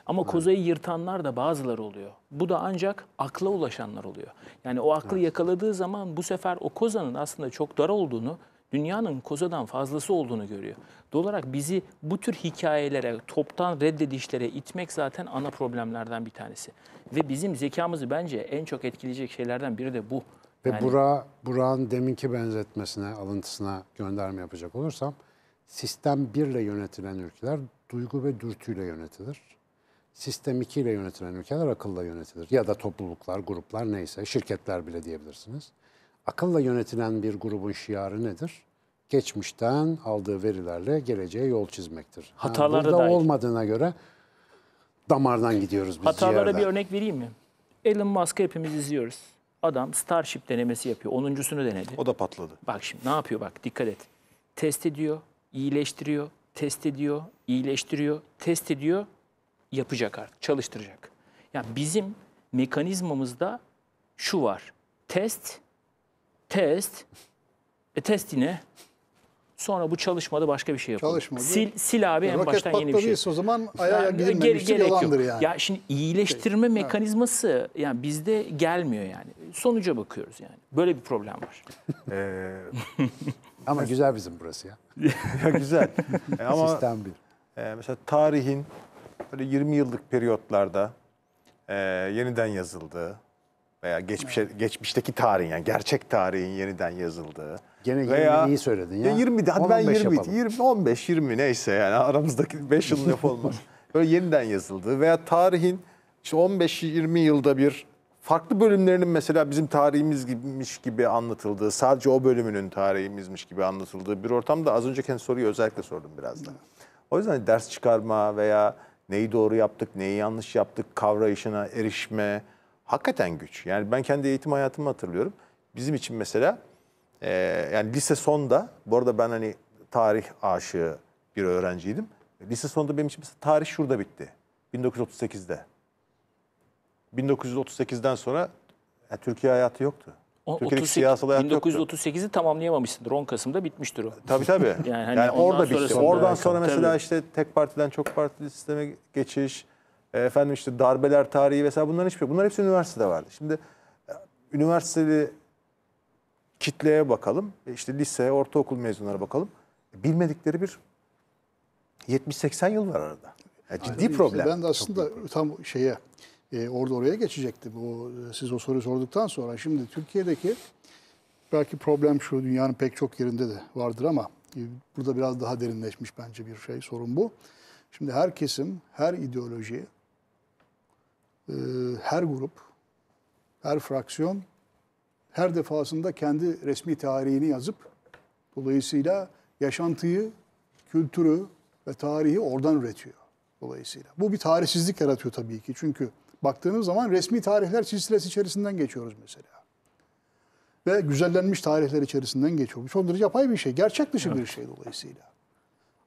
Ama kozayı yırtanlar da bazıları oluyor. Bu da ancak akla ulaşanlar oluyor. Yani o aklı evet. yakaladığı zaman bu sefer o kozanın aslında çok dar olduğunu dünyanın kozadan fazlası olduğunu görüyor. Doğal olarak bizi bu tür hikayelere, toptan reddedişlere itmek zaten ana problemlerden bir tanesi. Ve bizim zekamızı bence en çok etkileyecek şeylerden biri de bu. Ve yani, Burak, Burak'ın deminki benzetmesine, alıntısına gönderme yapacak olursam, sistem 1 ile yönetilen ülkeler duygu ve dürtüyle yönetilir. Sistem 2 ile yönetilen ülkeler akılla yönetilir. Ya da topluluklar, gruplar neyse, şirketler bile diyebilirsiniz. Akılla yönetilen bir grubun şiarı nedir? Geçmişten aldığı verilerle geleceğe yol çizmektir. Hataları yani burada dair. olmadığına göre damardan gidiyoruz biz Hatalara ciğerden. bir örnek vereyim mi? Elon Musk'ı hepimiz izliyoruz. Adam Starship denemesi yapıyor. Onuncusunu denedi. O da patladı. Bak şimdi ne yapıyor bak dikkat et. Test ediyor, iyileştiriyor, test ediyor, iyileştiriyor, test ediyor, yapacak artık, çalıştıracak. Yani bizim mekanizmamızda şu var. Test, test, e, test yine. Sonra bu çalışmada başka bir şey yapılır. Çalışmadı. Sil, sil abi en Roket baştan yeni bir şey. o zaman ayağa gidilmemiştir Ger yalandır yok. yani. Ya şimdi iyileştirme şey, mekanizması yani bizde gelmiyor yani. Sonuca bakıyoruz yani. Böyle bir problem var. Ee, ama güzel bizim burası ya. ya güzel. E ama Sistem bir. E, mesela tarihin böyle 20 yıllık periyotlarda e, yeniden yazıldığı, veya geçmişe, geçmişteki tarihin yani gerçek tarihin yeniden yazıldığı. Gene 20 veya, iyi söyledin ya. 20 hadi ben 20, yapalım. 20 15 20 neyse yani aramızdaki 5 yıl laf olmaz. Böyle yeniden yazıldığı veya tarihin işte 15-20 yılda bir farklı bölümlerinin mesela bizim tarihimiz gibiymiş gibi anlatıldığı, sadece o bölümünün tarihimizmiş gibi anlatıldığı bir ortamda az önce kendi soruyu özellikle sordum biraz da. O yüzden ders çıkarma veya neyi doğru yaptık, neyi yanlış yaptık kavrayışına erişme, hakikaten güç. Yani ben kendi eğitim hayatımı hatırlıyorum. Bizim için mesela e, yani lise sonda bu arada ben hani tarih aşığı bir öğrenciydim. Lise sonunda benim için mesela tarih şurada bitti. 1938'de. 1938'den sonra yani e, Türkiye hayatı yoktu. O, Türkiye'deki 38, siyasal hayat 1938'i tamamlayamamışsındır. 10 Kasım'da bitmiştir o. Tabii tabii. yani, hani yani orada bitti. Oradan sonra mesela tabii. işte tek partiden çok partili sisteme geçiş, e, efendim işte darbeler tarihi vesaire bunların hiçbir şey bunlar hepsi üniversitede vardı. Şimdi e, üniversiteli kitleye bakalım. E, işte lise, ortaokul mezunlara bakalım. Bilmedikleri bir 70-80 yıl var arada. Yani ciddi Aynen, problem. Işte ben de aslında tam şeye e, orada oraya geçecektim. O, siz o soruyu sorduktan sonra şimdi Türkiye'deki belki problem şu dünyanın pek çok yerinde de vardır ama e, burada biraz daha derinleşmiş bence bir şey sorun bu. Şimdi her kesim, her ideoloji, ee, her grup, her fraksiyon her defasında kendi resmi tarihini yazıp dolayısıyla yaşantıyı, kültürü ve tarihi oradan üretiyor dolayısıyla. Bu bir tarihsizlik yaratıyor tabii ki. Çünkü baktığınız zaman resmi tarihler silsilesi içerisinden geçiyoruz mesela. Ve güzellenmiş tarihler içerisinden geçiyoruz. Onları yapay bir şey, gerçek dışı evet. bir şey dolayısıyla.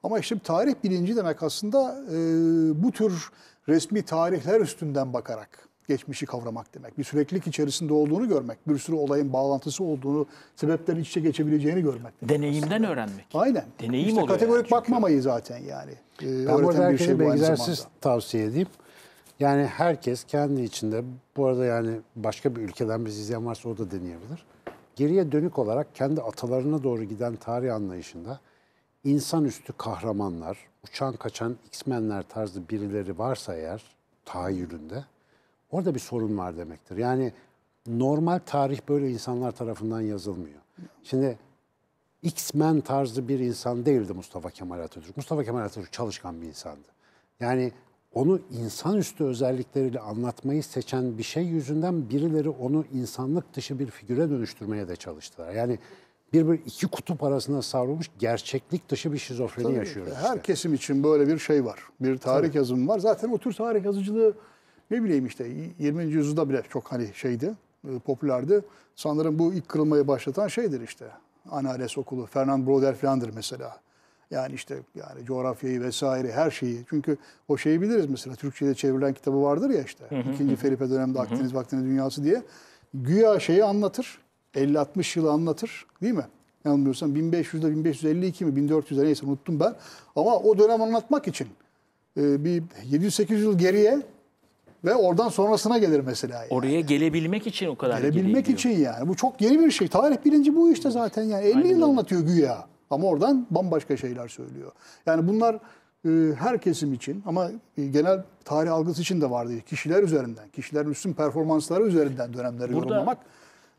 Ama işte tarih bilinci demek aslında e, bu tür resmi tarihler üstünden bakarak geçmişi kavramak demek. Bir süreklilik içerisinde olduğunu görmek, bir sürü olayın bağlantısı olduğunu, sebeplerin iç içe geçebileceğini görmek. Demek Deneyimden aslında. öğrenmek. Aynen. Deneyim işte oluyor. Kategorik yani bakmamayı zaten yani. Ee, ben burada şey herkese şey bu egzersiz tavsiye edeyim. Yani herkes kendi içinde, bu arada yani başka bir ülkeden bir izleyen varsa o da deneyebilir. Geriye dönük olarak kendi atalarına doğru giden tarih anlayışında insanüstü kahramanlar, uçan kaçan X-Men'ler tarzı birileri varsa eğer tahayyülünde orada bir sorun var demektir. Yani normal tarih böyle insanlar tarafından yazılmıyor. Şimdi X-Men tarzı bir insan değildi Mustafa Kemal Atatürk. Mustafa Kemal Atatürk çalışkan bir insandı. Yani onu insanüstü özellikleriyle anlatmayı seçen bir şey yüzünden birileri onu insanlık dışı bir figüre dönüştürmeye de çalıştılar. Yani bir, bir iki kutup arasında savrulmuş gerçeklik dışı bir şizofreni Tabii, yaşıyoruz. Her kesim için böyle bir şey var. Bir tarih Tabii. yazımı var. Zaten o tür tarih yazıcılığı ne bileyim işte 20. yüzyılda bile çok hani şeydi, e, popülerdi. Sanırım bu ilk kırılmayı başlatan şeydir işte. Anares okulu, Fernand Broder filandır mesela. Yani işte yani coğrafyayı vesaire her şeyi. Çünkü o şeyi biliriz mesela Türkçe'de çevrilen kitabı vardır ya işte. Hı hı. İkinci Felipe dönemde Akdeniz Akdeniz Dünyası diye. Güya şeyi anlatır. 50-60 yılı anlatır değil mi? Yanılmıyorsam 1500'de 1552 mi 1400'de neyse unuttum ben. Ama o dönem anlatmak için e, bir 700-800 yıl geriye ve oradan sonrasına gelir mesela. Yani. Oraya gelebilmek için o kadar Gelebilmek için yani. Bu çok yeni bir şey. Tarih bilinci bu işte zaten yani. 50 yıl anlatıyor güya. Ama oradan bambaşka şeyler söylüyor. Yani bunlar e, her kesim için ama e, genel tarih algısı için de vardı. Kişiler üzerinden, kişilerin üstün performansları üzerinden dönemleri Burada, yorumlamak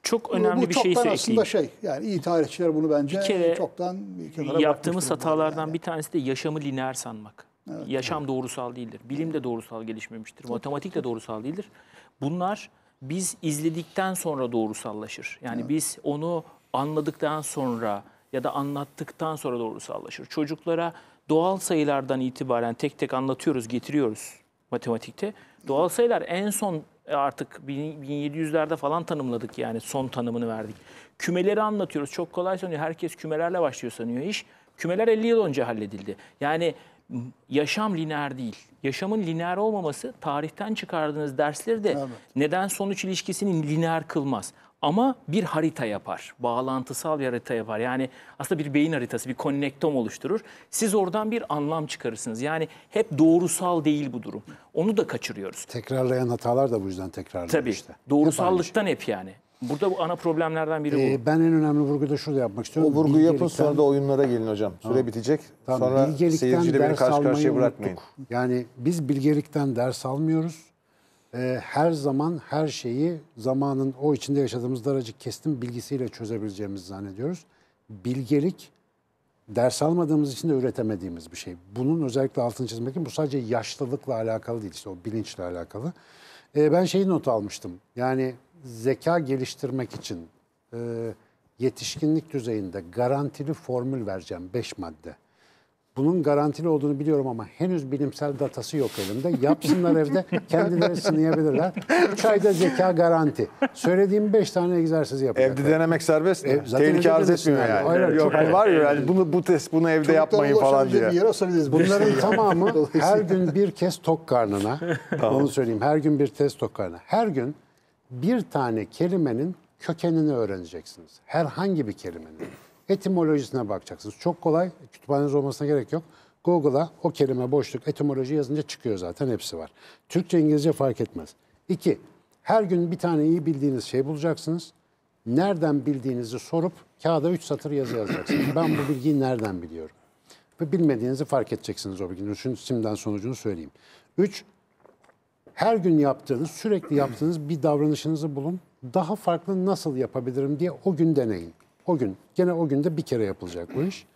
çok önemli bu, bu bir şey ekleyeyim. aslında şey yani iyi tarihçiler bunu bence bir kere çoktan bir kenara yaptığımız hatalardan yani. bir tanesi de yaşamı lineer sanmak. Evet, Yaşam evet. doğrusal değildir. Bilim de doğrusal gelişmemiştir. Matematik de doğrusal değildir. Bunlar biz izledikten sonra doğrusallaşır. Yani evet. biz onu anladıktan sonra ya da anlattıktan sonra doğrusallaşır. Çocuklara doğal sayılardan itibaren tek tek anlatıyoruz, getiriyoruz matematikte. Doğal sayılar en son e, artık 1700'lerde falan tanımladık yani son tanımını verdik. Kümeleri anlatıyoruz. Çok kolay sanıyor. Herkes kümelerle başlıyor sanıyor iş. Kümeler 50 yıl önce halledildi. Yani yaşam lineer değil. Yaşamın lineer olmaması tarihten çıkardığınız dersleri de evet. neden sonuç ilişkisini lineer kılmaz. Ama bir harita yapar, bağlantısal bir harita yapar. Yani aslında bir beyin haritası, bir konnektom oluşturur. Siz oradan bir anlam çıkarırsınız. Yani hep doğrusal değil bu durum. Onu da kaçırıyoruz. Tekrarlayan hatalar da bu yüzden tekrarlanıyor Tabii, işte. Doğrusallıktan hep, hep yani. Burada bu ana problemlerden biri ee, bu. Ben en önemli vurguyu da şurada yapmak istiyorum. O vurguyu yapın sonra da oyunlara gelin hocam. Süre tamam. bitecek. Tamam. Sonra seyirci de beni karşı karşıya bırakmayın. Unuttuk. Yani biz bilgelikten ders almıyoruz. Ee, her zaman her şeyi zamanın o içinde yaşadığımız daracık kestim bilgisiyle çözebileceğimizi zannediyoruz. Bilgelik ders almadığımız için de üretemediğimiz bir şey. Bunun özellikle altını çizmek için bu sadece yaşlılıkla alakalı değil işte o bilinçle alakalı. E, ben şeyi not almıştım yani zeka geliştirmek için e, yetişkinlik düzeyinde garantili formül vereceğim 5 madde. Bunun garantili olduğunu biliyorum ama henüz bilimsel datası yok elimde. Yapsınlar evde, kendileri sınayabilirler. 3 ayda zeka garanti. Söylediğim beş tane egzersiz yapacak. Evde denemek serbest mi? E, Tehlike arz etmiyor yani. yani. Hayır, yok, hayır. var ya yani bunu bu test bunu evde Çocuklar yapmayın falan diye. Bir yere Bunların tamamı her gün bir kez tok karnına. tamam. Onu söyleyeyim. Her gün bir test tok karnına. Her gün bir tane kelimenin kökenini öğreneceksiniz. Herhangi bir kelimenin etimolojisine bakacaksınız. Çok kolay, kütüphaneniz olmasına gerek yok. Google'a o kelime boşluk etimoloji yazınca çıkıyor zaten hepsi var. Türkçe İngilizce fark etmez. İki, her gün bir tane iyi bildiğiniz şey bulacaksınız. Nereden bildiğinizi sorup kağıda üç satır yazı yazacaksınız. Ben bu bilgiyi nereden biliyorum? Ve bilmediğinizi fark edeceksiniz o bilginin. Şimdi simden sonucunu söyleyeyim. Üç, her gün yaptığınız, sürekli yaptığınız bir davranışınızı bulun. Daha farklı nasıl yapabilirim diye o gün deneyin. O gün. Gene o günde bir kere yapılacak bu iş.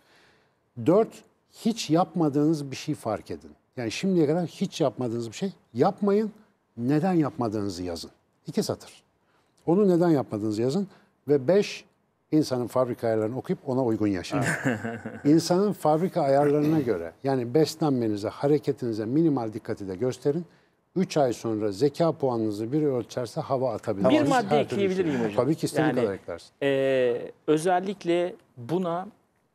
Dört, hiç yapmadığınız bir şey fark edin. Yani şimdiye kadar hiç yapmadığınız bir şey yapmayın. Neden yapmadığınızı yazın. İki satır. Onu neden yapmadığınızı yazın. Ve beş, insanın fabrika ayarlarını okuyup ona uygun yaşayın. insanın fabrika ayarlarına göre yani beslenmenize, hareketinize minimal dikkati de gösterin. 3 ay sonra zeka puanınızı bir ölçerse hava atabilir. Bir madde şey ekleyebilir miyim hocam? Tabii ki istediğin yani, kadar eklersin. E, özellikle buna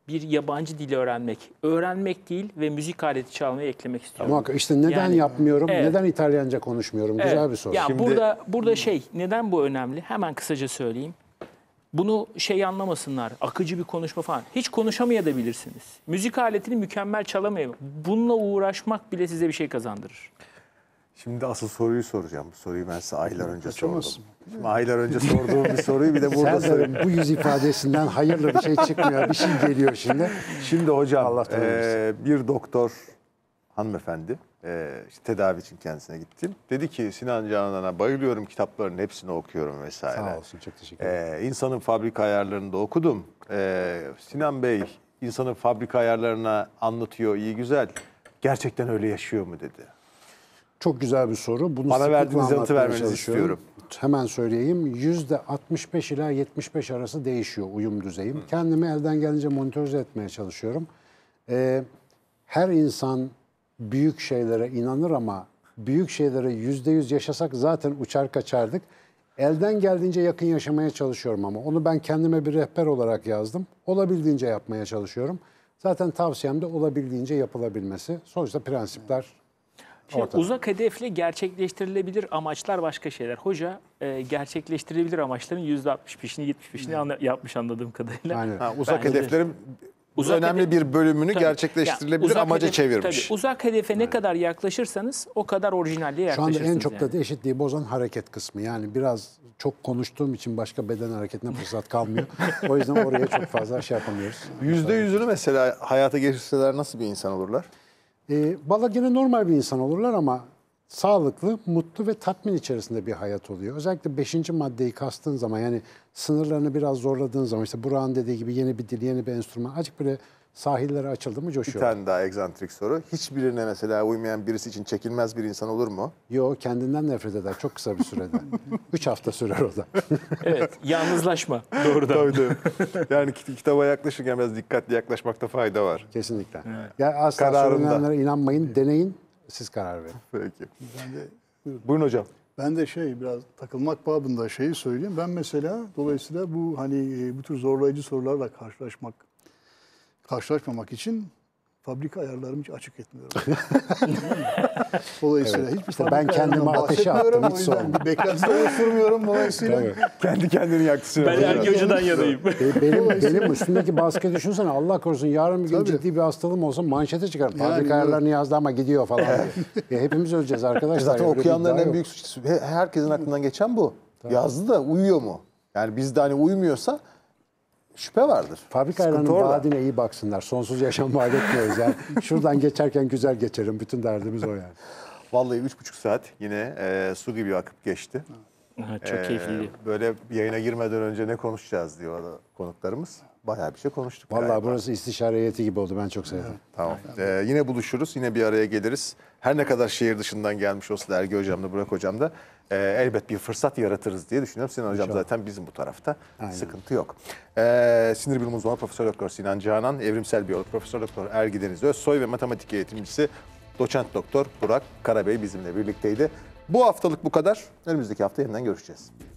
bir yabancı dil öğrenmek. Öğrenmek değil ve müzik aleti çalmayı eklemek istiyorum. Muhakkak işte neden yani, yapmıyorum, evet. neden İtalyanca konuşmuyorum? Evet. Güzel bir soru. Ya Şimdi... burada, burada şey, neden bu önemli? Hemen kısaca söyleyeyim. Bunu şey anlamasınlar, akıcı bir konuşma falan. Hiç konuşamayabilirsiniz. Müzik aletini mükemmel çalamayın. Bununla uğraşmak bile size bir şey kazandırır. Şimdi asıl soruyu soracağım. Bu soruyu ben size aylar önce Kaçamazsın. sordum. Şimdi aylar önce sorduğum bir soruyu bir de burada sorayım. bu yüz ifadesinden hayırlı bir şey çıkmıyor. Bir şey geliyor şimdi. Şimdi hocam Allah e, bir doktor hanımefendi e, işte tedavi için kendisine gittim. Dedi ki Sinan Canan'a bayılıyorum kitapların hepsini okuyorum vesaire. Sağ olsun çok teşekkür e, ederim. E, insanın fabrika ayarlarını da okudum. E, Sinan Bey insanın fabrika ayarlarına anlatıyor iyi güzel. Gerçekten öyle yaşıyor mu dedi. Çok güzel bir soru. Bunu Bana verdiğiniz yanıtı vermenizi istiyorum. Hemen söyleyeyim. %65 ila 75 arası değişiyor uyum düzeyim. Hı. Kendimi elden gelince monitörize etmeye çalışıyorum. Ee, her insan büyük şeylere inanır ama büyük şeylere %100 yaşasak zaten uçar kaçardık. Elden geldiğince yakın yaşamaya çalışıyorum ama onu ben kendime bir rehber olarak yazdım. Olabildiğince yapmaya çalışıyorum. Zaten tavsiyem de olabildiğince yapılabilmesi. Sonuçta prensipler Şimdi uzak hedefle gerçekleştirilebilir amaçlar başka şeyler. Hoca e, gerçekleştirilebilir amaçların %65'ini 75'ini hmm. anla, yapmış anladığım kadarıyla. Aynen. Ha, uzak Bence hedeflerin uzak önemli hedef, bir bölümünü tabii, gerçekleştirilebilir yani amaca hedef, çevirmiş. Tabii, uzak hedefe ne kadar yaklaşırsanız o kadar orijinalliğe yaklaşırsınız. Şu anda en çok yani. da eşitliği bozan hareket kısmı. Yani biraz çok konuştuğum için başka beden hareketine fırsat kalmıyor. o yüzden oraya çok fazla şey yapamıyoruz. %100'ünü mesela hayata geçirseler nasıl bir insan olurlar? E, ee, Valla gene normal bir insan olurlar ama sağlıklı, mutlu ve tatmin içerisinde bir hayat oluyor. Özellikle beşinci maddeyi kastığın zaman yani sınırlarını biraz zorladığın zaman işte Burak'ın dediği gibi yeni bir dil, yeni bir enstrüman açık böyle sahillere açıldı mı coşuyor. Bir tane daha egzantrik soru. Hiçbirine mesela uymayan birisi için çekilmez bir insan olur mu? Yok kendinden nefret eder çok kısa bir sürede. Üç hafta sürer o da. evet yalnızlaşma doğrudan. Tabii, tabii. Yani kitaba yaklaşırken biraz dikkatli yaklaşmakta fayda var. Kesinlikle. Evet. Yani asla Kararında. inanmayın, deneyin siz karar verin. Peki. Ben de, buyurun. buyurun hocam. Ben de şey biraz takılmak babında şeyi söyleyeyim. Ben mesela dolayısıyla bu hani e, bu tür zorlayıcı sorularla karşılaşmak karşılaşmamak için fabrika ayarlarımı hiç açık etmiyorum. Dolayısıyla evet. hiçbir işte ben kendimi ateşe attım hiç sorun. Bir beklenti oluşturmuyorum dolayısıyla. Kendi kendini yaktı. Ben Ergi Hoca'dan yanayım. E, benim, benim üstümdeki baskı düşünsene Allah korusun yarın bir gün Tabii. ciddi bir hastalığım olsa manşete çıkar. Yani, fabrika ayarlarını yazdı ama gidiyor falan. ya e, hepimiz öleceğiz arkadaşlar. Zaten okuyanların en büyük suçlusu. Herkesin aklından geçen bu. Tabii. Yazdı da uyuyor mu? Yani bizde hani uyumuyorsa şüphe vardır. Fabrika ayranın vaadine iyi baksınlar. Sonsuz yaşam vaat etmiyoruz. Yani şuradan geçerken güzel geçerim. Bütün derdimiz o yani. Vallahi üç buçuk saat yine e, su gibi akıp geçti. Ha, çok ee, keyifli. Böyle yayına girmeden önce ne konuşacağız diyor konuklarımız. Bayağı bir şey konuştuk. Vallahi galiba. burası istişare heyeti gibi oldu. Ben çok sevdim. Tamam. Ee, yine buluşuruz. Yine bir araya geliriz. Her ne kadar şehir dışından gelmiş olsa da Ergi Hocam da Burak Hocam da e, elbet bir fırsat yaratırız diye düşünüyorum. Sinan Hocam İnşallah. zaten bizim bu tarafta. Aynen. Sıkıntı yok. E, sinir bilim uzmanı Profesör Doktor Sinan Canan, evrimsel biyolog Profesör Doktor Ergi Deniz Özsoy ve matematik eğitimcisi Doçent Doktor Burak Karabey bizimle birlikteydi. Bu haftalık bu kadar. Önümüzdeki hafta yeniden görüşeceğiz.